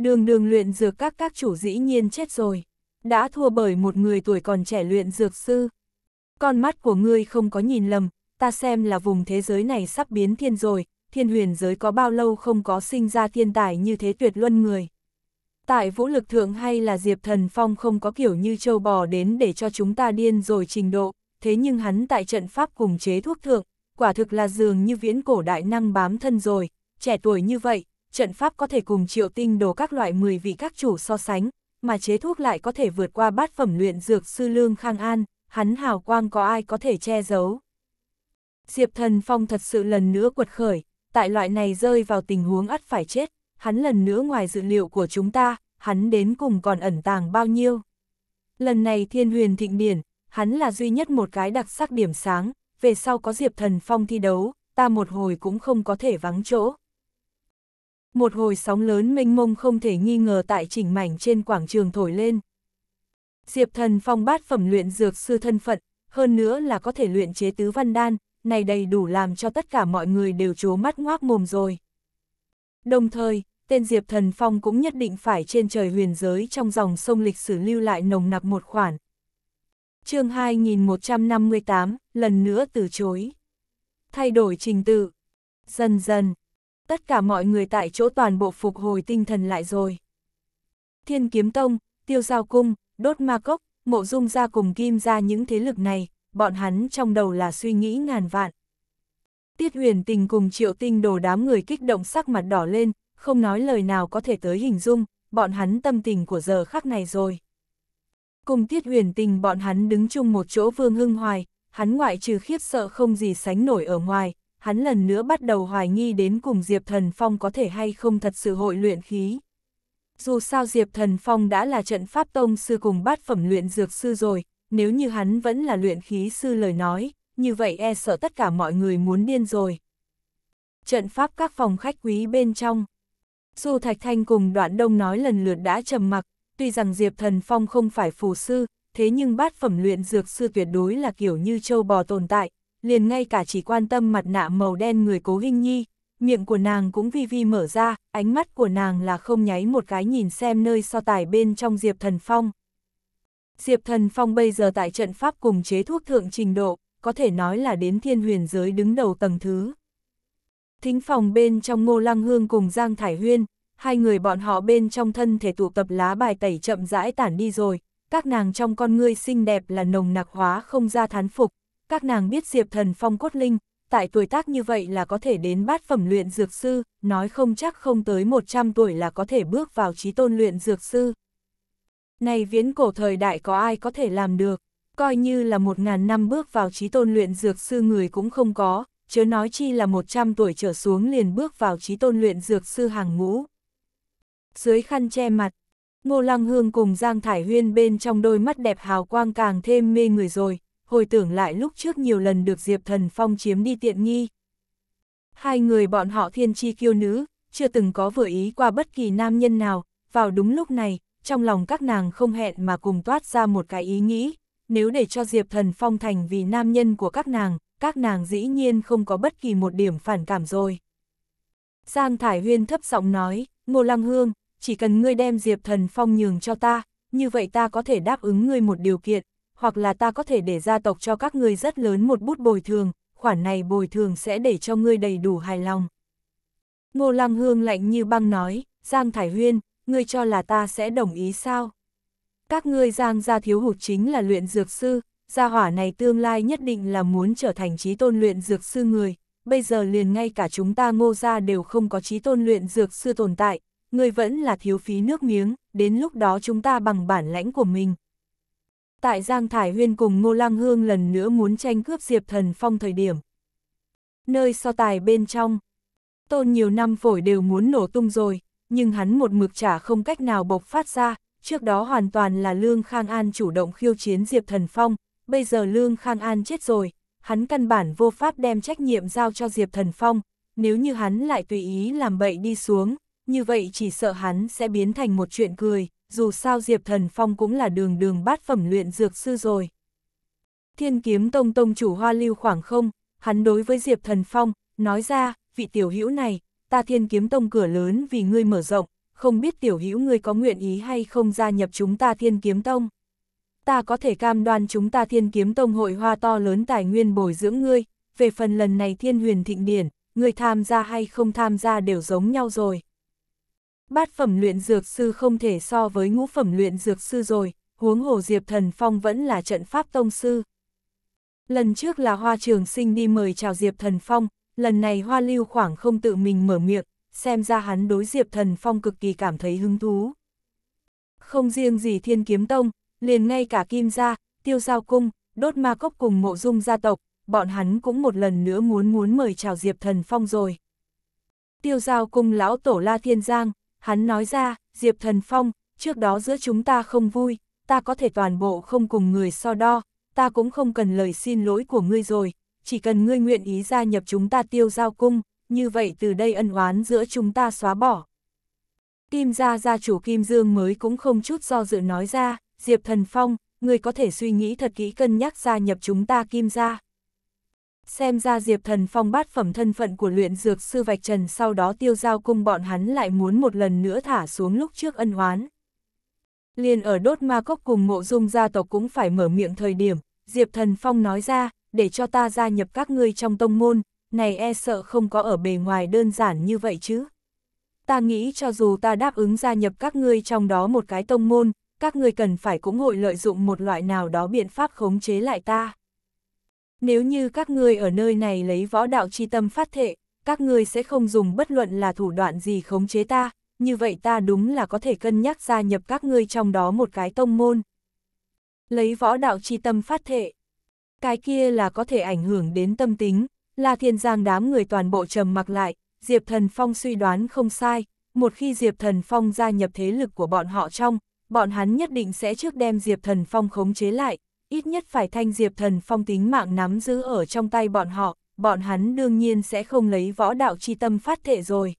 Đường đường luyện dược các các chủ dĩ nhiên chết rồi. Đã thua bởi một người tuổi còn trẻ luyện dược sư. Con mắt của ngươi không có nhìn lầm, ta xem là vùng thế giới này sắp biến thiên rồi, thiên huyền giới có bao lâu không có sinh ra thiên tài như thế tuyệt luân người. Tại vũ lực thượng hay là Diệp Thần Phong không có kiểu như châu bò đến để cho chúng ta điên rồi trình độ, thế nhưng hắn tại trận pháp cùng chế thuốc thượng, quả thực là dường như viễn cổ đại năng bám thân rồi, trẻ tuổi như vậy, trận pháp có thể cùng triệu tinh đồ các loại 10 vị các chủ so sánh, mà chế thuốc lại có thể vượt qua bát phẩm luyện dược sư Lương Khang An, hắn hào quang có ai có thể che giấu. Diệp Thần Phong thật sự lần nữa quật khởi, tại loại này rơi vào tình huống ắt phải chết, hắn lần nữa ngoài dự liệu của chúng ta, hắn đến cùng còn ẩn tàng bao nhiêu. Lần này thiên huyền thịnh điển, hắn là duy nhất một cái đặc sắc điểm sáng, về sau có Diệp Thần Phong thi đấu, ta một hồi cũng không có thể vắng chỗ một hồi sóng lớn mênh mông không thể nghi ngờ tại chỉnh mảnh trên quảng trường thổi lên. Diệp thần phong bát phẩm luyện dược sư thân phận, hơn nữa là có thể luyện chế tứ văn đan, này đầy đủ làm cho tất cả mọi người đều chố mắt ngoác mồm rồi. Đồng thời, tên Diệp Thần Phong cũng nhất định phải trên trời huyền giới trong dòng sông lịch sử lưu lại nồng nặc một khoản. chương 2158, lần nữa từ chối. Thay đổi trình tự. Dần dần, tất cả mọi người tại chỗ toàn bộ phục hồi tinh thần lại rồi. Thiên Kiếm Tông, Tiêu Giao Cung, Đốt Ma Cốc, Mộ Dung ra cùng Kim ra những thế lực này, bọn hắn trong đầu là suy nghĩ ngàn vạn. Tiết huyền tình cùng triệu tinh đồ đám người kích động sắc mặt đỏ lên, không nói lời nào có thể tới hình dung, bọn hắn tâm tình của giờ khắc này rồi. Cùng tiết huyền tình bọn hắn đứng chung một chỗ vương hưng hoài, hắn ngoại trừ khiếp sợ không gì sánh nổi ở ngoài, hắn lần nữa bắt đầu hoài nghi đến cùng Diệp Thần Phong có thể hay không thật sự hội luyện khí. Dù sao Diệp Thần Phong đã là trận pháp tông sư cùng bát phẩm luyện dược sư rồi, nếu như hắn vẫn là luyện khí sư lời nói, như vậy e sợ tất cả mọi người muốn điên rồi. Trận pháp các phòng khách quý bên trong. Dù Thạch Thanh cùng đoạn đông nói lần lượt đã trầm mặc, tuy rằng Diệp Thần Phong không phải phù sư, thế nhưng bát phẩm luyện dược sư tuyệt đối là kiểu như châu bò tồn tại, liền ngay cả chỉ quan tâm mặt nạ màu đen người cố hình nhi, miệng của nàng cũng vi vi mở ra, ánh mắt của nàng là không nháy một cái nhìn xem nơi so tài bên trong Diệp Thần Phong. Diệp Thần Phong bây giờ tại trận pháp cùng chế thuốc thượng trình độ, có thể nói là đến thiên huyền giới đứng đầu tầng thứ. Thính phòng bên trong Ngô Lăng Hương cùng Giang Thải Huyên, hai người bọn họ bên trong thân thể tụ tập lá bài tẩy chậm rãi tản đi rồi, các nàng trong con ngươi xinh đẹp là nồng nặc hóa không ra thán phục, các nàng biết Diệp Thần Phong cốt linh, tại tuổi tác như vậy là có thể đến bát phẩm luyện dược sư, nói không chắc không tới 100 tuổi là có thể bước vào trí tôn luyện dược sư. Này viễn cổ thời đại có ai có thể làm được, coi như là một ngàn năm bước vào trí tôn luyện dược sư người cũng không có, chớ nói chi là 100 tuổi trở xuống liền bước vào trí tôn luyện dược sư hàng ngũ. Dưới khăn che mặt, Ngô Lăng Hương cùng Giang Thải Huyên bên trong đôi mắt đẹp hào quang càng thêm mê người rồi, hồi tưởng lại lúc trước nhiều lần được Diệp Thần Phong chiếm đi tiện nghi. Hai người bọn họ thiên chi kiêu nữ, chưa từng có vừa ý qua bất kỳ nam nhân nào, vào đúng lúc này, trong lòng các nàng không hẹn mà cùng toát ra một cái ý nghĩ, nếu để cho Diệp Thần Phong thành vì nam nhân của các nàng, các nàng dĩ nhiên không có bất kỳ một điểm phản cảm rồi. Giang Thải Huyên thấp giọng nói, Ngô Lăng Hương, chỉ cần ngươi đem Diệp Thần Phong nhường cho ta, như vậy ta có thể đáp ứng ngươi một điều kiện, hoặc là ta có thể để gia tộc cho các ngươi rất lớn một bút bồi thường, khoản này bồi thường sẽ để cho ngươi đầy đủ hài lòng. Ngô Lăng Hương lạnh như băng nói, Giang Thải Huyên, ngươi cho là ta sẽ đồng ý sao? Các ngươi Giang gia thiếu hụt chính là luyện dược sư, gia hỏa này tương lai nhất định là muốn trở thành trí tôn luyện dược sư người, bây giờ liền ngay cả chúng ta ngô gia đều không có trí tôn luyện dược sư tồn tại, ngươi vẫn là thiếu phí nước miếng, đến lúc đó chúng ta bằng bản lãnh của mình, Tại Giang Thải Huyên cùng Ngô Lăng Hương lần nữa muốn tranh cướp Diệp Thần Phong thời điểm. Nơi so tài bên trong, tôn nhiều năm phổi đều muốn nổ tung rồi, nhưng hắn một mực trả không cách nào bộc phát ra, trước đó hoàn toàn là Lương Khang An chủ động khiêu chiến Diệp Thần Phong, bây giờ Lương Khang An chết rồi, hắn căn bản vô pháp đem trách nhiệm giao cho Diệp Thần Phong, nếu như hắn lại tùy ý làm bậy đi xuống, như vậy chỉ sợ hắn sẽ biến thành một chuyện cười, dù sao Diệp Thần Phong cũng là đường đường bát phẩm luyện dược sư rồi. Thiên kiếm tông tông chủ hoa lưu khoảng không, hắn đối với Diệp Thần Phong, nói ra, vị tiểu hữu này, ta thiên kiếm tông cửa lớn vì ngươi mở rộng, không biết tiểu hữu ngươi có nguyện ý hay không gia nhập chúng ta thiên kiếm tông. Ta có thể cam đoan chúng ta thiên kiếm tông hội hoa to lớn tài nguyên bồi dưỡng ngươi, về phần lần này thiên huyền thịnh điển, ngươi tham gia hay không tham gia đều giống nhau rồi. Bát phẩm luyện dược sư không thể so với ngũ phẩm luyện dược sư rồi, huống hồ Diệp Thần Phong vẫn là trận pháp tông sư. Lần trước là Hoa Trường Sinh đi mời chào Diệp Thần Phong, lần này Hoa Lưu khoảng không tự mình mở miệng, xem ra hắn đối Diệp Thần Phong cực kỳ cảm thấy hứng thú. Không riêng gì Thiên Kiếm Tông, liền ngay cả Kim Gia, Tiêu Giao Cung, Đốt Ma Cốc cùng Mộ Dung gia tộc, bọn hắn cũng một lần nữa muốn muốn mời chào Diệp Thần Phong rồi. Tiêu Giao Cung lão tổ La Thiên Giang, Hắn nói ra, Diệp Thần Phong, trước đó giữa chúng ta không vui, ta có thể toàn bộ không cùng người so đo, ta cũng không cần lời xin lỗi của ngươi rồi, chỉ cần ngươi nguyện ý gia nhập chúng ta tiêu giao cung, như vậy từ đây ân oán giữa chúng ta xóa bỏ. Kim gia gia chủ Kim Dương mới cũng không chút do dự nói ra, Diệp Thần Phong, ngươi có thể suy nghĩ thật kỹ cân nhắc gia nhập chúng ta Kim gia xem ra Diệp Thần Phong bát phẩm thân phận của luyện dược sư vạch trần sau đó tiêu giao cung bọn hắn lại muốn một lần nữa thả xuống lúc trước ân hoán. Liền ở đốt ma cốc cùng mộ dung gia tộc cũng phải mở miệng thời điểm, Diệp Thần Phong nói ra, để cho ta gia nhập các ngươi trong tông môn, này e sợ không có ở bề ngoài đơn giản như vậy chứ. Ta nghĩ cho dù ta đáp ứng gia nhập các ngươi trong đó một cái tông môn, các ngươi cần phải cũng hội lợi dụng một loại nào đó biện pháp khống chế lại ta. Nếu như các ngươi ở nơi này lấy võ đạo chi tâm phát thệ, các ngươi sẽ không dùng bất luận là thủ đoạn gì khống chế ta, như vậy ta đúng là có thể cân nhắc gia nhập các ngươi trong đó một cái tông môn. Lấy võ đạo chi tâm phát thệ. Cái kia là có thể ảnh hưởng đến tâm tính, là thiên giang đám người toàn bộ trầm mặc lại, Diệp Thần Phong suy đoán không sai, một khi Diệp Thần Phong gia nhập thế lực của bọn họ trong, bọn hắn nhất định sẽ trước đem Diệp Thần Phong khống chế lại, ít nhất phải thanh diệp thần phong tính mạng nắm giữ ở trong tay bọn họ, bọn hắn đương nhiên sẽ không lấy võ đạo chi tâm phát thể rồi.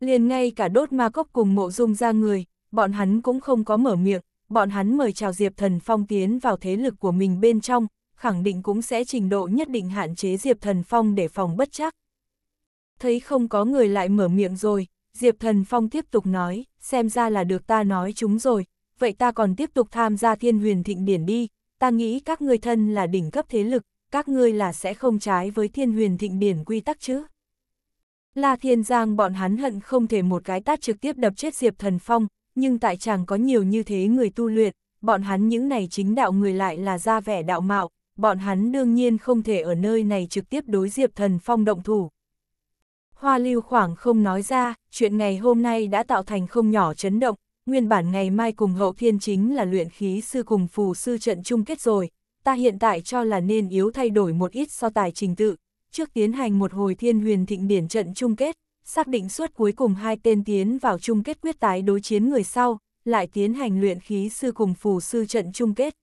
Liền ngay cả đốt ma cốc cùng mộ dung ra người, bọn hắn cũng không có mở miệng, bọn hắn mời chào Diệp Thần Phong tiến vào thế lực của mình bên trong, khẳng định cũng sẽ trình độ nhất định hạn chế Diệp Thần Phong để phòng bất chắc. Thấy không có người lại mở miệng rồi, Diệp Thần Phong tiếp tục nói, xem ra là được ta nói chúng rồi, vậy ta còn tiếp tục tham gia thiên huyền thịnh điển đi, ta nghĩ các ngươi thân là đỉnh cấp thế lực, các ngươi là sẽ không trái với thiên huyền thịnh điển quy tắc chứ. La Thiên Giang bọn hắn hận không thể một cái tát trực tiếp đập chết Diệp Thần Phong, nhưng tại chàng có nhiều như thế người tu luyện, bọn hắn những này chính đạo người lại là ra vẻ đạo mạo, bọn hắn đương nhiên không thể ở nơi này trực tiếp đối Diệp Thần Phong động thủ. Hoa lưu khoảng không nói ra, chuyện ngày hôm nay đã tạo thành không nhỏ chấn động, nguyên bản ngày mai cùng hậu thiên chính là luyện khí sư cùng phù sư trận chung kết rồi, ta hiện tại cho là nên yếu thay đổi một ít so tài trình tự, trước tiến hành một hồi thiên huyền thịnh điển trận chung kết, xác định suốt cuối cùng hai tên tiến vào chung kết quyết tái đối chiến người sau, lại tiến hành luyện khí sư cùng phù sư trận chung kết.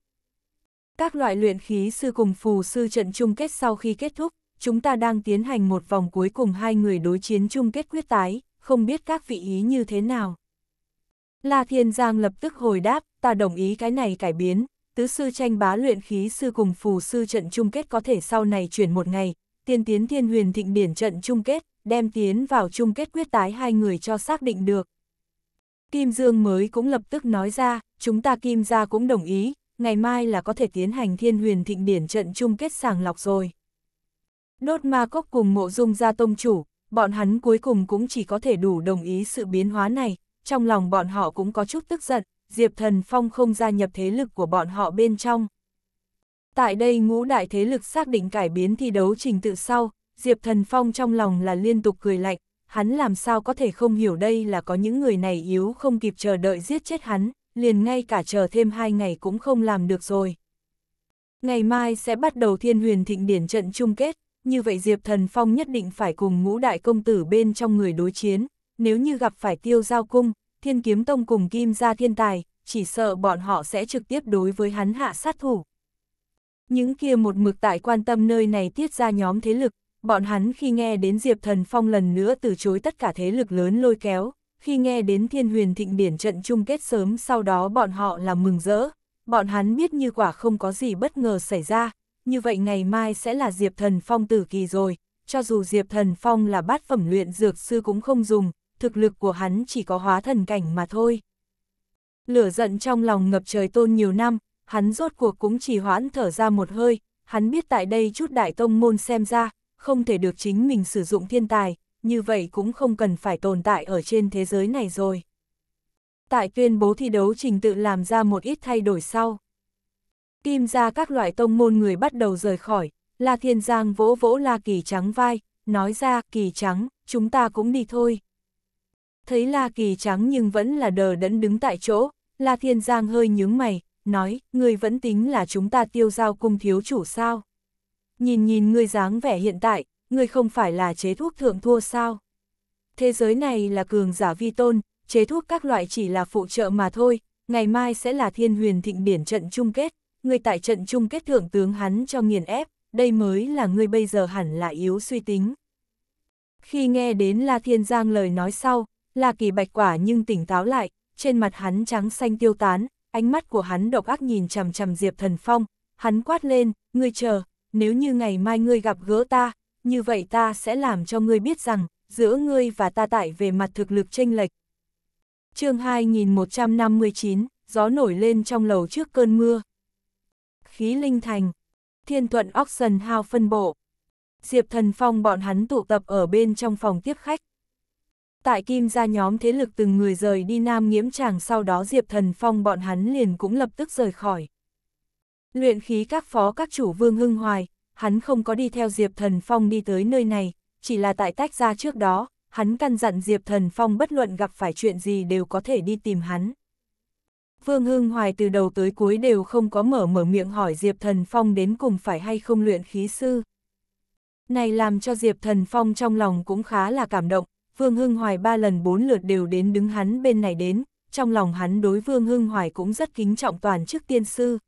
Các loại luyện khí sư cùng phù sư trận chung kết sau khi kết thúc, chúng ta đang tiến hành một vòng cuối cùng hai người đối chiến chung kết quyết tái, không biết các vị ý như thế nào. La Thiên Giang lập tức hồi đáp, ta đồng ý cái này cải biến, tứ sư tranh bá luyện khí sư cùng phù sư trận chung kết có thể sau này chuyển một ngày, tiên tiến thiên huyền thịnh điển trận chung kết, đem tiến vào chung kết quyết tái hai người cho xác định được. Kim Dương mới cũng lập tức nói ra, chúng ta Kim gia cũng đồng ý, ngày mai là có thể tiến hành thiên huyền thịnh điển trận chung kết sàng lọc rồi. Đốt ma cốc cùng mộ dung gia tông chủ, bọn hắn cuối cùng cũng chỉ có thể đủ đồng ý sự biến hóa này, trong lòng bọn họ cũng có chút tức giận, Diệp Thần Phong không gia nhập thế lực của bọn họ bên trong. Tại đây ngũ đại thế lực xác định cải biến thi đấu trình tự sau, Diệp Thần Phong trong lòng là liên tục cười lạnh, hắn làm sao có thể không hiểu đây là có những người này yếu không kịp chờ đợi giết chết hắn, liền ngay cả chờ thêm hai ngày cũng không làm được rồi. Ngày mai sẽ bắt đầu thiên huyền thịnh điển trận chung kết, như vậy Diệp Thần Phong nhất định phải cùng ngũ đại công tử bên trong người đối chiến, nếu như gặp phải tiêu giao cung, thiên kiếm tông cùng kim gia thiên tài, chỉ sợ bọn họ sẽ trực tiếp đối với hắn hạ sát thủ. Những kia một mực tại quan tâm nơi này tiết ra nhóm thế lực, bọn hắn khi nghe đến Diệp Thần Phong lần nữa từ chối tất cả thế lực lớn lôi kéo, khi nghe đến thiên huyền thịnh điển trận chung kết sớm sau đó bọn họ là mừng rỡ, bọn hắn biết như quả không có gì bất ngờ xảy ra, như vậy ngày mai sẽ là Diệp Thần Phong tử kỳ rồi, cho dù Diệp Thần Phong là bát phẩm luyện dược sư cũng không dùng, thực lực của hắn chỉ có hóa thần cảnh mà thôi. Lửa giận trong lòng ngập trời tôn nhiều năm, hắn rốt cuộc cũng chỉ hoãn thở ra một hơi, hắn biết tại đây chút đại tông môn xem ra, không thể được chính mình sử dụng thiên tài, như vậy cũng không cần phải tồn tại ở trên thế giới này rồi. Tại tuyên bố thi đấu trình tự làm ra một ít thay đổi sau. Kim ra các loại tông môn người bắt đầu rời khỏi, La Thiên Giang vỗ vỗ La Kỳ Trắng vai, nói ra Kỳ Trắng, chúng ta cũng đi thôi thấy La Kỳ trắng nhưng vẫn là đờ đẫn đứng tại chỗ, La Thiên Giang hơi nhướng mày, nói, ngươi vẫn tính là chúng ta tiêu giao cung thiếu chủ sao? Nhìn nhìn ngươi dáng vẻ hiện tại, ngươi không phải là chế thuốc thượng thua sao? Thế giới này là cường giả vi tôn, chế thuốc các loại chỉ là phụ trợ mà thôi, ngày mai sẽ là thiên huyền thịnh điển trận chung kết, ngươi tại trận chung kết thượng tướng hắn cho nghiền ép, đây mới là ngươi bây giờ hẳn là yếu suy tính. Khi nghe đến La Thiên Giang lời nói sau, là kỳ bạch quả nhưng tỉnh táo lại, trên mặt hắn trắng xanh tiêu tán, ánh mắt của hắn độc ác nhìn chằm chằm Diệp Thần Phong, hắn quát lên, ngươi chờ, nếu như ngày mai ngươi gặp gỡ ta, như vậy ta sẽ làm cho ngươi biết rằng, giữa ngươi và ta tại về mặt thực lực chênh lệch. chương 2159, gió nổi lên trong lầu trước cơn mưa. Khí Linh Thành, Thiên Thuận Oxen Hao phân bộ. Diệp Thần Phong bọn hắn tụ tập ở bên trong phòng tiếp khách tại Kim ra nhóm thế lực từng người rời đi Nam Nghiễm Tràng sau đó Diệp Thần Phong bọn hắn liền cũng lập tức rời khỏi. Luyện khí các phó các chủ Vương Hưng Hoài, hắn không có đi theo Diệp Thần Phong đi tới nơi này, chỉ là tại tách ra trước đó, hắn căn dặn Diệp Thần Phong bất luận gặp phải chuyện gì đều có thể đi tìm hắn. Vương Hưng Hoài từ đầu tới cuối đều không có mở mở miệng hỏi Diệp Thần Phong đến cùng phải hay không luyện khí sư. Này làm cho Diệp Thần Phong trong lòng cũng khá là cảm động, Vương Hưng Hoài ba lần bốn lượt đều đến đứng hắn bên này đến, trong lòng hắn đối Vương Hưng Hoài cũng rất kính trọng toàn trước tiên sư.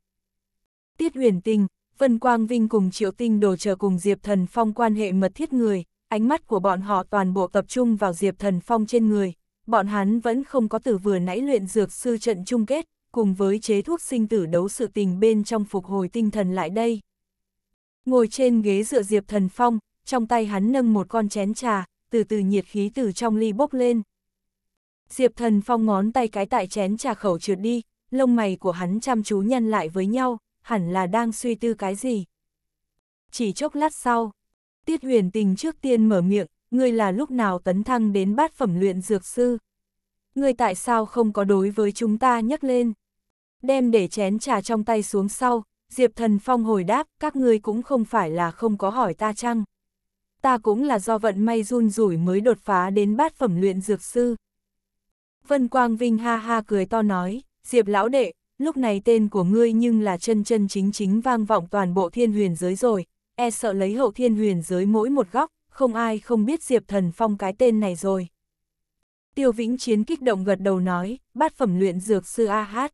Tiết huyền tình, Vân Quang Vinh cùng Triệu Tinh đồ chờ cùng Diệp Thần Phong quan hệ mật thiết người, ánh mắt của bọn họ toàn bộ tập trung vào Diệp Thần Phong trên người, bọn hắn vẫn không có từ vừa nãy luyện dược sư trận chung kết, cùng với chế thuốc sinh tử đấu sự tình bên trong phục hồi tinh thần lại đây. Ngồi trên ghế dựa Diệp Thần Phong, trong tay hắn nâng một con chén trà, từ từ nhiệt khí từ trong ly bốc lên. Diệp thần phong ngón tay cái tại chén trà khẩu trượt đi, lông mày của hắn chăm chú nhăn lại với nhau, hẳn là đang suy tư cái gì. Chỉ chốc lát sau, tiết huyền tình trước tiên mở miệng, ngươi là lúc nào tấn thăng đến bát phẩm luyện dược sư. Ngươi tại sao không có đối với chúng ta nhắc lên? Đem để chén trà trong tay xuống sau, Diệp Thần Phong hồi đáp, các ngươi cũng không phải là không có hỏi ta chăng? ta cũng là do vận may run rủi mới đột phá đến bát phẩm luyện dược sư. Vân Quang Vinh ha ha cười to nói, Diệp lão đệ, lúc này tên của ngươi nhưng là chân chân chính chính vang vọng toàn bộ thiên huyền giới rồi, e sợ lấy hậu thiên huyền giới mỗi một góc, không ai không biết Diệp Thần Phong cái tên này rồi. Tiêu Vĩnh Chiến kích động gật đầu nói, bát phẩm luyện dược sư A Hát.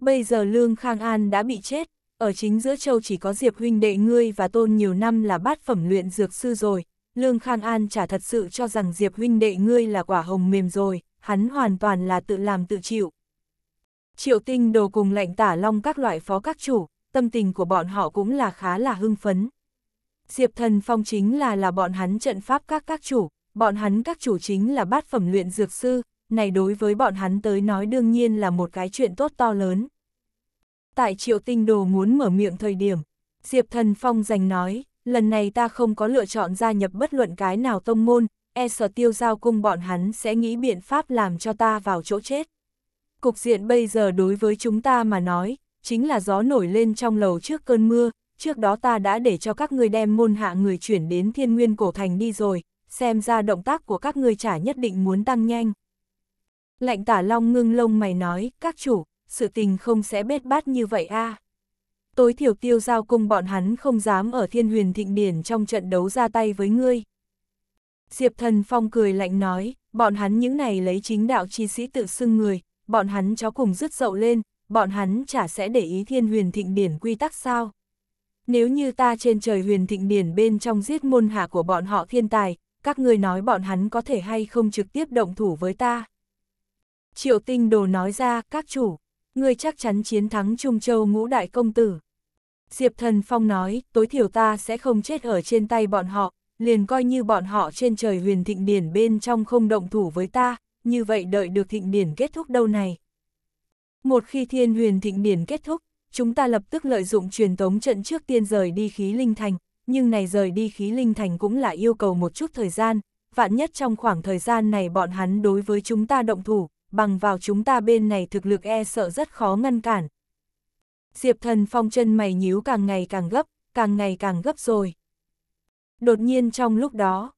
Bây giờ Lương Khang An đã bị chết, ở chính giữa châu chỉ có Diệp huynh đệ ngươi và tôn nhiều năm là bát phẩm luyện dược sư rồi, Lương Khang An chả thật sự cho rằng Diệp huynh đệ ngươi là quả hồng mềm rồi, hắn hoàn toàn là tự làm tự chịu. Triệu tinh đồ cùng lệnh tả long các loại phó các chủ, tâm tình của bọn họ cũng là khá là hưng phấn. Diệp thần phong chính là là bọn hắn trận pháp các các chủ, bọn hắn các chủ chính là bát phẩm luyện dược sư, này đối với bọn hắn tới nói đương nhiên là một cái chuyện tốt to lớn. Tại triệu tinh đồ muốn mở miệng thời điểm, Diệp Thần Phong giành nói, lần này ta không có lựa chọn gia nhập bất luận cái nào tông môn, e sợ tiêu giao cung bọn hắn sẽ nghĩ biện pháp làm cho ta vào chỗ chết. Cục diện bây giờ đối với chúng ta mà nói, chính là gió nổi lên trong lầu trước cơn mưa, trước đó ta đã để cho các ngươi đem môn hạ người chuyển đến thiên nguyên cổ thành đi rồi, xem ra động tác của các ngươi trả nhất định muốn tăng nhanh. Lạnh tả long ngưng lông mày nói, các chủ, sự tình không sẽ bết bát như vậy a. À. Tối thiểu tiêu giao cung bọn hắn không dám ở thiên huyền thịnh điển trong trận đấu ra tay với ngươi. Diệp thần phong cười lạnh nói, bọn hắn những này lấy chính đạo chi sĩ tự xưng người, bọn hắn chó cùng rứt dậu lên, bọn hắn chả sẽ để ý thiên huyền thịnh điển quy tắc sao. Nếu như ta trên trời huyền thịnh điển bên trong giết môn hạ của bọn họ thiên tài, các ngươi nói bọn hắn có thể hay không trực tiếp động thủ với ta. Triệu tinh đồ nói ra, các chủ ngươi chắc chắn chiến thắng Trung Châu ngũ đại công tử. Diệp Thần Phong nói, tối thiểu ta sẽ không chết ở trên tay bọn họ, liền coi như bọn họ trên trời huyền thịnh điển bên trong không động thủ với ta, như vậy đợi được thịnh điển kết thúc đâu này. Một khi thiên huyền thịnh điển kết thúc, chúng ta lập tức lợi dụng truyền tống trận trước tiên rời đi khí linh thành, nhưng này rời đi khí linh thành cũng là yêu cầu một chút thời gian, vạn nhất trong khoảng thời gian này bọn hắn đối với chúng ta động thủ, bằng vào chúng ta bên này thực lực e sợ rất khó ngăn cản. Diệp thần phong chân mày nhíu càng ngày càng gấp, càng ngày càng gấp rồi. Đột nhiên trong lúc đó,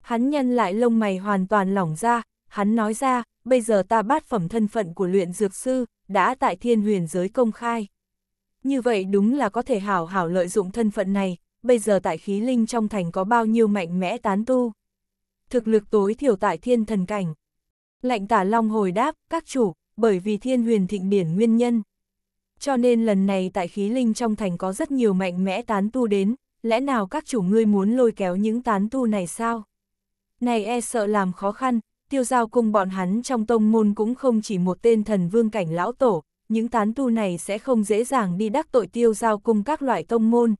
hắn nhân lại lông mày hoàn toàn lỏng ra, hắn nói ra, bây giờ ta bát phẩm thân phận của luyện dược sư, đã tại thiên huyền giới công khai. Như vậy đúng là có thể hảo hảo lợi dụng thân phận này, bây giờ tại khí linh trong thành có bao nhiêu mạnh mẽ tán tu. Thực lực tối thiểu tại thiên thần cảnh. Lạnh tả long hồi đáp, các chủ, bởi vì thiên huyền thịnh điển nguyên nhân. Cho nên lần này tại khí linh trong thành có rất nhiều mạnh mẽ tán tu đến, lẽ nào các chủ ngươi muốn lôi kéo những tán tu này sao? Này e sợ làm khó khăn, tiêu giao cung bọn hắn trong tông môn cũng không chỉ một tên thần vương cảnh lão tổ, những tán tu này sẽ không dễ dàng đi đắc tội tiêu giao cung các loại tông môn.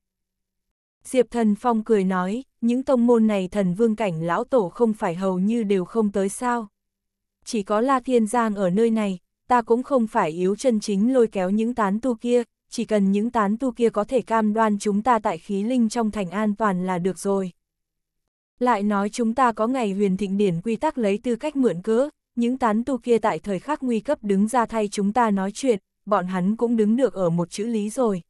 Diệp thần phong cười nói, những tông môn này thần vương cảnh lão tổ không phải hầu như đều không tới sao chỉ có La Thiên Giang ở nơi này, ta cũng không phải yếu chân chính lôi kéo những tán tu kia, chỉ cần những tán tu kia có thể cam đoan chúng ta tại khí linh trong thành an toàn là được rồi. Lại nói chúng ta có ngày huyền thịnh điển quy tắc lấy tư cách mượn cớ, những tán tu kia tại thời khắc nguy cấp đứng ra thay chúng ta nói chuyện, bọn hắn cũng đứng được ở một chữ lý rồi.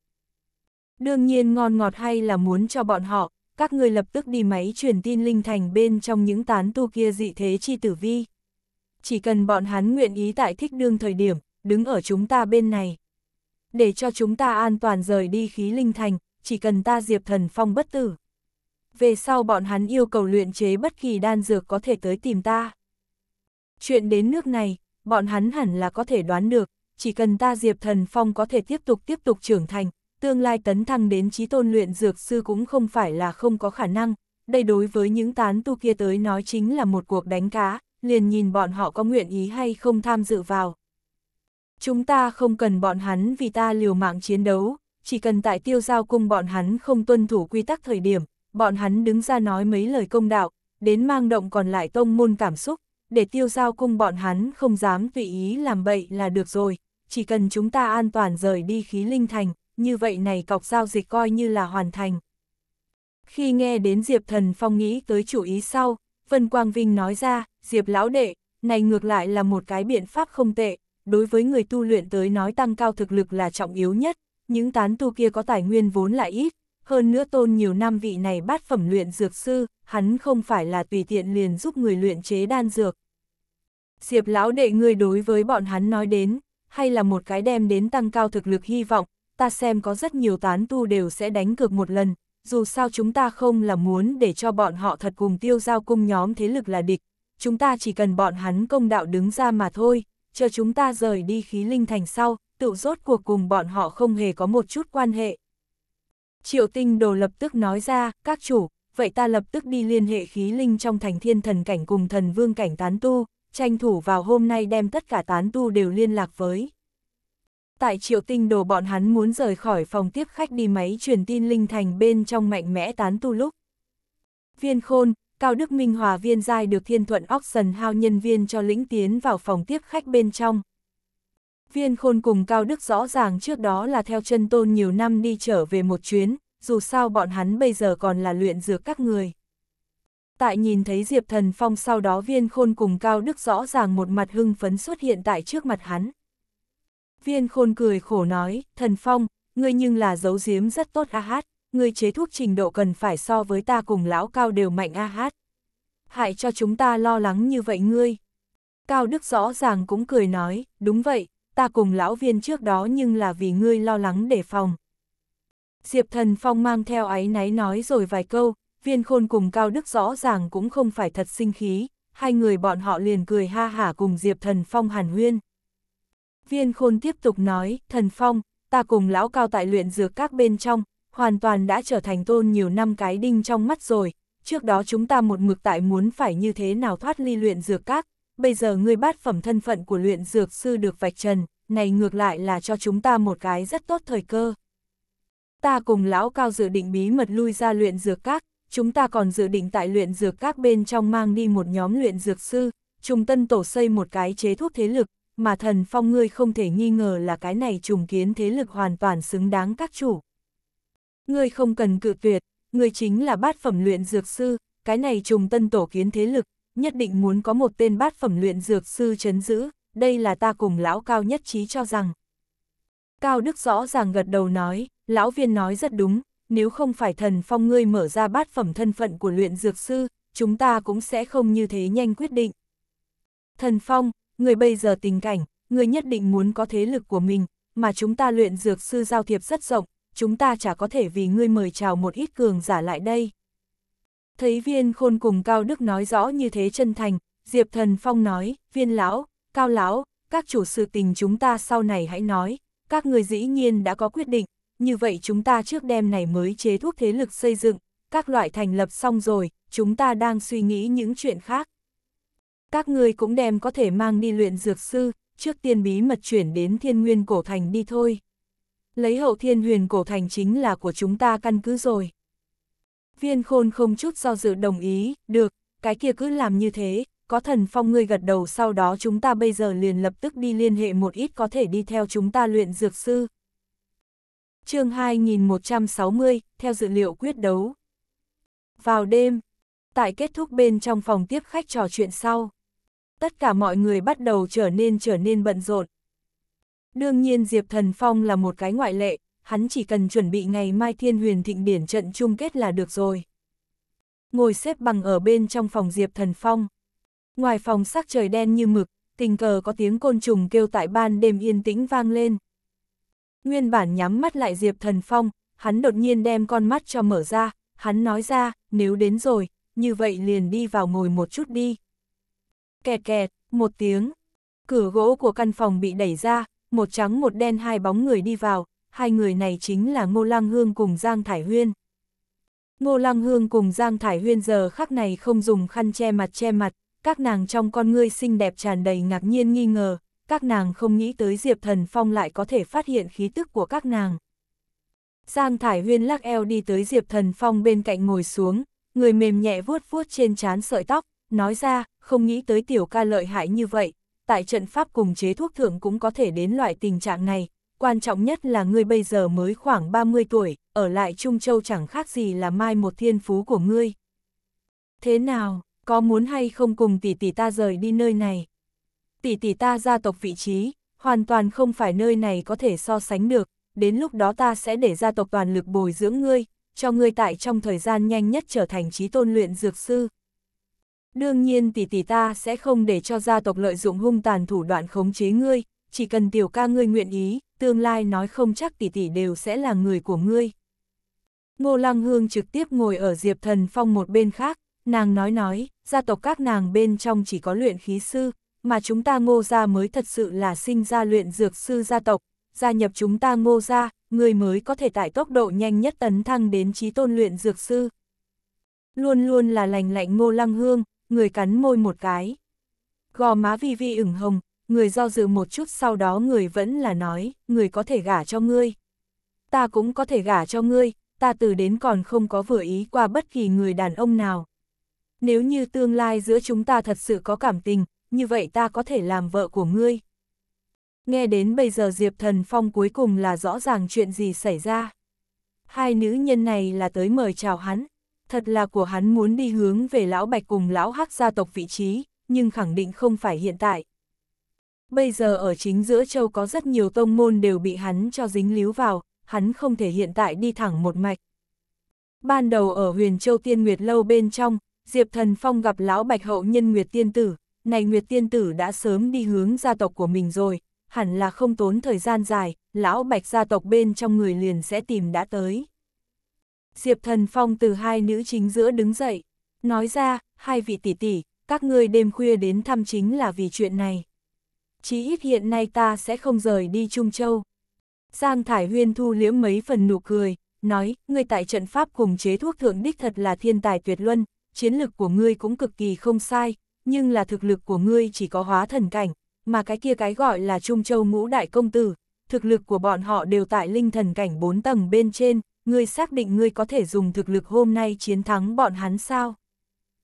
Đương nhiên ngon ngọt hay là muốn cho bọn họ, các người lập tức đi máy truyền tin linh thành bên trong những tán tu kia dị thế chi tử vi chỉ cần bọn hắn nguyện ý tại thích đương thời điểm, đứng ở chúng ta bên này. Để cho chúng ta an toàn rời đi khí linh thành, chỉ cần ta diệp thần phong bất tử. Về sau bọn hắn yêu cầu luyện chế bất kỳ đan dược có thể tới tìm ta. Chuyện đến nước này, bọn hắn hẳn là có thể đoán được, chỉ cần ta diệp thần phong có thể tiếp tục tiếp tục trưởng thành, tương lai tấn thăng đến trí tôn luyện dược sư cũng không phải là không có khả năng. Đây đối với những tán tu kia tới nói chính là một cuộc đánh cá, liền nhìn bọn họ có nguyện ý hay không tham dự vào. Chúng ta không cần bọn hắn vì ta liều mạng chiến đấu, chỉ cần tại tiêu giao cung bọn hắn không tuân thủ quy tắc thời điểm, bọn hắn đứng ra nói mấy lời công đạo, đến mang động còn lại tông môn cảm xúc, để tiêu giao cung bọn hắn không dám tùy ý làm bậy là được rồi, chỉ cần chúng ta an toàn rời đi khí linh thành, như vậy này cọc giao dịch coi như là hoàn thành. Khi nghe đến Diệp Thần Phong nghĩ tới chủ ý sau, Vân Quang Vinh nói ra, Diệp lão đệ, này ngược lại là một cái biện pháp không tệ, đối với người tu luyện tới nói tăng cao thực lực là trọng yếu nhất, những tán tu kia có tài nguyên vốn lại ít, hơn nữa tôn nhiều năm vị này bát phẩm luyện dược sư, hắn không phải là tùy tiện liền giúp người luyện chế đan dược. Diệp lão đệ người đối với bọn hắn nói đến, hay là một cái đem đến tăng cao thực lực hy vọng, ta xem có rất nhiều tán tu đều sẽ đánh cược một lần, dù sao chúng ta không là muốn để cho bọn họ thật cùng tiêu giao cung nhóm thế lực là địch, chúng ta chỉ cần bọn hắn công đạo đứng ra mà thôi, chờ chúng ta rời đi khí linh thành sau, tự rốt cuộc cùng bọn họ không hề có một chút quan hệ. Triệu tinh đồ lập tức nói ra, các chủ, vậy ta lập tức đi liên hệ khí linh trong thành thiên thần cảnh cùng thần vương cảnh tán tu, tranh thủ vào hôm nay đem tất cả tán tu đều liên lạc với. Tại triệu tinh đồ bọn hắn muốn rời khỏi phòng tiếp khách đi máy truyền tin linh thành bên trong mạnh mẽ tán tu lúc. Viên khôn, Cao Đức Minh Hòa viên giai được Thiên Thuận Oxen hao nhân viên cho lĩnh tiến vào phòng tiếp khách bên trong. Viên khôn cùng Cao Đức rõ ràng trước đó là theo chân tôn nhiều năm đi trở về một chuyến, dù sao bọn hắn bây giờ còn là luyện dược các người. Tại nhìn thấy Diệp Thần Phong sau đó viên khôn cùng Cao Đức rõ ràng một mặt hưng phấn xuất hiện tại trước mặt hắn. Viên khôn cười khổ nói, Thần Phong, ngươi nhưng là giấu giếm rất tốt a hát người chế thuốc trình độ cần phải so với ta cùng lão cao đều mạnh a hát. Hại cho chúng ta lo lắng như vậy ngươi. Cao Đức rõ ràng cũng cười nói, đúng vậy, ta cùng lão viên trước đó nhưng là vì ngươi lo lắng để phòng. Diệp Thần Phong mang theo áy náy nói rồi vài câu, viên khôn cùng Cao Đức rõ ràng cũng không phải thật sinh khí, hai người bọn họ liền cười ha hả cùng Diệp Thần Phong hàn huyên. Viên khôn tiếp tục nói, Thần Phong, ta cùng lão cao tại luyện dược các bên trong, hoàn toàn đã trở thành tôn nhiều năm cái đinh trong mắt rồi, trước đó chúng ta một mực tại muốn phải như thế nào thoát ly luyện dược các, bây giờ ngươi bát phẩm thân phận của luyện dược sư được vạch trần, này ngược lại là cho chúng ta một cái rất tốt thời cơ. Ta cùng lão cao dự định bí mật lui ra luyện dược các, chúng ta còn dự định tại luyện dược các bên trong mang đi một nhóm luyện dược sư, trùng tân tổ xây một cái chế thuốc thế lực, mà thần phong ngươi không thể nghi ngờ là cái này trùng kiến thế lực hoàn toàn xứng đáng các chủ. Ngươi không cần cự tuyệt, ngươi chính là bát phẩm luyện dược sư, cái này trùng tân tổ kiến thế lực, nhất định muốn có một tên bát phẩm luyện dược sư chấn giữ, đây là ta cùng lão cao nhất trí cho rằng. Cao Đức rõ ràng gật đầu nói, lão viên nói rất đúng, nếu không phải thần phong ngươi mở ra bát phẩm thân phận của luyện dược sư, chúng ta cũng sẽ không như thế nhanh quyết định. Thần phong, người bây giờ tình cảnh, người nhất định muốn có thế lực của mình, mà chúng ta luyện dược sư giao thiệp rất rộng, chúng ta chả có thể vì ngươi mời chào một ít cường giả lại đây. Thấy viên khôn cùng Cao Đức nói rõ như thế chân thành, Diệp Thần Phong nói, viên lão, cao lão, các chủ sự tình chúng ta sau này hãy nói, các người dĩ nhiên đã có quyết định, như vậy chúng ta trước đêm này mới chế thuốc thế lực xây dựng, các loại thành lập xong rồi, chúng ta đang suy nghĩ những chuyện khác. Các người cũng đem có thể mang đi luyện dược sư, trước tiên bí mật chuyển đến thiên nguyên cổ thành đi thôi lấy hậu thiên huyền cổ thành chính là của chúng ta căn cứ rồi. Viên khôn không chút do dự đồng ý, được, cái kia cứ làm như thế, có thần phong ngươi gật đầu sau đó chúng ta bây giờ liền lập tức đi liên hệ một ít có thể đi theo chúng ta luyện dược sư. chương 2160, theo dự liệu quyết đấu. Vào đêm, tại kết thúc bên trong phòng tiếp khách trò chuyện sau, tất cả mọi người bắt đầu trở nên trở nên bận rộn, Đương nhiên Diệp Thần Phong là một cái ngoại lệ, hắn chỉ cần chuẩn bị ngày mai thiên huyền thịnh Biển trận chung kết là được rồi. Ngồi xếp bằng ở bên trong phòng Diệp Thần Phong. Ngoài phòng sắc trời đen như mực, tình cờ có tiếng côn trùng kêu tại ban đêm yên tĩnh vang lên. Nguyên bản nhắm mắt lại Diệp Thần Phong, hắn đột nhiên đem con mắt cho mở ra, hắn nói ra, nếu đến rồi, như vậy liền đi vào ngồi một chút đi. Kẹt kẹt, một tiếng, cửa gỗ của căn phòng bị đẩy ra, một trắng một đen hai bóng người đi vào, hai người này chính là Ngô Lăng Hương cùng Giang Thải Huyên. Ngô Lăng Hương cùng Giang Thải Huyên giờ khắc này không dùng khăn che mặt che mặt, các nàng trong con ngươi xinh đẹp tràn đầy ngạc nhiên nghi ngờ, các nàng không nghĩ tới Diệp Thần Phong lại có thể phát hiện khí tức của các nàng. Giang Thải Huyên lắc eo đi tới Diệp Thần Phong bên cạnh ngồi xuống, người mềm nhẹ vuốt vuốt trên trán sợi tóc, nói ra, không nghĩ tới tiểu ca lợi hại như vậy, tại trận pháp cùng chế thuốc thượng cũng có thể đến loại tình trạng này, quan trọng nhất là ngươi bây giờ mới khoảng 30 tuổi, ở lại Trung Châu chẳng khác gì là mai một thiên phú của ngươi. Thế nào, có muốn hay không cùng tỷ tỷ ta rời đi nơi này? Tỷ tỷ ta gia tộc vị trí, hoàn toàn không phải nơi này có thể so sánh được, đến lúc đó ta sẽ để gia tộc toàn lực bồi dưỡng ngươi, cho ngươi tại trong thời gian nhanh nhất trở thành trí tôn luyện dược sư, Đương nhiên tỷ tỷ ta sẽ không để cho gia tộc lợi dụng hung tàn thủ đoạn khống chế ngươi, chỉ cần tiểu ca ngươi nguyện ý, tương lai nói không chắc tỷ tỷ đều sẽ là người của ngươi. Ngô Lăng Hương trực tiếp ngồi ở Diệp Thần Phong một bên khác, nàng nói nói, gia tộc các nàng bên trong chỉ có luyện khí sư, mà chúng ta ngô gia mới thật sự là sinh ra luyện dược sư gia tộc, gia nhập chúng ta ngô gia, người mới có thể tại tốc độ nhanh nhất tấn thăng đến trí tôn luyện dược sư. Luôn luôn là lành lạnh ngô lăng hương, người cắn môi một cái. Gò má vi vi ửng hồng, người do dự một chút sau đó người vẫn là nói, người có thể gả cho ngươi. Ta cũng có thể gả cho ngươi, ta từ đến còn không có vừa ý qua bất kỳ người đàn ông nào. Nếu như tương lai giữa chúng ta thật sự có cảm tình, như vậy ta có thể làm vợ của ngươi. Nghe đến bây giờ Diệp Thần Phong cuối cùng là rõ ràng chuyện gì xảy ra. Hai nữ nhân này là tới mời chào hắn, Thật là của hắn muốn đi hướng về lão bạch cùng lão hắc gia tộc vị trí, nhưng khẳng định không phải hiện tại. Bây giờ ở chính giữa châu có rất nhiều tông môn đều bị hắn cho dính líu vào, hắn không thể hiện tại đi thẳng một mạch. Ban đầu ở huyền châu tiên nguyệt lâu bên trong, Diệp Thần Phong gặp lão bạch hậu nhân nguyệt tiên tử, này nguyệt tiên tử đã sớm đi hướng gia tộc của mình rồi, hẳn là không tốn thời gian dài, lão bạch gia tộc bên trong người liền sẽ tìm đã tới. Diệp Thần Phong từ hai nữ chính giữa đứng dậy, nói ra, hai vị tỷ tỷ, các ngươi đêm khuya đến thăm chính là vì chuyện này. Chí ít hiện nay ta sẽ không rời đi Trung Châu. Giang Thải Huyên thu liễm mấy phần nụ cười, nói, ngươi tại trận pháp cùng chế thuốc thượng đích thật là thiên tài tuyệt luân, chiến lực của ngươi cũng cực kỳ không sai, nhưng là thực lực của ngươi chỉ có hóa thần cảnh, mà cái kia cái gọi là Trung Châu ngũ đại công tử, thực lực của bọn họ đều tại linh thần cảnh 4 tầng bên trên, ngươi xác định ngươi có thể dùng thực lực hôm nay chiến thắng bọn hắn sao?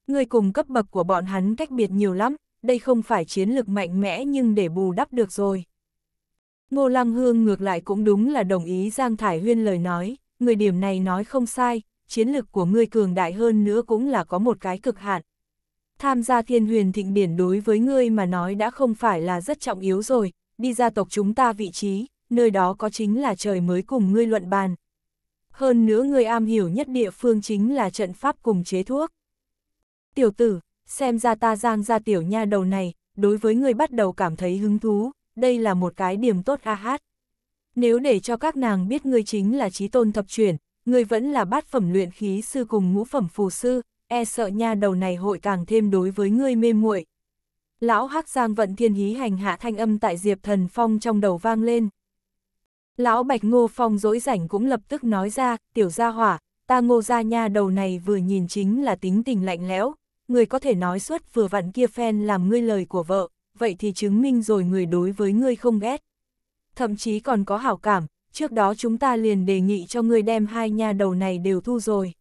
Ngươi cùng cấp bậc của bọn hắn cách biệt nhiều lắm, đây không phải chiến lược mạnh mẽ nhưng để bù đắp được rồi. Ngô Lăng Hương ngược lại cũng đúng là đồng ý Giang Thải Huyên lời nói, người điểm này nói không sai, chiến lược của ngươi cường đại hơn nữa cũng là có một cái cực hạn. Tham gia thiên huyền thịnh điển đối với ngươi mà nói đã không phải là rất trọng yếu rồi, đi gia tộc chúng ta vị trí, nơi đó có chính là trời mới cùng ngươi luận bàn, hơn nữa người am hiểu nhất địa phương chính là trận pháp cùng chế thuốc. Tiểu tử, xem ra ta giang ra tiểu nha đầu này, đối với người bắt đầu cảm thấy hứng thú, đây là một cái điểm tốt a hát. Nếu để cho các nàng biết ngươi chính là trí tôn thập chuyển, ngươi vẫn là bát phẩm luyện khí sư cùng ngũ phẩm phù sư, e sợ nha đầu này hội càng thêm đối với ngươi mê muội. Lão Hắc Giang vận thiên hí hành hạ thanh âm tại Diệp Thần Phong trong đầu vang lên. Lão Bạch Ngô Phong dối rảnh cũng lập tức nói ra, tiểu gia hỏa, ta ngô gia nha đầu này vừa nhìn chính là tính tình lạnh lẽo, người có thể nói suốt vừa vặn kia phen làm ngươi lời của vợ, vậy thì chứng minh rồi người đối với ngươi không ghét. Thậm chí còn có hảo cảm, trước đó chúng ta liền đề nghị cho ngươi đem hai nha đầu này đều thu rồi.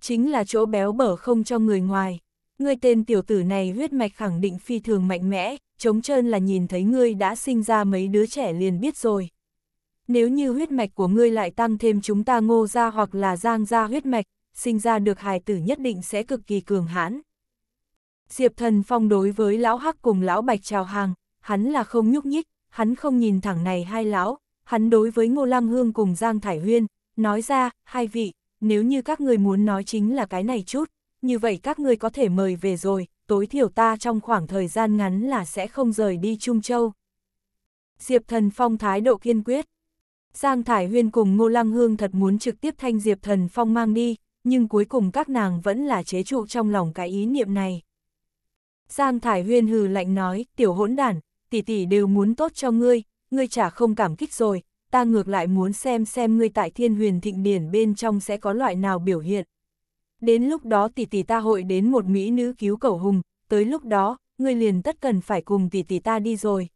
Chính là chỗ béo bở không cho người ngoài. Ngươi tên tiểu tử này huyết mạch khẳng định phi thường mạnh mẽ, chống trơn là nhìn thấy ngươi đã sinh ra mấy đứa trẻ liền biết rồi nếu như huyết mạch của ngươi lại tăng thêm chúng ta ngô ra hoặc là giang ra huyết mạch, sinh ra được hài tử nhất định sẽ cực kỳ cường hãn. Diệp thần phong đối với lão hắc cùng lão bạch chào hàng, hắn là không nhúc nhích, hắn không nhìn thẳng này hai lão, hắn đối với ngô lăng hương cùng giang thải huyên, nói ra, hai vị, nếu như các người muốn nói chính là cái này chút, như vậy các người có thể mời về rồi, tối thiểu ta trong khoảng thời gian ngắn là sẽ không rời đi Trung Châu. Diệp thần phong thái độ kiên quyết, Giang Thải Huyên cùng Ngô Lăng Hương thật muốn trực tiếp thanh Diệp Thần Phong mang đi, nhưng cuối cùng các nàng vẫn là chế trụ trong lòng cái ý niệm này. Giang Thải Huyên hừ lạnh nói, tiểu hỗn đản, tỷ tỷ đều muốn tốt cho ngươi, ngươi chả không cảm kích rồi, ta ngược lại muốn xem xem ngươi tại thiên huyền thịnh điển bên trong sẽ có loại nào biểu hiện. Đến lúc đó tỷ tỷ ta hội đến một mỹ nữ cứu cầu hùng, tới lúc đó, ngươi liền tất cần phải cùng tỷ tỷ ta đi rồi.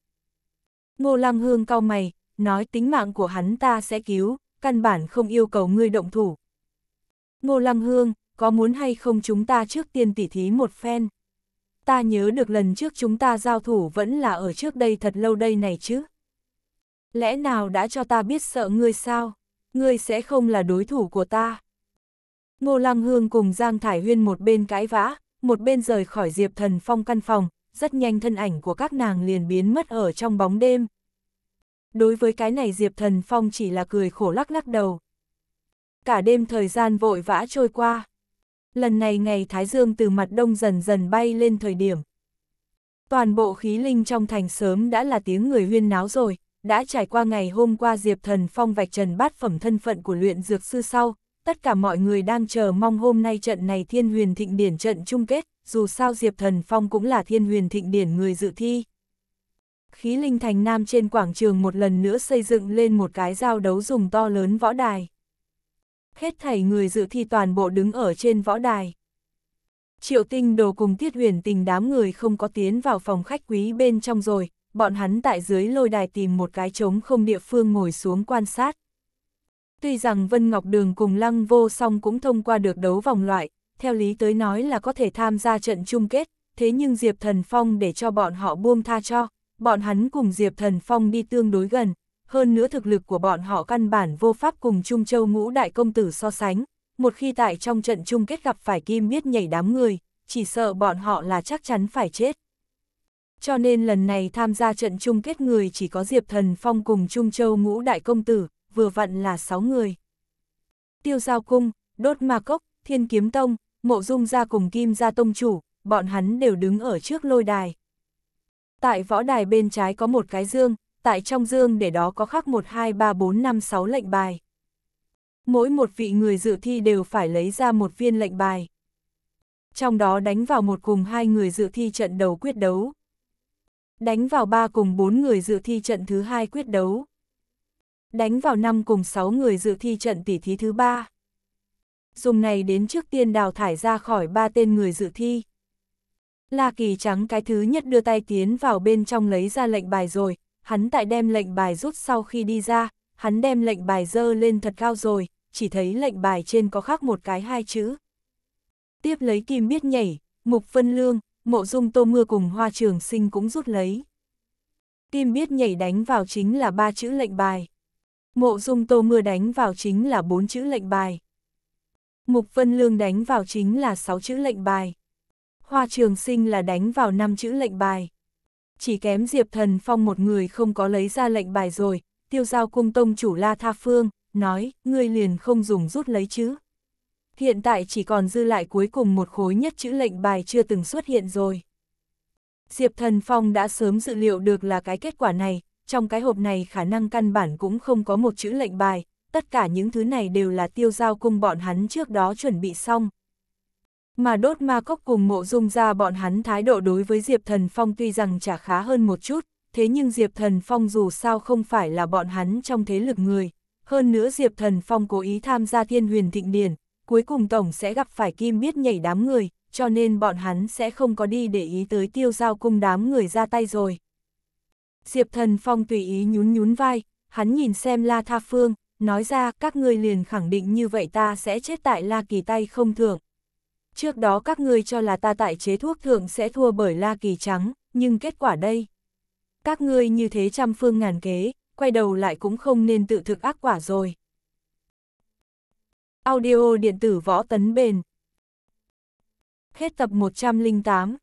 Ngô Lăng Hương cau mày, nói tính mạng của hắn ta sẽ cứu, căn bản không yêu cầu ngươi động thủ. Ngô Lăng Hương, có muốn hay không chúng ta trước tiên tỉ thí một phen? Ta nhớ được lần trước chúng ta giao thủ vẫn là ở trước đây thật lâu đây này chứ. Lẽ nào đã cho ta biết sợ ngươi sao? Ngươi sẽ không là đối thủ của ta. Ngô Lăng Hương cùng Giang Thải Huyên một bên cãi vã, một bên rời khỏi Diệp Thần Phong căn phòng, rất nhanh thân ảnh của các nàng liền biến mất ở trong bóng đêm đối với cái này Diệp Thần Phong chỉ là cười khổ lắc lắc đầu. Cả đêm thời gian vội vã trôi qua. Lần này ngày Thái Dương từ mặt đông dần dần bay lên thời điểm. Toàn bộ khí linh trong thành sớm đã là tiếng người huyên náo rồi, đã trải qua ngày hôm qua Diệp Thần Phong vạch trần bát phẩm thân phận của luyện dược sư sau, tất cả mọi người đang chờ mong hôm nay trận này thiên huyền thịnh điển trận chung kết, dù sao Diệp Thần Phong cũng là thiên huyền thịnh điển người dự thi khí linh thành nam trên quảng trường một lần nữa xây dựng lên một cái giao đấu dùng to lớn võ đài. Hết thảy người dự thi toàn bộ đứng ở trên võ đài. Triệu tinh đồ cùng tiết huyền tình đám người không có tiến vào phòng khách quý bên trong rồi, bọn hắn tại dưới lôi đài tìm một cái trống không địa phương ngồi xuống quan sát. Tuy rằng Vân Ngọc Đường cùng Lăng Vô Song cũng thông qua được đấu vòng loại, theo lý tới nói là có thể tham gia trận chung kết, thế nhưng Diệp Thần Phong để cho bọn họ buông tha cho, bọn hắn cùng Diệp Thần Phong đi tương đối gần, hơn nữa thực lực của bọn họ căn bản vô pháp cùng Trung Châu ngũ đại công tử so sánh, một khi tại trong trận chung kết gặp phải kim biết nhảy đám người, chỉ sợ bọn họ là chắc chắn phải chết. Cho nên lần này tham gia trận chung kết người chỉ có Diệp Thần Phong cùng Trung Châu ngũ đại công tử, vừa vặn là 6 người. Tiêu Giao Cung, Đốt Ma Cốc, Thiên Kiếm Tông, Mộ Dung gia cùng Kim gia Tông Chủ, bọn hắn đều đứng ở trước lôi đài. Tại võ đài bên trái có một cái dương, tại trong dương để đó có khắc 1, 2, 3, 4, 5, 6 lệnh bài. Mỗi một vị người dự thi đều phải lấy ra một viên lệnh bài. Trong đó đánh vào một cùng hai người dự thi trận đầu quyết đấu. Đánh vào ba cùng bốn người dự thi trận thứ hai quyết đấu. Đánh vào năm cùng sáu người dự thi trận tỷ thí thứ ba. Dùng này đến trước tiên đào thải ra khỏi ba tên người dự thi. La Kỳ Trắng cái thứ nhất đưa tay tiến vào bên trong lấy ra lệnh bài rồi, hắn tại đem lệnh bài rút sau khi đi ra, hắn đem lệnh bài dơ lên thật cao rồi, chỉ thấy lệnh bài trên có khác một cái hai chữ. Tiếp lấy kim biết nhảy, mục vân lương, mộ dung tô mưa cùng hoa trường sinh cũng rút lấy. Kim biết nhảy đánh vào chính là ba chữ lệnh bài. Mộ dung tô mưa đánh vào chính là bốn chữ lệnh bài. Mục vân lương đánh vào chính là sáu chữ lệnh bài. Hoa Trường Sinh là đánh vào năm chữ lệnh bài. Chỉ kém Diệp Thần Phong một người không có lấy ra lệnh bài rồi, tiêu giao cung tông chủ La Tha Phương, nói, ngươi liền không dùng rút lấy chứ. Hiện tại chỉ còn dư lại cuối cùng một khối nhất chữ lệnh bài chưa từng xuất hiện rồi. Diệp Thần Phong đã sớm dự liệu được là cái kết quả này, trong cái hộp này khả năng căn bản cũng không có một chữ lệnh bài, tất cả những thứ này đều là tiêu giao cung bọn hắn trước đó chuẩn bị xong, mà đốt ma cốc cùng mộ dung ra bọn hắn thái độ đối với Diệp Thần Phong tuy rằng chả khá hơn một chút, thế nhưng Diệp Thần Phong dù sao không phải là bọn hắn trong thế lực người. Hơn nữa Diệp Thần Phong cố ý tham gia thiên huyền thịnh điển, cuối cùng Tổng sẽ gặp phải kim biết nhảy đám người, cho nên bọn hắn sẽ không có đi để ý tới tiêu giao cung đám người ra tay rồi. Diệp Thần Phong tùy ý nhún nhún vai, hắn nhìn xem La Tha Phương, nói ra các ngươi liền khẳng định như vậy ta sẽ chết tại La Kỳ tay không thường trước đó các ngươi cho là ta tại chế thuốc thượng sẽ thua bởi La Kỳ Trắng, nhưng kết quả đây. Các ngươi như thế trăm phương ngàn kế, quay đầu lại cũng không nên tự thực ác quả rồi. Audio điện tử võ tấn bền Hết tập 108